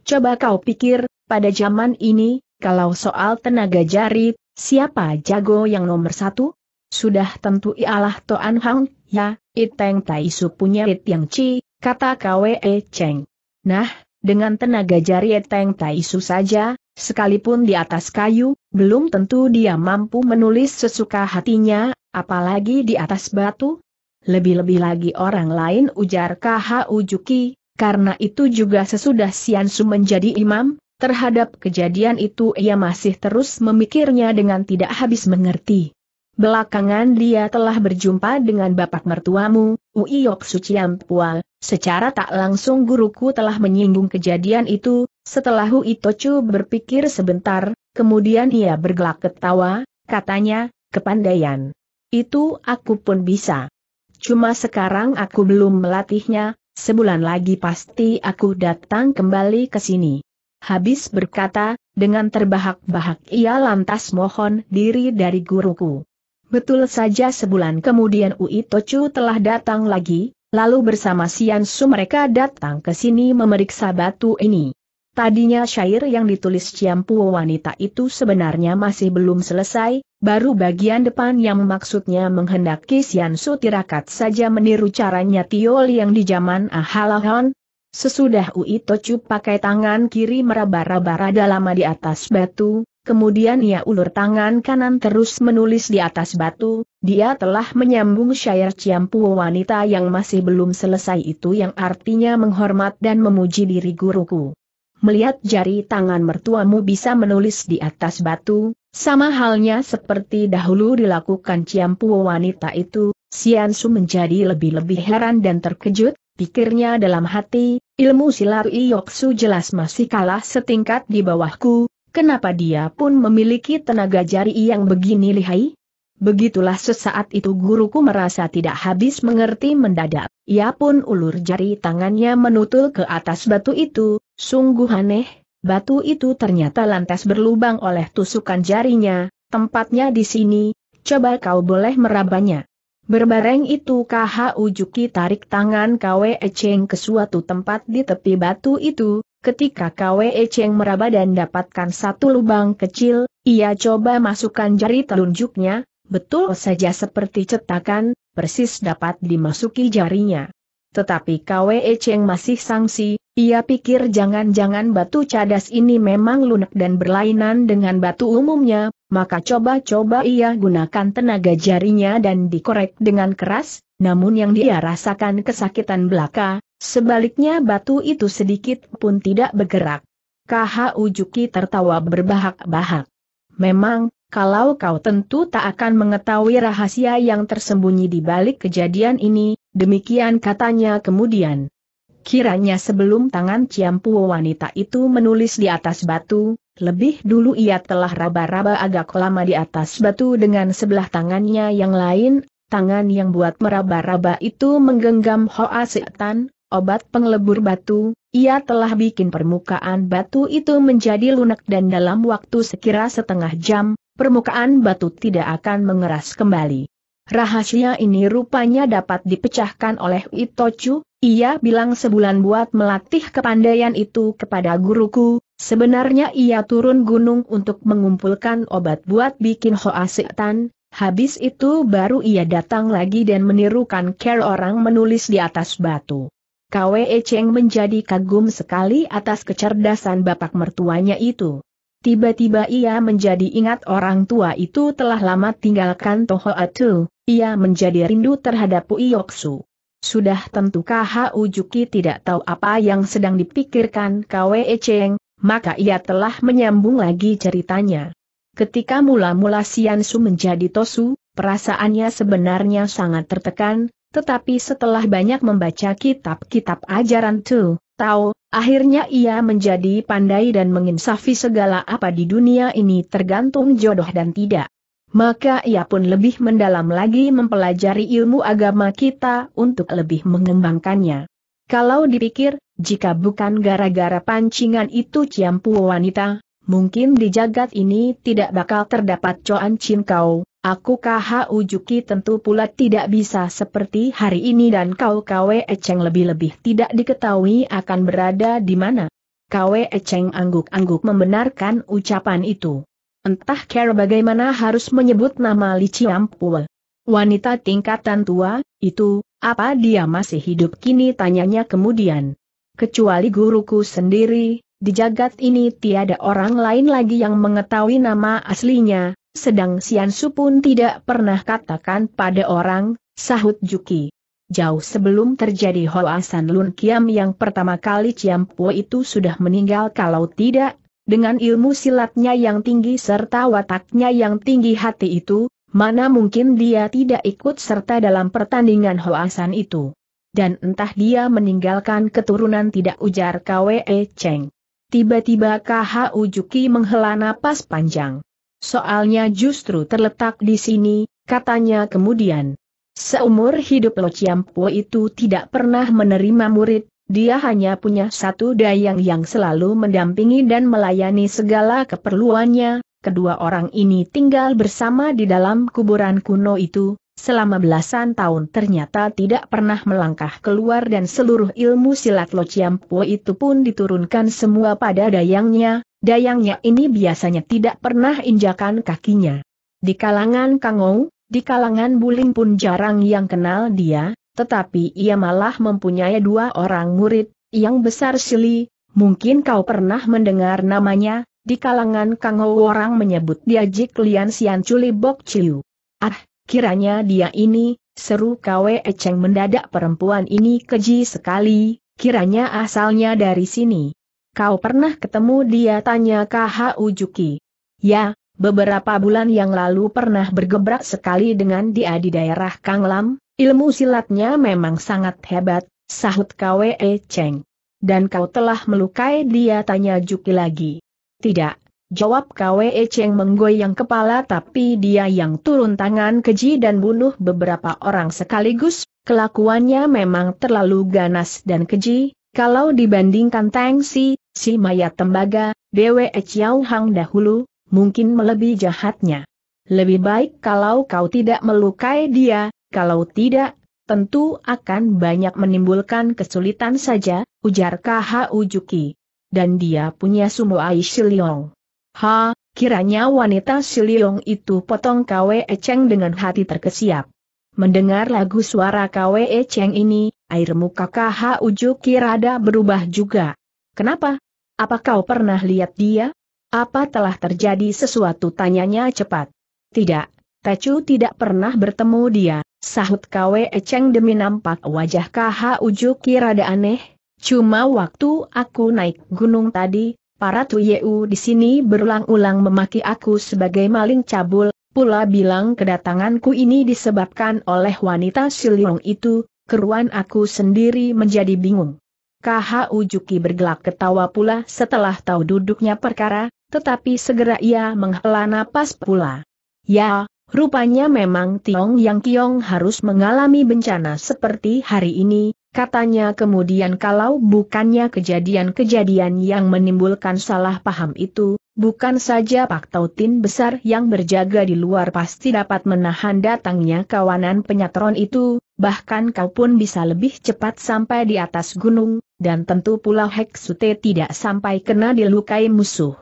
Coba kau pikir, pada zaman ini, kalau soal tenaga jari, siapa jago yang nomor satu? Sudah tentu ialah Toan Hang, ya, Iteng Taisu punya It Yang Ci, kata Kwe Cheng. Nah, dengan tenaga jari Teng Taisu saja, sekalipun di atas kayu, belum tentu dia mampu menulis sesuka hatinya, apalagi di atas batu. Lebih-lebih lagi orang lain ujar KHU Ujuki. karena itu juga sesudah Siansu menjadi imam, terhadap kejadian itu ia masih terus memikirnya dengan tidak habis mengerti. Belakangan dia telah berjumpa dengan bapak mertuamu, Uiyok Suciam Pual, secara tak langsung guruku telah menyinggung kejadian itu, setelah Chu berpikir sebentar, kemudian ia bergelak ketawa, katanya, kepandaian. Itu aku pun bisa. Cuma sekarang aku belum melatihnya, sebulan lagi pasti aku datang kembali ke sini. Habis berkata, dengan terbahak-bahak ia lantas mohon diri dari guruku. Betul saja sebulan kemudian Ui Tochu telah datang lagi, lalu bersama Sian Su mereka datang ke sini memeriksa batu ini. Tadinya syair yang ditulis Ciampu wanita itu sebenarnya masih belum selesai, baru bagian depan yang maksudnya menghendaki Sian Su tirakat saja meniru caranya Tiol yang di zaman Ahalahon. Sesudah Ui Tochu pakai tangan kiri meraba-raba rada di atas batu, Kemudian ia ulur tangan kanan terus menulis di atas batu, dia telah menyambung syair Ciampu wanita yang masih belum selesai itu yang artinya menghormat dan memuji diri guruku. Melihat jari tangan mertuamu bisa menulis di atas batu, sama halnya seperti dahulu dilakukan Ciampu wanita itu, Su menjadi lebih-lebih heran dan terkejut, pikirnya dalam hati, ilmu silari Iyoksu jelas masih kalah setingkat di bawahku, Kenapa dia pun memiliki tenaga jari yang begini lihai? Begitulah sesaat itu guruku merasa tidak habis mengerti mendadak. Ia pun ulur jari tangannya menutul ke atas batu itu, sungguh aneh, batu itu ternyata lantas berlubang oleh tusukan jarinya, tempatnya di sini, coba kau boleh merabanya. Berbareng itu KH Ujuki tarik tangan KWE Cheng ke suatu tempat di tepi batu itu, Ketika Kwe Cheng meraba dan dapatkan satu lubang kecil, ia coba masukkan jari telunjuknya, betul saja seperti cetakan, persis dapat dimasuki jarinya. Tetapi Kwe Cheng masih sangsi, ia pikir jangan-jangan batu cadas ini memang lunak dan berlainan dengan batu umumnya, maka coba-coba ia gunakan tenaga jarinya dan dikorek dengan keras, namun yang dia rasakan kesakitan belaka, Sebaliknya batu itu sedikit pun tidak bergerak. Kaha Ujuki tertawa berbahak-bahak. Memang, kalau kau tentu tak akan mengetahui rahasia yang tersembunyi di balik kejadian ini, demikian katanya kemudian. Kiranya sebelum tangan Ciampu wanita itu menulis di atas batu, lebih dulu ia telah raba-raba agak lama di atas batu dengan sebelah tangannya yang lain, tangan yang buat meraba-raba itu menggenggam Hoa Setan, obat penglebur batu, ia telah bikin permukaan batu itu menjadi lunak dan dalam waktu sekira setengah jam, permukaan batu tidak akan mengeras kembali. Rahasia ini rupanya dapat dipecahkan oleh Itochu, ia bilang sebulan buat melatih kepandaian itu kepada guruku, sebenarnya ia turun gunung untuk mengumpulkan obat buat bikin hoa setan, habis itu baru ia datang lagi dan menirukan care orang menulis di atas batu. Kwe Cheng menjadi kagum sekali atas kecerdasan bapak mertuanya itu. Tiba-tiba ia menjadi ingat orang tua itu telah lama tinggalkan Toho Atu. ia menjadi rindu terhadap Uyoksu. Sudah tentu KHU Juki tidak tahu apa yang sedang dipikirkan Kwe Cheng, maka ia telah menyambung lagi ceritanya. Ketika mula-mula Siansu menjadi Tosu, perasaannya sebenarnya sangat tertekan, tetapi setelah banyak membaca kitab-kitab ajaran Tu, Tao, akhirnya ia menjadi pandai dan menginsafi segala apa di dunia ini tergantung jodoh dan tidak. Maka ia pun lebih mendalam lagi mempelajari ilmu agama kita untuk lebih mengembangkannya. Kalau dipikir, jika bukan gara-gara pancingan itu Ciampu wanita, Mungkin di jagat ini tidak bakal terdapat Coan Chin kau, aku KHU Juki tentu pula tidak bisa seperti hari ini dan kau kwe Eceng lebih-lebih tidak diketahui akan berada di mana. Kwe Eceng angguk-angguk membenarkan ucapan itu. Entah kira bagaimana harus menyebut nama Li Chiampue. Wanita tingkatan tua, itu, apa dia masih hidup kini tanyanya kemudian. Kecuali guruku sendiri, di jagat ini tiada orang lain lagi yang mengetahui nama aslinya, sedang Sian Su pun tidak pernah katakan pada orang, sahut Juki. Jauh sebelum terjadi Hoasan Lun Kiam yang pertama kali Ciam Po itu sudah meninggal kalau tidak, dengan ilmu silatnya yang tinggi serta wataknya yang tinggi hati itu, mana mungkin dia tidak ikut serta dalam pertandingan Hoasan itu. Dan entah dia meninggalkan keturunan tidak ujar Kwe Cheng. Tiba-tiba KH Ujuki menghela napas panjang. Soalnya justru terletak di sini, katanya kemudian. Seumur hidup Lo Chiampo itu tidak pernah menerima murid, dia hanya punya satu dayang yang selalu mendampingi dan melayani segala keperluannya, kedua orang ini tinggal bersama di dalam kuburan kuno itu, selama belasan tahun ternyata tidak pernah melangkah keluar dan seluruh ilmu silat Lo Chiampo itu pun diturunkan semua pada dayangnya, dayangnya ini biasanya tidak pernah injakan kakinya. Di kalangan Kangou, di kalangan Buling pun jarang yang kenal dia, tetapi ia malah mempunyai dua orang murid, yang besar Sili, mungkin kau pernah mendengar namanya, di kalangan Kangou orang menyebut dia Jik Lian Sian Culi Bok Chiu. Ah, Kiranya dia ini, seru Kwe Eceng mendadak perempuan ini keji sekali, kiranya asalnya dari sini. Kau pernah ketemu dia tanya Kha Ujuki. Ya, beberapa bulan yang lalu pernah bergebrak sekali dengan dia di daerah Kanglam, ilmu silatnya memang sangat hebat, sahut Kwe Cheng. Dan kau telah melukai dia tanya Juki lagi. Tidak, Jawab Kwee Cheng menggoyang kepala tapi dia yang turun tangan keji dan bunuh beberapa orang sekaligus, kelakuannya memang terlalu ganas dan keji, kalau dibandingkan Tang Si, si mayat tembaga, Dewe Chiao Hang dahulu, mungkin melebihi jahatnya. Lebih baik kalau kau tidak melukai dia, kalau tidak, tentu akan banyak menimbulkan kesulitan saja, ujar K.H. Ujuki. Dan dia punya Sumo Aishiliong. Ha, kiranya wanita Siliong itu potong Kwe Echeng dengan hati terkesiap. Mendengar lagu suara Kwe Echeng ini, air muka KH uju kirada berubah juga. Kenapa? Apa kau pernah lihat dia? Apa telah terjadi sesuatu tanyanya cepat? Tidak, Tecu tidak pernah bertemu dia, sahut Kwe Echeng demi nampak wajah KH uju kirada aneh. Cuma waktu aku naik gunung tadi, Para Tuyeu di sini berulang-ulang memaki aku sebagai maling cabul, pula bilang kedatanganku ini disebabkan oleh wanita Siliong itu, keruan aku sendiri menjadi bingung. KH Ujuki bergelak ketawa pula setelah tahu duduknya perkara, tetapi segera ia menghela napas pula. Ya, rupanya memang Tiong Yang Kiong harus mengalami bencana seperti hari ini, Katanya kemudian kalau bukannya kejadian-kejadian yang menimbulkan salah paham itu, bukan saja Pak Tautin besar yang berjaga di luar pasti dapat menahan datangnya kawanan penyatron itu, bahkan kau pun bisa lebih cepat sampai di atas gunung, dan tentu pula Heksute tidak sampai kena dilukai musuh.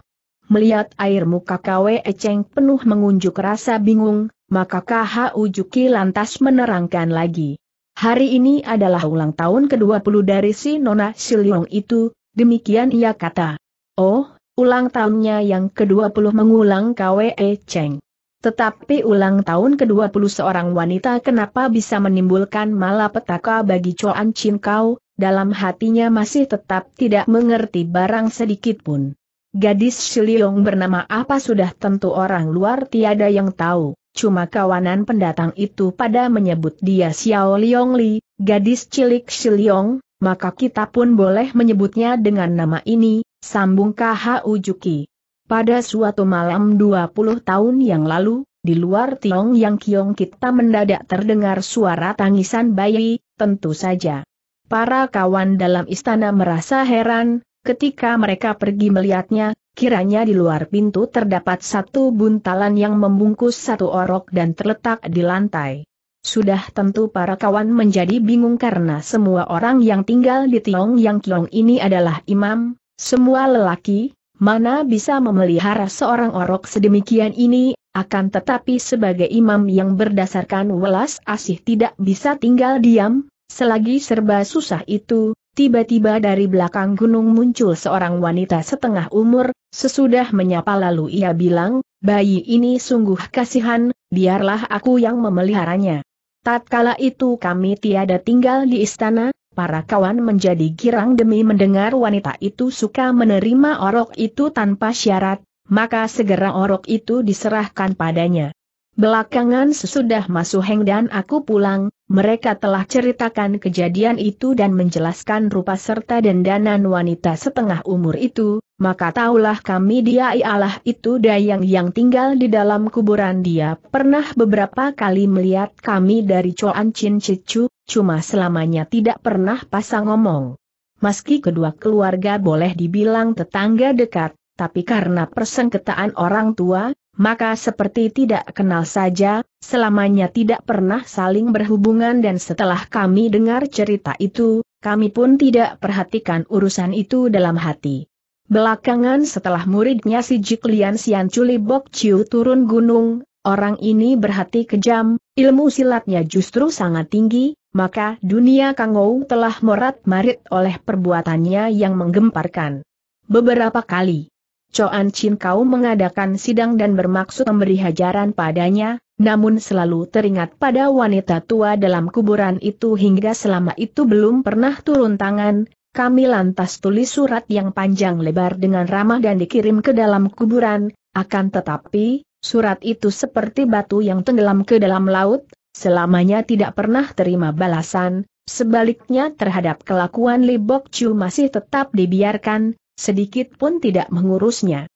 Melihat air muka Kwe Eceng penuh mengunjuk rasa bingung, maka KH Ujuki lantas menerangkan lagi. Hari ini adalah ulang tahun ke-20 dari si Nona Siliong itu, demikian ia kata. Oh, ulang tahunnya yang ke-20 mengulang KWE Cheng. Tetapi ulang tahun ke-20 seorang wanita kenapa bisa menimbulkan malapetaka bagi Choan Chin Kau, dalam hatinya masih tetap tidak mengerti barang sedikit pun. Gadis Siliong bernama apa sudah tentu orang luar tiada yang tahu. Cuma kawanan pendatang itu pada menyebut dia Xiao Liong Li, gadis cilik Shiliong, maka kita pun boleh menyebutnya dengan nama ini, sambung KHU Juki. Pada suatu malam 20 tahun yang lalu, di luar Tiong Yang Kiong kita mendadak terdengar suara tangisan bayi, tentu saja. Para kawan dalam istana merasa heran, ketika mereka pergi melihatnya, Kiranya di luar pintu terdapat satu buntalan yang membungkus satu orok dan terletak di lantai. Sudah tentu para kawan menjadi bingung karena semua orang yang tinggal di Tiong Yang Kiong ini adalah imam, semua lelaki, mana bisa memelihara seorang orok sedemikian ini, akan tetapi sebagai imam yang berdasarkan welas asih tidak bisa tinggal diam, selagi serba susah itu, Tiba-tiba dari belakang gunung muncul seorang wanita setengah umur, sesudah menyapa lalu ia bilang, bayi ini sungguh kasihan, biarlah aku yang memeliharanya. Tatkala itu kami tiada tinggal di istana, para kawan menjadi girang demi mendengar wanita itu suka menerima orok itu tanpa syarat, maka segera orok itu diserahkan padanya. Belakangan sesudah Masuheng dan aku pulang, mereka telah ceritakan kejadian itu dan menjelaskan rupa serta dendanan wanita setengah umur itu, maka taulah kami dia ialah itu dayang yang tinggal di dalam kuburan dia pernah beberapa kali melihat kami dari Coan Chin Cicu, cuma selamanya tidak pernah pasang ngomong. Meski kedua keluarga boleh dibilang tetangga dekat, tapi karena persengketaan orang tua, maka seperti tidak kenal saja, selamanya tidak pernah saling berhubungan dan setelah kami dengar cerita itu, kami pun tidak perhatikan urusan itu dalam hati. Belakangan setelah muridnya si Jiklian Sian Culi Bok Chiu turun gunung, orang ini berhati kejam, ilmu silatnya justru sangat tinggi, maka dunia Kangou telah morat-marit oleh perbuatannya yang menggemparkan. Beberapa kali, Coan Chin Kau mengadakan sidang dan bermaksud memberi hajaran padanya, namun selalu teringat pada wanita tua dalam kuburan itu hingga selama itu belum pernah turun tangan, kami lantas tulis surat yang panjang lebar dengan ramah dan dikirim ke dalam kuburan, akan tetapi, surat itu seperti batu yang tenggelam ke dalam laut, selamanya tidak pernah terima balasan, sebaliknya terhadap kelakuan Libok Chu masih tetap dibiarkan, sedikit pun tidak mengurusnya.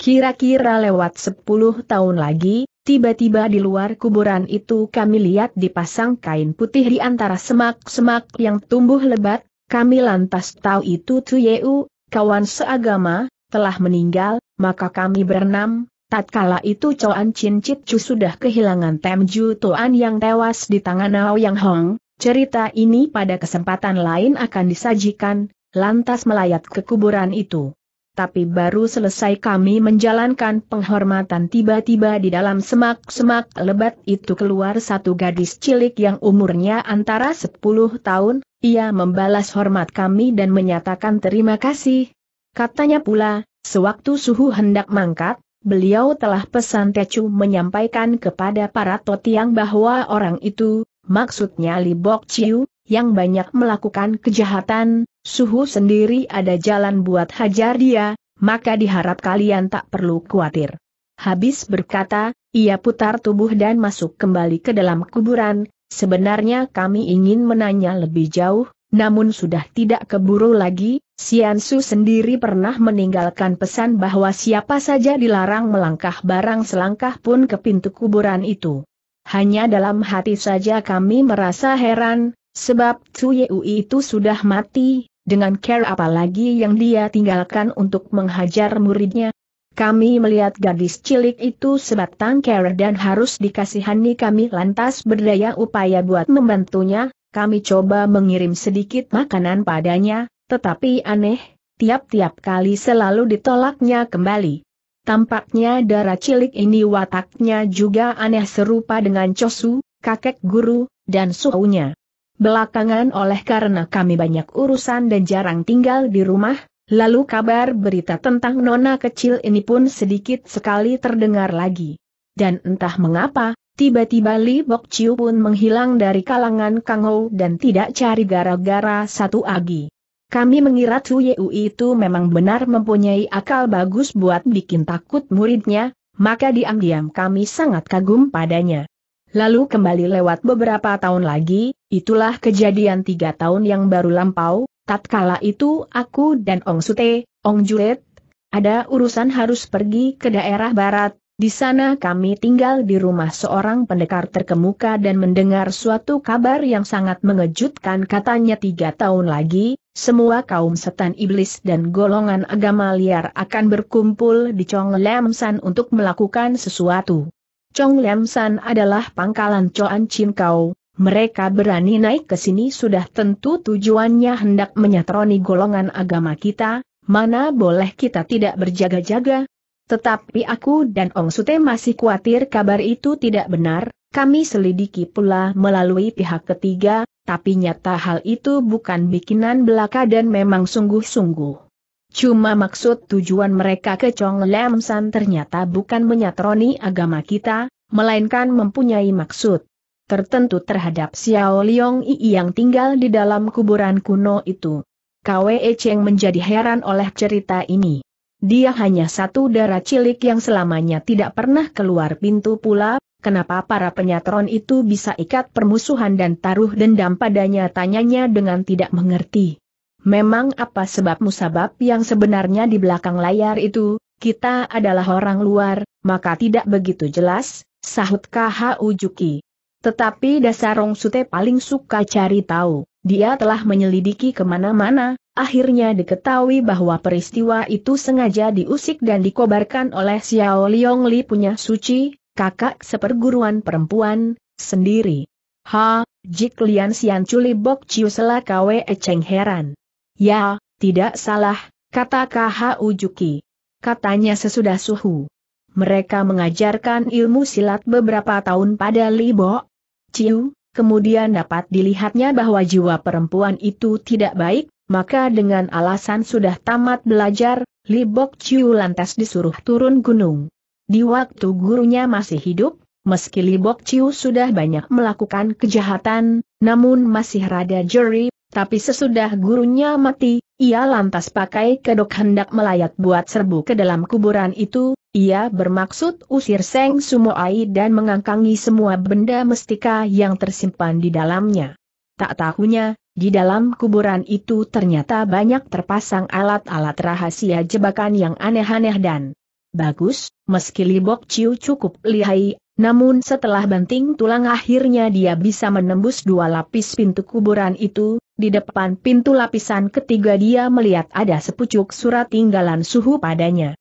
Kira-kira lewat 10 tahun lagi, tiba-tiba di luar kuburan itu kami lihat dipasang kain putih di antara semak-semak yang tumbuh lebat, kami lantas tahu itu Tuyeu, kawan seagama, telah meninggal, maka kami berenam, tatkala itu Coan Chin Chit Chu sudah kehilangan Tem Ju Toan yang tewas di tangan Ao Yang Hong, cerita ini pada kesempatan lain akan disajikan, lantas melayat ke kuburan itu. Tapi baru selesai kami menjalankan penghormatan tiba-tiba di dalam semak-semak lebat itu keluar satu gadis cilik yang umurnya antara 10 tahun, ia membalas hormat kami dan menyatakan terima kasih. Katanya pula, sewaktu suhu hendak mangkat, beliau telah pesan Tecu menyampaikan kepada para totiang bahwa orang itu, maksudnya Libok Ciu, yang banyak melakukan kejahatan, suhu sendiri ada jalan buat hajar dia, maka diharap kalian tak perlu khawatir. Habis berkata, ia putar tubuh dan masuk kembali ke dalam kuburan, sebenarnya kami ingin menanya lebih jauh, namun sudah tidak keburu lagi, Siansu sendiri pernah meninggalkan pesan bahwa siapa saja dilarang melangkah barang selangkah pun ke pintu kuburan itu. Hanya dalam hati saja kami merasa heran, Sebab Tsuyeu itu sudah mati, dengan care apalagi yang dia tinggalkan untuk menghajar muridnya. Kami melihat gadis cilik itu sebatang care dan harus dikasihani kami lantas berdaya upaya buat membantunya, kami coba mengirim sedikit makanan padanya, tetapi aneh, tiap-tiap kali selalu ditolaknya kembali. Tampaknya darah cilik ini wataknya juga aneh serupa dengan Chosu, kakek guru, dan suhunya. Belakangan oleh karena kami banyak urusan dan jarang tinggal di rumah, lalu kabar berita tentang nona kecil ini pun sedikit sekali terdengar lagi. Dan entah mengapa, tiba-tiba Li Bok Chiu pun menghilang dari kalangan Kang Ho dan tidak cari gara-gara satu lagi. Kami mengira Tu Yeu itu memang benar mempunyai akal bagus buat bikin takut muridnya, maka diam-diam kami sangat kagum padanya. Lalu kembali lewat beberapa tahun lagi, itulah kejadian tiga tahun yang baru lampau, tatkala itu aku dan Ong Sute, Ong Julet, ada urusan harus pergi ke daerah barat, di sana kami tinggal di rumah seorang pendekar terkemuka dan mendengar suatu kabar yang sangat mengejutkan katanya tiga tahun lagi, semua kaum setan iblis dan golongan agama liar akan berkumpul di Chong Lam San untuk melakukan sesuatu. Chong Lam San adalah pangkalan Choan Chin Kau, mereka berani naik ke sini sudah tentu tujuannya hendak menyatroni golongan agama kita, mana boleh kita tidak berjaga-jaga. Tetapi aku dan Ong Sute masih khawatir kabar itu tidak benar, kami selidiki pula melalui pihak ketiga, tapi nyata hal itu bukan bikinan belaka dan memang sungguh-sungguh. Cuma maksud tujuan mereka ke Chong Lam San ternyata bukan menyatroni agama kita, melainkan mempunyai maksud tertentu terhadap Xiao Liong Yi yang tinggal di dalam kuburan kuno itu. Kwe Cheng menjadi heran oleh cerita ini. Dia hanya satu darah cilik yang selamanya tidak pernah keluar pintu pula, kenapa para penyatron itu bisa ikat permusuhan dan taruh dendam padanya tanyanya dengan tidak mengerti. Memang apa sebab musabab yang sebenarnya di belakang layar itu, kita adalah orang luar, maka tidak begitu jelas, sahut KHU Juki. Tetapi dasar Rong Sute paling suka cari tahu, dia telah menyelidiki kemana-mana, akhirnya diketahui bahwa peristiwa itu sengaja diusik dan dikobarkan oleh Xiao Liong Li punya suci, kakak seperguruan perempuan, sendiri. Ha, Jik Lian Sian Culi Bok Ciu Sela Kwe heran. Ya, tidak salah, kata KHU Juki. Katanya sesudah suhu. Mereka mengajarkan ilmu silat beberapa tahun pada Libo. Ciu, kemudian dapat dilihatnya bahwa jiwa perempuan itu tidak baik, maka dengan alasan sudah tamat belajar, Libok Ciu lantas disuruh turun gunung. Di waktu gurunya masih hidup, meski Libok Ciu sudah banyak melakukan kejahatan, namun masih rada jeri, tapi sesudah gurunya mati, ia lantas pakai kedok hendak melayat buat serbu ke dalam kuburan itu, ia bermaksud usir Seng Sumoai dan mengangkangi semua benda mestika yang tersimpan di dalamnya. Tak tahunya, di dalam kuburan itu ternyata banyak terpasang alat-alat rahasia jebakan yang aneh-aneh dan bagus, meski Libok Ciu cukup lihai, namun setelah banting tulang akhirnya dia bisa menembus dua lapis pintu kuburan itu, di depan pintu lapisan ketiga dia melihat ada sepucuk surat tinggalan suhu padanya.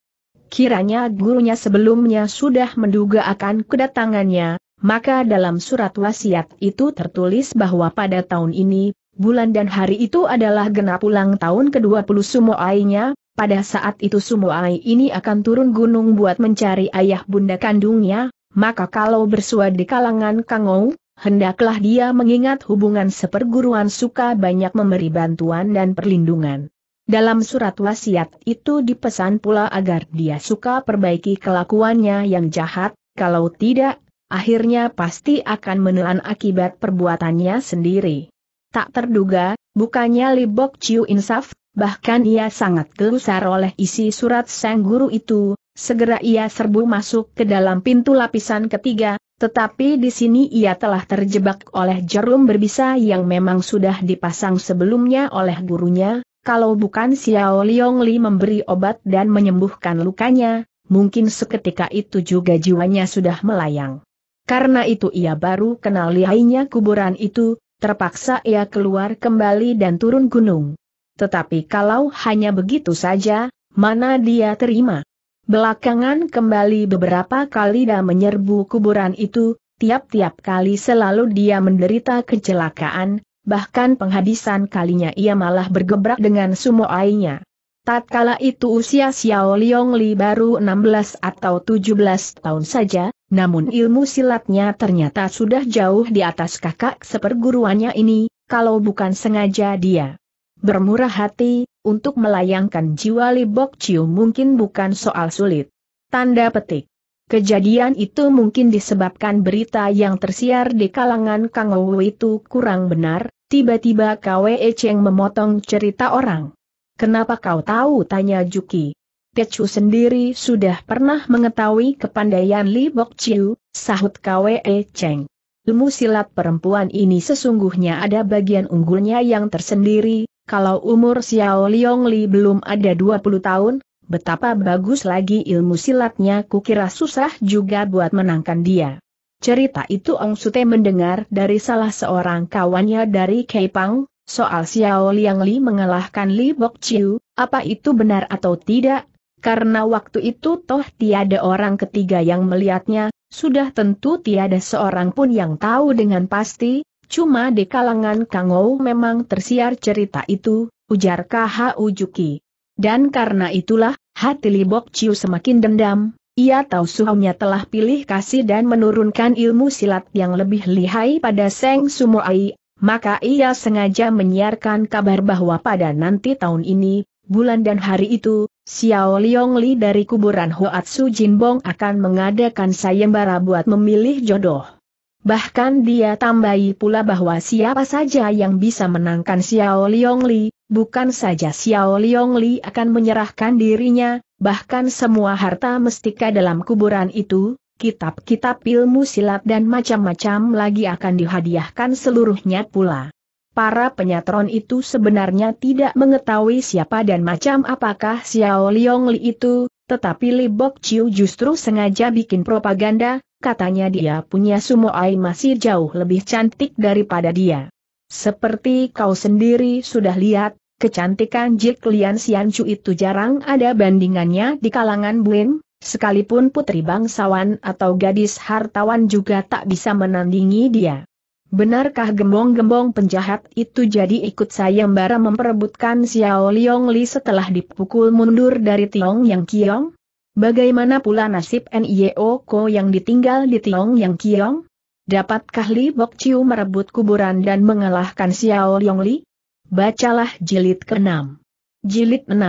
Kiranya gurunya sebelumnya sudah menduga akan kedatangannya, maka dalam surat wasiat itu tertulis bahwa pada tahun ini, bulan dan hari itu adalah genap ulang tahun ke-20 Sumoainya, pada saat itu Sumo Sumoai ini akan turun gunung buat mencari ayah bunda kandungnya, maka kalau bersua di kalangan Kangou, hendaklah dia mengingat hubungan seperguruan suka banyak memberi bantuan dan perlindungan. Dalam surat wasiat itu dipesan pula agar dia suka perbaiki kelakuannya yang jahat, kalau tidak, akhirnya pasti akan menelan akibat perbuatannya sendiri. Tak terduga, bukannya Libok Chiu insaf, bahkan ia sangat gelusar oleh isi surat sang guru itu, segera ia serbu masuk ke dalam pintu lapisan ketiga, tetapi di sini ia telah terjebak oleh jarum berbisa yang memang sudah dipasang sebelumnya oleh gurunya, kalau bukan Xiao Liong Li memberi obat dan menyembuhkan lukanya, mungkin seketika itu juga jiwanya sudah melayang. Karena itu ia baru kenal lihainya kuburan itu, terpaksa ia keluar kembali dan turun gunung. Tetapi kalau hanya begitu saja, mana dia terima? Belakangan kembali beberapa kali dia menyerbu kuburan itu, tiap-tiap kali selalu dia menderita kecelakaan, bahkan penghabisan kalinya ia malah bergebrak dengan sumo ainya. Tatkala itu usia Xiao Liong Li baru 16 atau 17 tahun saja, namun ilmu silatnya ternyata sudah jauh di atas kakak seperguruannya ini, kalau bukan sengaja dia bermurah hati, untuk melayangkan jiwa Li Bok Chiu mungkin bukan soal sulit. Tanda petik. Kejadian itu mungkin disebabkan berita yang tersiar di kalangan Kang Wu itu kurang benar, tiba-tiba Kwe Cheng memotong cerita orang. Kenapa kau tahu tanya Juki. Techu sendiri sudah pernah mengetahui kepandaian Li Bok Chiu, sahut Kwe Cheng. Ilmu silat perempuan ini sesungguhnya ada bagian unggulnya yang tersendiri, kalau umur Xiao Liong Li belum ada 20 tahun, betapa bagus lagi ilmu silatnya kukira susah juga buat menangkan dia. Cerita itu Ong Sute mendengar dari salah seorang kawannya dari Keipang, soal Xiao Liang Li mengalahkan Li Bok Chiu, apa itu benar atau tidak? Karena waktu itu toh tiada orang ketiga yang melihatnya, sudah tentu tiada seorang pun yang tahu dengan pasti, Cuma di kalangan Kangou memang tersiar cerita itu, ujar KHU Juki. Dan karena itulah, hati Libok Ciu semakin dendam, ia tahu suhunya telah pilih kasih dan menurunkan ilmu silat yang lebih lihai pada Seng Sumoai, maka ia sengaja menyiarkan kabar bahwa pada nanti tahun ini, bulan dan hari itu, Xiao Liong Li dari kuburan Huat Su Jinbong akan mengadakan sayembara buat memilih jodoh. Bahkan dia tambahi pula bahwa siapa saja yang bisa menangkan Xiao Li, bukan saja Xiao Li akan menyerahkan dirinya, bahkan semua harta mestika dalam kuburan itu, kitab-kitab ilmu silat dan macam-macam lagi akan dihadiahkan seluruhnya pula. Para penyatron itu sebenarnya tidak mengetahui siapa dan macam apakah Xiao Li itu, tetapi Li Bok Chiu justru sengaja bikin propaganda, katanya dia punya Sumoai masih jauh lebih cantik daripada dia. Seperti kau sendiri sudah lihat, kecantikan Jik Lian Xianchu itu jarang ada bandingannya di kalangan Buin, sekalipun putri bangsawan atau gadis hartawan juga tak bisa menandingi dia. Benarkah gembong-gembong penjahat itu jadi ikut sayembara memperebutkan Xiao Liong Li setelah dipukul mundur dari Tiong Yang Kiong? Bagaimana pula nasib Nio Ko yang ditinggal di Tiong Yang Kiong? Dapatkah Li Bok Chiu merebut kuburan dan mengalahkan Xiao Yongli? Li? Bacalah jilid ke-6. Jilid 6.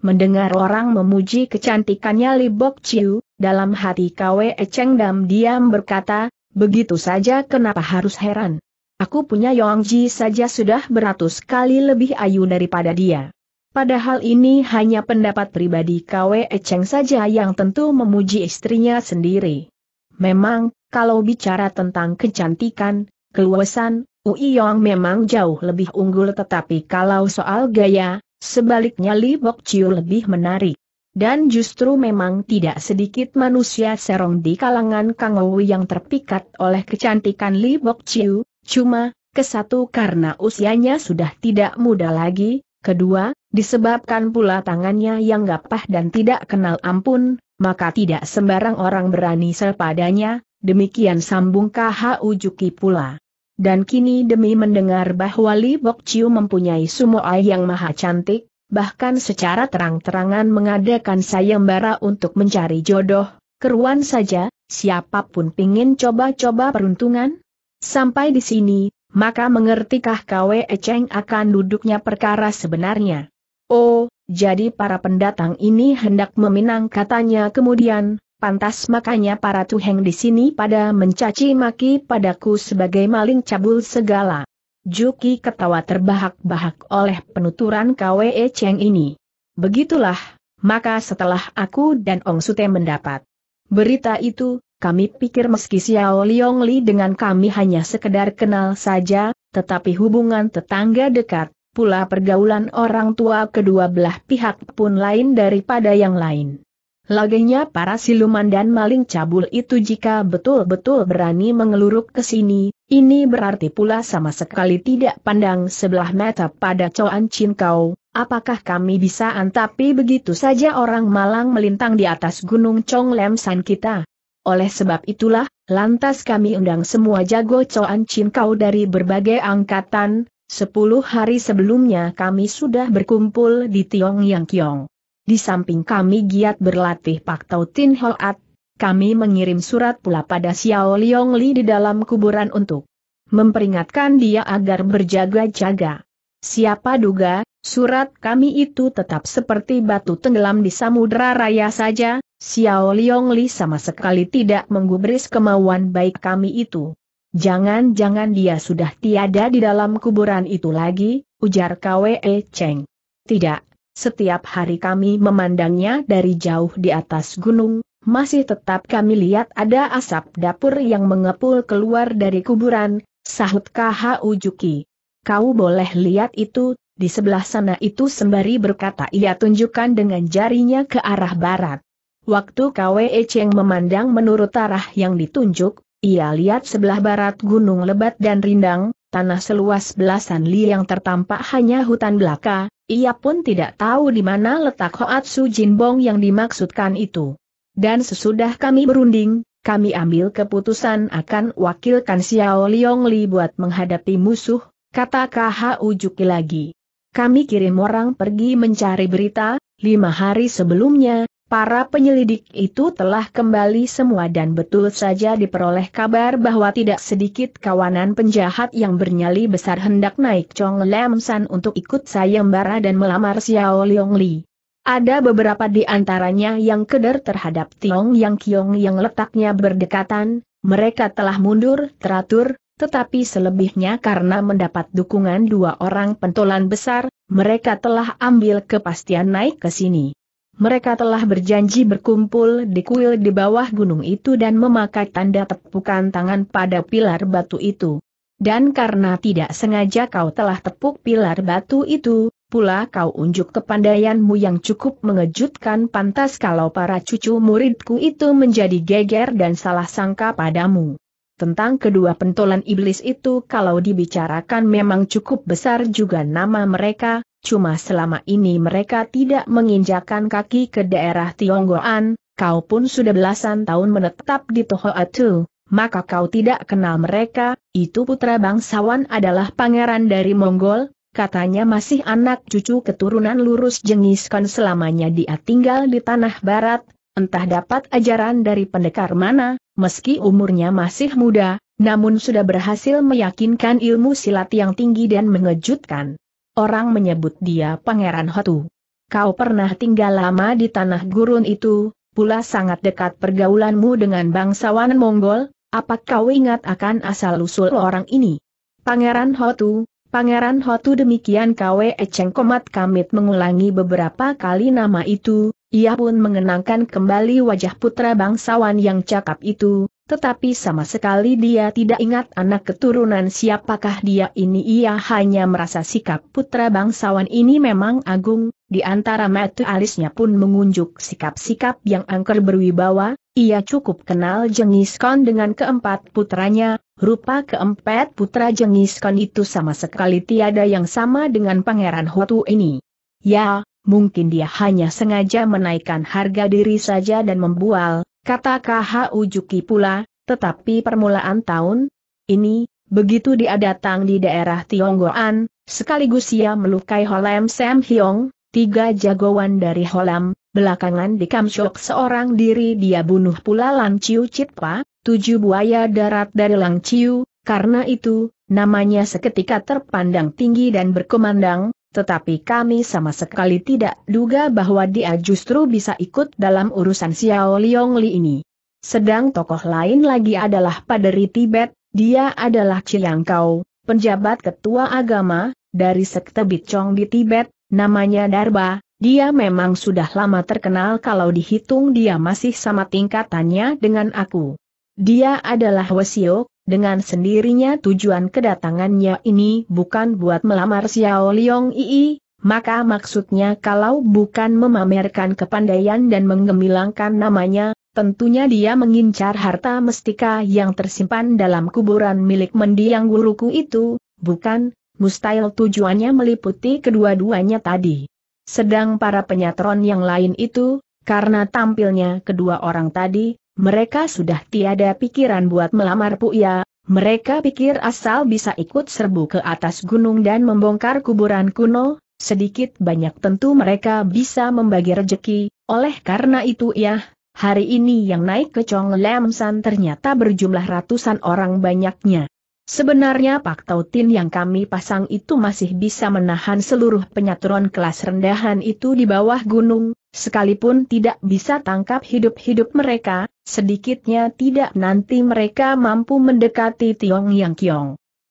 Mendengar orang memuji kecantikannya Li Bok Chiu, dalam hati Kwe Echeng Dam diam berkata, begitu saja kenapa harus heran. Aku punya Yong Ji saja sudah beratus kali lebih ayu daripada dia. Padahal ini hanya pendapat pribadi KW Echeng saja yang tentu memuji istrinya sendiri. Memang, kalau bicara tentang kecantikan, keluasan, Ui Yong memang jauh lebih unggul tetapi kalau soal gaya, sebaliknya Li Bok Chiu lebih menarik. Dan justru memang tidak sedikit manusia serong di kalangan Kang Wu yang terpikat oleh kecantikan Li Bok Chiu, cuma, kesatu karena usianya sudah tidak muda lagi, kedua, Disebabkan pula tangannya yang gapah dan tidak kenal ampun, maka tidak sembarang orang berani sepadanya, demikian sambung KH Ujuki pula. Dan kini demi mendengar bahwa Li Bok Chiu mempunyai sumoai yang maha cantik, bahkan secara terang-terangan mengadakan sayembara untuk mencari jodoh, keruan saja, siapapun pingin coba-coba peruntungan? Sampai di sini, maka mengertikah Kwe Echeng akan duduknya perkara sebenarnya. Oh, jadi para pendatang ini hendak meminang katanya kemudian, pantas makanya para tuheng di sini pada mencaci maki padaku sebagai maling cabul segala. Juki ketawa terbahak-bahak oleh penuturan KWE Cheng ini. Begitulah, maka setelah aku dan Ong Sute mendapat berita itu, kami pikir meski Xiao Liong Li dengan kami hanya sekedar kenal saja, tetapi hubungan tetangga dekat, pula pergaulan orang tua kedua belah pihak pun lain daripada yang lain. Lagenya para siluman dan maling cabul itu jika betul-betul berani mengeluruk ke sini, ini berarti pula sama sekali tidak pandang sebelah mata pada Coan Chin Kau, apakah kami bisa antapi begitu saja orang malang melintang di atas gunung Chong Lem San kita? Oleh sebab itulah, lantas kami undang semua jago Coan Chin Kau dari berbagai angkatan, Sepuluh hari sebelumnya kami sudah berkumpul di Tiong Yang Kiong. Di samping kami giat berlatih Pak Tau Tin Hoat, kami mengirim surat pula pada Xiao Liong Li di dalam kuburan untuk memperingatkan dia agar berjaga-jaga. Siapa duga, surat kami itu tetap seperti batu tenggelam di samudra raya saja, Xiao Liong Li sama sekali tidak menggubris kemauan baik kami itu. Jangan-jangan dia sudah tiada di dalam kuburan itu lagi, ujar Kwe Cheng. Tidak, setiap hari kami memandangnya dari jauh di atas gunung, masih tetap kami lihat ada asap dapur yang mengepul keluar dari kuburan, sahut Kha Ujuki. Kau boleh lihat itu, di sebelah sana itu sembari berkata ia tunjukkan dengan jarinya ke arah barat. Waktu Kwee Cheng memandang menurut arah yang ditunjuk, ia lihat sebelah barat gunung lebat dan rindang, tanah seluas belasan li yang tertampak hanya hutan belaka, ia pun tidak tahu di mana letak Hoat Hoatsu Jinbong yang dimaksudkan itu. Dan sesudah kami berunding, kami ambil keputusan akan wakilkan Xiao Liong Li buat menghadapi musuh, kata Kha Ujuki lagi. Kami kirim orang pergi mencari berita, lima hari sebelumnya, Para penyelidik itu telah kembali semua dan betul saja diperoleh kabar bahwa tidak sedikit kawanan penjahat yang bernyali besar hendak naik Chong Lam San untuk ikut sayembara dan melamar Xiao Leong Li. Ada beberapa di antaranya yang keder terhadap Tiong Yang Kiong yang letaknya berdekatan, mereka telah mundur teratur, tetapi selebihnya karena mendapat dukungan dua orang pentolan besar, mereka telah ambil kepastian naik ke sini mereka telah berjanji berkumpul di kuil di bawah gunung itu dan memakai tanda tepukan tangan pada pilar batu itu. Dan karena tidak sengaja kau telah tepuk pilar batu itu, pula kau unjuk kepandaianmu yang cukup mengejutkan pantas kalau para cucu muridku itu menjadi geger dan salah sangka padamu. Tentang kedua pentolan iblis itu kalau dibicarakan memang cukup besar juga nama mereka, Cuma selama ini mereka tidak menginjakan kaki ke daerah Tionggoan, kau pun sudah belasan tahun menetap di Tohoatu, maka kau tidak kenal mereka, itu putra bangsawan adalah pangeran dari Mongol, katanya masih anak cucu keturunan lurus jengiskan selamanya dia tinggal di tanah barat, entah dapat ajaran dari pendekar mana, meski umurnya masih muda, namun sudah berhasil meyakinkan ilmu silat yang tinggi dan mengejutkan. Orang menyebut dia Pangeran Hotu. Kau pernah tinggal lama di tanah gurun itu, pula sangat dekat pergaulanmu dengan bangsawan Mongol, apa kau ingat akan asal-usul orang ini? Pangeran Hotu, Pangeran Hotu demikian Kwe Eceng Komat Kamit mengulangi beberapa kali nama itu, ia pun mengenangkan kembali wajah putra bangsawan yang cakap itu, tetapi sama sekali dia tidak ingat anak keturunan siapakah dia ini ia hanya merasa sikap putra bangsawan ini memang agung, di antara mata alisnya pun mengunjuk sikap-sikap yang angker berwibawa, ia cukup kenal Jengis Khan dengan keempat putranya, rupa keempat putra Jengis Khan itu sama sekali tiada yang sama dengan pangeran Hotu ini. Ya, mungkin dia hanya sengaja menaikkan harga diri saja dan membual, Kata KH Ujuki pula, tetapi permulaan tahun ini, begitu dia datang di daerah Tionggoan, sekaligus ia melukai Holam Sam Hyong, tiga jagoan dari Holam, belakangan di Kamshok seorang diri dia bunuh pula Lang Chiu Chitpa, tujuh buaya darat dari Lang Chiu, karena itu, namanya seketika terpandang tinggi dan berkemandang, tetapi kami sama sekali tidak duga bahwa dia justru bisa ikut dalam urusan Xiao Liong Li ini. Sedang tokoh lain lagi adalah Paderi Tibet, dia adalah Chiang Kau, penjabat ketua agama, dari sekte Bichong di Tibet, namanya Darba, dia memang sudah lama terkenal kalau dihitung dia masih sama tingkatannya dengan aku. Dia adalah Wesio, dengan sendirinya tujuan kedatangannya ini bukan buat melamar Xiao Liong Ii, maka maksudnya kalau bukan memamerkan kepandaian dan menggemilangkan namanya, tentunya dia mengincar harta mestika yang tersimpan dalam kuburan milik mendiang guruku itu, bukan, Mustahil tujuannya meliputi kedua-duanya tadi. Sedang para penyatron yang lain itu, karena tampilnya kedua orang tadi, mereka sudah tiada pikiran buat melamar Puya, mereka pikir asal bisa ikut serbu ke atas gunung dan membongkar kuburan kuno, sedikit banyak tentu mereka bisa membagi rejeki, oleh karena itu ya, hari ini yang naik ke Chong Lam San ternyata berjumlah ratusan orang banyaknya. Sebenarnya Pak Tautin yang kami pasang itu masih bisa menahan seluruh penyaturan kelas rendahan itu di bawah gunung, sekalipun tidak bisa tangkap hidup-hidup mereka, sedikitnya tidak nanti mereka mampu mendekati Tiong Yang Kiong.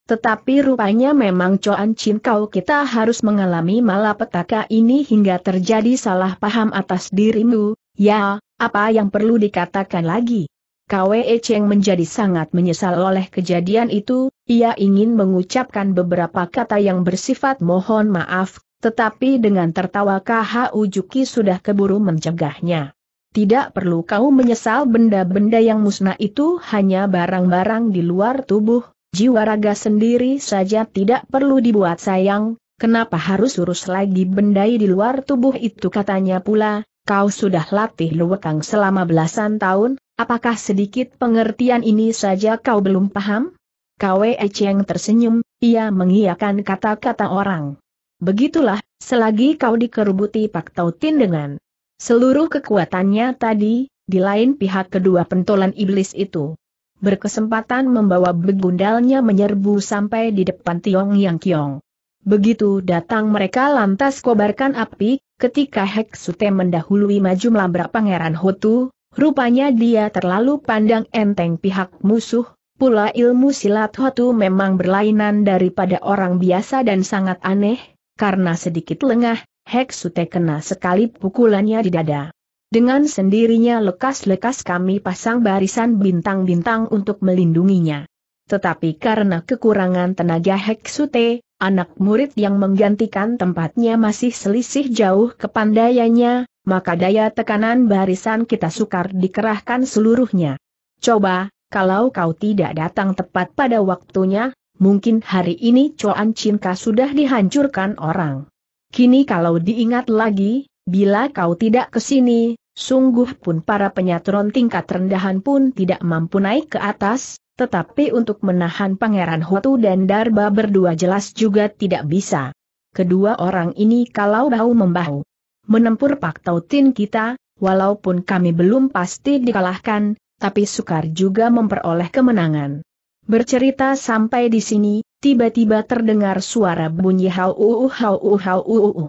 Tetapi rupanya memang Coan Chin Kau kita harus mengalami malapetaka ini hingga terjadi salah paham atas dirimu, ya, apa yang perlu dikatakan lagi? Kwe Cheng menjadi sangat menyesal oleh kejadian itu, ia ingin mengucapkan beberapa kata yang bersifat mohon maaf, tetapi dengan tertawa Khu Juki sudah keburu mencegahnya. Tidak perlu kau menyesal benda-benda yang musnah itu hanya barang-barang di luar tubuh, jiwa raga sendiri saja tidak perlu dibuat sayang, kenapa harus urus lagi benda di luar tubuh itu katanya pula, kau sudah latih luwetang selama belasan tahun, apakah sedikit pengertian ini saja kau belum paham? Kwe Cheng tersenyum, ia mengiyakan kata-kata orang. Begitulah, selagi kau dikerubuti Pak Tautin dengan seluruh kekuatannya tadi, di lain pihak kedua pentolan iblis itu berkesempatan membawa begundalnya menyerbu sampai di depan Tiong Yang Kiong. Begitu datang mereka lantas kobarkan api, ketika Hek Sute mendahului maju melabrak pangeran Hotu, rupanya dia terlalu pandang enteng pihak musuh, pula ilmu silat Hotu memang berlainan daripada orang biasa dan sangat aneh, karena sedikit lengah, Hek Sute kena sekali pukulannya di dada. Dengan sendirinya lekas-lekas kami pasang barisan bintang-bintang untuk melindunginya. Tetapi karena kekurangan tenaga Heksute, anak murid yang menggantikan tempatnya masih selisih jauh ke kepandaiannya, maka daya tekanan barisan kita sukar dikerahkan seluruhnya. Coba, kalau kau tidak datang tepat pada waktunya, mungkin hari ini Coan Cinka sudah dihancurkan orang. Kini kalau diingat lagi, bila kau tidak ke sini, sungguh pun para penyatron tingkat rendahan pun tidak mampu naik ke atas, tetapi untuk menahan Pangeran Hotu dan Darba berdua jelas juga tidak bisa. Kedua orang ini kalau bahu membahu. Menempur Pak Tautin kita, walaupun kami belum pasti dikalahkan, tapi sukar juga memperoleh kemenangan. Bercerita sampai di sini, tiba-tiba terdengar suara bunyi hau uu hau uu hau uu.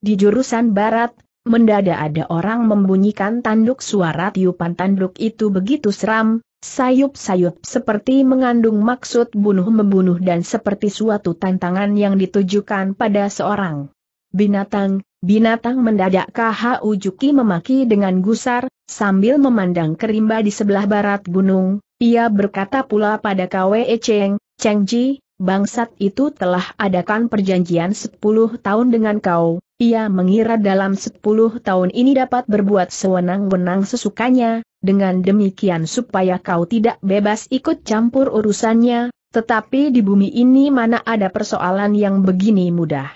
Di jurusan barat, mendadak ada orang membunyikan tanduk suara tiupan tanduk itu begitu seram, Sayup-sayup seperti mengandung maksud bunuh-membunuh dan seperti suatu tantangan yang ditujukan pada seorang binatang, binatang mendadak KH Ujuki memaki dengan gusar, sambil memandang kerimba di sebelah barat gunung, ia berkata pula pada KWE Cheng, Cheng Ji, bangsat itu telah adakan perjanjian 10 tahun dengan kau, ia mengira dalam 10 tahun ini dapat berbuat sewenang-wenang sesukanya, dengan demikian supaya kau tidak bebas ikut campur urusannya, tetapi di bumi ini mana ada persoalan yang begini mudah.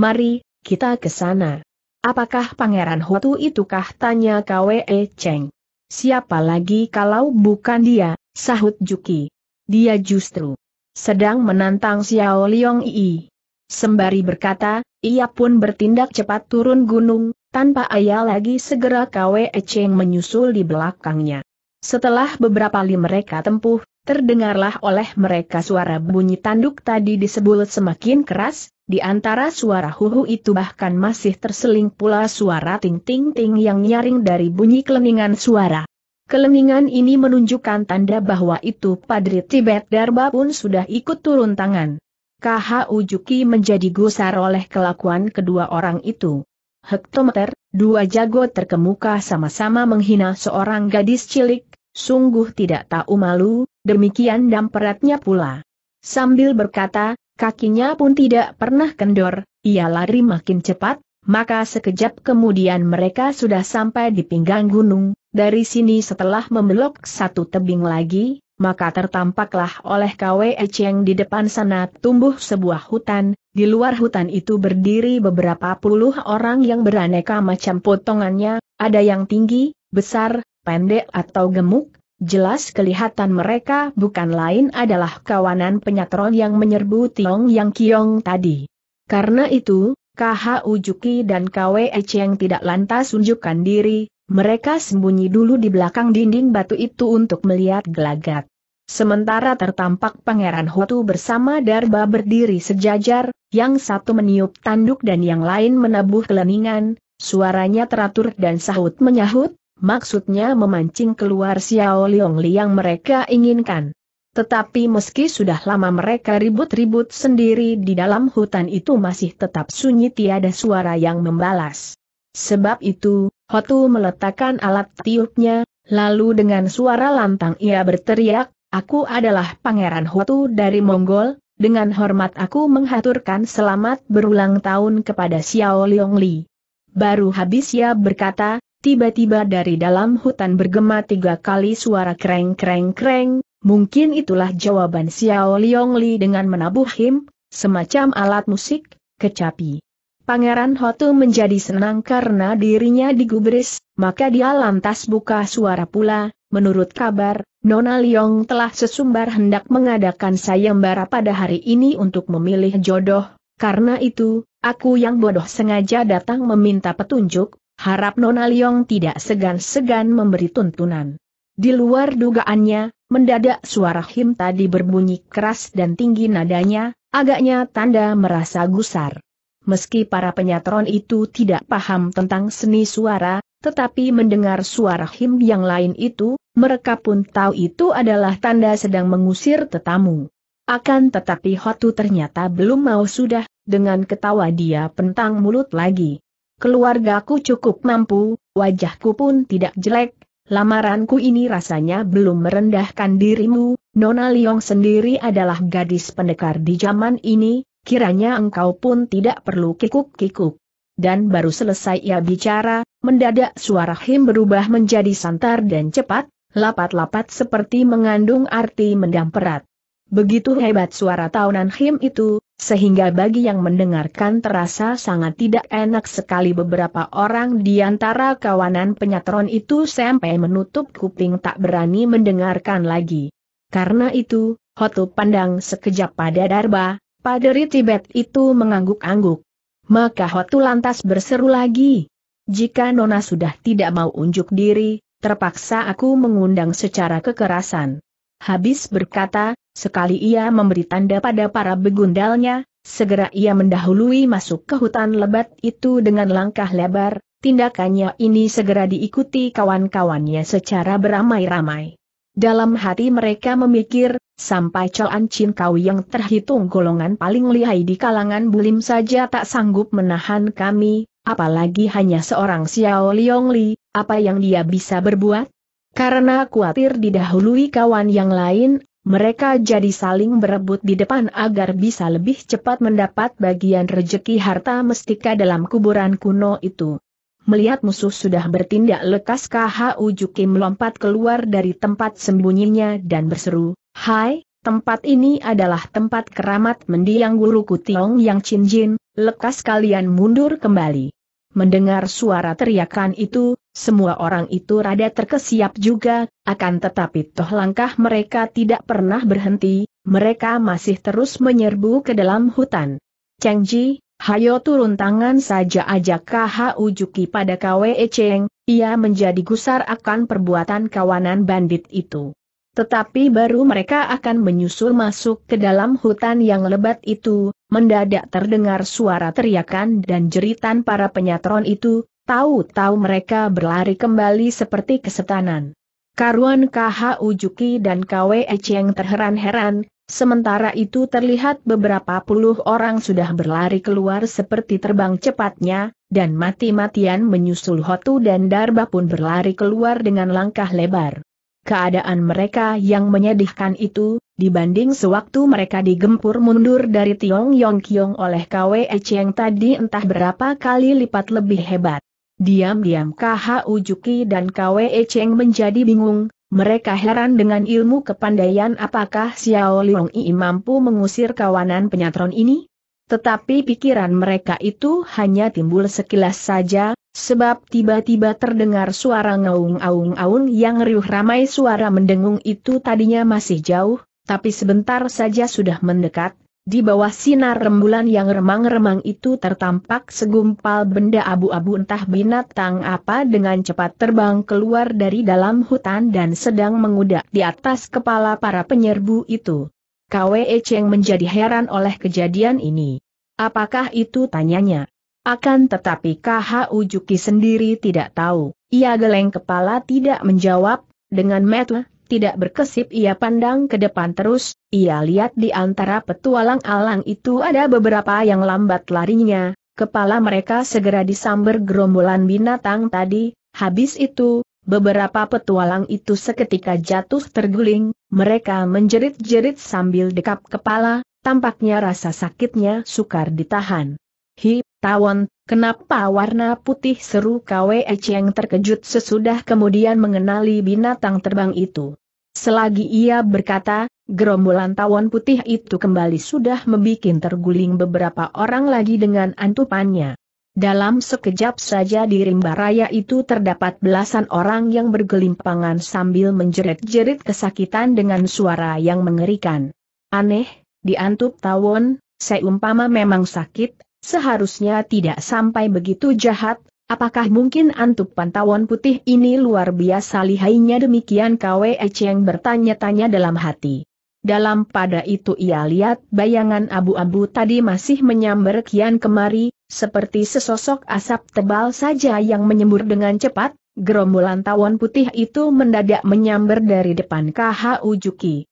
Mari, kita ke sana. Apakah Pangeran Hotu itukah tanya Kwe Cheng? Siapa lagi kalau bukan dia, sahut Juki. Dia justru sedang menantang Xiao Liong Yi. Sembari berkata, ia pun bertindak cepat turun gunung, tanpa ayah lagi segera Kwe Cheng menyusul di belakangnya. Setelah beberapa li mereka tempuh, terdengarlah oleh mereka suara bunyi tanduk tadi disebut semakin keras, di antara suara huhu itu bahkan masih terseling pula suara ting-ting-ting yang nyaring dari bunyi keleningan suara. Keleningan ini menunjukkan tanda bahwa itu Padri Tibet Darba pun sudah ikut turun tangan. Kaha Ujuki menjadi gusar oleh kelakuan kedua orang itu. Hektometer, dua jago terkemuka sama-sama menghina seorang gadis cilik, sungguh tidak tahu malu, demikian damperatnya pula. Sambil berkata, kakinya pun tidak pernah kendor, ia lari makin cepat, maka sekejap kemudian mereka sudah sampai di pinggang gunung, dari sini setelah membelok satu tebing lagi, maka tertampaklah oleh Kwei Cheng di depan sana tumbuh sebuah hutan, di luar hutan itu berdiri beberapa puluh orang yang beraneka macam potongannya, ada yang tinggi, besar, pendek atau gemuk, jelas kelihatan mereka bukan lain adalah kawanan penyatron yang menyerbu Tiong Yang Kiong tadi. Karena itu, KH Ujuki dan KW Cheng tidak lantas unjukkan diri, mereka sembunyi dulu di belakang dinding batu itu untuk melihat gelagat. Sementara tertampak Pangeran Hotu bersama Darba berdiri sejajar, yang satu meniup tanduk dan yang lain menabuh keleningan, suaranya teratur dan sahut menyahut, maksudnya memancing keluar Xiao Liongli yang mereka inginkan. Tetapi meski sudah lama mereka ribut-ribut sendiri di dalam hutan itu masih tetap sunyi tiada suara yang membalas. Sebab itu, Hotu meletakkan alat tiupnya, lalu dengan suara lantang ia berteriak, Aku adalah Pangeran Hotu dari Mongol, dengan hormat aku menghaturkan selamat berulang tahun kepada Xiao Li. Baru habis ia berkata, tiba-tiba dari dalam hutan bergema tiga kali suara kreng-kreng-kreng, mungkin itulah jawaban Xiao Li dengan menabuh him, semacam alat musik, kecapi. Pangeran Hotu menjadi senang karena dirinya digubris, maka dia lantas buka suara pula, menurut kabar, Nona Liong telah sesumbar hendak mengadakan sayembara pada hari ini untuk memilih jodoh, karena itu, aku yang bodoh sengaja datang meminta petunjuk, harap Nona Liong tidak segan-segan memberi tuntunan. Di luar dugaannya, mendadak suara Him tadi berbunyi keras dan tinggi nadanya, agaknya tanda merasa gusar meski para penyatron itu tidak paham tentang seni suara, tetapi mendengar suara him yang lain itu, mereka pun tahu itu adalah tanda sedang mengusir tetamu. Akan tetapi Hotu ternyata belum mau sudah, dengan ketawa dia pentang mulut lagi. Keluargaku cukup mampu, wajahku pun tidak jelek, lamaranku ini rasanya belum merendahkan dirimu, Nona Liong sendiri adalah gadis pendekar di zaman ini, Kiranya engkau pun tidak perlu kikuk-kikuk. Dan baru selesai ia bicara, mendadak suara Him berubah menjadi santar dan cepat, lapat-lapat seperti mengandung arti perat Begitu hebat suara tahunan Him itu, sehingga bagi yang mendengarkan terasa sangat tidak enak sekali beberapa orang di antara kawanan penyatron itu sampai menutup kuping tak berani mendengarkan lagi. Karena itu, Hotu pandang sekejap pada Darba, Paderi Tibet itu mengangguk-angguk. Maka Hotu lantas berseru lagi. Jika Nona sudah tidak mau unjuk diri, terpaksa aku mengundang secara kekerasan. Habis berkata, sekali ia memberi tanda pada para begundalnya, segera ia mendahului masuk ke hutan lebat itu dengan langkah lebar, tindakannya ini segera diikuti kawan-kawannya secara beramai-ramai. Dalam hati mereka memikir, Sampai Choan Chin Kau yang terhitung golongan paling lihai di kalangan bulim saja tak sanggup menahan kami, apalagi hanya seorang Xiao Liong Li, apa yang dia bisa berbuat? Karena khawatir didahului kawan yang lain, mereka jadi saling berebut di depan agar bisa lebih cepat mendapat bagian rejeki harta mestika dalam kuburan kuno itu. Melihat musuh sudah bertindak lekas KHU Jukim melompat keluar dari tempat sembunyinya dan berseru, Hai, tempat ini adalah tempat keramat mendiang guruku Tiong Yang Chin Jin, lekas kalian mundur kembali. Mendengar suara teriakan itu, semua orang itu rada terkesiap juga, akan tetapi toh langkah mereka tidak pernah berhenti, mereka masih terus menyerbu ke dalam hutan. Cheng Ji, hayo turun tangan saja ajak KH ujuki pada KWE Cheng, ia menjadi gusar akan perbuatan kawanan bandit itu. Tetapi baru mereka akan menyusul masuk ke dalam hutan yang lebat itu, mendadak terdengar suara teriakan dan jeritan para penyatron itu, tahu-tahu mereka berlari kembali seperti kesetanan. Karuan KH Ujuki dan KW Echeng terheran-heran, sementara itu terlihat beberapa puluh orang sudah berlari keluar seperti terbang cepatnya, dan mati-matian menyusul Hotu dan Darba pun berlari keluar dengan langkah lebar keadaan mereka yang menyedihkan itu, dibanding sewaktu mereka digempur mundur dari Tiong Yong Kiong oleh KWE Cheng tadi entah berapa kali lipat lebih hebat. Diam-diam KH Ujuki dan KWE Cheng menjadi bingung, mereka heran dengan ilmu kepandaian apakah Xiao Liong I mampu mengusir kawanan penyatron ini? Tetapi pikiran mereka itu hanya timbul sekilas saja, Sebab tiba-tiba terdengar suara ngaung-aung-aung yang riuh ramai suara mendengung itu tadinya masih jauh, tapi sebentar saja sudah mendekat, di bawah sinar rembulan yang remang-remang itu tertampak segumpal benda abu-abu entah binatang apa dengan cepat terbang keluar dari dalam hutan dan sedang mengudak di atas kepala para penyerbu itu. Kwe Cheng menjadi heran oleh kejadian ini. Apakah itu tanyanya? Akan tetapi KHU Ujuki sendiri tidak tahu, ia geleng kepala tidak menjawab, dengan metle, tidak berkesip ia pandang ke depan terus, ia lihat di antara petualang alang itu ada beberapa yang lambat larinya, kepala mereka segera disamber gerombolan binatang tadi, habis itu, Beberapa petualang itu seketika jatuh terguling, mereka menjerit-jerit sambil dekap kepala, tampaknya rasa sakitnya sukar ditahan. Hi, Tawon, kenapa warna putih seru Kwe Cheng terkejut sesudah kemudian mengenali binatang terbang itu. Selagi ia berkata, gerombolan tawon putih itu kembali sudah membuat terguling beberapa orang lagi dengan antupannya. Dalam sekejap saja di rimba raya itu terdapat belasan orang yang bergelimpangan sambil menjerit-jerit kesakitan dengan suara yang mengerikan. Aneh, di tawon, seumpama memang sakit, Seharusnya tidak sampai begitu jahat, apakah mungkin antuk pantauan putih ini luar biasa lihainya demikian Kwe Cheng bertanya-tanya dalam hati. Dalam pada itu ia lihat bayangan abu-abu tadi masih menyambar kian kemari, seperti sesosok asap tebal saja yang menyembur dengan cepat, gerombolan tawon putih itu mendadak menyambar dari depan KHU Juki.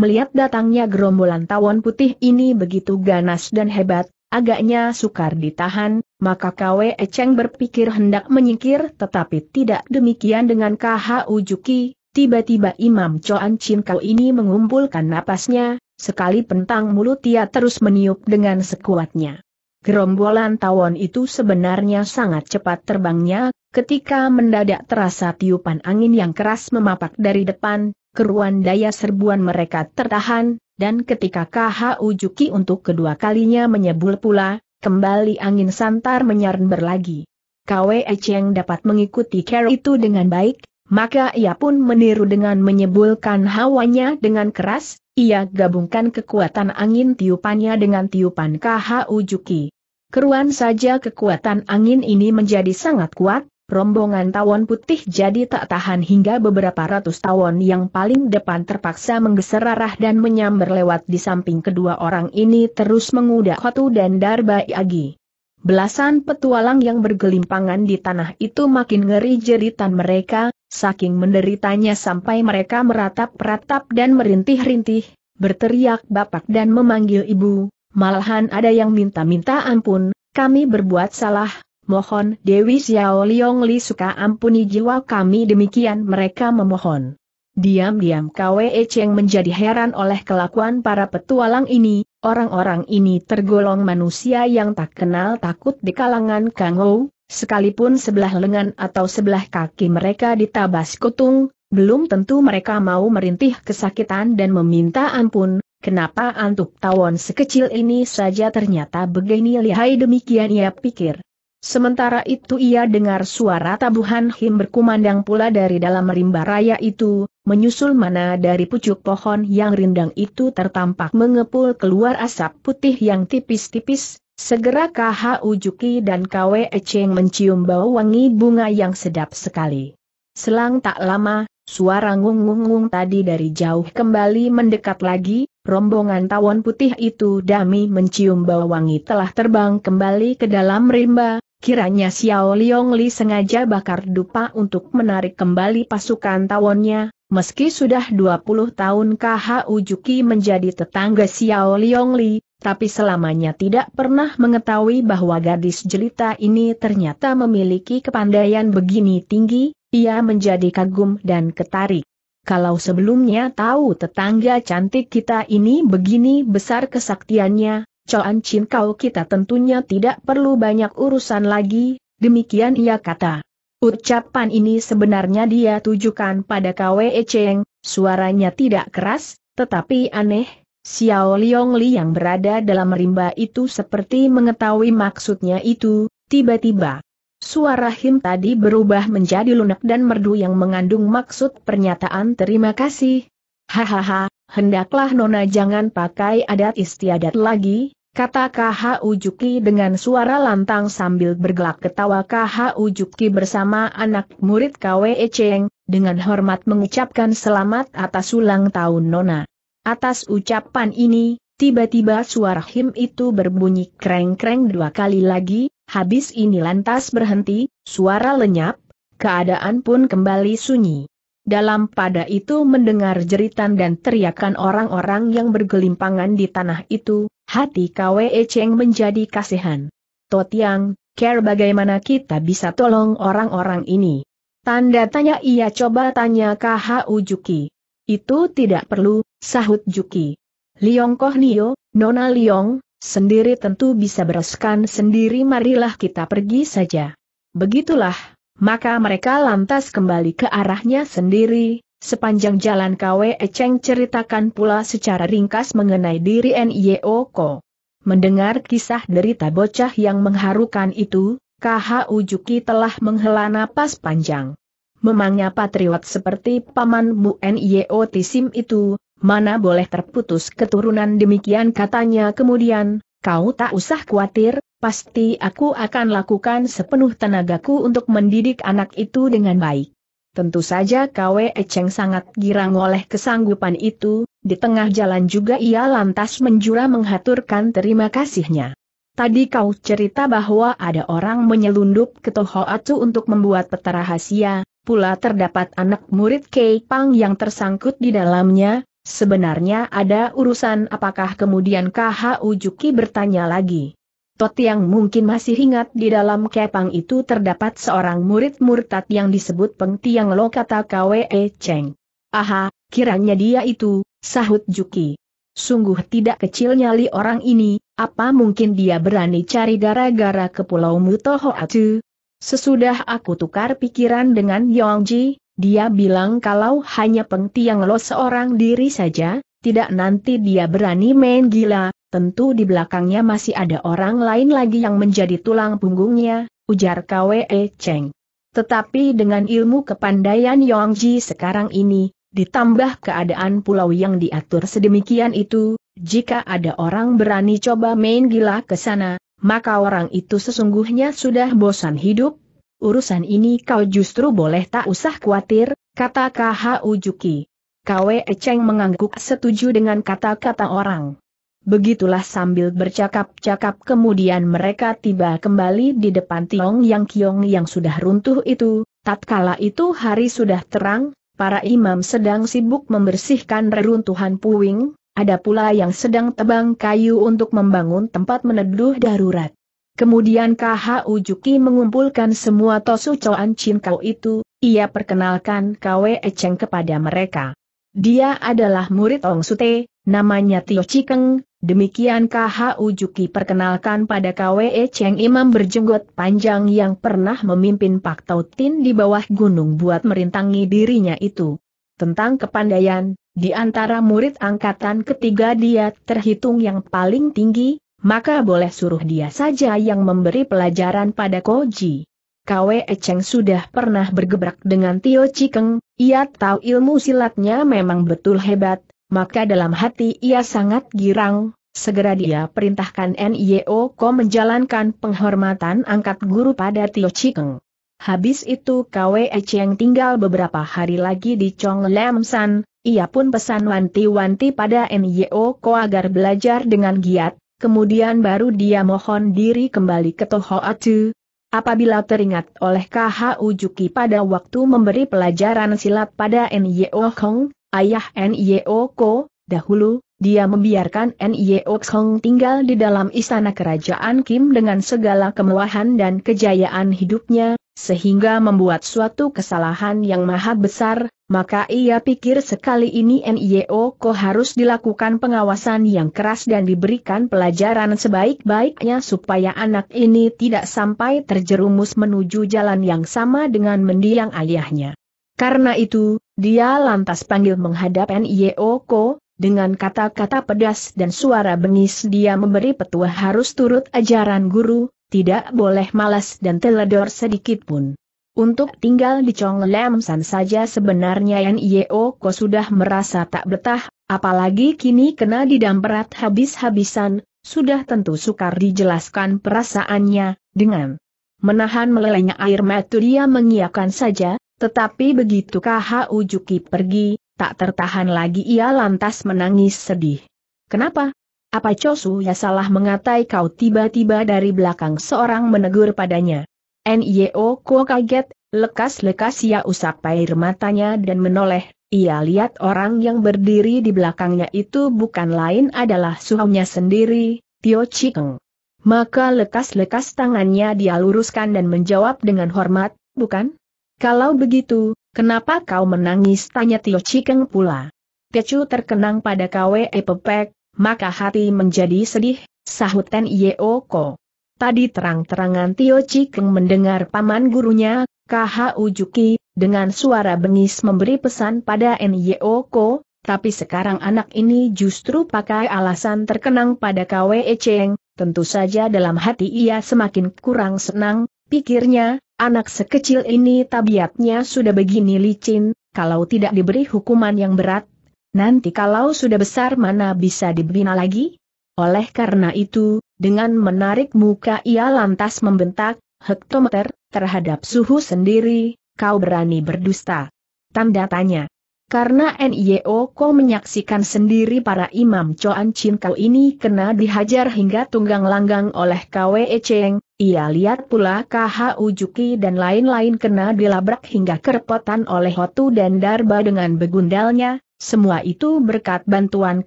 Melihat datangnya gerombolan tawon putih ini begitu ganas dan hebat, agaknya sukar ditahan, maka Kwe Echeng berpikir hendak menyingkir tetapi tidak demikian dengan KHU Juki, tiba-tiba Imam Choan Chin Kau ini mengumpulkan napasnya, sekali pentang mulut ia terus meniup dengan sekuatnya. Gerombolan tawon itu sebenarnya sangat cepat terbangnya, ketika mendadak terasa tiupan angin yang keras memapak dari depan, keruan daya serbuan mereka tertahan, dan ketika KH Ujuki untuk kedua kalinya menyebul pula, kembali angin santar menyaran berlagi. KWE Cheng dapat mengikuti care itu dengan baik, maka ia pun meniru dengan menyebulkan hawanya dengan keras, ia gabungkan kekuatan angin tiupannya dengan tiupan KH Ujuki. Keruan saja kekuatan angin ini menjadi sangat kuat, Rombongan tawon putih jadi tak tahan hingga beberapa ratus tawon yang paling depan terpaksa menggeser arah dan menyambar lewat di samping kedua orang ini terus mengudak Hotu dan Darba Iagi. Belasan petualang yang bergelimpangan di tanah itu makin ngeri jeritan mereka, saking menderitanya sampai mereka meratap-ratap dan merintih-rintih, berteriak bapak dan memanggil ibu, malahan ada yang minta-minta ampun, kami berbuat salah, mohon Dewi Xiao Liong Li suka ampuni jiwa kami demikian mereka memohon. Diam-diam Kwe Cheng menjadi heran oleh kelakuan para petualang ini, orang-orang ini tergolong manusia yang tak kenal takut di kalangan Kang Ho, sekalipun sebelah lengan atau sebelah kaki mereka ditabas kutung, belum tentu mereka mau merintih kesakitan dan meminta ampun, Kenapa antuk tawon sekecil ini saja ternyata begini lihai demikian ia pikir. Sementara itu ia dengar suara tabuhan him berkumandang pula dari dalam rimba raya itu, menyusul mana dari pucuk pohon yang rindang itu tertampak mengepul keluar asap putih yang tipis-tipis, segera KH Ujuki dan KW Eceng mencium bau wangi bunga yang sedap sekali. Selang tak lama, suara ngung-ngung tadi dari jauh kembali mendekat lagi, rombongan tawon putih itu dami mencium bau wangi telah terbang kembali ke dalam rimba, Kiranya Xiao Liong Li sengaja bakar dupa untuk menarik kembali pasukan tawonnya, meski sudah 20 tahun KH Ujuki menjadi tetangga Xiao Liong Li, tapi selamanya tidak pernah mengetahui bahwa gadis jelita ini ternyata memiliki kepandaian begini tinggi, ia menjadi kagum dan ketarik. Kalau sebelumnya tahu tetangga cantik kita ini begini besar kesaktiannya, Coan Chin kau kita tentunya tidak perlu banyak urusan lagi, demikian ia kata. Ucapan ini sebenarnya dia tujukan pada KWE Cheng, suaranya tidak keras, tetapi aneh, Xiao Liong Li yang berada dalam rimba itu seperti mengetahui maksudnya itu, tiba-tiba. Suara Him tadi berubah menjadi lunak dan merdu yang mengandung maksud pernyataan terima kasih. Hahaha, hendaklah Nona jangan pakai adat istiadat lagi, kata KH Ujuki dengan suara lantang sambil bergelak ketawa KH Ujuki bersama anak murid KW e Cheng, dengan hormat mengucapkan selamat atas ulang tahun Nona. Atas ucapan ini, tiba-tiba suara him itu berbunyi kreng-kreng dua kali lagi, habis ini lantas berhenti, suara lenyap, keadaan pun kembali sunyi dalam pada itu mendengar jeritan dan teriakan orang-orang yang bergelimpangan di tanah itu, hati Kwe Cheng menjadi kasihan. Totiang, care bagaimana kita bisa tolong orang-orang ini? Tanda tanya ia coba tanya KHU Juki. Itu tidak perlu, sahut Juki. Liong Koh Nio, Nona Liong, sendiri tentu bisa bereskan sendiri marilah kita pergi saja. Begitulah, maka mereka lantas kembali ke arahnya sendiri. Sepanjang jalan KW Echeng ceritakan pula secara ringkas mengenai diri NIO Ko. Mendengar kisah derita bocah yang mengharukan itu, KH Ujuki telah menghela napas panjang. Memangnya patriot seperti pamanmu NIO Tisim itu, mana boleh terputus keturunan demikian katanya kemudian, kau tak usah khawatir, pasti aku akan lakukan sepenuh tenagaku untuk mendidik anak itu dengan baik. Tentu saja Kwe Echeng sangat girang oleh kesanggupan itu, di tengah jalan juga ia lantas menjura menghaturkan terima kasihnya. Tadi kau cerita bahwa ada orang menyelundup ke Tohoatsu untuk membuat peta rahasia, pula terdapat anak murid Kei Pang yang tersangkut di dalamnya, sebenarnya ada urusan apakah kemudian Kha Ujuki bertanya lagi. Tot yang mungkin masih ingat di dalam kepang itu terdapat seorang murid murtad yang disebut Peng Tiang Lo kata Kwe Cheng. Aha, kiranya dia itu, sahut Juki. Sungguh tidak kecil nyali orang ini, apa mungkin dia berani cari gara-gara ke Pulau Mutoho Atu? Sesudah aku tukar pikiran dengan Ji, dia bilang kalau hanya Peng Tiang Lo seorang diri saja, tidak nanti dia berani main gila, tentu di belakangnya masih ada orang lain lagi yang menjadi tulang punggungnya, ujar Kwe Cheng. Tetapi dengan ilmu kepandaian Yongji sekarang ini, ditambah keadaan pulau yang diatur sedemikian itu, jika ada orang berani coba main gila ke sana, maka orang itu sesungguhnya sudah bosan hidup. Urusan ini kau justru boleh tak usah khawatir, kata Kha Ujuki. Kwe Cheng mengangguk setuju dengan kata-kata orang. Begitulah sambil bercakap-cakap kemudian mereka tiba kembali di depan Tiong Yang Kiong yang sudah runtuh itu, tatkala itu hari sudah terang, para imam sedang sibuk membersihkan reruntuhan puing, ada pula yang sedang tebang kayu untuk membangun tempat meneduh darurat. Kemudian Kaha Ujuki mengumpulkan semua Tosu Coan Chin Kau itu, ia perkenalkan Kwe Echeng kepada mereka. Dia adalah murid Ong Sute, namanya Tio Chikeng, Demikian KH Ujuki perkenalkan pada KWE Cheng Imam berjenggot panjang yang pernah memimpin Pak Tautin di bawah gunung buat merintangi dirinya itu. Tentang kepandaian, di antara murid angkatan ketiga dia terhitung yang paling tinggi, maka boleh suruh dia saja yang memberi pelajaran pada Koji. KWE Cheng sudah pernah bergebrak dengan Tio Cikeng, ia tahu ilmu silatnya memang betul hebat, maka dalam hati ia sangat girang, Segera dia perintahkan NIO Ko menjalankan penghormatan angkat guru pada Tio Chikeng. Habis itu Kwe Cheng tinggal beberapa hari lagi di Chong Lam San, ia pun pesan wanti-wanti pada NIO Ko agar belajar dengan giat, kemudian baru dia mohon diri kembali ke Toho Atu. Apabila teringat oleh KH Ujuki pada waktu memberi pelajaran silat pada NIO Kong, ayah N.Y.O. Ko, dahulu, dia membiarkan N.Y.O. Hong tinggal di dalam istana kerajaan Kim dengan segala kemewahan dan kejayaan hidupnya, sehingga membuat suatu kesalahan yang maha besar, maka ia pikir sekali ini N.Y.O. Ko harus dilakukan pengawasan yang keras dan diberikan pelajaran sebaik-baiknya supaya anak ini tidak sampai terjerumus menuju jalan yang sama dengan mendiang ayahnya. Karena itu, dia lantas panggil menghadap Nioko dengan kata-kata pedas dan suara bengis dia memberi petua harus turut ajaran guru, tidak boleh malas dan teledor sedikit pun. Untuk tinggal di Chong San saja sebenarnya Nioko sudah merasa tak betah, apalagi kini kena didamperat habis-habisan, sudah tentu sukar dijelaskan perasaannya, dengan menahan melelehnya air mata dia mengiakan saja, tetapi begitu KHU Juki pergi, tak tertahan lagi ia lantas menangis sedih. Kenapa? Apa Chosu ya salah mengatai kau tiba-tiba dari belakang seorang menegur padanya. Nyo, Ko kaget, lekas-lekas ia usap air matanya dan menoleh, ia lihat orang yang berdiri di belakangnya itu bukan lain adalah suhunya sendiri, Tio Chikeng. Maka lekas-lekas tangannya dia luruskan dan menjawab dengan hormat, bukan? Kalau begitu, kenapa kau menangis? Tanya Tio Cikeng pula. Tecu terkenang pada KWE Pepek, maka hati menjadi sedih, sahut Ten Yeoko. Tadi terang-terangan Tio Cikeng mendengar paman gurunya, KH Ujuki, dengan suara bengis memberi pesan pada Yeoko, tapi sekarang anak ini justru pakai alasan terkenang pada KWE Cheng, tentu saja dalam hati ia semakin kurang senang, Pikirnya, anak sekecil ini tabiatnya sudah begini licin, kalau tidak diberi hukuman yang berat, nanti kalau sudah besar mana bisa dibina lagi? Oleh karena itu, dengan menarik muka ia lantas membentak, hektometer, terhadap suhu sendiri, kau berani berdusta. Tanda tanya. Karena NIO kau menyaksikan sendiri para imam Choan Chin kau ini kena dihajar hingga tunggang langgang oleh KWE Cheng, ia lihat pula KH Ujuki dan lain-lain kena dilabrak hingga kerepotan oleh Hotu dan Darba dengan begundalnya, semua itu berkat bantuan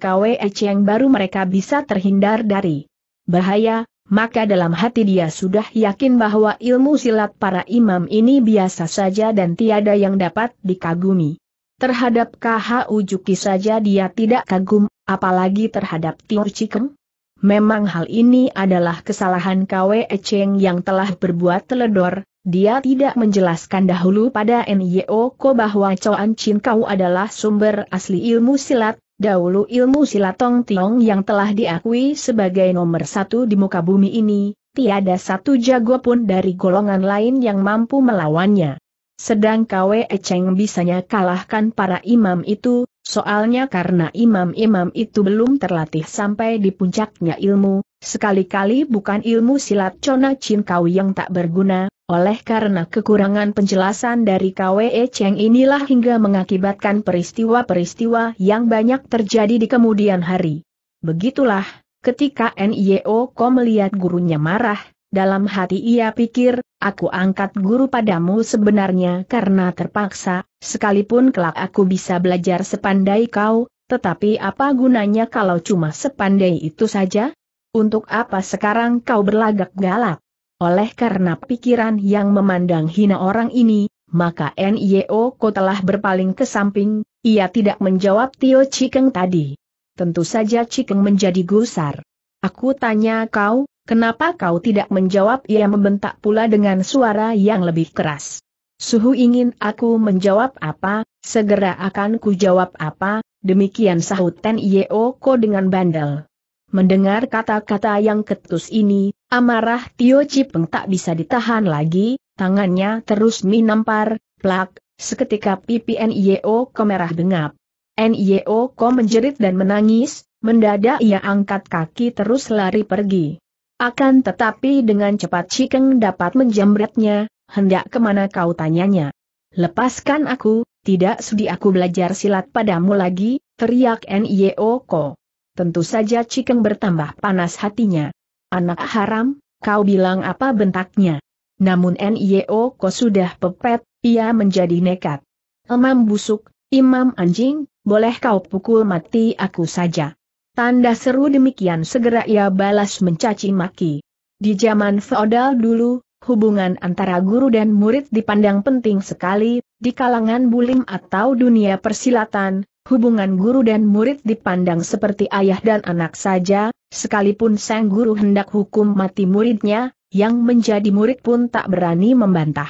KWE yang baru mereka bisa terhindar dari bahaya, maka dalam hati dia sudah yakin bahwa ilmu silat para imam ini biasa saja dan tiada yang dapat dikagumi. Terhadap KH Ujuki saja dia tidak kagum, apalagi terhadap Tio Cikeng, Memang hal ini adalah kesalahan KW Echeng yang telah berbuat teledor, dia tidak menjelaskan dahulu pada Nyo Ko bahwa An Chin Kau adalah sumber asli ilmu silat, dahulu ilmu silat Tong Tiong yang telah diakui sebagai nomor satu di muka bumi ini, tiada satu jago pun dari golongan lain yang mampu melawannya. Sedang KW Echeng bisanya kalahkan para imam itu, Soalnya karena imam-imam itu belum terlatih sampai di puncaknya ilmu, sekali-kali bukan ilmu silat Chona Chin Kau yang tak berguna, oleh karena kekurangan penjelasan dari KWE Cheng inilah hingga mengakibatkan peristiwa-peristiwa yang banyak terjadi di kemudian hari. Begitulah, ketika NIO Ko melihat gurunya marah, dalam hati ia pikir, aku angkat guru padamu sebenarnya karena terpaksa, Sekalipun kelak aku bisa belajar sepandai kau, tetapi apa gunanya kalau cuma sepandai itu saja? Untuk apa sekarang kau berlagak galak? Oleh karena pikiran yang memandang hina orang ini, maka NIO Ko telah berpaling ke samping, ia tidak menjawab Tio Cikeng tadi. Tentu saja Cikeng menjadi gusar. Aku tanya kau, kenapa kau tidak menjawab ia membentak pula dengan suara yang lebih keras. Suhu ingin aku menjawab apa, segera akan ku jawab apa, demikian sahut Ten Yeoko dengan bandel. Mendengar kata-kata yang ketus ini, amarah Tio Cipeng tak bisa ditahan lagi, tangannya terus menampar, plak, seketika pipi N.I.O. merah bengap. N.I.O. menjerit dan menangis, Mendadak ia angkat kaki terus lari pergi. Akan tetapi dengan cepat Cikeng dapat menjamretnya, hendak kemana kau tanyanya? Lepaskan aku, tidak sudi aku belajar silat padamu lagi, teriak Nioko. Tentu saja Cikeng bertambah panas hatinya. Anak haram, kau bilang apa bentaknya? Namun Nioko sudah pepet, ia menjadi nekat. Imam busuk, imam anjing, boleh kau pukul mati aku saja. Tanda seru demikian segera ia balas mencaci maki. Di zaman feodal dulu, hubungan antara guru dan murid dipandang penting sekali, di kalangan bulim atau dunia persilatan, hubungan guru dan murid dipandang seperti ayah dan anak saja, sekalipun sang guru hendak hukum mati muridnya, yang menjadi murid pun tak berani membantah.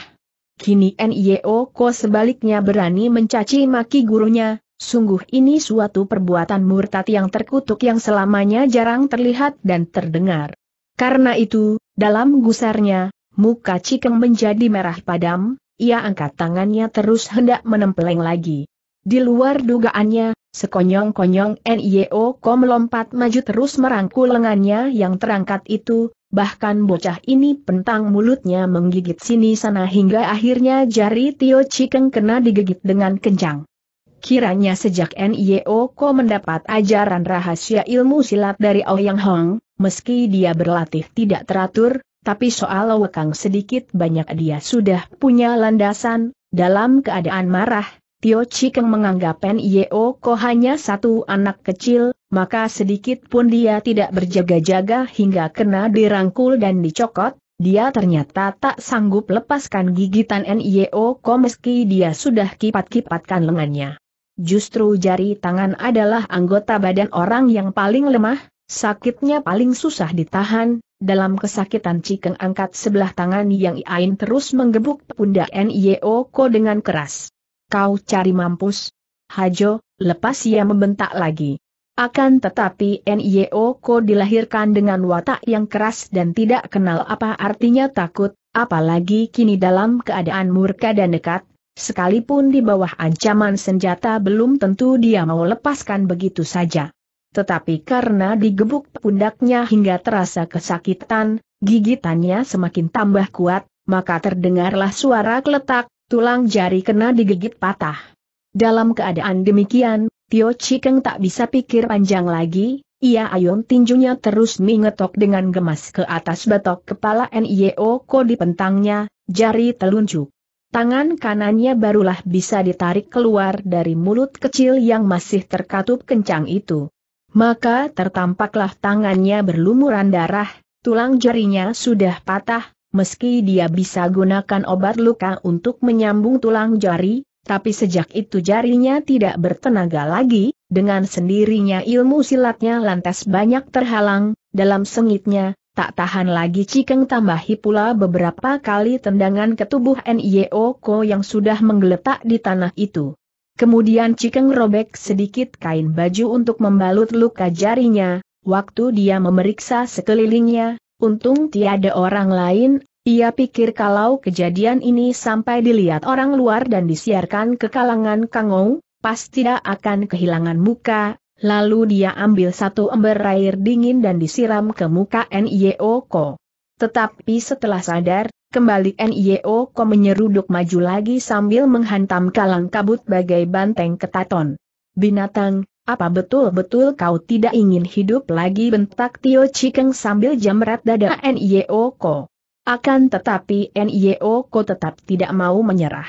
Kini N.I.O. E Ko sebaliknya berani mencaci maki gurunya, sungguh ini suatu perbuatan murtad yang terkutuk yang selamanya jarang terlihat dan terdengar. Karena itu, dalam gusarnya, Muka Cikeng menjadi merah padam, ia angkat tangannya terus hendak menempeleng lagi. Di luar dugaannya, sekonyong-konyong NIO Ko melompat maju terus merangkul lengannya yang terangkat itu, bahkan bocah ini pentang mulutnya menggigit sini sana hingga akhirnya jari Tio Cikeng kena digigit dengan kencang. Kiranya sejak NIO Ko mendapat ajaran rahasia ilmu silat dari Ouyang Hong, meski dia berlatih tidak teratur, tapi soal Wekang sedikit banyak dia sudah punya landasan, dalam keadaan marah, Tio Chikeng menganggap Yeo oh Ko hanya satu anak kecil, maka sedikit pun dia tidak berjaga-jaga hingga kena dirangkul dan dicokot, dia ternyata tak sanggup lepaskan gigitan Yeo oh Ko meski dia sudah kipat-kipatkan lengannya. Justru jari tangan adalah anggota badan orang yang paling lemah, sakitnya paling susah ditahan, dalam kesakitan Cikeng angkat sebelah tangan yang Iain terus menggebuk pundak Ko dengan keras. Kau cari mampus. Hajo, lepas ia membentak lagi. Akan tetapi Ko dilahirkan dengan watak yang keras dan tidak kenal apa artinya takut, apalagi kini dalam keadaan murka dan dekat, sekalipun di bawah ancaman senjata belum tentu dia mau lepaskan begitu saja tetapi karena digebuk pundaknya hingga terasa kesakitan, gigitannya semakin tambah kuat, maka terdengarlah suara keletak, tulang jari kena digigit patah. Dalam keadaan demikian, Tio Chikeng tak bisa pikir panjang lagi, ia ayun tinjunya terus mengetok dengan gemas ke atas batok kepala NIO Ko di pentangnya, jari telunjuk. Tangan kanannya barulah bisa ditarik keluar dari mulut kecil yang masih terkatup kencang itu. Maka tertampaklah tangannya berlumuran darah, tulang jarinya sudah patah, meski dia bisa gunakan obat luka untuk menyambung tulang jari, tapi sejak itu jarinya tidak bertenaga lagi, dengan sendirinya ilmu silatnya lantas banyak terhalang, dalam sengitnya, tak tahan lagi Cikeng tambahi pula beberapa kali tendangan ke tubuh NIO yang sudah menggeletak di tanah itu. Kemudian Cikeng robek sedikit kain baju untuk membalut luka jarinya, waktu dia memeriksa sekelilingnya, untung tiada orang lain, ia pikir kalau kejadian ini sampai dilihat orang luar dan disiarkan ke kalangan Kangou, pasti tidak akan kehilangan muka, lalu dia ambil satu ember air dingin dan disiram ke muka Nyeoko. Tetapi setelah sadar, kembali NIO Ko menyeruduk maju lagi sambil menghantam kalang kabut bagai banteng ketaton. Binatang, apa betul-betul kau tidak ingin hidup lagi bentak Tio Cikeng sambil jamrat dada NIO Ko. Akan tetapi NIO Ko tetap tidak mau menyerah.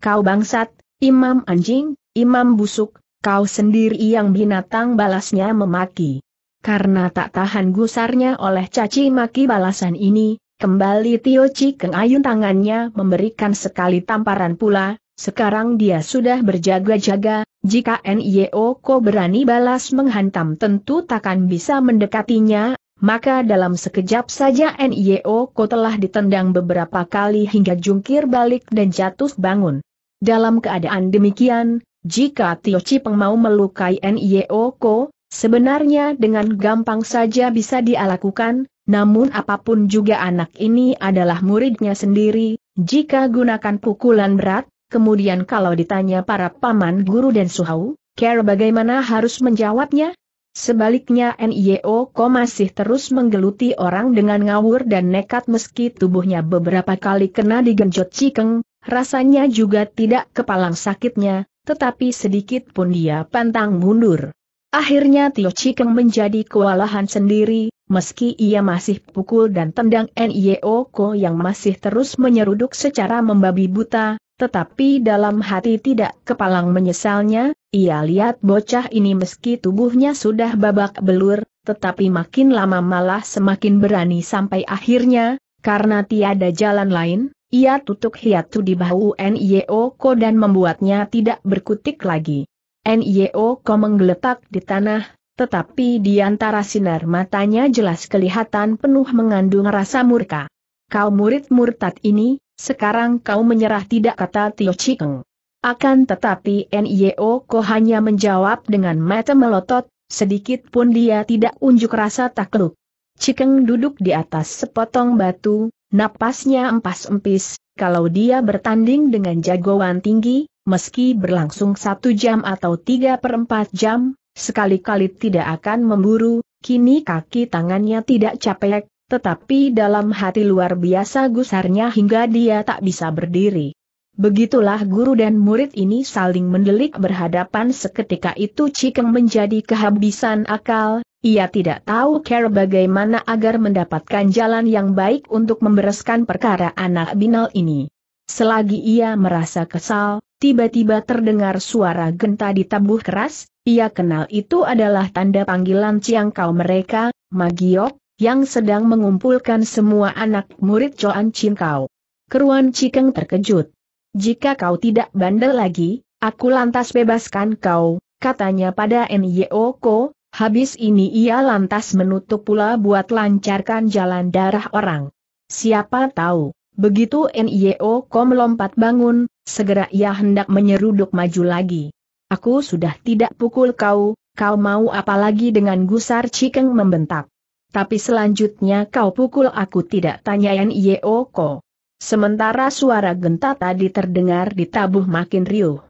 Kau bangsat, imam anjing, imam busuk, kau sendiri yang binatang balasnya memaki. Karena tak tahan gusarnya oleh caci maki balasan ini, kembali Tio Chi Keng Ayun tangannya memberikan sekali tamparan pula, sekarang dia sudah berjaga-jaga, jika Nio Ko berani balas menghantam tentu takkan bisa mendekatinya, maka dalam sekejap saja Nio Ko telah ditendang beberapa kali hingga jungkir balik dan jatuh bangun. Dalam keadaan demikian, jika Tio Chipeng mau melukai Nio Ko, Sebenarnya dengan gampang saja bisa dialakukan, namun apapun juga anak ini adalah muridnya sendiri, jika gunakan pukulan berat, kemudian kalau ditanya para paman guru dan suhau, care bagaimana harus menjawabnya? Sebaliknya NIO Ko masih terus menggeluti orang dengan ngawur dan nekat meski tubuhnya beberapa kali kena digenjot cikeng, rasanya juga tidak kepalang sakitnya, tetapi sedikit pun dia pantang mundur. Akhirnya Tio Chikeng menjadi kewalahan sendiri, meski ia masih pukul dan tendang N.I.O. Ko yang masih terus menyeruduk secara membabi buta, tetapi dalam hati tidak kepalang menyesalnya, ia lihat bocah ini meski tubuhnya sudah babak belur, tetapi makin lama malah semakin berani sampai akhirnya, karena tiada jalan lain, ia tutup hiatu di bahu N.I.O. Ko dan membuatnya tidak berkutik lagi. NIO Ko menggeletak di tanah, tetapi di antara sinar matanya jelas kelihatan penuh mengandung rasa murka. Kau murid murtad ini, sekarang kau menyerah tidak kata Tio Chikeng. Akan tetapi NIO Ko hanya menjawab dengan mata melotot, sedikit pun dia tidak unjuk rasa takluk. Cikeng duduk di atas sepotong batu, napasnya empas-empis, kalau dia bertanding dengan jagoan tinggi, meski berlangsung satu jam atau tiga perempat jam, sekali-kali tidak akan memburu, kini kaki tangannya tidak capek, tetapi dalam hati luar biasa gusarnya hingga dia tak bisa berdiri. Begitulah guru dan murid ini saling mendelik berhadapan seketika itu Cikeng menjadi kehabisan akal, ia tidak tahu care bagaimana agar mendapatkan jalan yang baik untuk membereskan perkara anak binal ini. Selagi ia merasa kesal, tiba-tiba terdengar suara genta ditabuh keras, ia kenal itu adalah tanda panggilan Ciangkau mereka, Magiok, yang sedang mengumpulkan semua anak murid Coan Kau. Keruan Cikeng terkejut. Jika kau tidak bandel lagi, aku lantas bebaskan kau, katanya pada Nyeoko, habis ini ia lantas menutup pula buat lancarkan jalan darah orang. Siapa tahu, Begitu NIO Ko melompat bangun, segera ia hendak menyeruduk maju lagi. Aku sudah tidak pukul kau, kau mau apa lagi dengan gusar Cikeng membentak. Tapi selanjutnya kau pukul aku tidak tanya NIO Ko. Sementara suara genta tadi terdengar di tabuh makin riuh.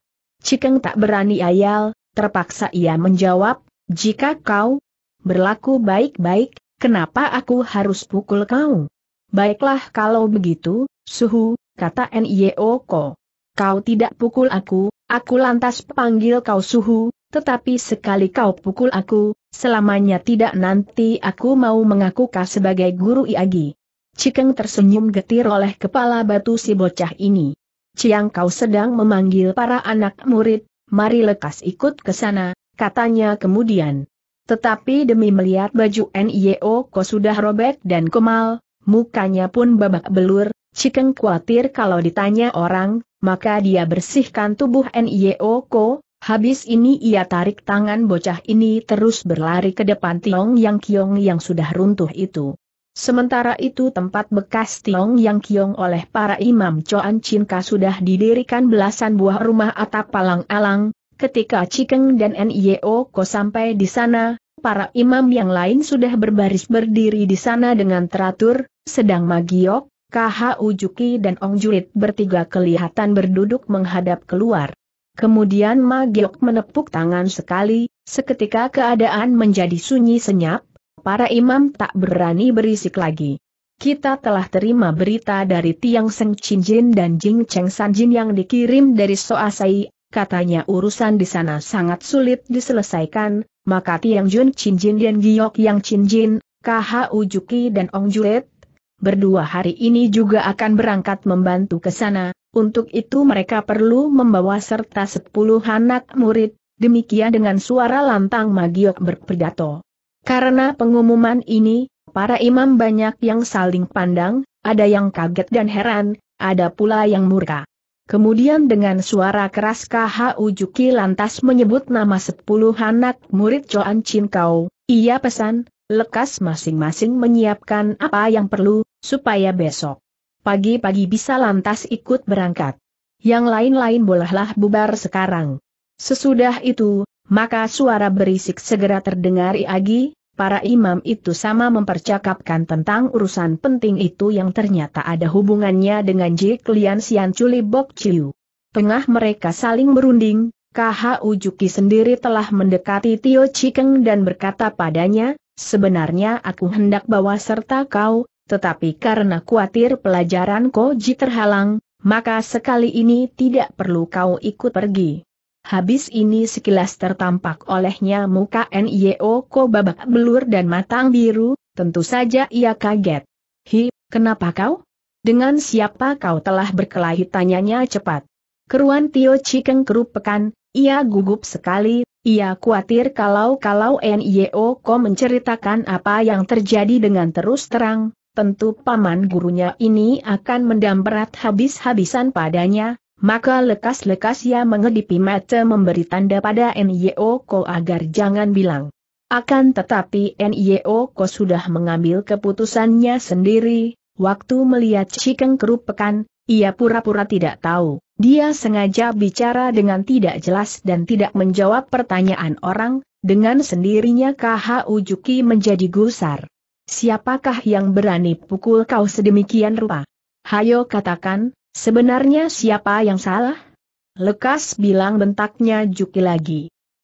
Cikeng tak berani ayal, terpaksa ia menjawab, jika kau berlaku baik-baik, kenapa aku harus pukul kau? Baiklah kalau begitu, Suhu, kata Ko. Kau tidak pukul aku, aku lantas panggil kau Suhu, tetapi sekali kau pukul aku, selamanya tidak nanti aku mau mengaku kau sebagai guru Iagi. Cikeng tersenyum getir oleh kepala batu si bocah ini. Ciang kau sedang memanggil para anak murid, mari lekas ikut ke sana, katanya kemudian. Tetapi demi melihat baju NIO ko sudah robek dan kemal, Mukanya pun babak belur, Cikeng khawatir kalau ditanya orang, maka dia bersihkan tubuh N.I.O. Ko, habis ini ia tarik tangan bocah ini terus berlari ke depan Tiong Yang Kiong yang sudah runtuh itu. Sementara itu tempat bekas Tiong Yang Kiong oleh para imam Choan Cinka sudah didirikan belasan buah rumah atap palang-alang, Ketika Cikeng dan N.I.O. Ko sampai di sana, para imam yang lain sudah berbaris berdiri di sana dengan teratur, sedang Magiok, KH Ujuki dan Ong Julit bertiga kelihatan berduduk menghadap keluar. Kemudian Magiok menepuk tangan sekali, seketika keadaan menjadi sunyi senyap, para imam tak berani berisik lagi. Kita telah terima berita dari Tiang Seng Jin dan Jing Cheng Sanjin yang dikirim dari Soasai, katanya urusan di sana sangat sulit diselesaikan, maka Tiang Jun Jin dan Giok Yang Jin, KH Ujuki dan Ong berdua hari ini juga akan berangkat membantu ke sana, untuk itu mereka perlu membawa serta sepuluh anak murid, demikian dengan suara lantang Magiok berpidato. Karena pengumuman ini, para imam banyak yang saling pandang, ada yang kaget dan heran, ada pula yang murka. Kemudian dengan suara keras KH Ujuki lantas menyebut nama sepuluh anak murid Choan Chin Kau, ia pesan, lekas masing-masing menyiapkan apa yang perlu, supaya besok pagi-pagi bisa lantas ikut berangkat. Yang lain-lain bolehlah bubar sekarang. Sesudah itu, maka suara berisik segera terdengar Iagi, para imam itu sama mempercakapkan tentang urusan penting itu yang ternyata ada hubungannya dengan Jik Lian Sian Chuli Bok Chiu. Tengah mereka saling berunding, KH Ujuki sendiri telah mendekati Tio Chikeng dan berkata padanya, Sebenarnya aku hendak bawa serta kau, tetapi karena khawatir pelajaran Koji terhalang, maka sekali ini tidak perlu kau ikut pergi. Habis ini sekilas tertampak olehnya muka N.Y.O. Ko babak belur dan matang biru, tentu saja ia kaget. Hi, kenapa kau? Dengan siapa kau telah berkelahi tanyanya cepat. Keruan Tio Cikeng kerupekan, ia gugup sekali, ia khawatir kalau-kalau Ko menceritakan apa yang terjadi dengan terus terang, tentu paman gurunya ini akan mendamperat habis-habisan padanya, maka lekas-lekas ia mengedipi mata memberi tanda pada Nio Ko agar jangan bilang. Akan tetapi Nio Ko sudah mengambil keputusannya sendiri, waktu melihat Cikeng Kerup ia pura-pura tidak tahu. Dia sengaja bicara dengan tidak jelas dan tidak menjawab pertanyaan orang, dengan sendirinya KH Ujuki menjadi gusar. Siapakah yang berani pukul kau sedemikian rupa? Hayo katakan, sebenarnya siapa yang salah? Lekas bilang bentaknya Juki lagi.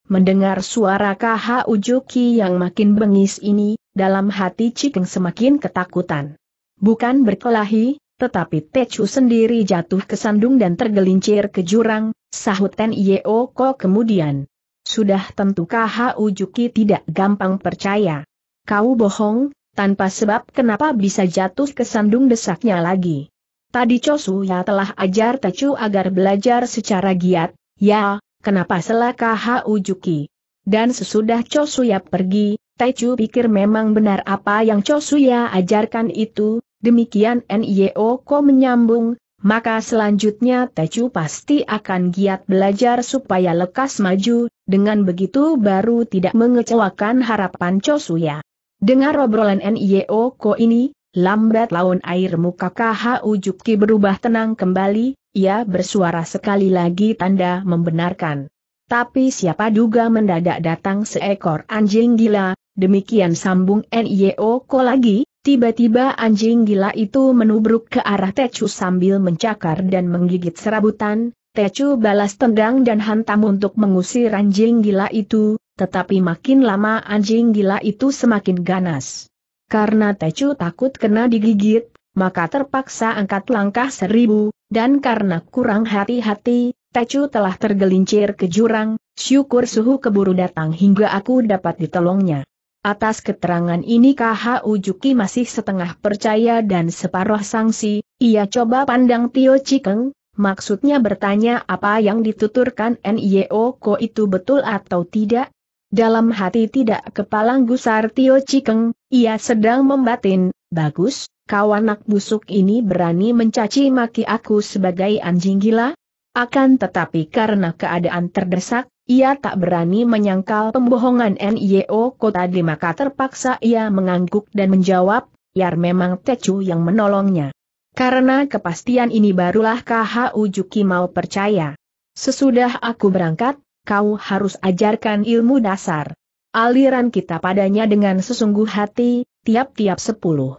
Mendengar suara KH Ujuki yang makin bengis ini, dalam hati Cikeng semakin ketakutan. Bukan berkelahi, tetapi Techu sendiri jatuh ke sandung dan tergelincir ke jurang, sahut Ten Ko kemudian. Sudah tentu KHU Ujuki tidak gampang percaya. Kau bohong, tanpa sebab kenapa bisa jatuh ke sandung desaknya lagi. Tadi Chosu ya telah ajar Techu agar belajar secara giat, ya, kenapa selah KHU Ujuki? Dan sesudah Chosu Chosuya pergi, Techu pikir memang benar apa yang Chosu ya ajarkan itu, Demikian NIO Ko menyambung, maka selanjutnya Tecu pasti akan giat belajar supaya lekas maju, dengan begitu baru tidak mengecewakan harapan Chosuya. Dengar obrolan NIO Ko ini, lambat laun air muka KH Ujuki berubah tenang kembali, ia bersuara sekali lagi tanda membenarkan. Tapi siapa duga mendadak datang seekor anjing gila, demikian sambung NIO Ko lagi, Tiba-tiba anjing gila itu menubruk ke arah Techu sambil mencakar dan menggigit serabutan, Techu balas tendang dan hantam untuk mengusir anjing gila itu, tetapi makin lama anjing gila itu semakin ganas. Karena Techu takut kena digigit, maka terpaksa angkat langkah seribu, dan karena kurang hati-hati, Techu telah tergelincir ke jurang, syukur suhu keburu datang hingga aku dapat ditolongnya. Atas keterangan ini KHU Ujuki masih setengah percaya dan separuh sangsi, ia coba pandang Tio Cikeng, maksudnya bertanya apa yang dituturkan NIO Ko itu betul atau tidak? Dalam hati tidak kepalang gusar Tio Cikeng, ia sedang membatin, bagus, kau anak busuk ini berani mencaci maki aku sebagai anjing gila? Akan tetapi karena keadaan terdesak, ia tak berani menyangkal pembohongan NIO kota di maka terpaksa ia mengangguk dan menjawab, Yar memang Tecu yang menolongnya. Karena kepastian ini barulah KHU Juki mau percaya. Sesudah aku berangkat, kau harus ajarkan ilmu dasar. Aliran kita padanya dengan sesungguh hati, tiap-tiap sepuluh.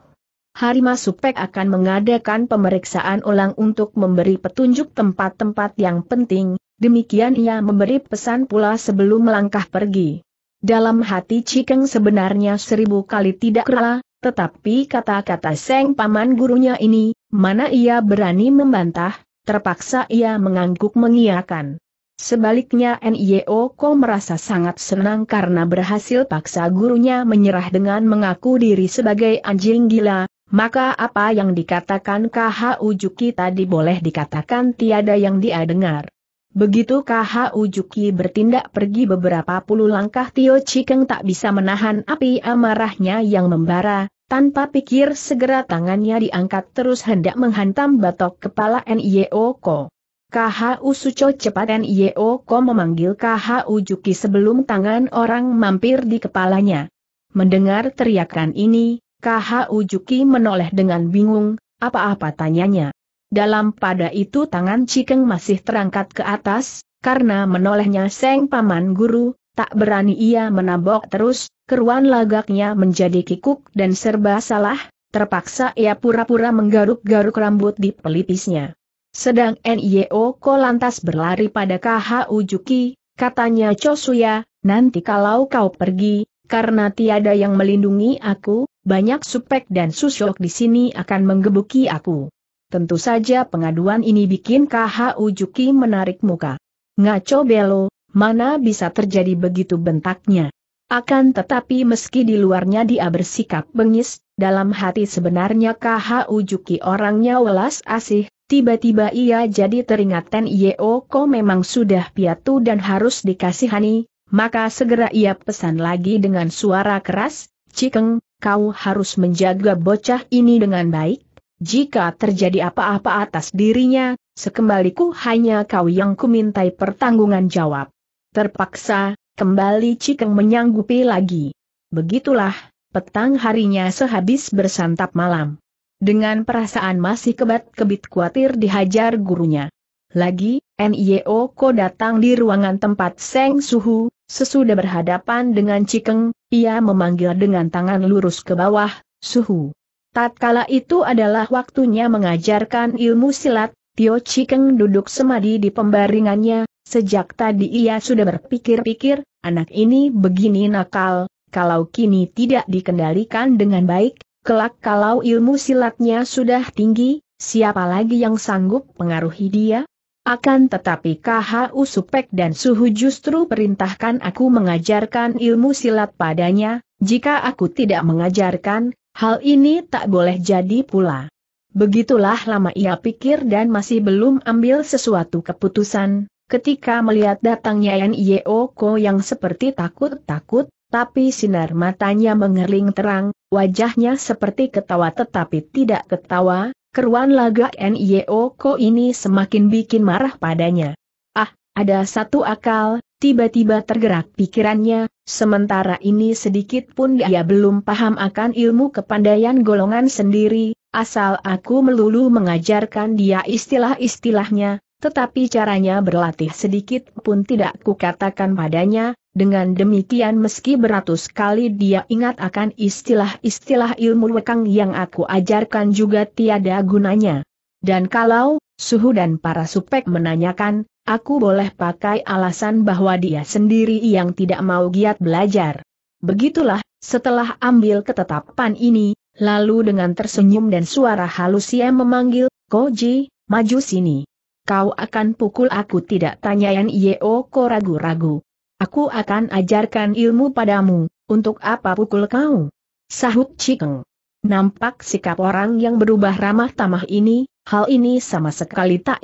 Hari Masupek akan mengadakan pemeriksaan ulang untuk memberi petunjuk tempat-tempat yang penting, Demikian ia memberi pesan pula sebelum melangkah pergi. Dalam hati Cikeng sebenarnya seribu kali tidak rela, tetapi kata-kata Seng Paman gurunya ini, mana ia berani membantah, terpaksa ia mengangguk mengiakan. Sebaliknya NIO Ko merasa sangat senang karena berhasil paksa gurunya menyerah dengan mengaku diri sebagai anjing gila, maka apa yang dikatakan KH Juki tadi boleh dikatakan tiada yang dia dengar. Begitu K.H. Ujuki bertindak pergi beberapa puluh langkah Tio Cikeng tak bisa menahan api amarahnya yang membara, tanpa pikir segera tangannya diangkat terus hendak menghantam batok kepala NIO Ko. KH Suco cepat NIO Ko memanggil K.H. Ujuki sebelum tangan orang mampir di kepalanya. Mendengar teriakan ini, K.H. Ujuki menoleh dengan bingung, apa-apa tanyanya. Dalam pada itu tangan Cikeng masih terangkat ke atas, karena menolehnya Seng Paman Guru, tak berani ia menabok terus, keruan lagaknya menjadi kikuk dan serba salah, terpaksa ia pura-pura menggaruk-garuk rambut di pelipisnya. Sedang NIO Ko lantas berlari pada KH Ujuki, katanya Chosuya, nanti kalau kau pergi, karena tiada yang melindungi aku, banyak supek dan susyok di sini akan menggebuki aku. Tentu saja pengaduan ini bikin KH Ujuki menarik muka. Ngaco belo, mana bisa terjadi begitu bentaknya. Akan tetapi meski di luarnya dia bersikap bengis, dalam hati sebenarnya KH Ujuki orangnya welas asih, tiba-tiba ia jadi teringat Ten Yeoko memang sudah piatu dan harus dikasihani, maka segera ia pesan lagi dengan suara keras, Cikeng, kau harus menjaga bocah ini dengan baik, jika terjadi apa-apa atas dirinya, sekembaliku hanya kau yang kumintai pertanggungan jawab. Terpaksa, kembali Cikeng menyanggupi lagi. Begitulah, petang harinya sehabis bersantap malam. Dengan perasaan masih kebat-kebit khawatir dihajar gurunya. Lagi, NIO Ko datang di ruangan tempat Seng Suhu, sesudah berhadapan dengan Cikeng, ia memanggil dengan tangan lurus ke bawah, Suhu. Tatkala itu adalah waktunya mengajarkan ilmu silat, Tio Chikeng duduk semadi di pembaringannya, sejak tadi ia sudah berpikir-pikir, anak ini begini nakal, kalau kini tidak dikendalikan dengan baik, kelak kalau ilmu silatnya sudah tinggi, siapa lagi yang sanggup pengaruhi dia? Akan tetapi KHU Supek dan Suhu justru perintahkan aku mengajarkan ilmu silat padanya, jika aku tidak mengajarkan, Hal ini tak boleh jadi pula. Begitulah lama ia pikir dan masih belum ambil sesuatu keputusan, ketika melihat datangnya N.I.O. Ko yang seperti takut-takut, tapi sinar matanya mengerling terang, wajahnya seperti ketawa tetapi tidak ketawa, keruan lagak N.I.O. Ko ini semakin bikin marah padanya. Ah, ada satu akal, tiba-tiba tergerak pikirannya, sementara ini sedikit pun dia belum paham akan ilmu kepandaian golongan sendiri, asal aku melulu mengajarkan dia istilah-istilahnya, tetapi caranya berlatih sedikit pun tidak kukatakan padanya, dengan demikian meski beratus kali dia ingat akan istilah-istilah ilmu wekang yang aku ajarkan juga tiada gunanya. Dan kalau, suhu dan para supek menanyakan, aku boleh pakai alasan bahwa dia sendiri yang tidak mau giat belajar. Begitulah, setelah ambil ketetapan ini, lalu dengan tersenyum dan suara halus ia memanggil, Koji, maju sini. Kau akan pukul aku tidak Yeo ko ragu-ragu. Aku akan ajarkan ilmu padamu, untuk apa pukul kau? Sahut Cikeng. Nampak sikap orang yang berubah ramah tamah ini, hal ini sama sekali tak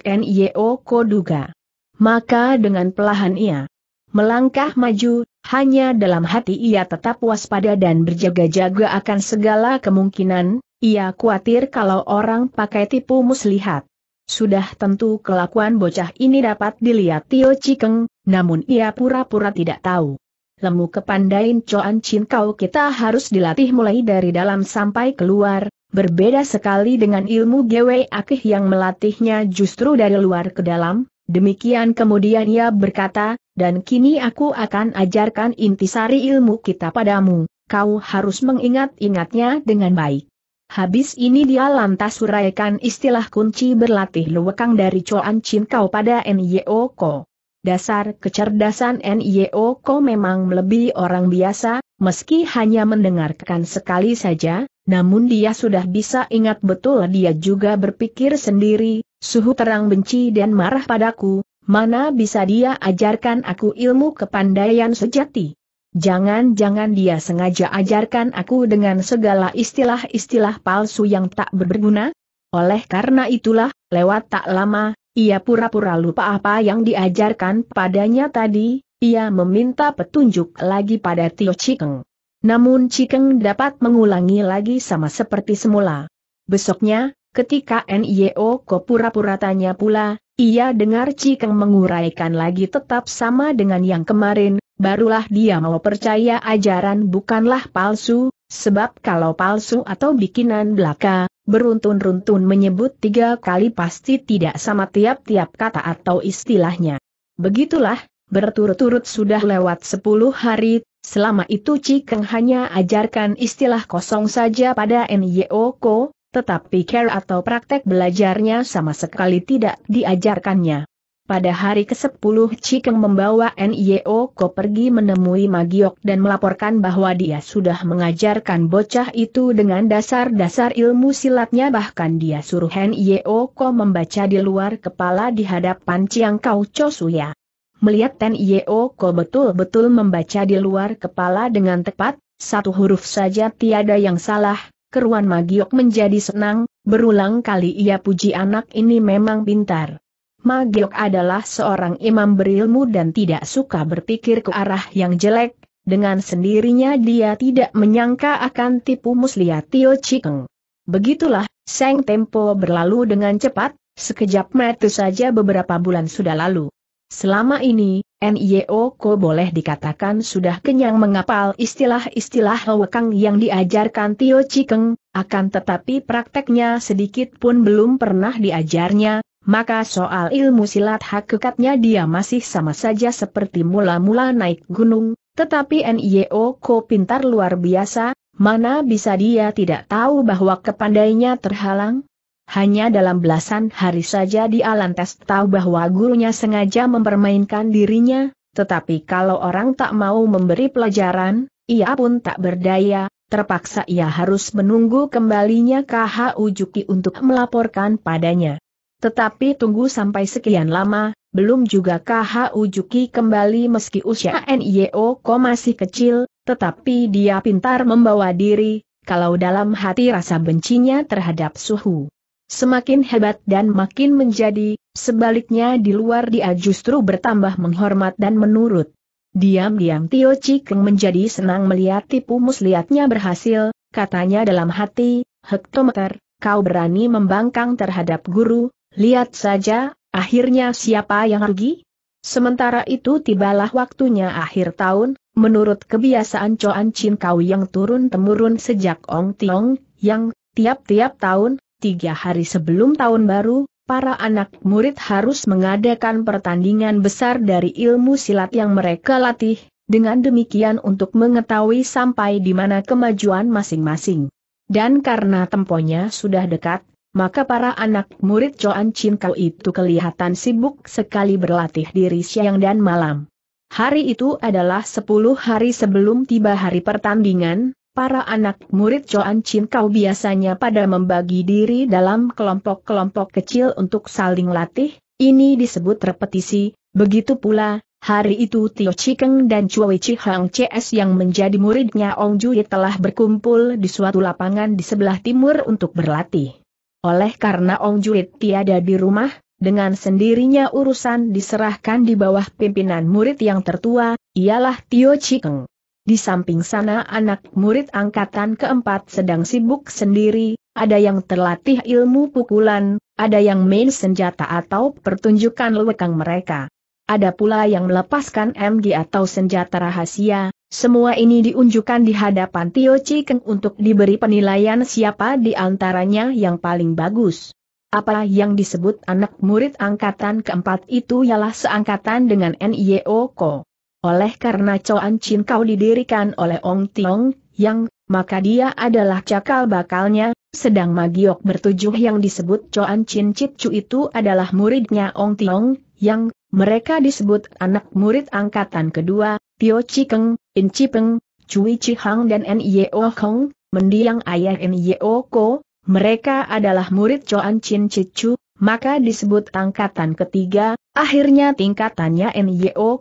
ko duga. Maka dengan pelahan ia melangkah maju, hanya dalam hati ia tetap waspada dan berjaga-jaga akan segala kemungkinan, ia khawatir kalau orang pakai tipu muslihat. Sudah tentu kelakuan bocah ini dapat dilihat Tio Cikeng, namun ia pura-pura tidak tahu. Lemu kepandain Coan Chin kau kita harus dilatih mulai dari dalam sampai keluar, berbeda sekali dengan ilmu Gwe Akih yang melatihnya justru dari luar ke dalam, Demikian kemudian ia berkata, dan kini aku akan ajarkan intisari ilmu kita padamu, kau harus mengingat-ingatnya dengan baik. Habis ini dia lantas uraikan istilah kunci berlatih luwekang dari Coan Chin Kau pada N.Y.O. Ko. Dasar kecerdasan N.Y.O. Ko memang melebihi orang biasa, Meski hanya mendengarkan sekali saja, namun dia sudah bisa ingat betul dia juga berpikir sendiri, suhu terang benci dan marah padaku, mana bisa dia ajarkan aku ilmu kepandaian sejati. Jangan-jangan dia sengaja ajarkan aku dengan segala istilah-istilah palsu yang tak berguna? Oleh karena itulah, lewat tak lama, ia pura-pura lupa apa yang diajarkan padanya tadi, ia meminta petunjuk lagi pada Tio Cikeng. Namun Cikeng dapat mengulangi lagi sama seperti semula. Besoknya, ketika NIO Ko pura-pura tanya pula, ia dengar Cikeng menguraikan lagi tetap sama dengan yang kemarin, barulah dia mau percaya ajaran bukanlah palsu, sebab kalau palsu atau bikinan belaka, beruntun-runtun menyebut tiga kali pasti tidak sama tiap-tiap kata atau istilahnya. Begitulah, Berturut-turut sudah lewat sepuluh hari, selama itu Cikeng hanya ajarkan istilah kosong saja pada Nyoko, tetapi care atau praktek belajarnya sama sekali tidak diajarkannya. Pada hari ke-10 Cikeng membawa Nyoko pergi menemui Magiok dan melaporkan bahwa dia sudah mengajarkan bocah itu dengan dasar-dasar ilmu silatnya bahkan dia suruh Nyoko membaca di luar kepala di hadapan Chiang Kau Chosuya. Melihat Ten Yeo Ko betul-betul membaca di luar kepala dengan tepat, satu huruf saja tiada yang salah, keruan Magiok menjadi senang, berulang kali ia puji anak ini memang pintar. Magiok adalah seorang imam berilmu dan tidak suka berpikir ke arah yang jelek, dengan sendirinya dia tidak menyangka akan tipu muslihat Tio Chikeng. Begitulah, Seng Tempo berlalu dengan cepat, sekejap mata saja beberapa bulan sudah lalu. Selama ini, NIO Ko boleh dikatakan sudah kenyang mengapal istilah-istilah Hwekang yang diajarkan Tio Cikeng, akan tetapi prakteknya sedikit pun belum pernah diajarnya, maka soal ilmu silat hakikatnya dia masih sama saja seperti mula-mula naik gunung, tetapi NIO Ko pintar luar biasa, mana bisa dia tidak tahu bahwa kepandainya terhalang? Hanya dalam belasan hari saja di Alantes tahu bahwa gurunya sengaja mempermainkan dirinya, tetapi kalau orang tak mau memberi pelajaran, ia pun tak berdaya, terpaksa ia harus menunggu kembalinya KH Ujuki untuk melaporkan padanya. Tetapi tunggu sampai sekian lama, belum juga KH Ujuki kembali meski usia NIO masih kecil, tetapi dia pintar membawa diri, kalau dalam hati rasa bencinya terhadap suhu semakin hebat dan makin menjadi, sebaliknya di luar dia justru bertambah menghormat dan menurut. Diam-diam Tio Cikeng menjadi senang melihat tipu muslihatnya berhasil, katanya dalam hati, hektometer, kau berani membangkang terhadap guru, lihat saja, akhirnya siapa yang rugi? Sementara itu tibalah waktunya akhir tahun, menurut kebiasaan Coan Chin Kau yang turun-temurun sejak Ong Tiong, yang tiap-tiap tahun, tiga hari sebelum tahun baru, para anak murid harus mengadakan pertandingan besar dari ilmu silat yang mereka latih, dengan demikian untuk mengetahui sampai di mana kemajuan masing-masing. Dan karena temponya sudah dekat, maka para anak murid Joan Kau itu kelihatan sibuk sekali berlatih diri siang dan malam. Hari itu adalah 10 hari sebelum tiba hari pertandingan, Para anak murid Joan Chin kau biasanya pada membagi diri dalam kelompok-kelompok kecil untuk saling latih, ini disebut repetisi, begitu pula, hari itu Tio Chikeng dan Chua Chi Hang CS yang menjadi muridnya Ong Jui telah berkumpul di suatu lapangan di sebelah timur untuk berlatih. Oleh karena Ong Jui tiada di rumah, dengan sendirinya urusan diserahkan di bawah pimpinan murid yang tertua, ialah Tio Chikeng. Di samping sana anak murid angkatan keempat sedang sibuk sendiri, ada yang terlatih ilmu pukulan, ada yang main senjata atau pertunjukan lewekang mereka. Ada pula yang melepaskan MG atau senjata rahasia, semua ini diunjukkan di hadapan Tio Cikeng untuk diberi penilaian siapa di antaranya yang paling bagus. Apa yang disebut anak murid angkatan keempat itu ialah seangkatan dengan NIO Ko. Oleh karena Coan Chin Kau didirikan oleh Ong Tiong Yang, maka dia adalah cakal bakalnya, sedang Magiok bertujuh yang disebut Coan Chin Chit Chu itu adalah muridnya Ong Tiong Yang, mereka disebut anak murid angkatan kedua, Tio Chikeng, In Chipeng, Cui Chihang dan Nyeo Hong, mendiang ayah Nyeo Ko, mereka adalah murid Coan Chin Chu, maka disebut angkatan ketiga, akhirnya tingkatannya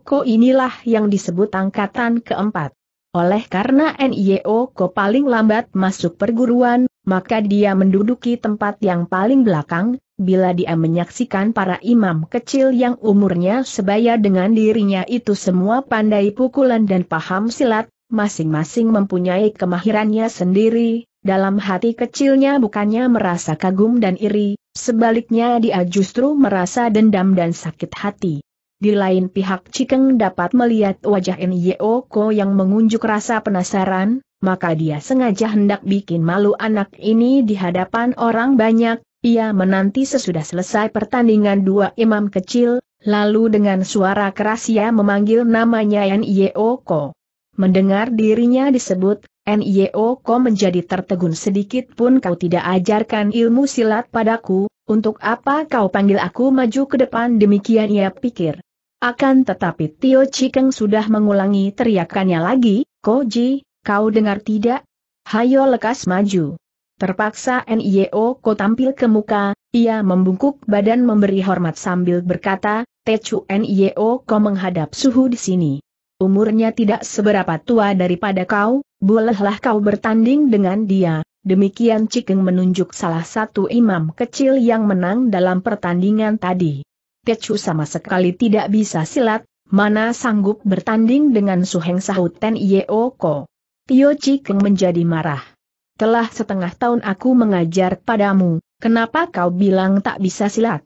Ko inilah yang disebut angkatan keempat. Oleh karena Ko paling lambat masuk perguruan, maka dia menduduki tempat yang paling belakang, bila dia menyaksikan para imam kecil yang umurnya sebaya dengan dirinya itu semua pandai pukulan dan paham silat, masing-masing mempunyai kemahirannya sendiri, dalam hati kecilnya bukannya merasa kagum dan iri, sebaliknya dia justru merasa dendam dan sakit hati. Di lain pihak Cikeng dapat melihat wajah Nyo yang mengunjuk rasa penasaran, maka dia sengaja hendak bikin malu anak ini di hadapan orang banyak, ia menanti sesudah selesai pertandingan dua imam kecil, lalu dengan suara keras ia memanggil namanya Nyo Ko. Mendengar dirinya disebut, NIO-ko e menjadi tertegun sedikit pun kau tidak ajarkan ilmu silat padaku, untuk apa kau panggil aku maju ke depan demikian ia pikir. Akan tetapi Tio Cikeng sudah mengulangi teriakannya lagi, Koji, kau dengar tidak? Hayo lekas maju. Terpaksa NIO e Ko tampil ke muka, ia membungkuk badan memberi hormat sambil berkata, Tecu NIO e Ko menghadap suhu di sini umurnya tidak seberapa tua daripada kau, bolehlah kau bertanding dengan dia. Demikian Cikeng menunjuk salah satu imam kecil yang menang dalam pertandingan tadi. Tecu sama sekali tidak bisa silat, mana sanggup bertanding dengan Suheng Sahut Ten Yeoko. Tio Cikeng menjadi marah. Telah setengah tahun aku mengajar padamu, kenapa kau bilang tak bisa silat?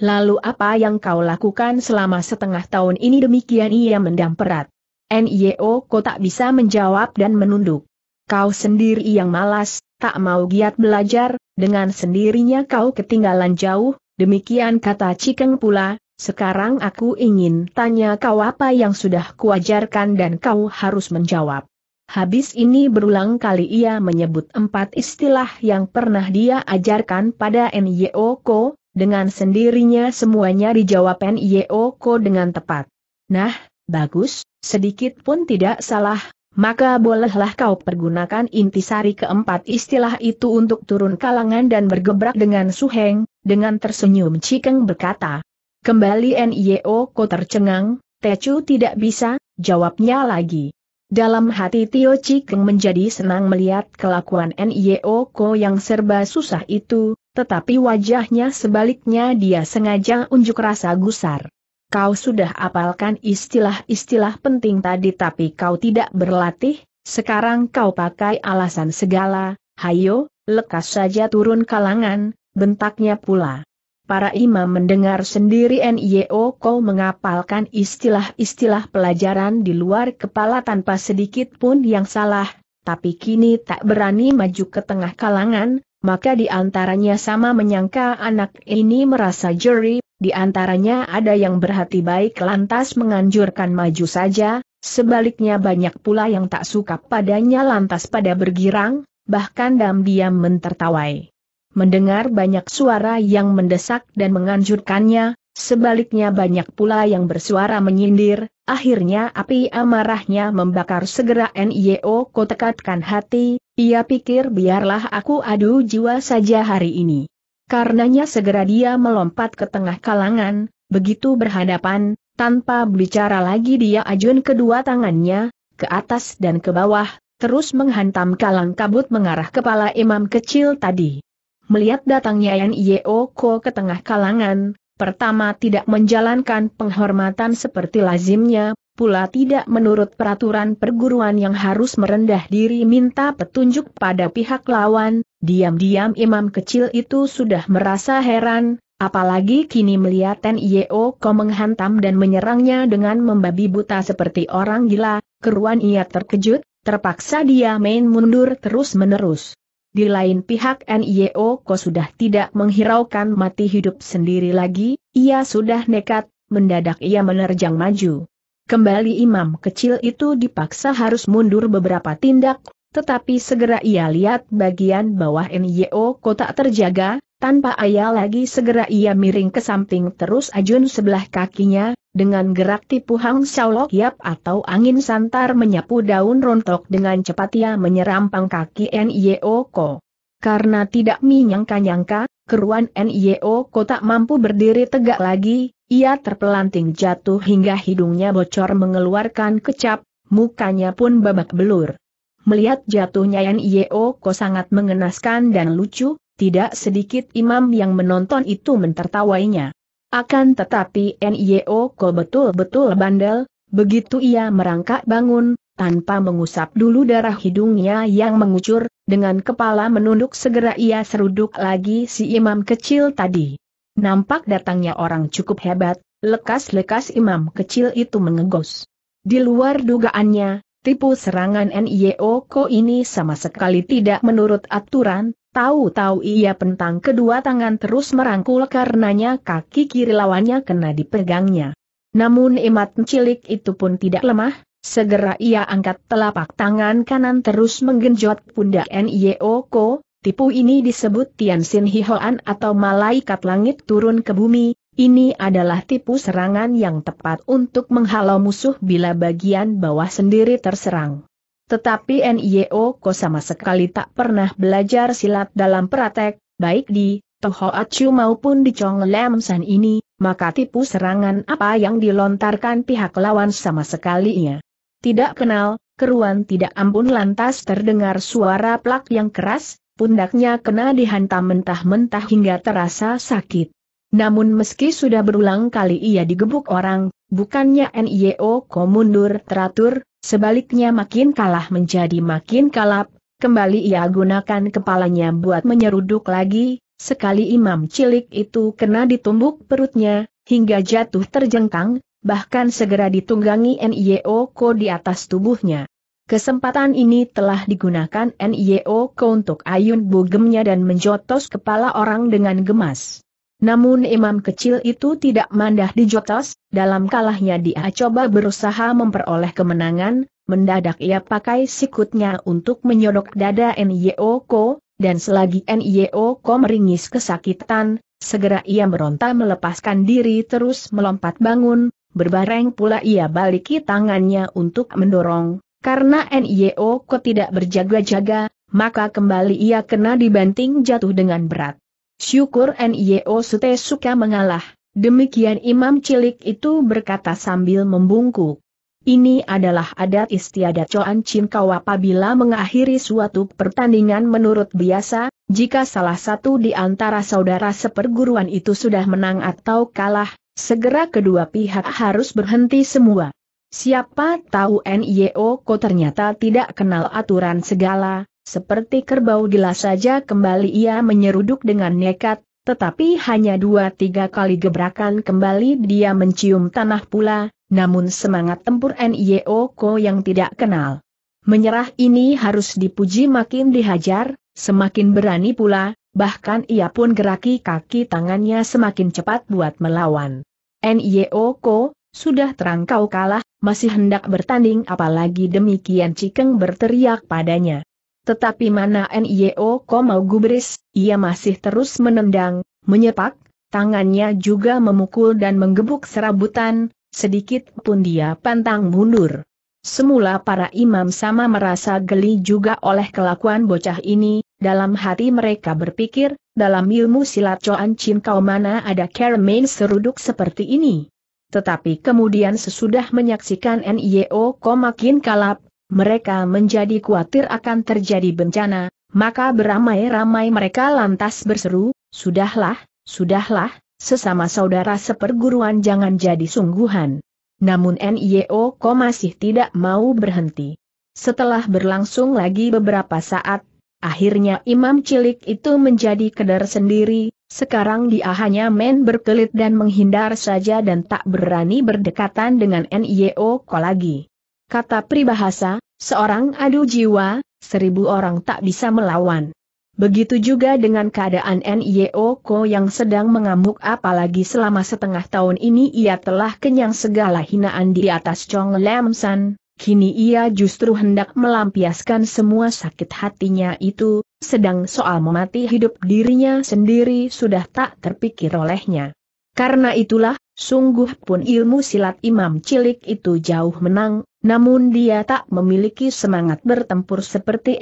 Lalu apa yang kau lakukan selama setengah tahun ini demikian ia mendam perat. NIO kau tak bisa menjawab dan menunduk. Kau sendiri yang malas, tak mau giat belajar, dengan sendirinya kau ketinggalan jauh, demikian kata Cikeng pula, sekarang aku ingin tanya kau apa yang sudah kuajarkan dan kau harus menjawab. Habis ini berulang kali ia menyebut empat istilah yang pernah dia ajarkan pada NYO Ko, dengan sendirinya semuanya dijawab Nyeoko dengan tepat. Nah, bagus, sedikit pun tidak salah, maka bolehlah kau pergunakan intisari keempat istilah itu untuk turun kalangan dan bergebrak dengan suheng, dengan tersenyum Cikeng berkata. Kembali Nyeoko tercengang, Techu tidak bisa, jawabnya lagi. Dalam hati Tio Cikeng menjadi senang melihat kelakuan Nyeoko yang serba susah itu, tetapi wajahnya sebaliknya dia sengaja unjuk rasa gusar. Kau sudah apalkan istilah-istilah penting tadi tapi kau tidak berlatih, sekarang kau pakai alasan segala, hayo, lekas saja turun kalangan, bentaknya pula. Para imam mendengar sendiri NIO kau mengapalkan istilah-istilah pelajaran di luar kepala tanpa sedikit pun yang salah, tapi kini tak berani maju ke tengah kalangan, maka di antaranya sama menyangka anak ini merasa juri, di antaranya ada yang berhati baik lantas menganjurkan maju saja, sebaliknya banyak pula yang tak suka padanya lantas pada bergirang, bahkan diam-diam mentertawai. Mendengar banyak suara yang mendesak dan menganjurkannya, sebaliknya banyak pula yang bersuara menyindir, akhirnya api amarahnya membakar segera NIO kotekatkan hati, ia pikir biarlah aku adu jiwa saja hari ini. Karenanya segera dia melompat ke tengah kalangan, begitu berhadapan, tanpa bicara lagi dia ajun kedua tangannya, ke atas dan ke bawah, terus menghantam kalang kabut mengarah kepala imam kecil tadi. Melihat datangnya Yan Yeoko ke tengah kalangan, pertama tidak menjalankan penghormatan seperti lazimnya, pula tidak menurut peraturan perguruan yang harus merendah diri minta petunjuk pada pihak lawan, diam-diam imam kecil itu sudah merasa heran, apalagi kini melihat Ten Yeo Ko menghantam dan menyerangnya dengan membabi buta seperti orang gila, keruan ia terkejut, terpaksa dia main mundur terus-menerus. Di lain pihak NIO Ko sudah tidak menghiraukan mati hidup sendiri lagi, ia sudah nekat, mendadak ia menerjang maju. Kembali imam kecil itu dipaksa harus mundur beberapa tindak, tetapi segera ia lihat bagian bawah NYO kotak terjaga, tanpa ayah lagi segera ia miring ke samping terus ajun sebelah kakinya, dengan gerak tipu hang saulok yap atau angin santar menyapu daun rontok dengan cepat ia menyerampang kaki NYO ko. Karena tidak menyangka-nyangka, keruan NYO ko tak mampu berdiri tegak lagi, ia terpelanting jatuh hingga hidungnya bocor mengeluarkan kecap, mukanya pun babak belur. Melihat jatuhnya Yan ko sangat mengenaskan dan lucu, tidak sedikit imam yang menonton itu mentertawainya. Akan tetapi ko betul-betul bandel, begitu ia merangkak bangun, tanpa mengusap dulu darah hidungnya yang mengucur, dengan kepala menunduk segera ia seruduk lagi si imam kecil tadi. Nampak datangnya orang cukup hebat, lekas-lekas imam kecil itu mengegos. Di luar dugaannya, tipu serangan Nioko ini sama sekali tidak menurut aturan, tahu-tahu ia pentang kedua tangan terus merangkul karenanya kaki kiri lawannya kena dipegangnya. Namun imat cilik itu pun tidak lemah, segera ia angkat telapak tangan kanan terus menggenjot pundak Nioko. Tipu ini disebut Tian Xin Hihoan atau malaikat langit turun ke bumi, ini adalah tipu serangan yang tepat untuk menghalau musuh bila bagian bawah sendiri terserang. Tetapi NIO Ko sama sekali tak pernah belajar silat dalam praktek, baik di Toho Acu maupun di Chong Lam San ini, maka tipu serangan apa yang dilontarkan pihak lawan sama sekali ia tidak kenal, keruan tidak ampun lantas terdengar suara plak yang keras, pundaknya kena dihantam mentah-mentah hingga terasa sakit. Namun meski sudah berulang kali ia digebuk orang, bukannya NIO ko mundur teratur, sebaliknya makin kalah menjadi makin kalap, kembali ia gunakan kepalanya buat menyeruduk lagi, sekali imam cilik itu kena ditumbuk perutnya, hingga jatuh terjengkang, bahkan segera ditunggangi NIO ko di atas tubuhnya. Kesempatan ini telah digunakan NIO untuk ayun bugemnya dan menjotos kepala orang dengan gemas. Namun imam kecil itu tidak mandah dijotos, dalam kalahnya dia coba berusaha memperoleh kemenangan, mendadak ia pakai sikutnya untuk menyodok dada NIO Ko, dan selagi NIO Ko meringis kesakitan, segera ia meronta melepaskan diri terus melompat bangun, berbareng pula ia baliki tangannya untuk mendorong, karena NIO kok tidak berjaga-jaga, maka kembali ia kena dibanting jatuh dengan berat. Syukur NIO Sute suka mengalah, demikian imam cilik itu berkata sambil membungkuk. Ini adalah adat istiadat Coan Cinkau apabila mengakhiri suatu pertandingan menurut biasa, jika salah satu di antara saudara seperguruan itu sudah menang atau kalah, segera kedua pihak harus berhenti semua. Siapa tahu NIO Ko ternyata tidak kenal aturan segala, seperti kerbau gila saja kembali ia menyeruduk dengan nekat, tetapi hanya dua tiga kali gebrakan kembali dia mencium tanah pula, namun semangat tempur NIO Ko yang tidak kenal. Menyerah ini harus dipuji makin dihajar, semakin berani pula, bahkan ia pun geraki kaki tangannya semakin cepat buat melawan. NIO Ko, sudah terangkau kalah, masih hendak bertanding apalagi demikian Cikeng berteriak padanya. Tetapi mana NIO mau gubris, ia masih terus menendang, menyepak, tangannya juga memukul dan menggebuk serabutan, sedikit pun dia pantang mundur. Semula para imam sama merasa geli juga oleh kelakuan bocah ini, dalam hati mereka berpikir, dalam ilmu silat Coan Chin kau mana ada kermain seruduk seperti ini. Tetapi kemudian sesudah menyaksikan NIO makin kalap, mereka menjadi khawatir akan terjadi bencana, maka beramai-ramai mereka lantas berseru, Sudahlah, sudahlah, sesama saudara seperguruan jangan jadi sungguhan. Namun NIO masih tidak mau berhenti. Setelah berlangsung lagi beberapa saat, akhirnya imam cilik itu menjadi kedar sendiri, sekarang dia hanya men berkelit dan menghindar saja dan tak berani berdekatan dengan NIO Ko lagi. Kata pribahasa, seorang adu jiwa, seribu orang tak bisa melawan. Begitu juga dengan keadaan NIO Ko yang sedang mengamuk apalagi selama setengah tahun ini ia telah kenyang segala hinaan di atas Chong Lam San, kini ia justru hendak melampiaskan semua sakit hatinya itu, sedang soal memati hidup dirinya sendiri sudah tak terpikir olehnya. Karena itulah, sungguh pun ilmu silat imam cilik itu jauh menang, namun dia tak memiliki semangat bertempur seperti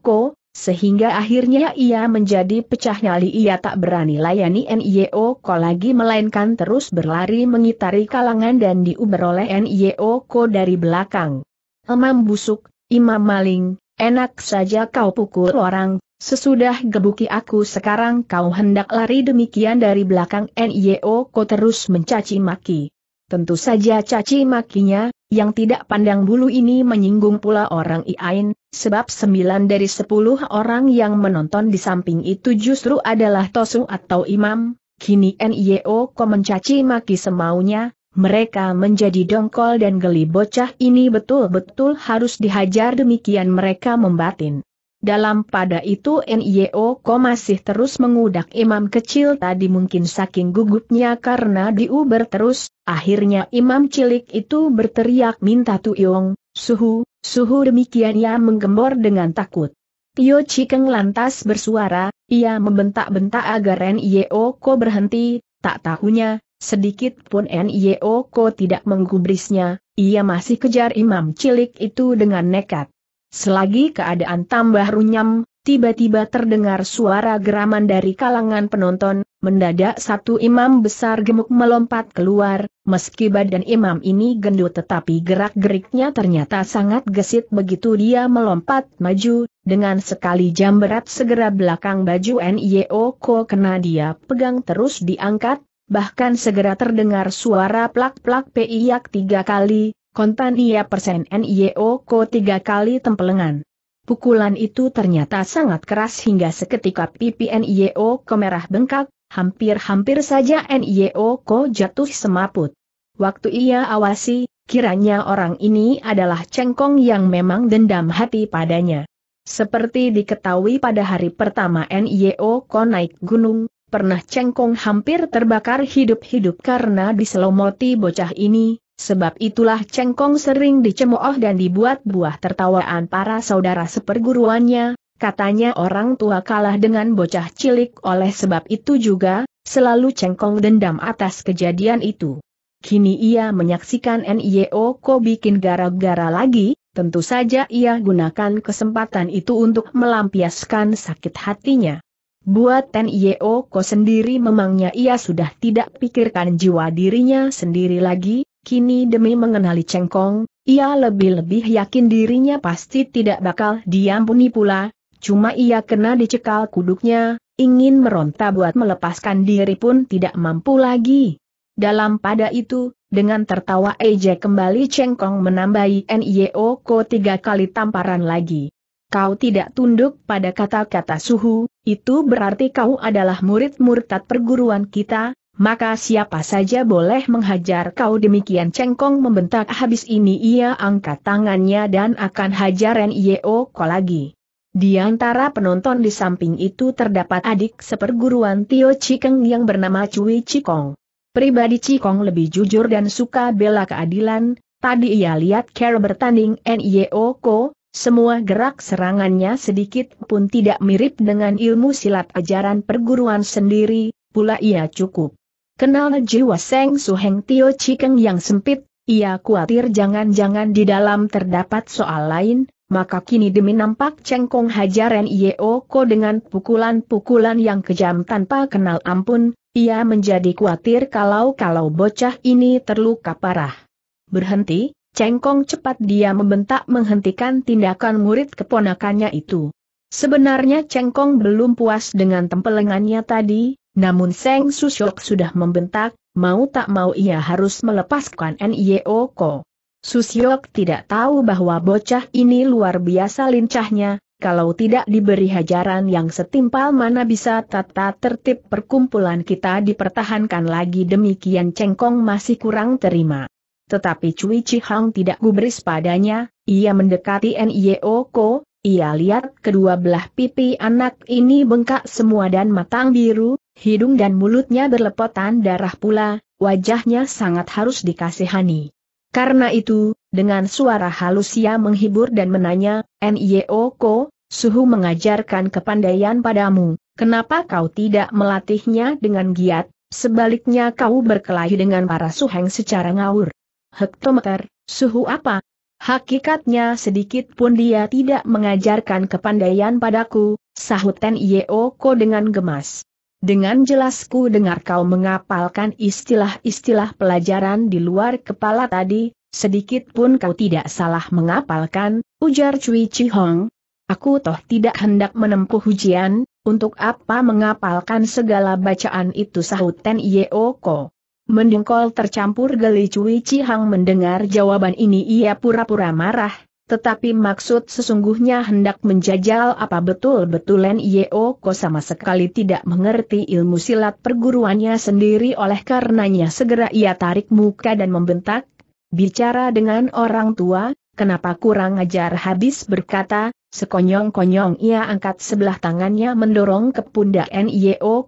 Ko, sehingga akhirnya ia menjadi pecah nyali ia tak berani layani Ko lagi melainkan terus berlari mengitari kalangan dan diuber oleh Ko dari belakang. Imam busuk, imam maling, Enak saja kau pukul orang, sesudah gebuki aku sekarang kau hendak lari demikian dari belakang NIO ko terus mencaci maki. Tentu saja caci makinya, yang tidak pandang bulu ini menyinggung pula orang Iain, sebab sembilan dari sepuluh orang yang menonton di samping itu justru adalah Tosu atau Imam, Kini NIO ko mencaci maki semaunya, mereka menjadi dongkol dan geli bocah ini betul-betul harus dihajar demikian mereka membatin. Dalam pada itu NIO Ko masih terus mengudak imam kecil tadi mungkin saking gugupnya karena diuber terus, akhirnya imam cilik itu berteriak minta tuyong, suhu, suhu demikian ia menggembor dengan takut. Tio Cikeng lantas bersuara, ia membentak-bentak agar NIO Ko berhenti, tak tahunya, Sedikit pun Ko tidak menggubrisnya, ia masih kejar imam cilik itu dengan nekat. Selagi keadaan tambah runyam, tiba-tiba terdengar suara geraman dari kalangan penonton, mendadak satu imam besar gemuk melompat keluar, meski badan imam ini gendut tetapi gerak-geriknya ternyata sangat gesit begitu dia melompat maju, dengan sekali jam berat segera belakang baju Ko kena dia pegang terus diangkat, bahkan segera terdengar suara plak-plak piak tiga kali, kontan ia persen NIO ko tiga kali tempelengan. Pukulan itu ternyata sangat keras hingga seketika pipi NIO ko merah bengkak, hampir-hampir saja NIO ko jatuh semaput. Waktu ia awasi, kiranya orang ini adalah cengkong yang memang dendam hati padanya. Seperti diketahui pada hari pertama NIO ko naik gunung, pernah cengkong hampir terbakar hidup-hidup karena diselomoti bocah ini, sebab itulah cengkong sering dicemooh dan dibuat buah tertawaan para saudara seperguruannya, katanya orang tua kalah dengan bocah cilik oleh sebab itu juga, selalu cengkong dendam atas kejadian itu. Kini ia menyaksikan NIO Ko bikin gara-gara lagi, tentu saja ia gunakan kesempatan itu untuk melampiaskan sakit hatinya. Buat Ten ko sendiri memangnya ia sudah tidak pikirkan jiwa dirinya sendiri lagi, kini demi mengenali Cheng Kong, ia lebih-lebih yakin dirinya pasti tidak bakal diampuni pula, cuma ia kena dicekal kuduknya, ingin meronta buat melepaskan diri pun tidak mampu lagi. Dalam pada itu, dengan tertawa Eje kembali Cheng Kong menambahi NIO ko tiga kali tamparan lagi kau tidak tunduk pada kata-kata suhu, itu berarti kau adalah murid murtad perguruan kita, maka siapa saja boleh menghajar kau demikian cengkong membentak habis ini ia angkat tangannya dan akan hajar N.I.O. ko lagi. Di antara penonton di samping itu terdapat adik seperguruan Tio Cikeng yang bernama Cui Cikong. Pribadi Cikong lebih jujur dan suka bela keadilan, tadi ia lihat Carol bertanding N.I.O. Ko, semua gerak serangannya sedikit pun tidak mirip dengan ilmu silat ajaran perguruan sendiri, pula ia cukup. Kenal jiwa Seng Suheng Tio cikeng yang sempit, ia khawatir jangan-jangan di dalam terdapat soal lain, maka kini demi nampak cengkong hajaran ko dengan pukulan-pukulan yang kejam tanpa kenal ampun, ia menjadi khawatir kalau-kalau bocah ini terluka parah. Berhenti, Cengkong cepat dia membentak menghentikan tindakan murid keponakannya itu. Sebenarnya Cengkong belum puas dengan tempelengannya tadi, namun Seng Susyok sudah membentak, mau tak mau ia harus melepaskan Ko. Susyok tidak tahu bahwa bocah ini luar biasa lincahnya, kalau tidak diberi hajaran yang setimpal mana bisa tata tertib perkumpulan kita dipertahankan lagi demikian Cengkong masih kurang terima. Tetapi Cui Cihang tidak gubris padanya, ia mendekati Nio Ko, ia lihat kedua belah pipi anak ini bengkak semua dan matang biru, hidung dan mulutnya berlepotan darah pula, wajahnya sangat harus dikasihani. Karena itu, dengan suara halus ia menghibur dan menanya, Nio Ko, suhu mengajarkan kepandaian padamu, kenapa kau tidak melatihnya dengan giat, sebaliknya kau berkelahi dengan para suheng secara ngawur hektometer, suhu apa? Hakikatnya sedikit pun dia tidak mengajarkan kepandaian padaku, sahut Ten Yeoko dengan gemas. Dengan jelas ku dengar kau mengapalkan istilah-istilah pelajaran di luar kepala tadi, sedikit pun kau tidak salah mengapalkan, ujar Cui Chihong. Aku toh tidak hendak menempuh ujian, untuk apa mengapalkan segala bacaan itu sahut Ten Yeoko. Mendengkol tercampur geli Cui Cihang mendengar jawaban ini ia pura-pura marah, tetapi maksud sesungguhnya hendak menjajal apa betul betulan Yeo Yeoko sama sekali tidak mengerti ilmu silat perguruannya sendiri oleh karenanya segera ia tarik muka dan membentak, bicara dengan orang tua, kenapa kurang ajar habis berkata, sekonyong-konyong ia angkat sebelah tangannya mendorong ke pundak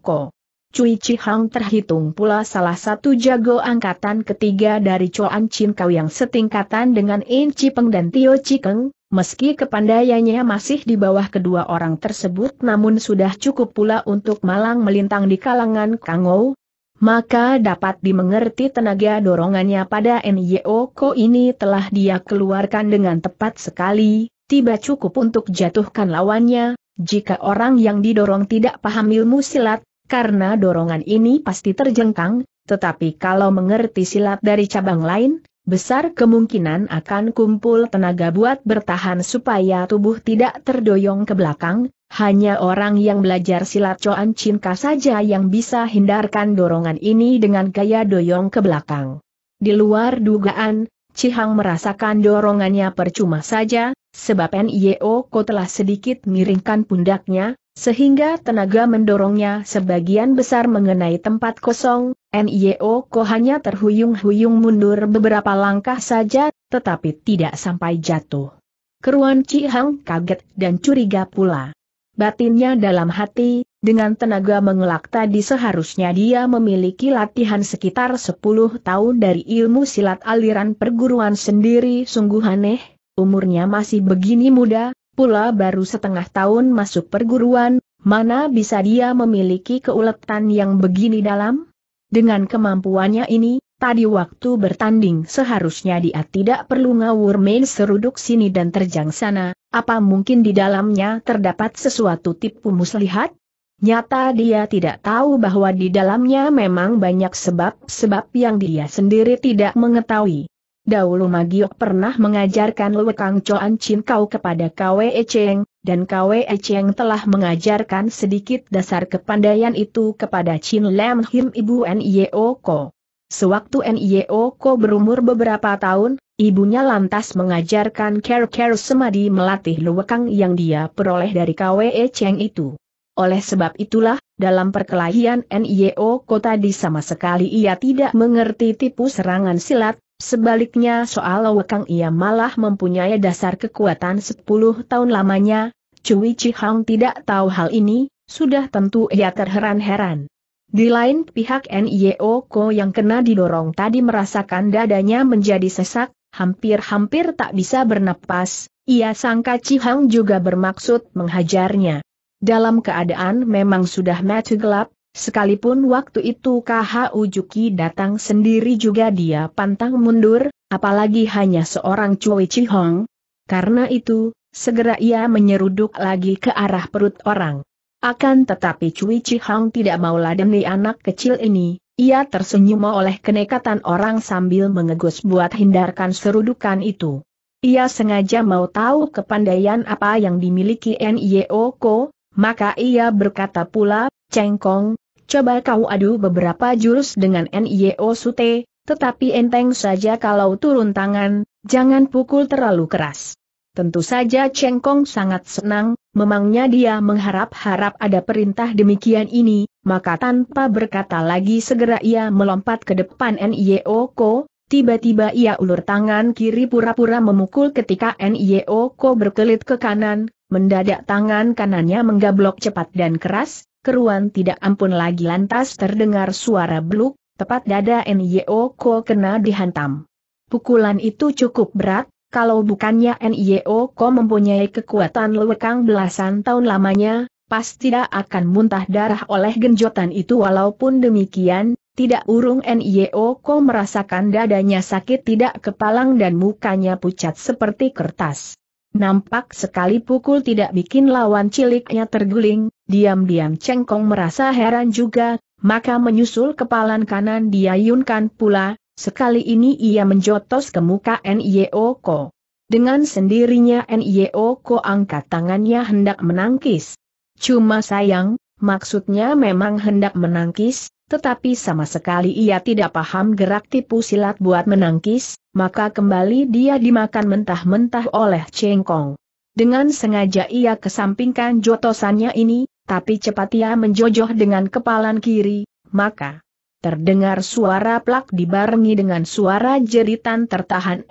Ko. Cui Cihang terhitung pula salah satu jago angkatan ketiga dari Chuan Chin Kau yang setingkatan dengan In Chipeng dan Tio Chikeng, meski kepandaiannya masih di bawah kedua orang tersebut namun sudah cukup pula untuk malang melintang di kalangan Kangou, maka dapat dimengerti tenaga dorongannya pada Nyo Ko ini telah dia keluarkan dengan tepat sekali, tiba cukup untuk jatuhkan lawannya, jika orang yang didorong tidak paham ilmu silat, karena dorongan ini pasti terjengkang, tetapi kalau mengerti silat dari cabang lain, besar kemungkinan akan kumpul tenaga buat bertahan supaya tubuh tidak terdoyong ke belakang, hanya orang yang belajar silat Coan Cinka saja yang bisa hindarkan dorongan ini dengan gaya doyong ke belakang. Di luar dugaan, Cihang merasakan dorongannya percuma saja, sebab NIO Ko telah sedikit miringkan pundaknya, sehingga tenaga mendorongnya sebagian besar mengenai tempat kosong, NIO Ko hanya terhuyung-huyung mundur beberapa langkah saja, tetapi tidak sampai jatuh. Keruan Cihang kaget dan curiga pula. Batinnya dalam hati, dengan tenaga mengelak tadi seharusnya dia memiliki latihan sekitar 10 tahun dari ilmu silat aliran perguruan sendiri sungguh aneh, umurnya masih begini muda, pula baru setengah tahun masuk perguruan, mana bisa dia memiliki keuletan yang begini dalam? Dengan kemampuannya ini, tadi waktu bertanding seharusnya dia tidak perlu ngawur main seruduk sini dan terjang sana, apa mungkin di dalamnya terdapat sesuatu tipu muslihat? Nyata dia tidak tahu bahwa di dalamnya memang banyak sebab-sebab yang dia sendiri tidak mengetahui dahulu Magiok pernah mengajarkan Lewekang Choan Chin Kau kepada Kwe Cheng, dan Kwe Cheng telah mengajarkan sedikit dasar kepandaian itu kepada Chin Lam Him Ibu Nio Ko. Sewaktu Nio Ko berumur beberapa tahun, ibunya lantas mengajarkan Care Care Semadi melatih Kang yang dia peroleh dari Kwe Cheng itu. Oleh sebab itulah, dalam perkelahian NIO Ko tadi sama sekali ia tidak mengerti tipu serangan silat, Sebaliknya soal Wekang ia malah mempunyai dasar kekuatan 10 tahun lamanya, Cui Cihang tidak tahu hal ini, sudah tentu ia terheran-heran. Di lain pihak NIO Ko yang kena didorong tadi merasakan dadanya menjadi sesak, hampir-hampir tak bisa bernapas, ia sangka Cihang juga bermaksud menghajarnya. Dalam keadaan memang sudah mati gelap, Sekalipun waktu itu KH Ujuki datang sendiri juga dia pantang mundur, apalagi hanya seorang Cui Chihong. Karena itu, segera ia menyeruduk lagi ke arah perut orang. Akan tetapi Cui Chihong tidak mau ladeni anak kecil ini, ia tersenyum oleh kenekatan orang sambil mengegus buat hindarkan serudukan itu. Ia sengaja mau tahu kepandaian apa yang dimiliki Nyeoko, maka ia berkata pula, Cengkong, coba kau adu beberapa jurus dengan NIO Sute, tetapi enteng saja kalau turun tangan, jangan pukul terlalu keras. Tentu saja Cheng Kong sangat senang, memangnya dia mengharap-harap ada perintah demikian ini, maka tanpa berkata lagi segera ia melompat ke depan NIO Ko, tiba-tiba ia ulur tangan kiri pura-pura memukul ketika NIO Ko berkelit ke kanan, mendadak tangan kanannya menggablok cepat dan keras, keruan tidak ampun lagi lantas terdengar suara beluk, tepat dada Nyo Ko kena dihantam. Pukulan itu cukup berat, kalau bukannya Nyo Ko mempunyai kekuatan lewekang belasan tahun lamanya, pasti tidak akan muntah darah oleh genjotan itu walaupun demikian, tidak urung Nyo Ko merasakan dadanya sakit tidak kepalang dan mukanya pucat seperti kertas. Nampak sekali pukul tidak bikin lawan ciliknya terguling, Diam-diam Cheng Kong merasa heran juga, maka menyusul kepalan kanan diayunkan pula, sekali ini ia menjotos ke muka N.I.O. Ko. Dengan sendirinya N.I.O. Ko angkat tangannya hendak menangkis. Cuma sayang, maksudnya memang hendak menangkis, tetapi sama sekali ia tidak paham gerak tipu silat buat menangkis, maka kembali dia dimakan mentah-mentah oleh Cheng Kong. Dengan sengaja ia kesampingkan jotosannya ini, tapi cepat ia menjojoh dengan kepalan kiri, maka terdengar suara plak dibarengi dengan suara jeritan tertahan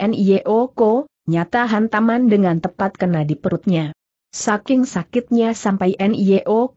Ko, nyata hantaman dengan tepat kena di perutnya. Saking sakitnya sampai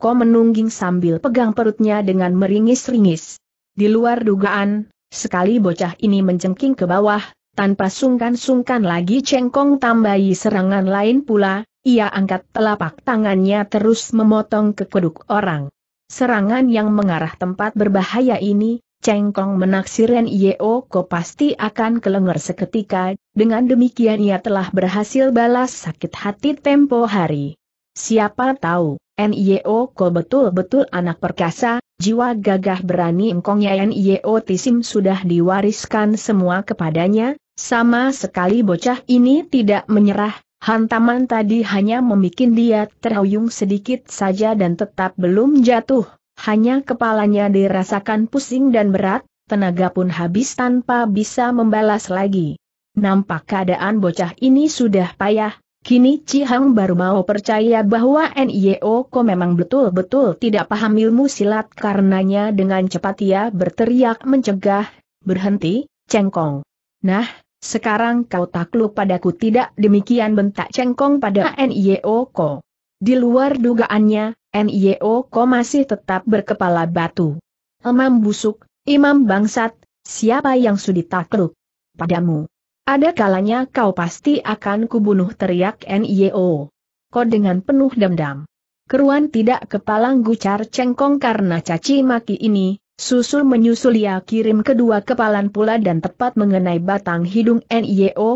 Ko menungging sambil pegang perutnya dengan meringis-ringis. Di luar dugaan, sekali bocah ini menjengking ke bawah, tanpa sungkan-sungkan lagi cengkong tambahi serangan lain pula, ia angkat telapak tangannya terus memotong ke keduk orang. Serangan yang mengarah tempat berbahaya ini, Cengkong menaksir Yeo Ko pasti akan kelengar seketika, dengan demikian ia telah berhasil balas sakit hati tempo hari. Siapa tahu, Nio Ko betul-betul anak perkasa, jiwa gagah berani engkongnya Yeo Tisim sudah diwariskan semua kepadanya, sama sekali bocah ini tidak menyerah, Hantaman tadi hanya memikin dia terhuyung sedikit saja dan tetap belum jatuh, hanya kepalanya dirasakan pusing dan berat, tenaga pun habis tanpa bisa membalas lagi. Nampak keadaan bocah ini sudah payah, Kini Cihang baru mau percaya bahwa Ko memang betul-betul tidak paham ilmu silat karenanya dengan cepat ia berteriak mencegah, berhenti, cengkong. Nah, sekarang kau takluk padaku tidak demikian bentak cengkong pada NIO Ko. Di luar dugaannya, NIO Ko masih tetap berkepala batu. Imam busuk, imam bangsat, siapa yang sudi takluk? Padamu. Ada kalanya kau pasti akan kubunuh teriak NIO. Ko dengan penuh dendam. Keruan tidak kepalang gucar cengkong karena caci maki ini, Susul menyusul ia kirim kedua kepalan pula dan tepat mengenai batang hidung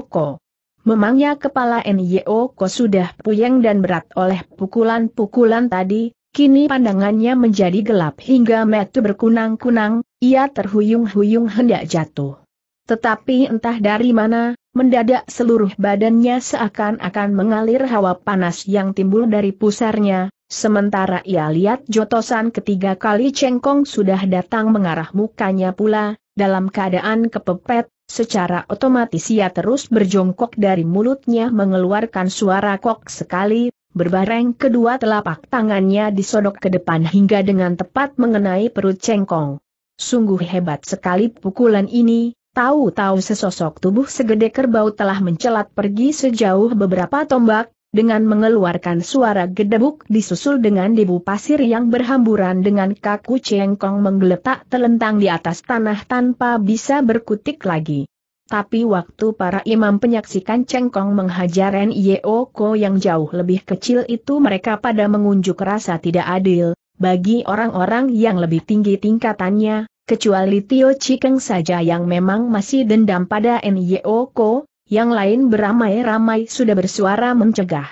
Ko. Memangnya kepala Ko sudah puyeng dan berat oleh pukulan-pukulan tadi, kini pandangannya menjadi gelap hingga metu berkunang-kunang, ia terhuyung-huyung hendak jatuh. Tetapi entah dari mana, mendadak seluruh badannya seakan-akan mengalir hawa panas yang timbul dari pusarnya, Sementara ia lihat jotosan ketiga kali cengkong sudah datang mengarah mukanya pula, dalam keadaan kepepet, secara otomatis ia terus berjongkok dari mulutnya mengeluarkan suara kok sekali, berbareng kedua telapak tangannya disodok ke depan hingga dengan tepat mengenai perut cengkong. Sungguh hebat sekali pukulan ini, tahu-tahu sesosok tubuh segede kerbau telah mencelat pergi sejauh beberapa tombak, dengan mengeluarkan suara gedebuk disusul dengan debu pasir yang berhamburan dengan kaku cengkong menggeletak telentang di atas tanah tanpa bisa berkutik lagi. Tapi waktu para imam penyaksikan cengkong menghajar Nyeoko yang jauh lebih kecil itu mereka pada mengunjuk rasa tidak adil, bagi orang-orang yang lebih tinggi tingkatannya, kecuali Tio Chikeng saja yang memang masih dendam pada Nyeoko, yang lain beramai-ramai sudah bersuara mencegah.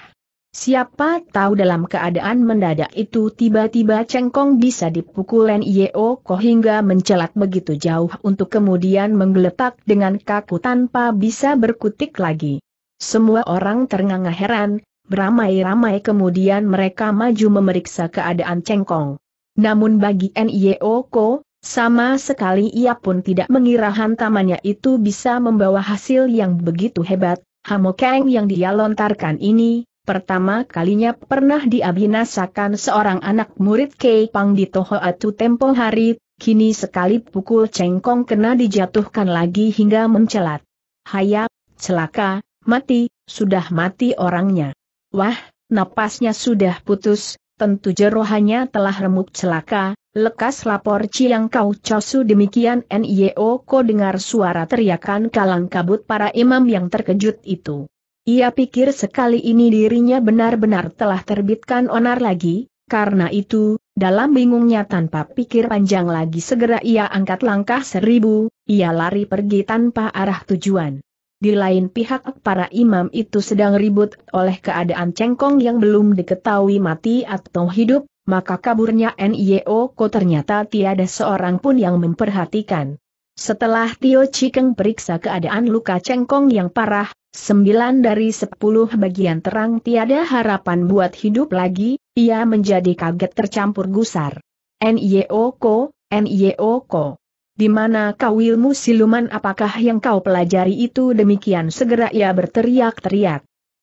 Siapa tahu dalam keadaan mendadak itu tiba-tiba cengkong bisa dipukul Yeo Ko hingga mencelat begitu jauh untuk kemudian menggeletak dengan kaku tanpa bisa berkutik lagi. Semua orang ternganga heran, beramai-ramai kemudian mereka maju memeriksa keadaan cengkong. Namun bagi N.I.O. Ko, sama sekali ia pun tidak mengira hantamannya itu bisa membawa hasil yang begitu hebat, Hamokeng yang dia lontarkan ini, pertama kalinya pernah diabinasakan seorang anak murid Kei Pang di Toho Atu tempo hari, kini sekali pukul cengkong kena dijatuhkan lagi hingga mencelat. Hayap, celaka, mati, sudah mati orangnya. Wah, napasnya sudah putus, tentu jerohannya telah remuk celaka, Lekas lapor Ciang Kau Chosu demikian Nio Ko dengar suara teriakan kalang kabut para imam yang terkejut itu. Ia pikir sekali ini dirinya benar-benar telah terbitkan onar lagi, karena itu, dalam bingungnya tanpa pikir panjang lagi segera ia angkat langkah seribu, ia lari pergi tanpa arah tujuan. Di lain pihak para imam itu sedang ribut oleh keadaan cengkong yang belum diketahui mati atau hidup, maka kaburnya Nio Ko ternyata tiada seorang pun yang memperhatikan. Setelah Tio Cikeng periksa keadaan luka cengkong yang parah, sembilan dari sepuluh bagian terang tiada harapan buat hidup lagi, ia menjadi kaget tercampur gusar. Nio Ko, Nio Ko. Di mana kau ilmu siluman apakah yang kau pelajari itu demikian segera ia berteriak-teriak.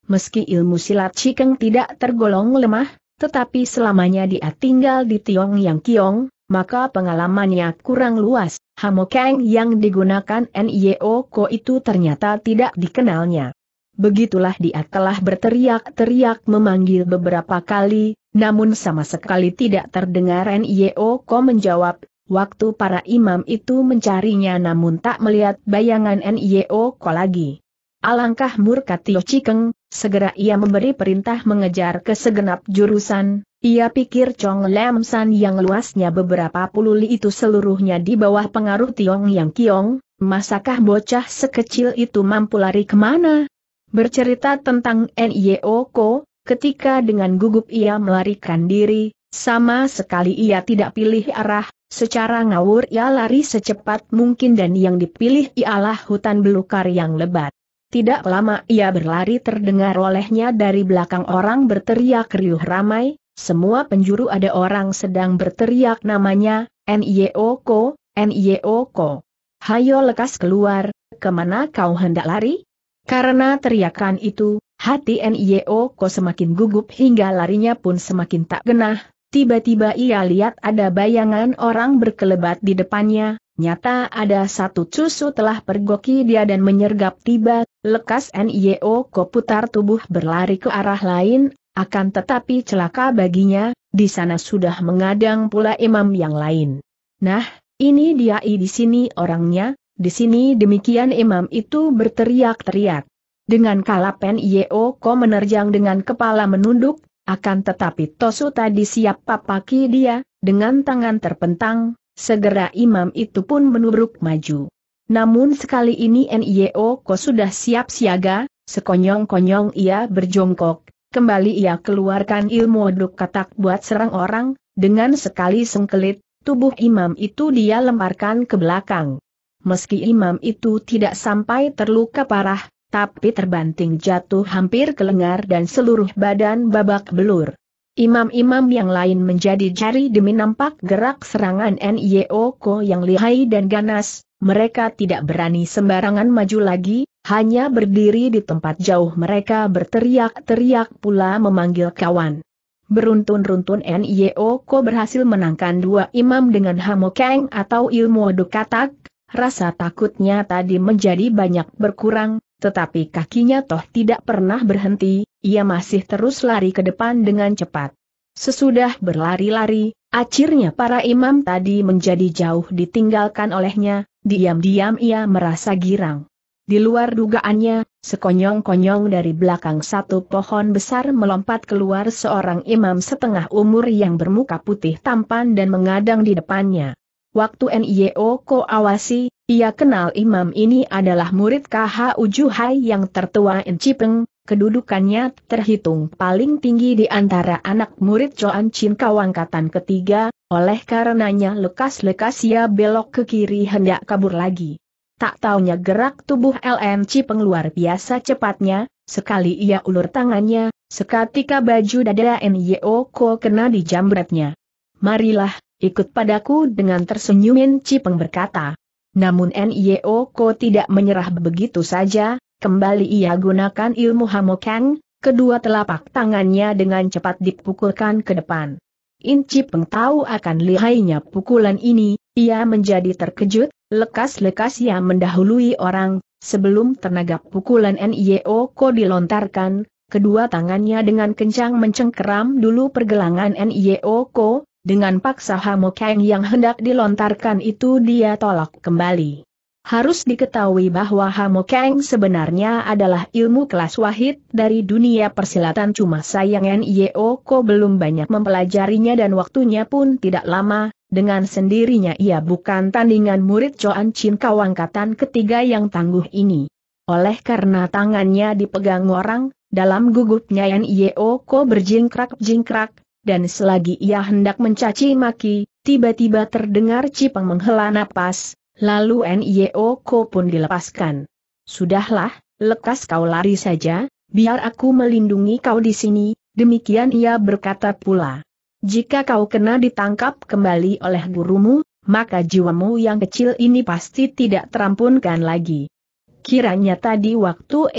Meski ilmu silat Cikeng tidak tergolong lemah, tetapi selamanya dia tinggal di Tiong Yang Kiong, maka pengalamannya kurang luas. Hamokeng yang digunakan NIO Ko itu ternyata tidak dikenalnya. Begitulah dia telah berteriak-teriak memanggil beberapa kali, namun sama sekali tidak terdengar NIO Ko menjawab, waktu para imam itu mencarinya namun tak melihat bayangan NIO Ko lagi. Alangkah murka Tio Cikeng, segera ia memberi perintah mengejar ke segenap jurusan, ia pikir Chong Lam San yang luasnya beberapa puluh li itu seluruhnya di bawah pengaruh Tiong Yang Kiong, masakah bocah sekecil itu mampu lari kemana? Bercerita tentang N.I.O. Ko, ketika dengan gugup ia melarikan diri, sama sekali ia tidak pilih arah, secara ngawur ia lari secepat mungkin dan yang dipilih ialah hutan belukar yang lebat. Tidak lama ia berlari terdengar olehnya dari belakang orang berteriak riuh ramai, semua penjuru ada orang sedang berteriak namanya, N.I.O.Ko, N.I.O.Ko. Hayo lekas keluar, kemana kau hendak lari? Karena teriakan itu, hati N.I.O.Ko semakin gugup hingga larinya pun semakin tak genah, Tiba-tiba ia lihat ada bayangan orang berkelebat di depannya, Nyata ada satu cusu telah pergoki dia dan menyergap tiba, lekas NIO koputar tubuh berlari ke arah lain, akan tetapi celaka baginya, di sana sudah mengadang pula imam yang lain. Nah, ini dia i di sini orangnya, di sini demikian imam itu berteriak-teriak. Dengan kalap Nio Ko menerjang dengan kepala menunduk, akan tetapi Tosu tadi siap papaki dia, dengan tangan terpentang, Segera imam itu pun menubruk maju. Namun sekali ini NIO Ko sudah siap siaga, sekonyong-konyong ia berjongkok, kembali ia keluarkan ilmu duk katak buat serang orang, dengan sekali sengkelit, tubuh imam itu dia lemparkan ke belakang. Meski imam itu tidak sampai terluka parah, tapi terbanting jatuh hampir ke lengar dan seluruh badan babak belur. Imam-imam yang lain menjadi jari demi nampak gerak serangan Nio Ko yang lihai dan ganas, mereka tidak berani sembarangan maju lagi, hanya berdiri di tempat jauh mereka berteriak-teriak pula memanggil kawan. Beruntun-runtun Ko berhasil menangkan dua imam dengan hamokeng atau ilmu dukatak, rasa takutnya tadi menjadi banyak berkurang, tetapi kakinya toh tidak pernah berhenti, ia masih terus lari ke depan dengan cepat. Sesudah berlari-lari, akhirnya para imam tadi menjadi jauh ditinggalkan olehnya, diam-diam ia merasa girang. Di luar dugaannya, sekonyong-konyong dari belakang satu pohon besar melompat keluar seorang imam setengah umur yang bermuka putih tampan dan mengadang di depannya. Waktu NIO e Ko awasi, ia kenal imam ini adalah murid KH Ujuhai yang tertua Encipeng, kedudukannya terhitung paling tinggi di antara anak murid Choan Chin Kawangkatan ketiga, oleh karenanya lekas-lekas ia belok ke kiri hendak kabur lagi. Tak taunya gerak tubuh LN Cipeng luar biasa cepatnya, sekali ia ulur tangannya, seketika baju dada NYO Ko kena di jambretnya. Marilah, ikut padaku dengan tersenyum Cipeng berkata. Namun Nio Ko tidak menyerah begitu saja, kembali ia gunakan ilmu Hamokang, kedua telapak tangannya dengan cepat dipukulkan ke depan. Inci Peng tahu akan lihainya pukulan ini, ia menjadi terkejut, lekas-lekas ia mendahului orang, sebelum tenaga pukulan Nio Ko dilontarkan, kedua tangannya dengan kencang mencengkeram dulu pergelangan Nio Ko, dengan paksa Hamokeng yang hendak dilontarkan itu dia tolak kembali. Harus diketahui bahwa Hamokeng sebenarnya adalah ilmu kelas wahid dari dunia persilatan cuma sayang Ko belum banyak mempelajarinya dan waktunya pun tidak lama, dengan sendirinya ia bukan tandingan murid Choan Chin kawangkatan ketiga yang tangguh ini. Oleh karena tangannya dipegang orang, dalam gugupnya Ko berjingkrak-jingkrak, dan selagi ia hendak mencaci maki, tiba-tiba terdengar Cipeng menghela napas, lalu Ko pun dilepaskan. Sudahlah, lekas kau lari saja, biar aku melindungi kau di sini, demikian ia berkata pula. Jika kau kena ditangkap kembali oleh gurumu, maka jiwamu yang kecil ini pasti tidak terampunkan lagi. Kiranya tadi waktu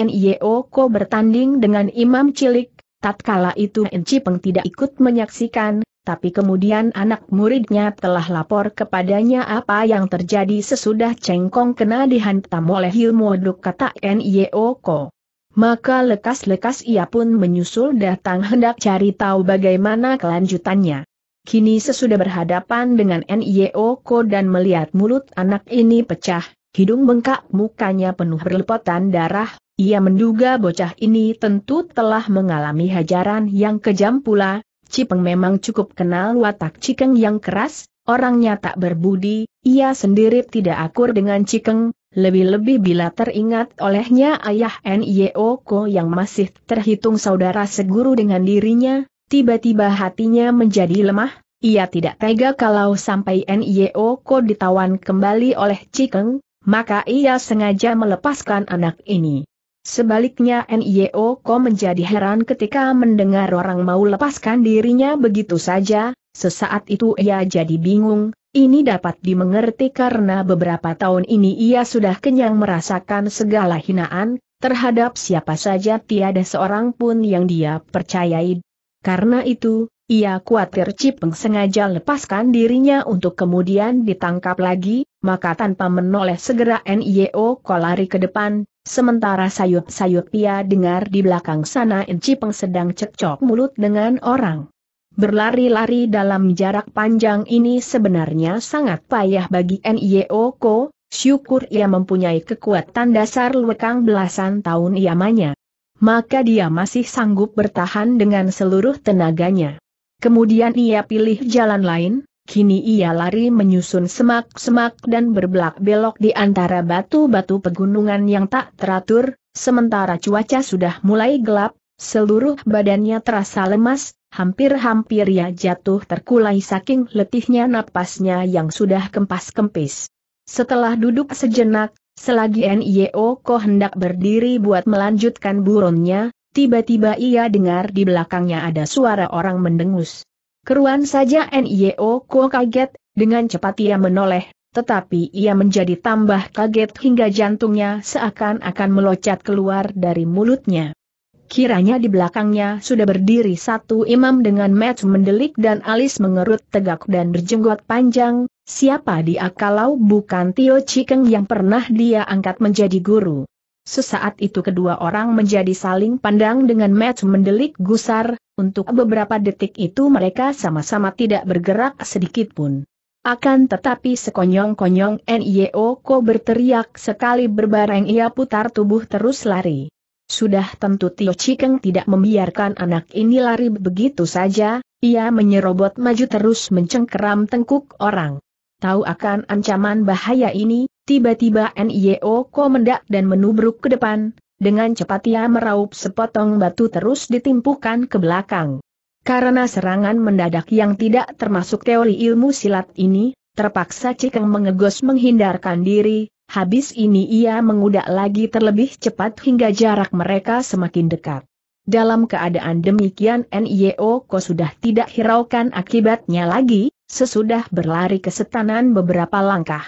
Ko bertanding dengan imam cilik, Tatkala itu Enci Peng tidak ikut menyaksikan, tapi kemudian anak muridnya telah lapor kepadanya apa yang terjadi sesudah Cengkong kena dihantam oleh ilmu kata Nyeoko. Maka lekas-lekas ia pun menyusul datang hendak cari tahu bagaimana kelanjutannya. Kini sesudah berhadapan dengan Nyeoko dan melihat mulut anak ini pecah, hidung bengkak mukanya penuh berlepotan darah, ia menduga bocah ini tentu telah mengalami hajaran yang kejam pula, Cipeng memang cukup kenal watak Cikeng yang keras, orangnya tak berbudi, ia sendiri tidak akur dengan Cikeng, lebih-lebih bila teringat olehnya ayah N.Y.O. Ko yang masih terhitung saudara seguru dengan dirinya, tiba-tiba hatinya menjadi lemah, ia tidak tega kalau sampai N.Y.O. Ko ditawan kembali oleh Cikeng, maka ia sengaja melepaskan anak ini. Sebaliknya NIO Ko menjadi heran ketika mendengar orang mau lepaskan dirinya begitu saja, sesaat itu ia jadi bingung, ini dapat dimengerti karena beberapa tahun ini ia sudah kenyang merasakan segala hinaan, terhadap siapa saja tiada seorang pun yang dia percayai. Karena itu, ia khawatir Cipeng sengaja lepaskan dirinya untuk kemudian ditangkap lagi, maka tanpa menoleh segera NIO kolari ke depan, sementara sayup-sayup Pia dengar di belakang sana Inci sedang cekcok mulut dengan orang. Berlari-lari dalam jarak panjang ini sebenarnya sangat payah bagi NIO Ko, syukur ia mempunyai kekuatan dasar lekang belasan tahun iamanya. Maka dia masih sanggup bertahan dengan seluruh tenaganya. Kemudian ia pilih jalan lain, Kini ia lari menyusun semak-semak dan berbelak-belok di antara batu-batu pegunungan yang tak teratur, sementara cuaca sudah mulai gelap, seluruh badannya terasa lemas, hampir-hampir ia jatuh terkulai saking letihnya napasnya yang sudah kempas-kempis. Setelah duduk sejenak, selagi NIO Ko hendak berdiri buat melanjutkan buronnya, tiba-tiba ia dengar di belakangnya ada suara orang mendengus. Keruan saja NIO Kuo kaget, dengan cepat ia menoleh, tetapi ia menjadi tambah kaget hingga jantungnya seakan-akan melocat keluar dari mulutnya. Kiranya di belakangnya sudah berdiri satu imam dengan match mendelik dan alis mengerut tegak dan berjenggot panjang, siapa dia kalau bukan Tio Cikeng yang pernah dia angkat menjadi guru. Sesaat itu kedua orang menjadi saling pandang dengan match mendelik gusar, untuk beberapa detik itu mereka sama-sama tidak bergerak sedikit pun. Akan tetapi sekonyong-konyong N.I.O. Ko berteriak sekali berbareng ia putar tubuh terus lari. Sudah tentu Tio Cikeng tidak membiarkan anak ini lari begitu saja, ia menyerobot maju terus mencengkeram tengkuk orang. Tahu akan ancaman bahaya ini, tiba-tiba N.I.O. Ko mendak dan menubruk ke depan, dengan cepat ia meraup sepotong batu terus ditimpukan ke belakang. Karena serangan mendadak yang tidak termasuk teori ilmu silat ini, terpaksa Cikeng mengegos menghindarkan diri, habis ini ia mengudak lagi terlebih cepat hingga jarak mereka semakin dekat. Dalam keadaan demikian NIO Ko sudah tidak hiraukan akibatnya lagi, sesudah berlari ke setanan beberapa langkah.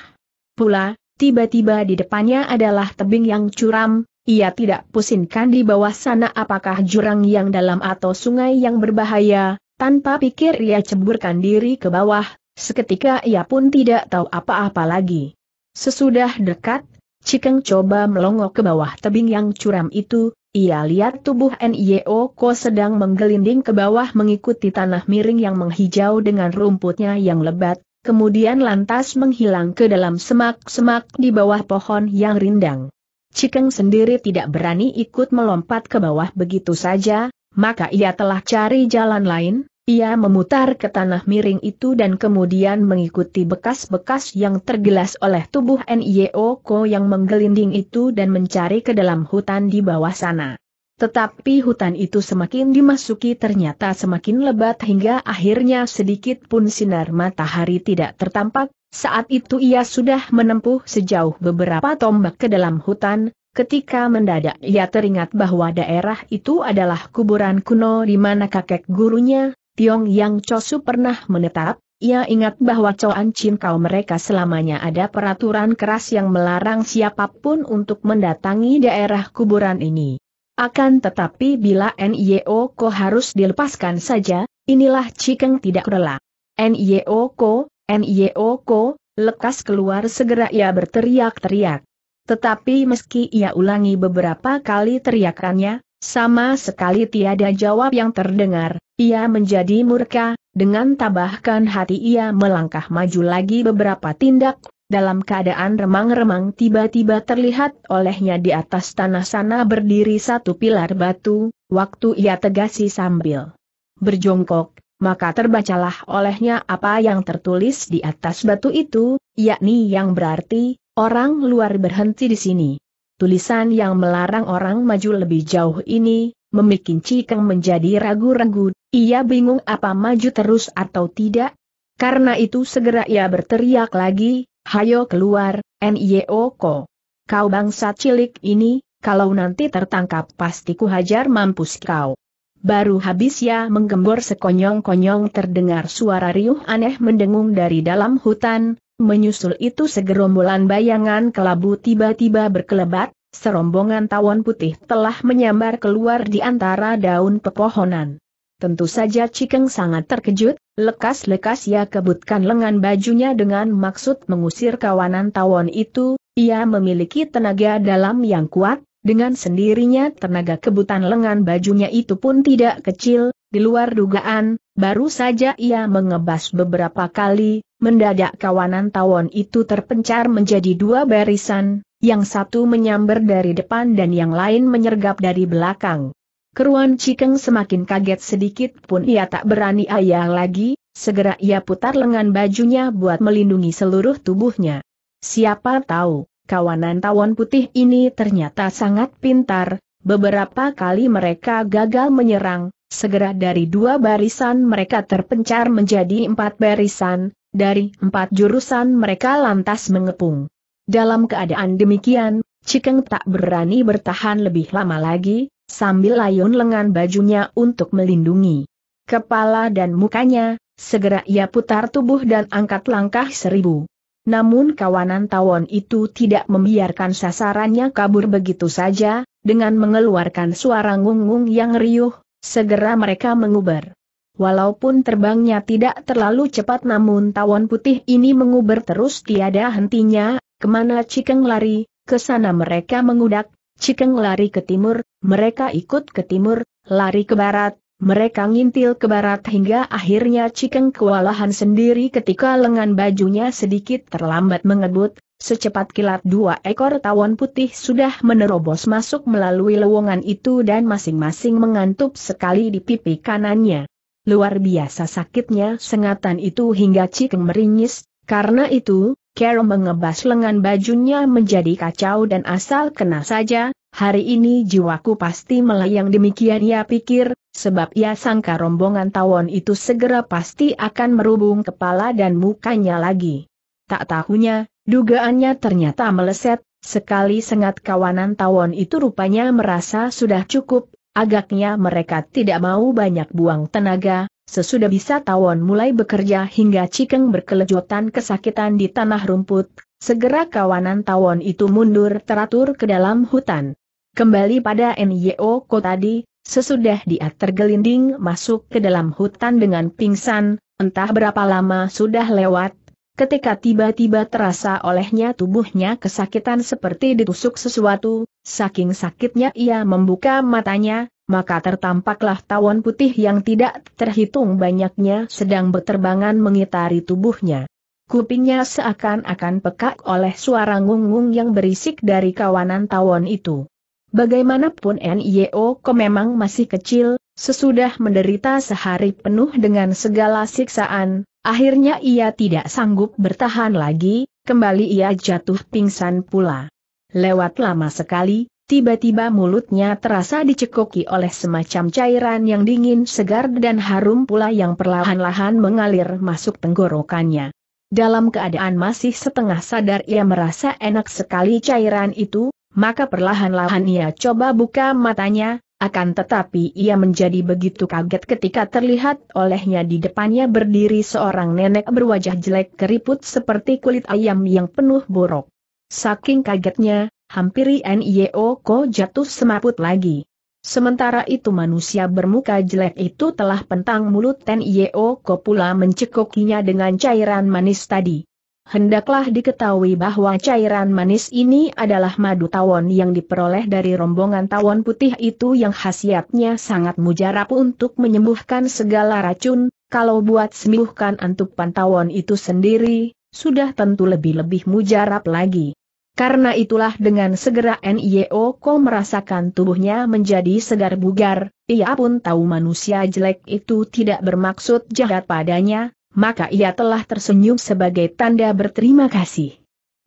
Pula, tiba-tiba di depannya adalah tebing yang curam, ia tidak pusingkan di bawah sana apakah jurang yang dalam atau sungai yang berbahaya, tanpa pikir ia ceburkan diri ke bawah, seketika ia pun tidak tahu apa-apa lagi. Sesudah dekat, Cikeng coba melongok ke bawah tebing yang curam itu, ia lihat tubuh NIO Ko sedang menggelinding ke bawah mengikuti tanah miring yang menghijau dengan rumputnya yang lebat, kemudian lantas menghilang ke dalam semak-semak di bawah pohon yang rindang. Cikeng sendiri tidak berani ikut melompat ke bawah begitu saja, maka ia telah cari jalan lain, ia memutar ke tanah miring itu dan kemudian mengikuti bekas-bekas yang tergelas oleh tubuh N.I.O. Ko yang menggelinding itu dan mencari ke dalam hutan di bawah sana. Tetapi hutan itu semakin dimasuki ternyata semakin lebat hingga akhirnya sedikit pun sinar matahari tidak tertampak, saat itu ia sudah menempuh sejauh beberapa tombak ke dalam hutan, ketika mendadak ia teringat bahwa daerah itu adalah kuburan kuno di mana kakek gurunya, Tiong Yang Chosu pernah menetap, ia ingat bahwa Coan Chin kau mereka selamanya ada peraturan keras yang melarang siapapun untuk mendatangi daerah kuburan ini. Akan tetapi bila NIO Ko harus dilepaskan saja, inilah Cikeng tidak rela. NIO Ko, NIO e lekas keluar segera ia berteriak-teriak. Tetapi meski ia ulangi beberapa kali teriakannya, sama sekali tiada jawab yang terdengar, ia menjadi murka, dengan tabahkan hati ia melangkah maju lagi beberapa tindak, dalam keadaan remang-remang tiba-tiba terlihat olehnya di atas tanah sana berdiri satu pilar batu, waktu ia tegasi sambil berjongkok, maka terbacalah olehnya apa yang tertulis di atas batu itu, yakni yang berarti, orang luar berhenti di sini. Tulisan yang melarang orang maju lebih jauh ini, memikin Cikeng menjadi ragu-ragu, ia bingung apa maju terus atau tidak. Karena itu segera ia berteriak lagi, hayo keluar, N.I.O.Ko. Kau bangsa cilik ini, kalau nanti tertangkap pasti kuhajar mampus kau. Baru habis ya menggembor sekonyong-konyong terdengar suara riuh aneh mendengung dari dalam hutan, menyusul itu segerombolan bayangan kelabu tiba-tiba berkelebat, serombongan tawon putih telah menyambar keluar di antara daun pepohonan. Tentu saja Cikeng sangat terkejut, lekas-lekas ia kebutkan lengan bajunya dengan maksud mengusir kawanan tawon itu, ia memiliki tenaga dalam yang kuat, dengan sendirinya tenaga kebutan lengan bajunya itu pun tidak kecil, di luar dugaan, baru saja ia mengebas beberapa kali, mendadak kawanan tawon itu terpencar menjadi dua barisan, yang satu menyambar dari depan dan yang lain menyergap dari belakang. Keruan Cikeng semakin kaget sedikit pun ia tak berani ayah lagi, segera ia putar lengan bajunya buat melindungi seluruh tubuhnya. Siapa tahu, kawanan tawon putih ini ternyata sangat pintar, beberapa kali mereka gagal menyerang, segera dari dua barisan mereka terpencar menjadi empat barisan, dari empat jurusan mereka lantas mengepung. Dalam keadaan demikian, Cikeng tak berani bertahan lebih lama lagi, sambil layun lengan bajunya untuk melindungi kepala dan mukanya, segera ia putar tubuh dan angkat langkah seribu. Namun kawanan tawon itu tidak membiarkan sasarannya kabur begitu saja, dengan mengeluarkan suara ngungung yang riuh, segera mereka menguber. Walaupun terbangnya tidak terlalu cepat namun tawon putih ini menguber terus tiada hentinya, kemana Cikeng lari, ke sana mereka mengudak, Cikeng lari ke timur, mereka ikut ke timur, lari ke barat, mereka ngintil ke barat hingga akhirnya Cikeng kewalahan sendiri ketika lengan bajunya sedikit terlambat mengebut, secepat kilat dua ekor tawon putih sudah menerobos masuk melalui lowongan itu dan masing-masing mengantup sekali di pipi kanannya. Luar biasa sakitnya sengatan itu hingga Cikeng meringis, karena itu, Carol mengebas lengan bajunya menjadi kacau dan asal kena saja, Hari ini jiwaku pasti melayang demikian ia pikir, sebab ia sangka rombongan tawon itu segera pasti akan merubung kepala dan mukanya lagi. Tak tahunya, dugaannya ternyata meleset, sekali sengat kawanan tawon itu rupanya merasa sudah cukup, agaknya mereka tidak mau banyak buang tenaga, sesudah bisa tawon mulai bekerja hingga Cikeng berkelejotan kesakitan di tanah rumput, segera kawanan tawon itu mundur teratur ke dalam hutan. Kembali pada Nyo Ko tadi, sesudah dia tergelinding masuk ke dalam hutan dengan pingsan, entah berapa lama sudah lewat, ketika tiba-tiba terasa olehnya tubuhnya kesakitan seperti ditusuk sesuatu, saking sakitnya ia membuka matanya, maka tertampaklah tawon putih yang tidak terhitung banyaknya sedang berterbangan mengitari tubuhnya. Kupingnya seakan-akan pekak oleh suara ngungung yang berisik dari kawanan tawon itu. Bagaimanapun Nio memang masih kecil, sesudah menderita sehari penuh dengan segala siksaan, akhirnya ia tidak sanggup bertahan lagi, kembali ia jatuh pingsan pula. Lewat lama sekali, tiba-tiba mulutnya terasa dicekoki oleh semacam cairan yang dingin segar dan harum pula yang perlahan-lahan mengalir masuk tenggorokannya. Dalam keadaan masih setengah sadar ia merasa enak sekali cairan itu, maka perlahan-lahan ia coba buka matanya, akan tetapi ia menjadi begitu kaget ketika terlihat olehnya di depannya berdiri seorang nenek berwajah jelek keriput seperti kulit ayam yang penuh borok. Saking kagetnya, hampiri Nio Ko jatuh semaput lagi. Sementara itu manusia bermuka jelek itu telah pentang mulut Nio Ko pula mencekokinya dengan cairan manis tadi hendaklah diketahui bahwa cairan manis ini adalah madu tawon yang diperoleh dari rombongan tawon putih itu yang khasiatnya sangat mujarab untuk menyembuhkan segala racun, kalau buat sembuhkan antupan tawon itu sendiri, sudah tentu lebih-lebih mujarab lagi. Karena itulah dengan segera NIO Ko merasakan tubuhnya menjadi segar bugar, ia pun tahu manusia jelek itu tidak bermaksud jahat padanya, maka ia telah tersenyum sebagai tanda berterima kasih.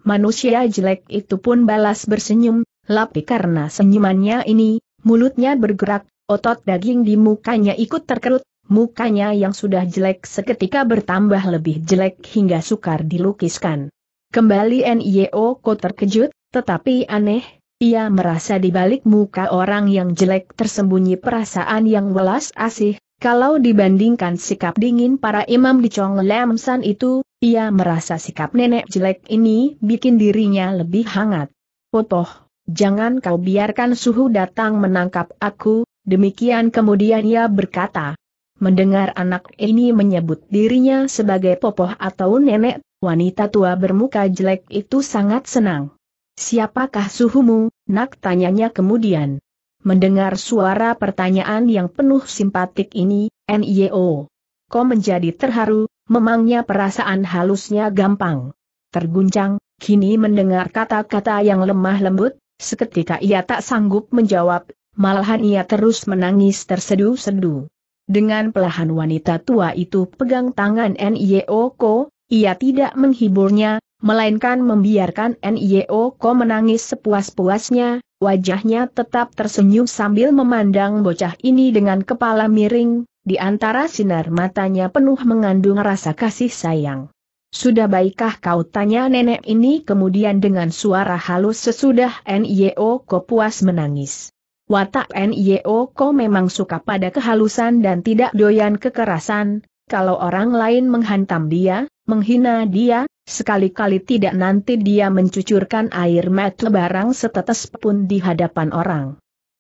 Manusia jelek itu pun balas bersenyum, tapi karena senyumannya ini, mulutnya bergerak, otot daging di mukanya ikut terkerut, mukanya yang sudah jelek seketika bertambah lebih jelek hingga sukar dilukiskan. Kembali NIO Ko terkejut, tetapi aneh, ia merasa di balik muka orang yang jelek tersembunyi perasaan yang welas asih, kalau dibandingkan sikap dingin para imam di Chong Lam itu, ia merasa sikap nenek jelek ini bikin dirinya lebih hangat. Potoh, jangan kau biarkan suhu datang menangkap aku, demikian kemudian ia berkata. Mendengar anak ini menyebut dirinya sebagai popoh atau nenek, wanita tua bermuka jelek itu sangat senang. Siapakah suhumu, nak tanyanya kemudian. Mendengar suara pertanyaan yang penuh simpatik ini, NIO. Ko menjadi terharu, memangnya perasaan halusnya gampang. Terguncang, kini mendengar kata-kata yang lemah lembut, seketika ia tak sanggup menjawab, malahan ia terus menangis tersedu-sedu. Dengan pelahan wanita tua itu pegang tangan NIO Ko, ia tidak menghiburnya, melainkan membiarkan NIO Ko menangis sepuas-puasnya, wajahnya tetap tersenyum sambil memandang bocah ini dengan kepala miring, di antara sinar matanya penuh mengandung rasa kasih sayang. Sudah baikkah kau tanya nenek ini kemudian dengan suara halus sesudah Nyo Ko puas menangis. Watak Nyo Ko memang suka pada kehalusan dan tidak doyan kekerasan, kalau orang lain menghantam dia, menghina dia, sekali-kali tidak nanti dia mencucurkan air mata barang setetes pun di hadapan orang.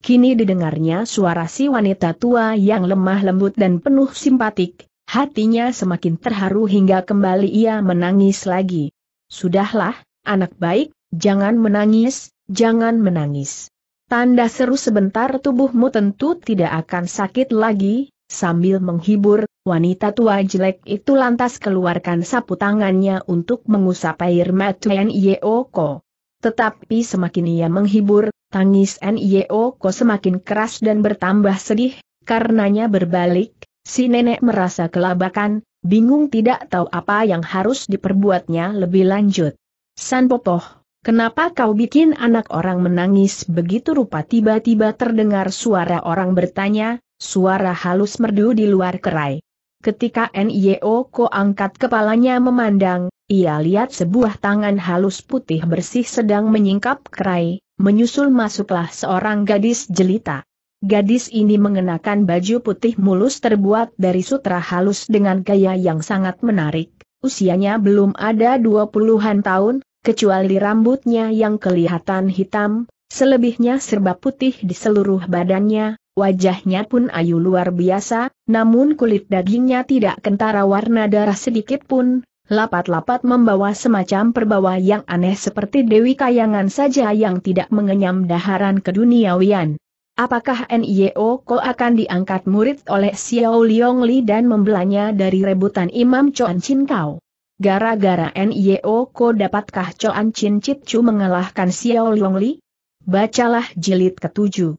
Kini didengarnya suara si wanita tua yang lemah lembut dan penuh simpatik, hatinya semakin terharu hingga kembali ia menangis lagi. Sudahlah, anak baik, jangan menangis, jangan menangis. Tanda seru sebentar tubuhmu tentu tidak akan sakit lagi, Sambil menghibur, wanita tua jelek itu lantas keluarkan sapu tangannya untuk mengusap air mata Nioko. Tetapi semakin ia menghibur, tangis Nioko semakin keras dan bertambah sedih, karenanya berbalik, si nenek merasa kelabakan, bingung tidak tahu apa yang harus diperbuatnya lebih lanjut. San Popoh, kenapa kau bikin anak orang menangis begitu rupa tiba-tiba terdengar suara orang bertanya, suara halus merdu di luar kerai. Ketika Nio Ko angkat kepalanya memandang, ia lihat sebuah tangan halus putih bersih sedang menyingkap kerai, menyusul masuklah seorang gadis jelita. Gadis ini mengenakan baju putih mulus terbuat dari sutra halus dengan gaya yang sangat menarik, usianya belum ada dua puluhan tahun, kecuali rambutnya yang kelihatan hitam, selebihnya serba putih di seluruh badannya, Wajahnya pun ayu luar biasa, namun kulit dagingnya tidak kentara warna darah sedikit pun, lapat-lapat membawa semacam perbawa yang aneh seperti Dewi Kayangan saja yang tidak mengenyam daharan keduniawian. Apakah NIO Ko akan diangkat murid oleh Xiao Liong Li dan membelanya dari rebutan Imam Chuan Chin Kau? Gara-gara NIO Ko dapatkah Chuan Chin Chit Chu mengalahkan Xiao Liong Li? Bacalah jilid ketujuh.